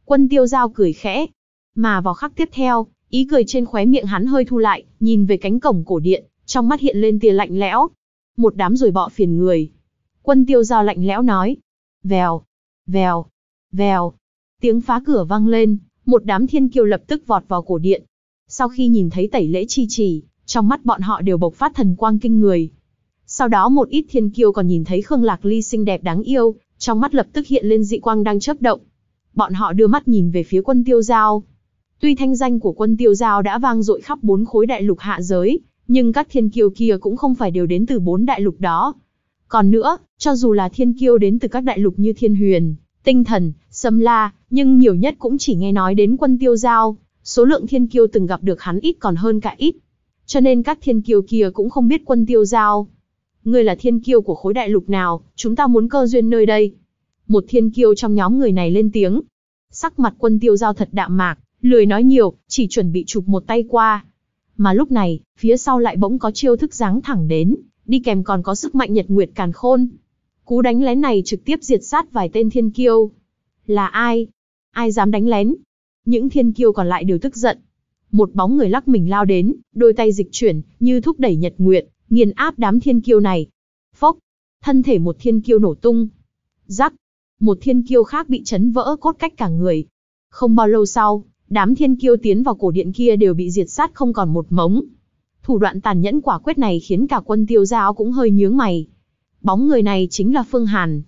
Quân tiêu giao cười khẽ. Mà vào khắc tiếp theo, ý cười trên khóe miệng hắn hơi thu lại, nhìn về cánh cổng cổ điện, trong mắt hiện lên tia lạnh lẽo. Một đám rồi bọ phiền người. Quân tiêu giao lạnh lẽo nói. Vèo, vèo, vèo. Tiếng phá cửa vang lên, một đám thiên kiêu lập tức vọt vào cổ điện. Sau khi nhìn thấy tẩy lễ chi trì, trong mắt bọn họ đều bộc phát thần quang kinh người. Sau đó một ít thiên kiêu còn nhìn thấy Khương Lạc Ly xinh đẹp đáng yêu, trong mắt lập tức hiện lên dị quang đang chớp động. Bọn họ đưa mắt nhìn về phía quân tiêu giao. Tuy thanh danh của quân tiêu giao đã vang dội khắp bốn khối đại lục hạ giới, nhưng các thiên kiêu kia cũng không phải đều đến từ bốn đại lục đó. Còn nữa, cho dù là thiên kiêu đến từ các đại lục như thiên huyền, tinh thần, sâm la, nhưng nhiều nhất cũng chỉ nghe nói đến quân tiêu giao, số lượng thiên kiêu từng gặp được hắn ít còn hơn cả ít. Cho nên các thiên kiêu kia cũng không biết quân tiêu giao. Ngươi là thiên kiêu của khối đại lục nào, chúng ta muốn cơ duyên nơi đây. Một thiên kiêu trong nhóm người này lên tiếng. Sắc mặt quân tiêu giao thật đạm mạc, lười nói nhiều, chỉ chuẩn bị chụp một tay qua, mà lúc này, phía sau lại bỗng có chiêu thức giáng thẳng đến, đi kèm còn có sức mạnh nhật nguyệt càn khôn. Cú đánh lén này trực tiếp diệt sát vài tên thiên kiêu. Là ai? Ai dám đánh lén? Những thiên kiêu còn lại đều tức giận. Một bóng người lắc mình lao đến, đôi tay dịch chuyển, như thúc đẩy nhật nguyệt, nghiền áp đám thiên kiêu này. Phốc! Thân thể một thiên kiêu nổ tung. Rắc! Một thiên kiêu khác bị chấn vỡ cốt cách cả người. Không bao lâu sau, đám thiên kiêu tiến vào cổ điện kia đều bị diệt sát không còn một mống. Thủ đoạn tàn nhẫn quả quyết này khiến cả quân tiêu giao cũng hơi nhướng mày. Bóng người này chính là Phương Hàn.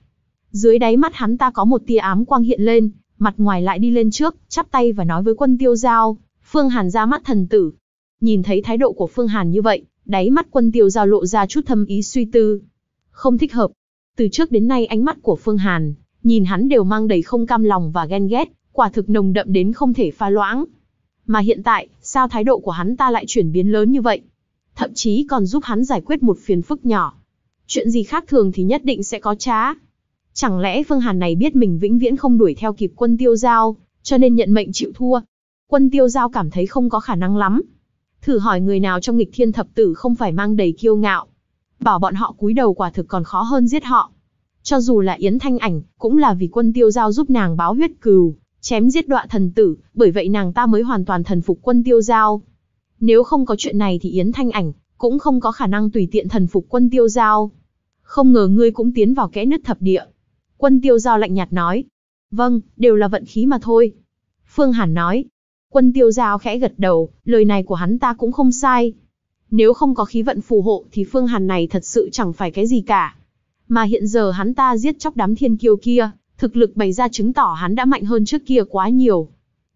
Dưới đáy mắt hắn ta có một tia ám quang hiện lên, mặt ngoài lại đi lên trước, chắp tay và nói với quân tiêu giao, Phương Hàn ra mắt thần tử. Nhìn thấy thái độ của Phương Hàn như vậy, đáy mắt quân tiêu giao lộ ra chút thâm ý suy tư. Không thích hợp. Từ trước đến nay ánh mắt của Phương Hàn, nhìn hắn đều mang đầy không cam lòng và ghen ghét, quả thực nồng đậm đến không thể pha loãng. Mà hiện tại, sao thái độ của hắn ta lại chuyển biến lớn như vậy? Thậm chí còn giúp hắn giải quyết một phiền phức nhỏ. Chuyện gì khác thường thì nhất định sẽ có trá. Chẳng lẽ Phương Hàn này biết mình vĩnh viễn không đuổi theo kịp quân tiêu giao, cho nên nhận mệnh chịu thua. Quân tiêu giao cảm thấy không có khả năng lắm. Thử hỏi người nào trong nghịch thiên thập tử không phải mang đầy kiêu ngạo. Bảo bọn họ cúi đầu quả thực còn khó hơn giết họ. Cho dù là Yến Thanh Ảnh, cũng là vì quân tiêu giao giúp nàng báo huyết cừu chém giết đoạn thần tử, bởi vậy nàng ta mới hoàn toàn thần phục quân tiêu giao. Nếu không có chuyện này thì Yến Thanh Ảnh cũng không có khả năng tùy tiện thần phục quân tiêu giao. Không ngờ ngươi cũng tiến vào kẽ nứt thập địa. Quân tiêu giao lạnh nhạt nói. Vâng, đều là vận khí mà thôi. Phương Hàn nói. Quân tiêu giao khẽ gật đầu, lời này của hắn ta cũng không sai. Nếu không có khí vận phù hộ thì Phương Hàn này thật sự chẳng phải cái gì cả. Mà hiện giờ hắn ta giết chóc đám thiên kiêu kia, Thực lực bày ra chứng tỏ hắn đã mạnh hơn trước kia quá nhiều.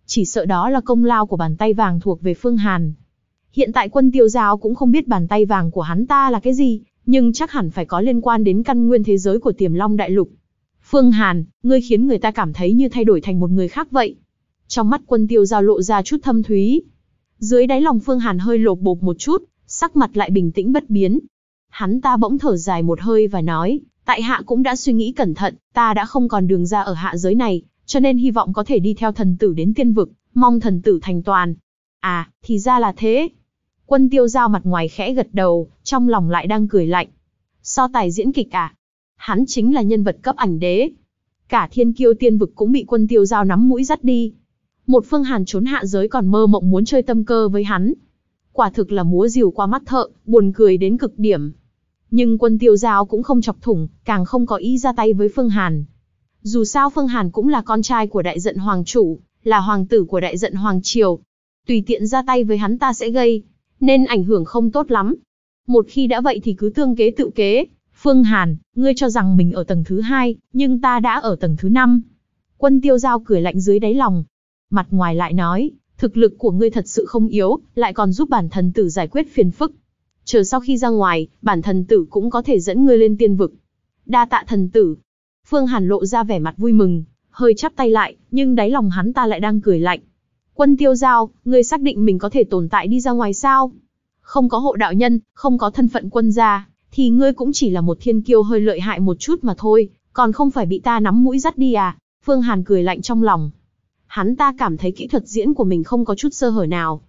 Chỉ sợ đó là công lao của bàn tay vàng thuộc về Phương Hàn. Hiện tại quân tiêu giao cũng không biết bàn tay vàng của hắn ta là cái gì, nhưng chắc hẳn phải có liên quan đến căn nguyên thế giới của tiềm long đại lục. Phương Hàn, ngươi khiến người ta cảm thấy như thay đổi thành một người khác vậy. Trong mắt quân tiêu giao lộ ra chút thâm thúy. Dưới đáy lòng Phương Hàn hơi lột bột một chút, sắc mặt lại bình tĩnh bất biến. Hắn ta bỗng thở dài một hơi và nói, Tại hạ cũng đã suy nghĩ cẩn thận, ta đã không còn đường ra ở hạ giới này, cho nên hy vọng có thể đi theo thần tử đến tiên vực, mong thần tử thành toàn. À, thì ra là thế. Quân tiêu giao mặt ngoài khẽ gật đầu, trong lòng lại đang cười lạnh. So tài diễn kịch à? Hắn chính là nhân vật cấp ảnh đế. Cả thiên kiêu tiên vực cũng bị quân tiêu giao nắm mũi dắt đi. Một phương hàn trốn hạ giới còn mơ mộng muốn chơi tâm cơ với hắn. Quả thực là múa rìu qua mắt thợ, buồn cười đến cực điểm. Nhưng quân tiêu giao cũng không chọc thủng, càng không có ý ra tay với Phương Hàn. Dù sao Phương Hàn cũng là con trai của đại dận hoàng chủ, là hoàng tử của đại dận hoàng triều. Tùy tiện ra tay với hắn ta sẽ gây, nên ảnh hưởng không tốt lắm. Một khi đã vậy thì cứ tương kế tự kế. Phương Hàn, ngươi cho rằng mình ở tầng thứ hai, nhưng ta đã ở tầng thứ năm. Quân tiêu giao cười lạnh dưới đáy lòng. Mặt ngoài lại nói, thực lực của ngươi thật sự không yếu, lại còn giúp bản thần tử giải quyết phiền phức chờ sau khi ra ngoài, bản thần tử cũng có thể dẫn ngươi lên tiên vực. Đa tạ thần tử. Phương Hàn lộ ra vẻ mặt vui mừng, hơi chắp tay lại, nhưng đáy lòng hắn ta lại đang cười lạnh. Quân tiêu giao, ngươi xác định mình có thể tồn tại đi ra ngoài sao? Không có hộ đạo nhân, không có thân phận quân gia, thì ngươi cũng chỉ là một thiên kiêu hơi lợi hại một chút mà thôi, còn không phải bị ta nắm mũi dắt đi à? Phương Hàn cười lạnh trong lòng. Hắn ta cảm thấy kỹ thuật diễn của mình không có chút sơ hở nào.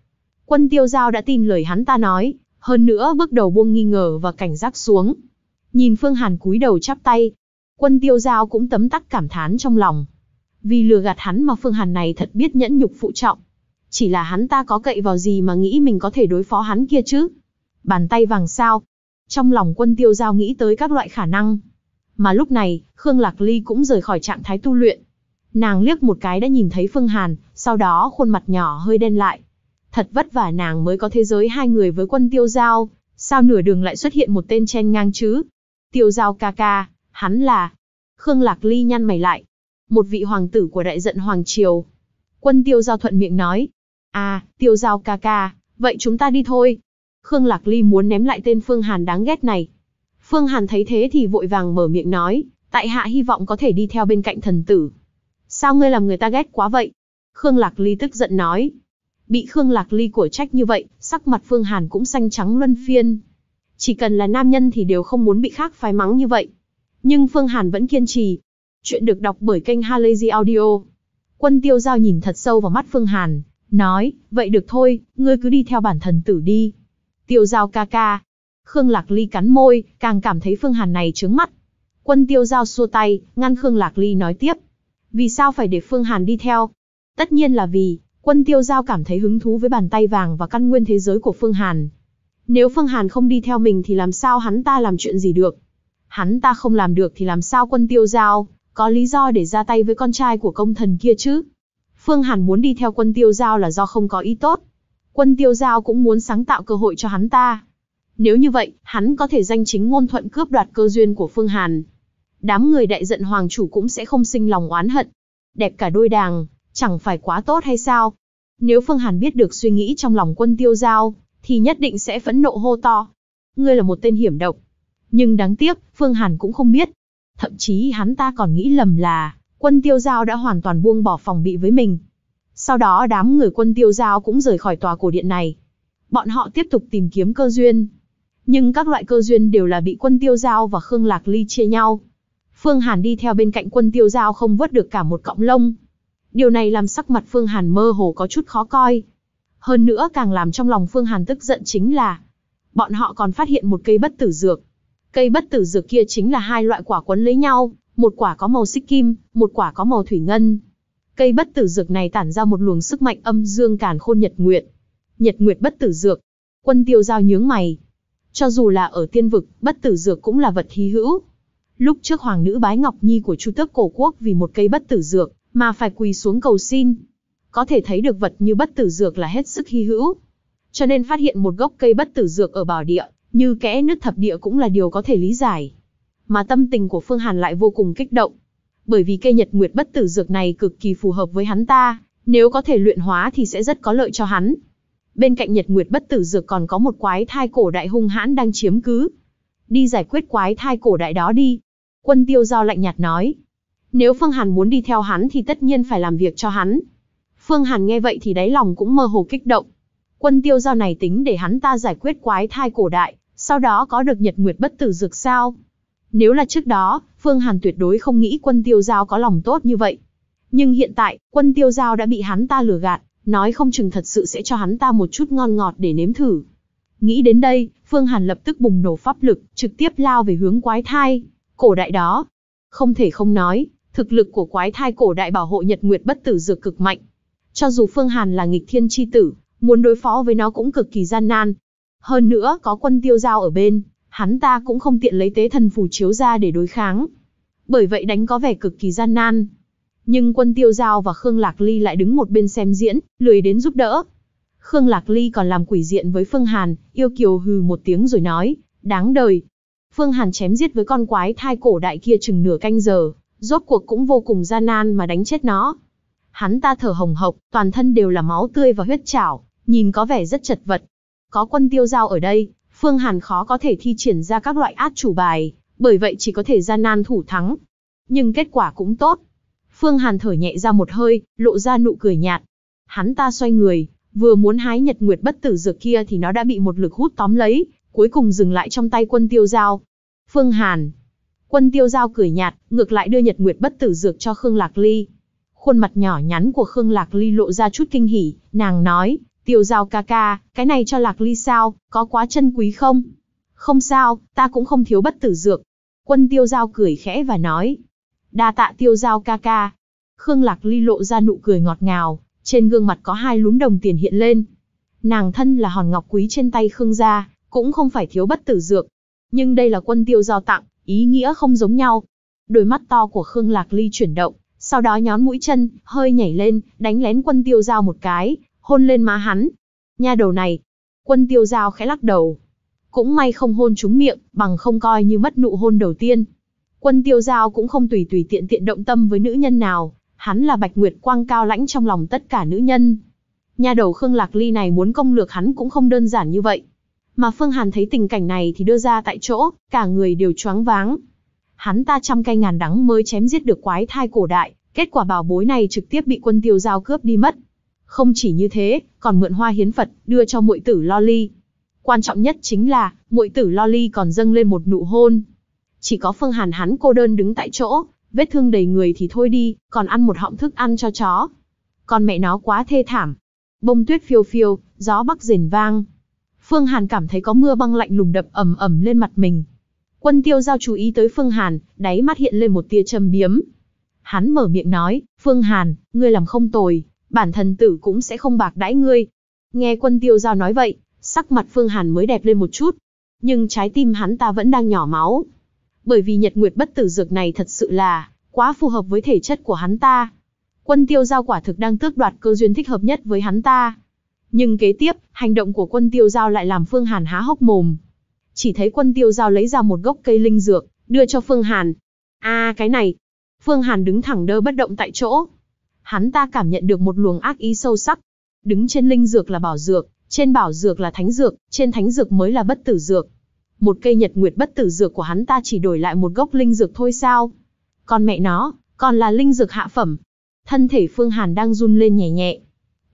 Quân tiêu giao đã tin lời hắn ta nói, hơn nữa bước đầu buông nghi ngờ và cảnh giác xuống. Nhìn Phương Hàn cúi đầu chắp tay, quân tiêu giao cũng tấm tắc cảm thán trong lòng. Vì lừa gạt hắn mà Phương Hàn này thật biết nhẫn nhục phụ trọng. Chỉ là hắn ta có cậy vào gì mà nghĩ mình có thể đối phó hắn kia chứ? Bàn tay vàng sao? Trong lòng quân tiêu giao nghĩ tới các loại khả năng. Mà lúc này, Khương Lạc Ly cũng rời khỏi trạng thái tu luyện. Nàng liếc một cái đã nhìn thấy Phương Hàn, sau đó khuôn mặt nhỏ hơi đen lại. Thật vất vả nàng mới có thế giới hai người với quân tiêu giao, sao nửa đường lại xuất hiện một tên chen ngang chứ? Tiêu giao ca ca, hắn là... Khương Lạc Ly nhăn mày lại. Một vị hoàng tử của đại dận Hoàng Triều. Quân tiêu giao thuận miệng nói. À, tiêu giao ca ca, vậy chúng ta đi thôi. Khương Lạc Ly muốn ném lại tên Phương Hàn đáng ghét này. Phương Hàn thấy thế thì vội vàng mở miệng nói, tại hạ hy vọng có thể đi theo bên cạnh thần tử. Sao ngươi làm người ta ghét quá vậy? Khương Lạc Ly tức giận nói, bị Khương Lạc Ly của trách như vậy, sắc mặt Phương Hàn cũng xanh trắng luân phiên. Chỉ cần là nam nhân thì đều không muốn bị khác phái mắng như vậy. Nhưng Phương Hàn vẫn kiên trì. Chuyện được đọc bởi kênh Halazy Audio. Quân tiêu giao nhìn thật sâu vào mắt Phương Hàn, nói, vậy được thôi, ngươi cứ đi theo bản thần tử đi. Tiêu giao ca ca. Khương Lạc Ly cắn môi, càng cảm thấy Phương Hàn này trướng mắt. Quân tiêu giao xua tay, ngăn Khương Lạc Ly nói tiếp. Vì sao phải để Phương Hàn đi theo? Tất nhiên là vì, Quân tiêu giao cảm thấy hứng thú với bàn tay vàng và căn nguyên thế giới của Phương Hàn. Nếu Phương Hàn không đi theo mình thì làm sao hắn ta làm chuyện gì được? Hắn ta không làm được thì làm sao quân tiêu giao, có lý do để ra tay với con trai của công thần kia chứ? Phương Hàn muốn đi theo quân tiêu giao là do không có ý tốt. Quân tiêu giao cũng muốn sáng tạo cơ hội cho hắn ta. Nếu như vậy, hắn có thể danh chính ngôn thuận cướp đoạt cơ duyên của Phương Hàn. Đám người đại giận hoàng chủ cũng sẽ không sinh lòng oán hận. Đẹp cả đôi đàng, chẳng phải quá tốt hay sao? Nếu Phương Hàn biết được suy nghĩ trong lòng quân tiêu giao, thì nhất định sẽ phẫn nộ hô to. Ngươi là một tên hiểm độc. Nhưng đáng tiếc, Phương Hàn cũng không biết. Thậm chí hắn ta còn nghĩ lầm là, quân tiêu giao đã hoàn toàn buông bỏ phòng bị với mình. Sau đó đám người quân tiêu giao cũng rời khỏi tòa cổ điện này. Bọn họ tiếp tục tìm kiếm cơ duyên. Nhưng các loại cơ duyên đều là bị quân tiêu giao và Khương Lạc Ly chia nhau. Phương Hàn đi theo bên cạnh quân tiêu giao không vớt được cả một cọng lông, Điều này làm sắc mặt Phương Hàn mơ hồ có chút khó coi. Hơn nữa càng làm trong lòng Phương Hàn tức giận chính là bọn họ còn phát hiện một cây bất tử dược. Cây bất tử dược kia chính là hai loại quả quấn lấy nhau, một quả có màu xích kim, một quả có màu thủy ngân. Cây bất tử dược này tản ra một luồng sức mạnh âm dương càn khôn nhật nguyệt. Nhật nguyệt bất tử dược. Quân tiêu giao nhướng mày. Cho dù là ở tiên vực, bất tử dược cũng là vật hy hữu. Lúc trước hoàng nữ bái Ngọc Nhi của Chu tước cổ quốc vì một cây bất tử dược, mà phải quỳ xuống cầu xin. Có thể thấy được vật như bất tử dược là hết sức hy hữu. Cho nên phát hiện một gốc cây bất tử dược ở bảo địa, như kẽ nứt thập địa cũng là điều có thể lý giải. Mà tâm tình của Phương Hàn lại vô cùng kích động. Bởi vì cây nhật nguyệt bất tử dược này cực kỳ phù hợp với hắn ta, nếu có thể luyện hóa thì sẽ rất có lợi cho hắn. Bên cạnh nhật nguyệt bất tử dược còn có một quái thai cổ đại hung hãn đang chiếm cứ. Đi giải quyết quái thai cổ đại đó đi. Quân tiêu giao lạnh nhạt nói, nếu Phương Hàn muốn đi theo hắn thì tất nhiên phải làm việc cho hắn. Phương Hàn nghe vậy thì đáy lòng cũng mơ hồ kích động. Quân tiêu giao này tính để hắn ta giải quyết quái thai cổ đại, sau đó có được nhật nguyệt bất tử dược sao. Nếu là trước đó, Phương Hàn tuyệt đối không nghĩ quân tiêu giao có lòng tốt như vậy. Nhưng hiện tại, quân tiêu giao đã bị hắn ta lừa gạt, nói không chừng thật sự sẽ cho hắn ta một chút ngon ngọt để nếm thử. Nghĩ đến đây, Phương Hàn lập tức bùng nổ pháp lực, trực tiếp lao về hướng quái thai, cổ đại đó. Không thể không nói, thực lực của quái thai cổ đại bảo hộ nhật nguyệt bất tử dược cực mạnh. Cho dù Phương Hàn là nghịch thiên chi tử, muốn đối phó với nó cũng cực kỳ gian nan. Hơn nữa, có quân tiêu giao ở bên, hắn ta cũng không tiện lấy tế thần phù chiếu ra để đối kháng. Bởi vậy đánh có vẻ cực kỳ gian nan. Nhưng quân tiêu giao và Khương Lạc Ly lại đứng một bên xem diễn, lười đến giúp đỡ. Khương Lạc Ly còn làm quỷ diện với Phương Hàn, yêu kiều hừ một tiếng rồi nói, đáng đời. Phương Hàn chém giết với con quái thai cổ đại kia chừng nửa canh giờ, rốt cuộc cũng vô cùng gian nan mà đánh chết nó. Hắn ta thở hồng hộc, toàn thân đều là máu tươi và huyết chảo, nhìn có vẻ rất chật vật. Có quân tiêu giao ở đây, Phương Hàn khó có thể thi triển ra các loại át chủ bài, bởi vậy chỉ có thể gian nan thủ thắng. Nhưng kết quả cũng tốt. Phương Hàn thở nhẹ ra một hơi, lộ ra nụ cười nhạt. Hắn ta xoay người, vừa muốn hái nhật nguyệt bất tử dược kia thì nó đã bị một lực hút tóm lấy, cuối cùng dừng lại trong tay quân tiêu giao. Phương Hàn, Quân tiêu giao cười nhạt, ngược lại đưa nhật nguyệt bất tử dược cho Khương Lạc Ly. Khuôn mặt nhỏ nhắn của Khương Lạc Ly lộ ra chút kinh hỉ, nàng nói, tiêu giao ca ca, cái này cho Lạc Ly sao, có quá chân quý không? Không sao, ta cũng không thiếu bất tử dược. Quân tiêu giao cười khẽ và nói, đa tạ tiêu giao ca ca. Khương Lạc Ly lộ ra nụ cười ngọt ngào, trên gương mặt có hai lúm đồng tiền hiện lên. Nàng thân là hòn ngọc quý trên tay Khương gia, cũng không phải thiếu bất tử dược. Nhưng đây là quân tiêu giao tặng, ý nghĩa không giống nhau. Đôi mắt to của Khương Lạc Ly chuyển động, sau đó nhón mũi chân, hơi nhảy lên, đánh lén quân tiêu Giao một cái, hôn lên má hắn. Nha đầu này, quân tiêu Giao khẽ lắc đầu. Cũng may không hôn trúng miệng, bằng không coi như mất nụ hôn đầu tiên. Quân tiêu Giao cũng không tùy tùy tiện tiện động tâm với nữ nhân nào, hắn là bạch nguyệt quang cao lãnh trong lòng tất cả nữ nhân. Nha đầu Khương Lạc Ly này muốn công lược hắn cũng không đơn giản như vậy. Mà Phương Hàn thấy tình cảnh này thì đưa ra tại chỗ, cả người đều choáng váng. Hắn ta trăm cây ngàn đắng mới chém giết được quái thai cổ đại, kết quả bảo bối này trực tiếp bị quân tiêu giao cướp đi mất. Không chỉ như thế, còn mượn hoa hiến Phật, đưa cho muội tử lo ly. Quan trọng nhất chính là, muội tử lo ly còn dâng lên một nụ hôn. Chỉ có Phương Hàn hắn cô đơn đứng tại chỗ, vết thương đầy người thì thôi đi, còn ăn một họng thức ăn cho chó. Con mẹ nó quá thê thảm. Bông tuyết phiêu phiêu, gió bắc rền vang, Phương Hàn cảm thấy có mưa băng lạnh lùng đập ầm ầm lên mặt mình. Quân tiêu giao chú ý tới Phương Hàn, đáy mắt hiện lên một tia châm biếm. Hắn mở miệng nói, Phương Hàn, ngươi làm không tồi, bản thân tử cũng sẽ không bạc đãi ngươi. Nghe quân tiêu giao nói vậy, sắc mặt Phương Hàn mới đẹp lên một chút. Nhưng trái tim hắn ta vẫn đang nhỏ máu. Bởi vì nhật nguyệt bất tử dược này thật sự là, quá phù hợp với thể chất của hắn ta. Quân tiêu giao quả thực đang tước đoạt cơ duyên thích hợp nhất với hắn ta. Nhưng kế tiếp, hành động của quân tiêu giao lại làm Phương Hàn há hốc mồm. Chỉ thấy quân tiêu giao lấy ra một gốc cây linh dược, đưa cho Phương Hàn. a à, cái này. Phương Hàn đứng thẳng đơ bất động tại chỗ. Hắn ta cảm nhận được một luồng ác ý sâu sắc. Đứng trên linh dược là bảo dược, trên bảo dược là thánh dược, trên thánh dược mới là bất tử dược. Một cây nhật nguyệt bất tử dược của hắn ta chỉ đổi lại một gốc linh dược thôi sao? Còn mẹ nó, còn là linh dược hạ phẩm. Thân thể Phương Hàn đang run lên nhẹ nhẹ,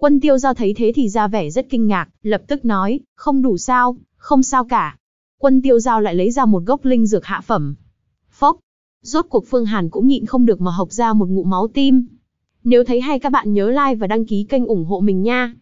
Quân tiêu giao thấy thế thì ra vẻ rất kinh ngạc, lập tức nói, không đủ sao, không sao cả. Quân tiêu giao lại lấy ra một gốc linh dược hạ phẩm. Phốc, rốt cuộc Phương Hàn cũng nhịn không được mà học ra một ngụ máu tim. Nếu thấy hay các bạn nhớ like và đăng ký kênh ủng hộ mình nha.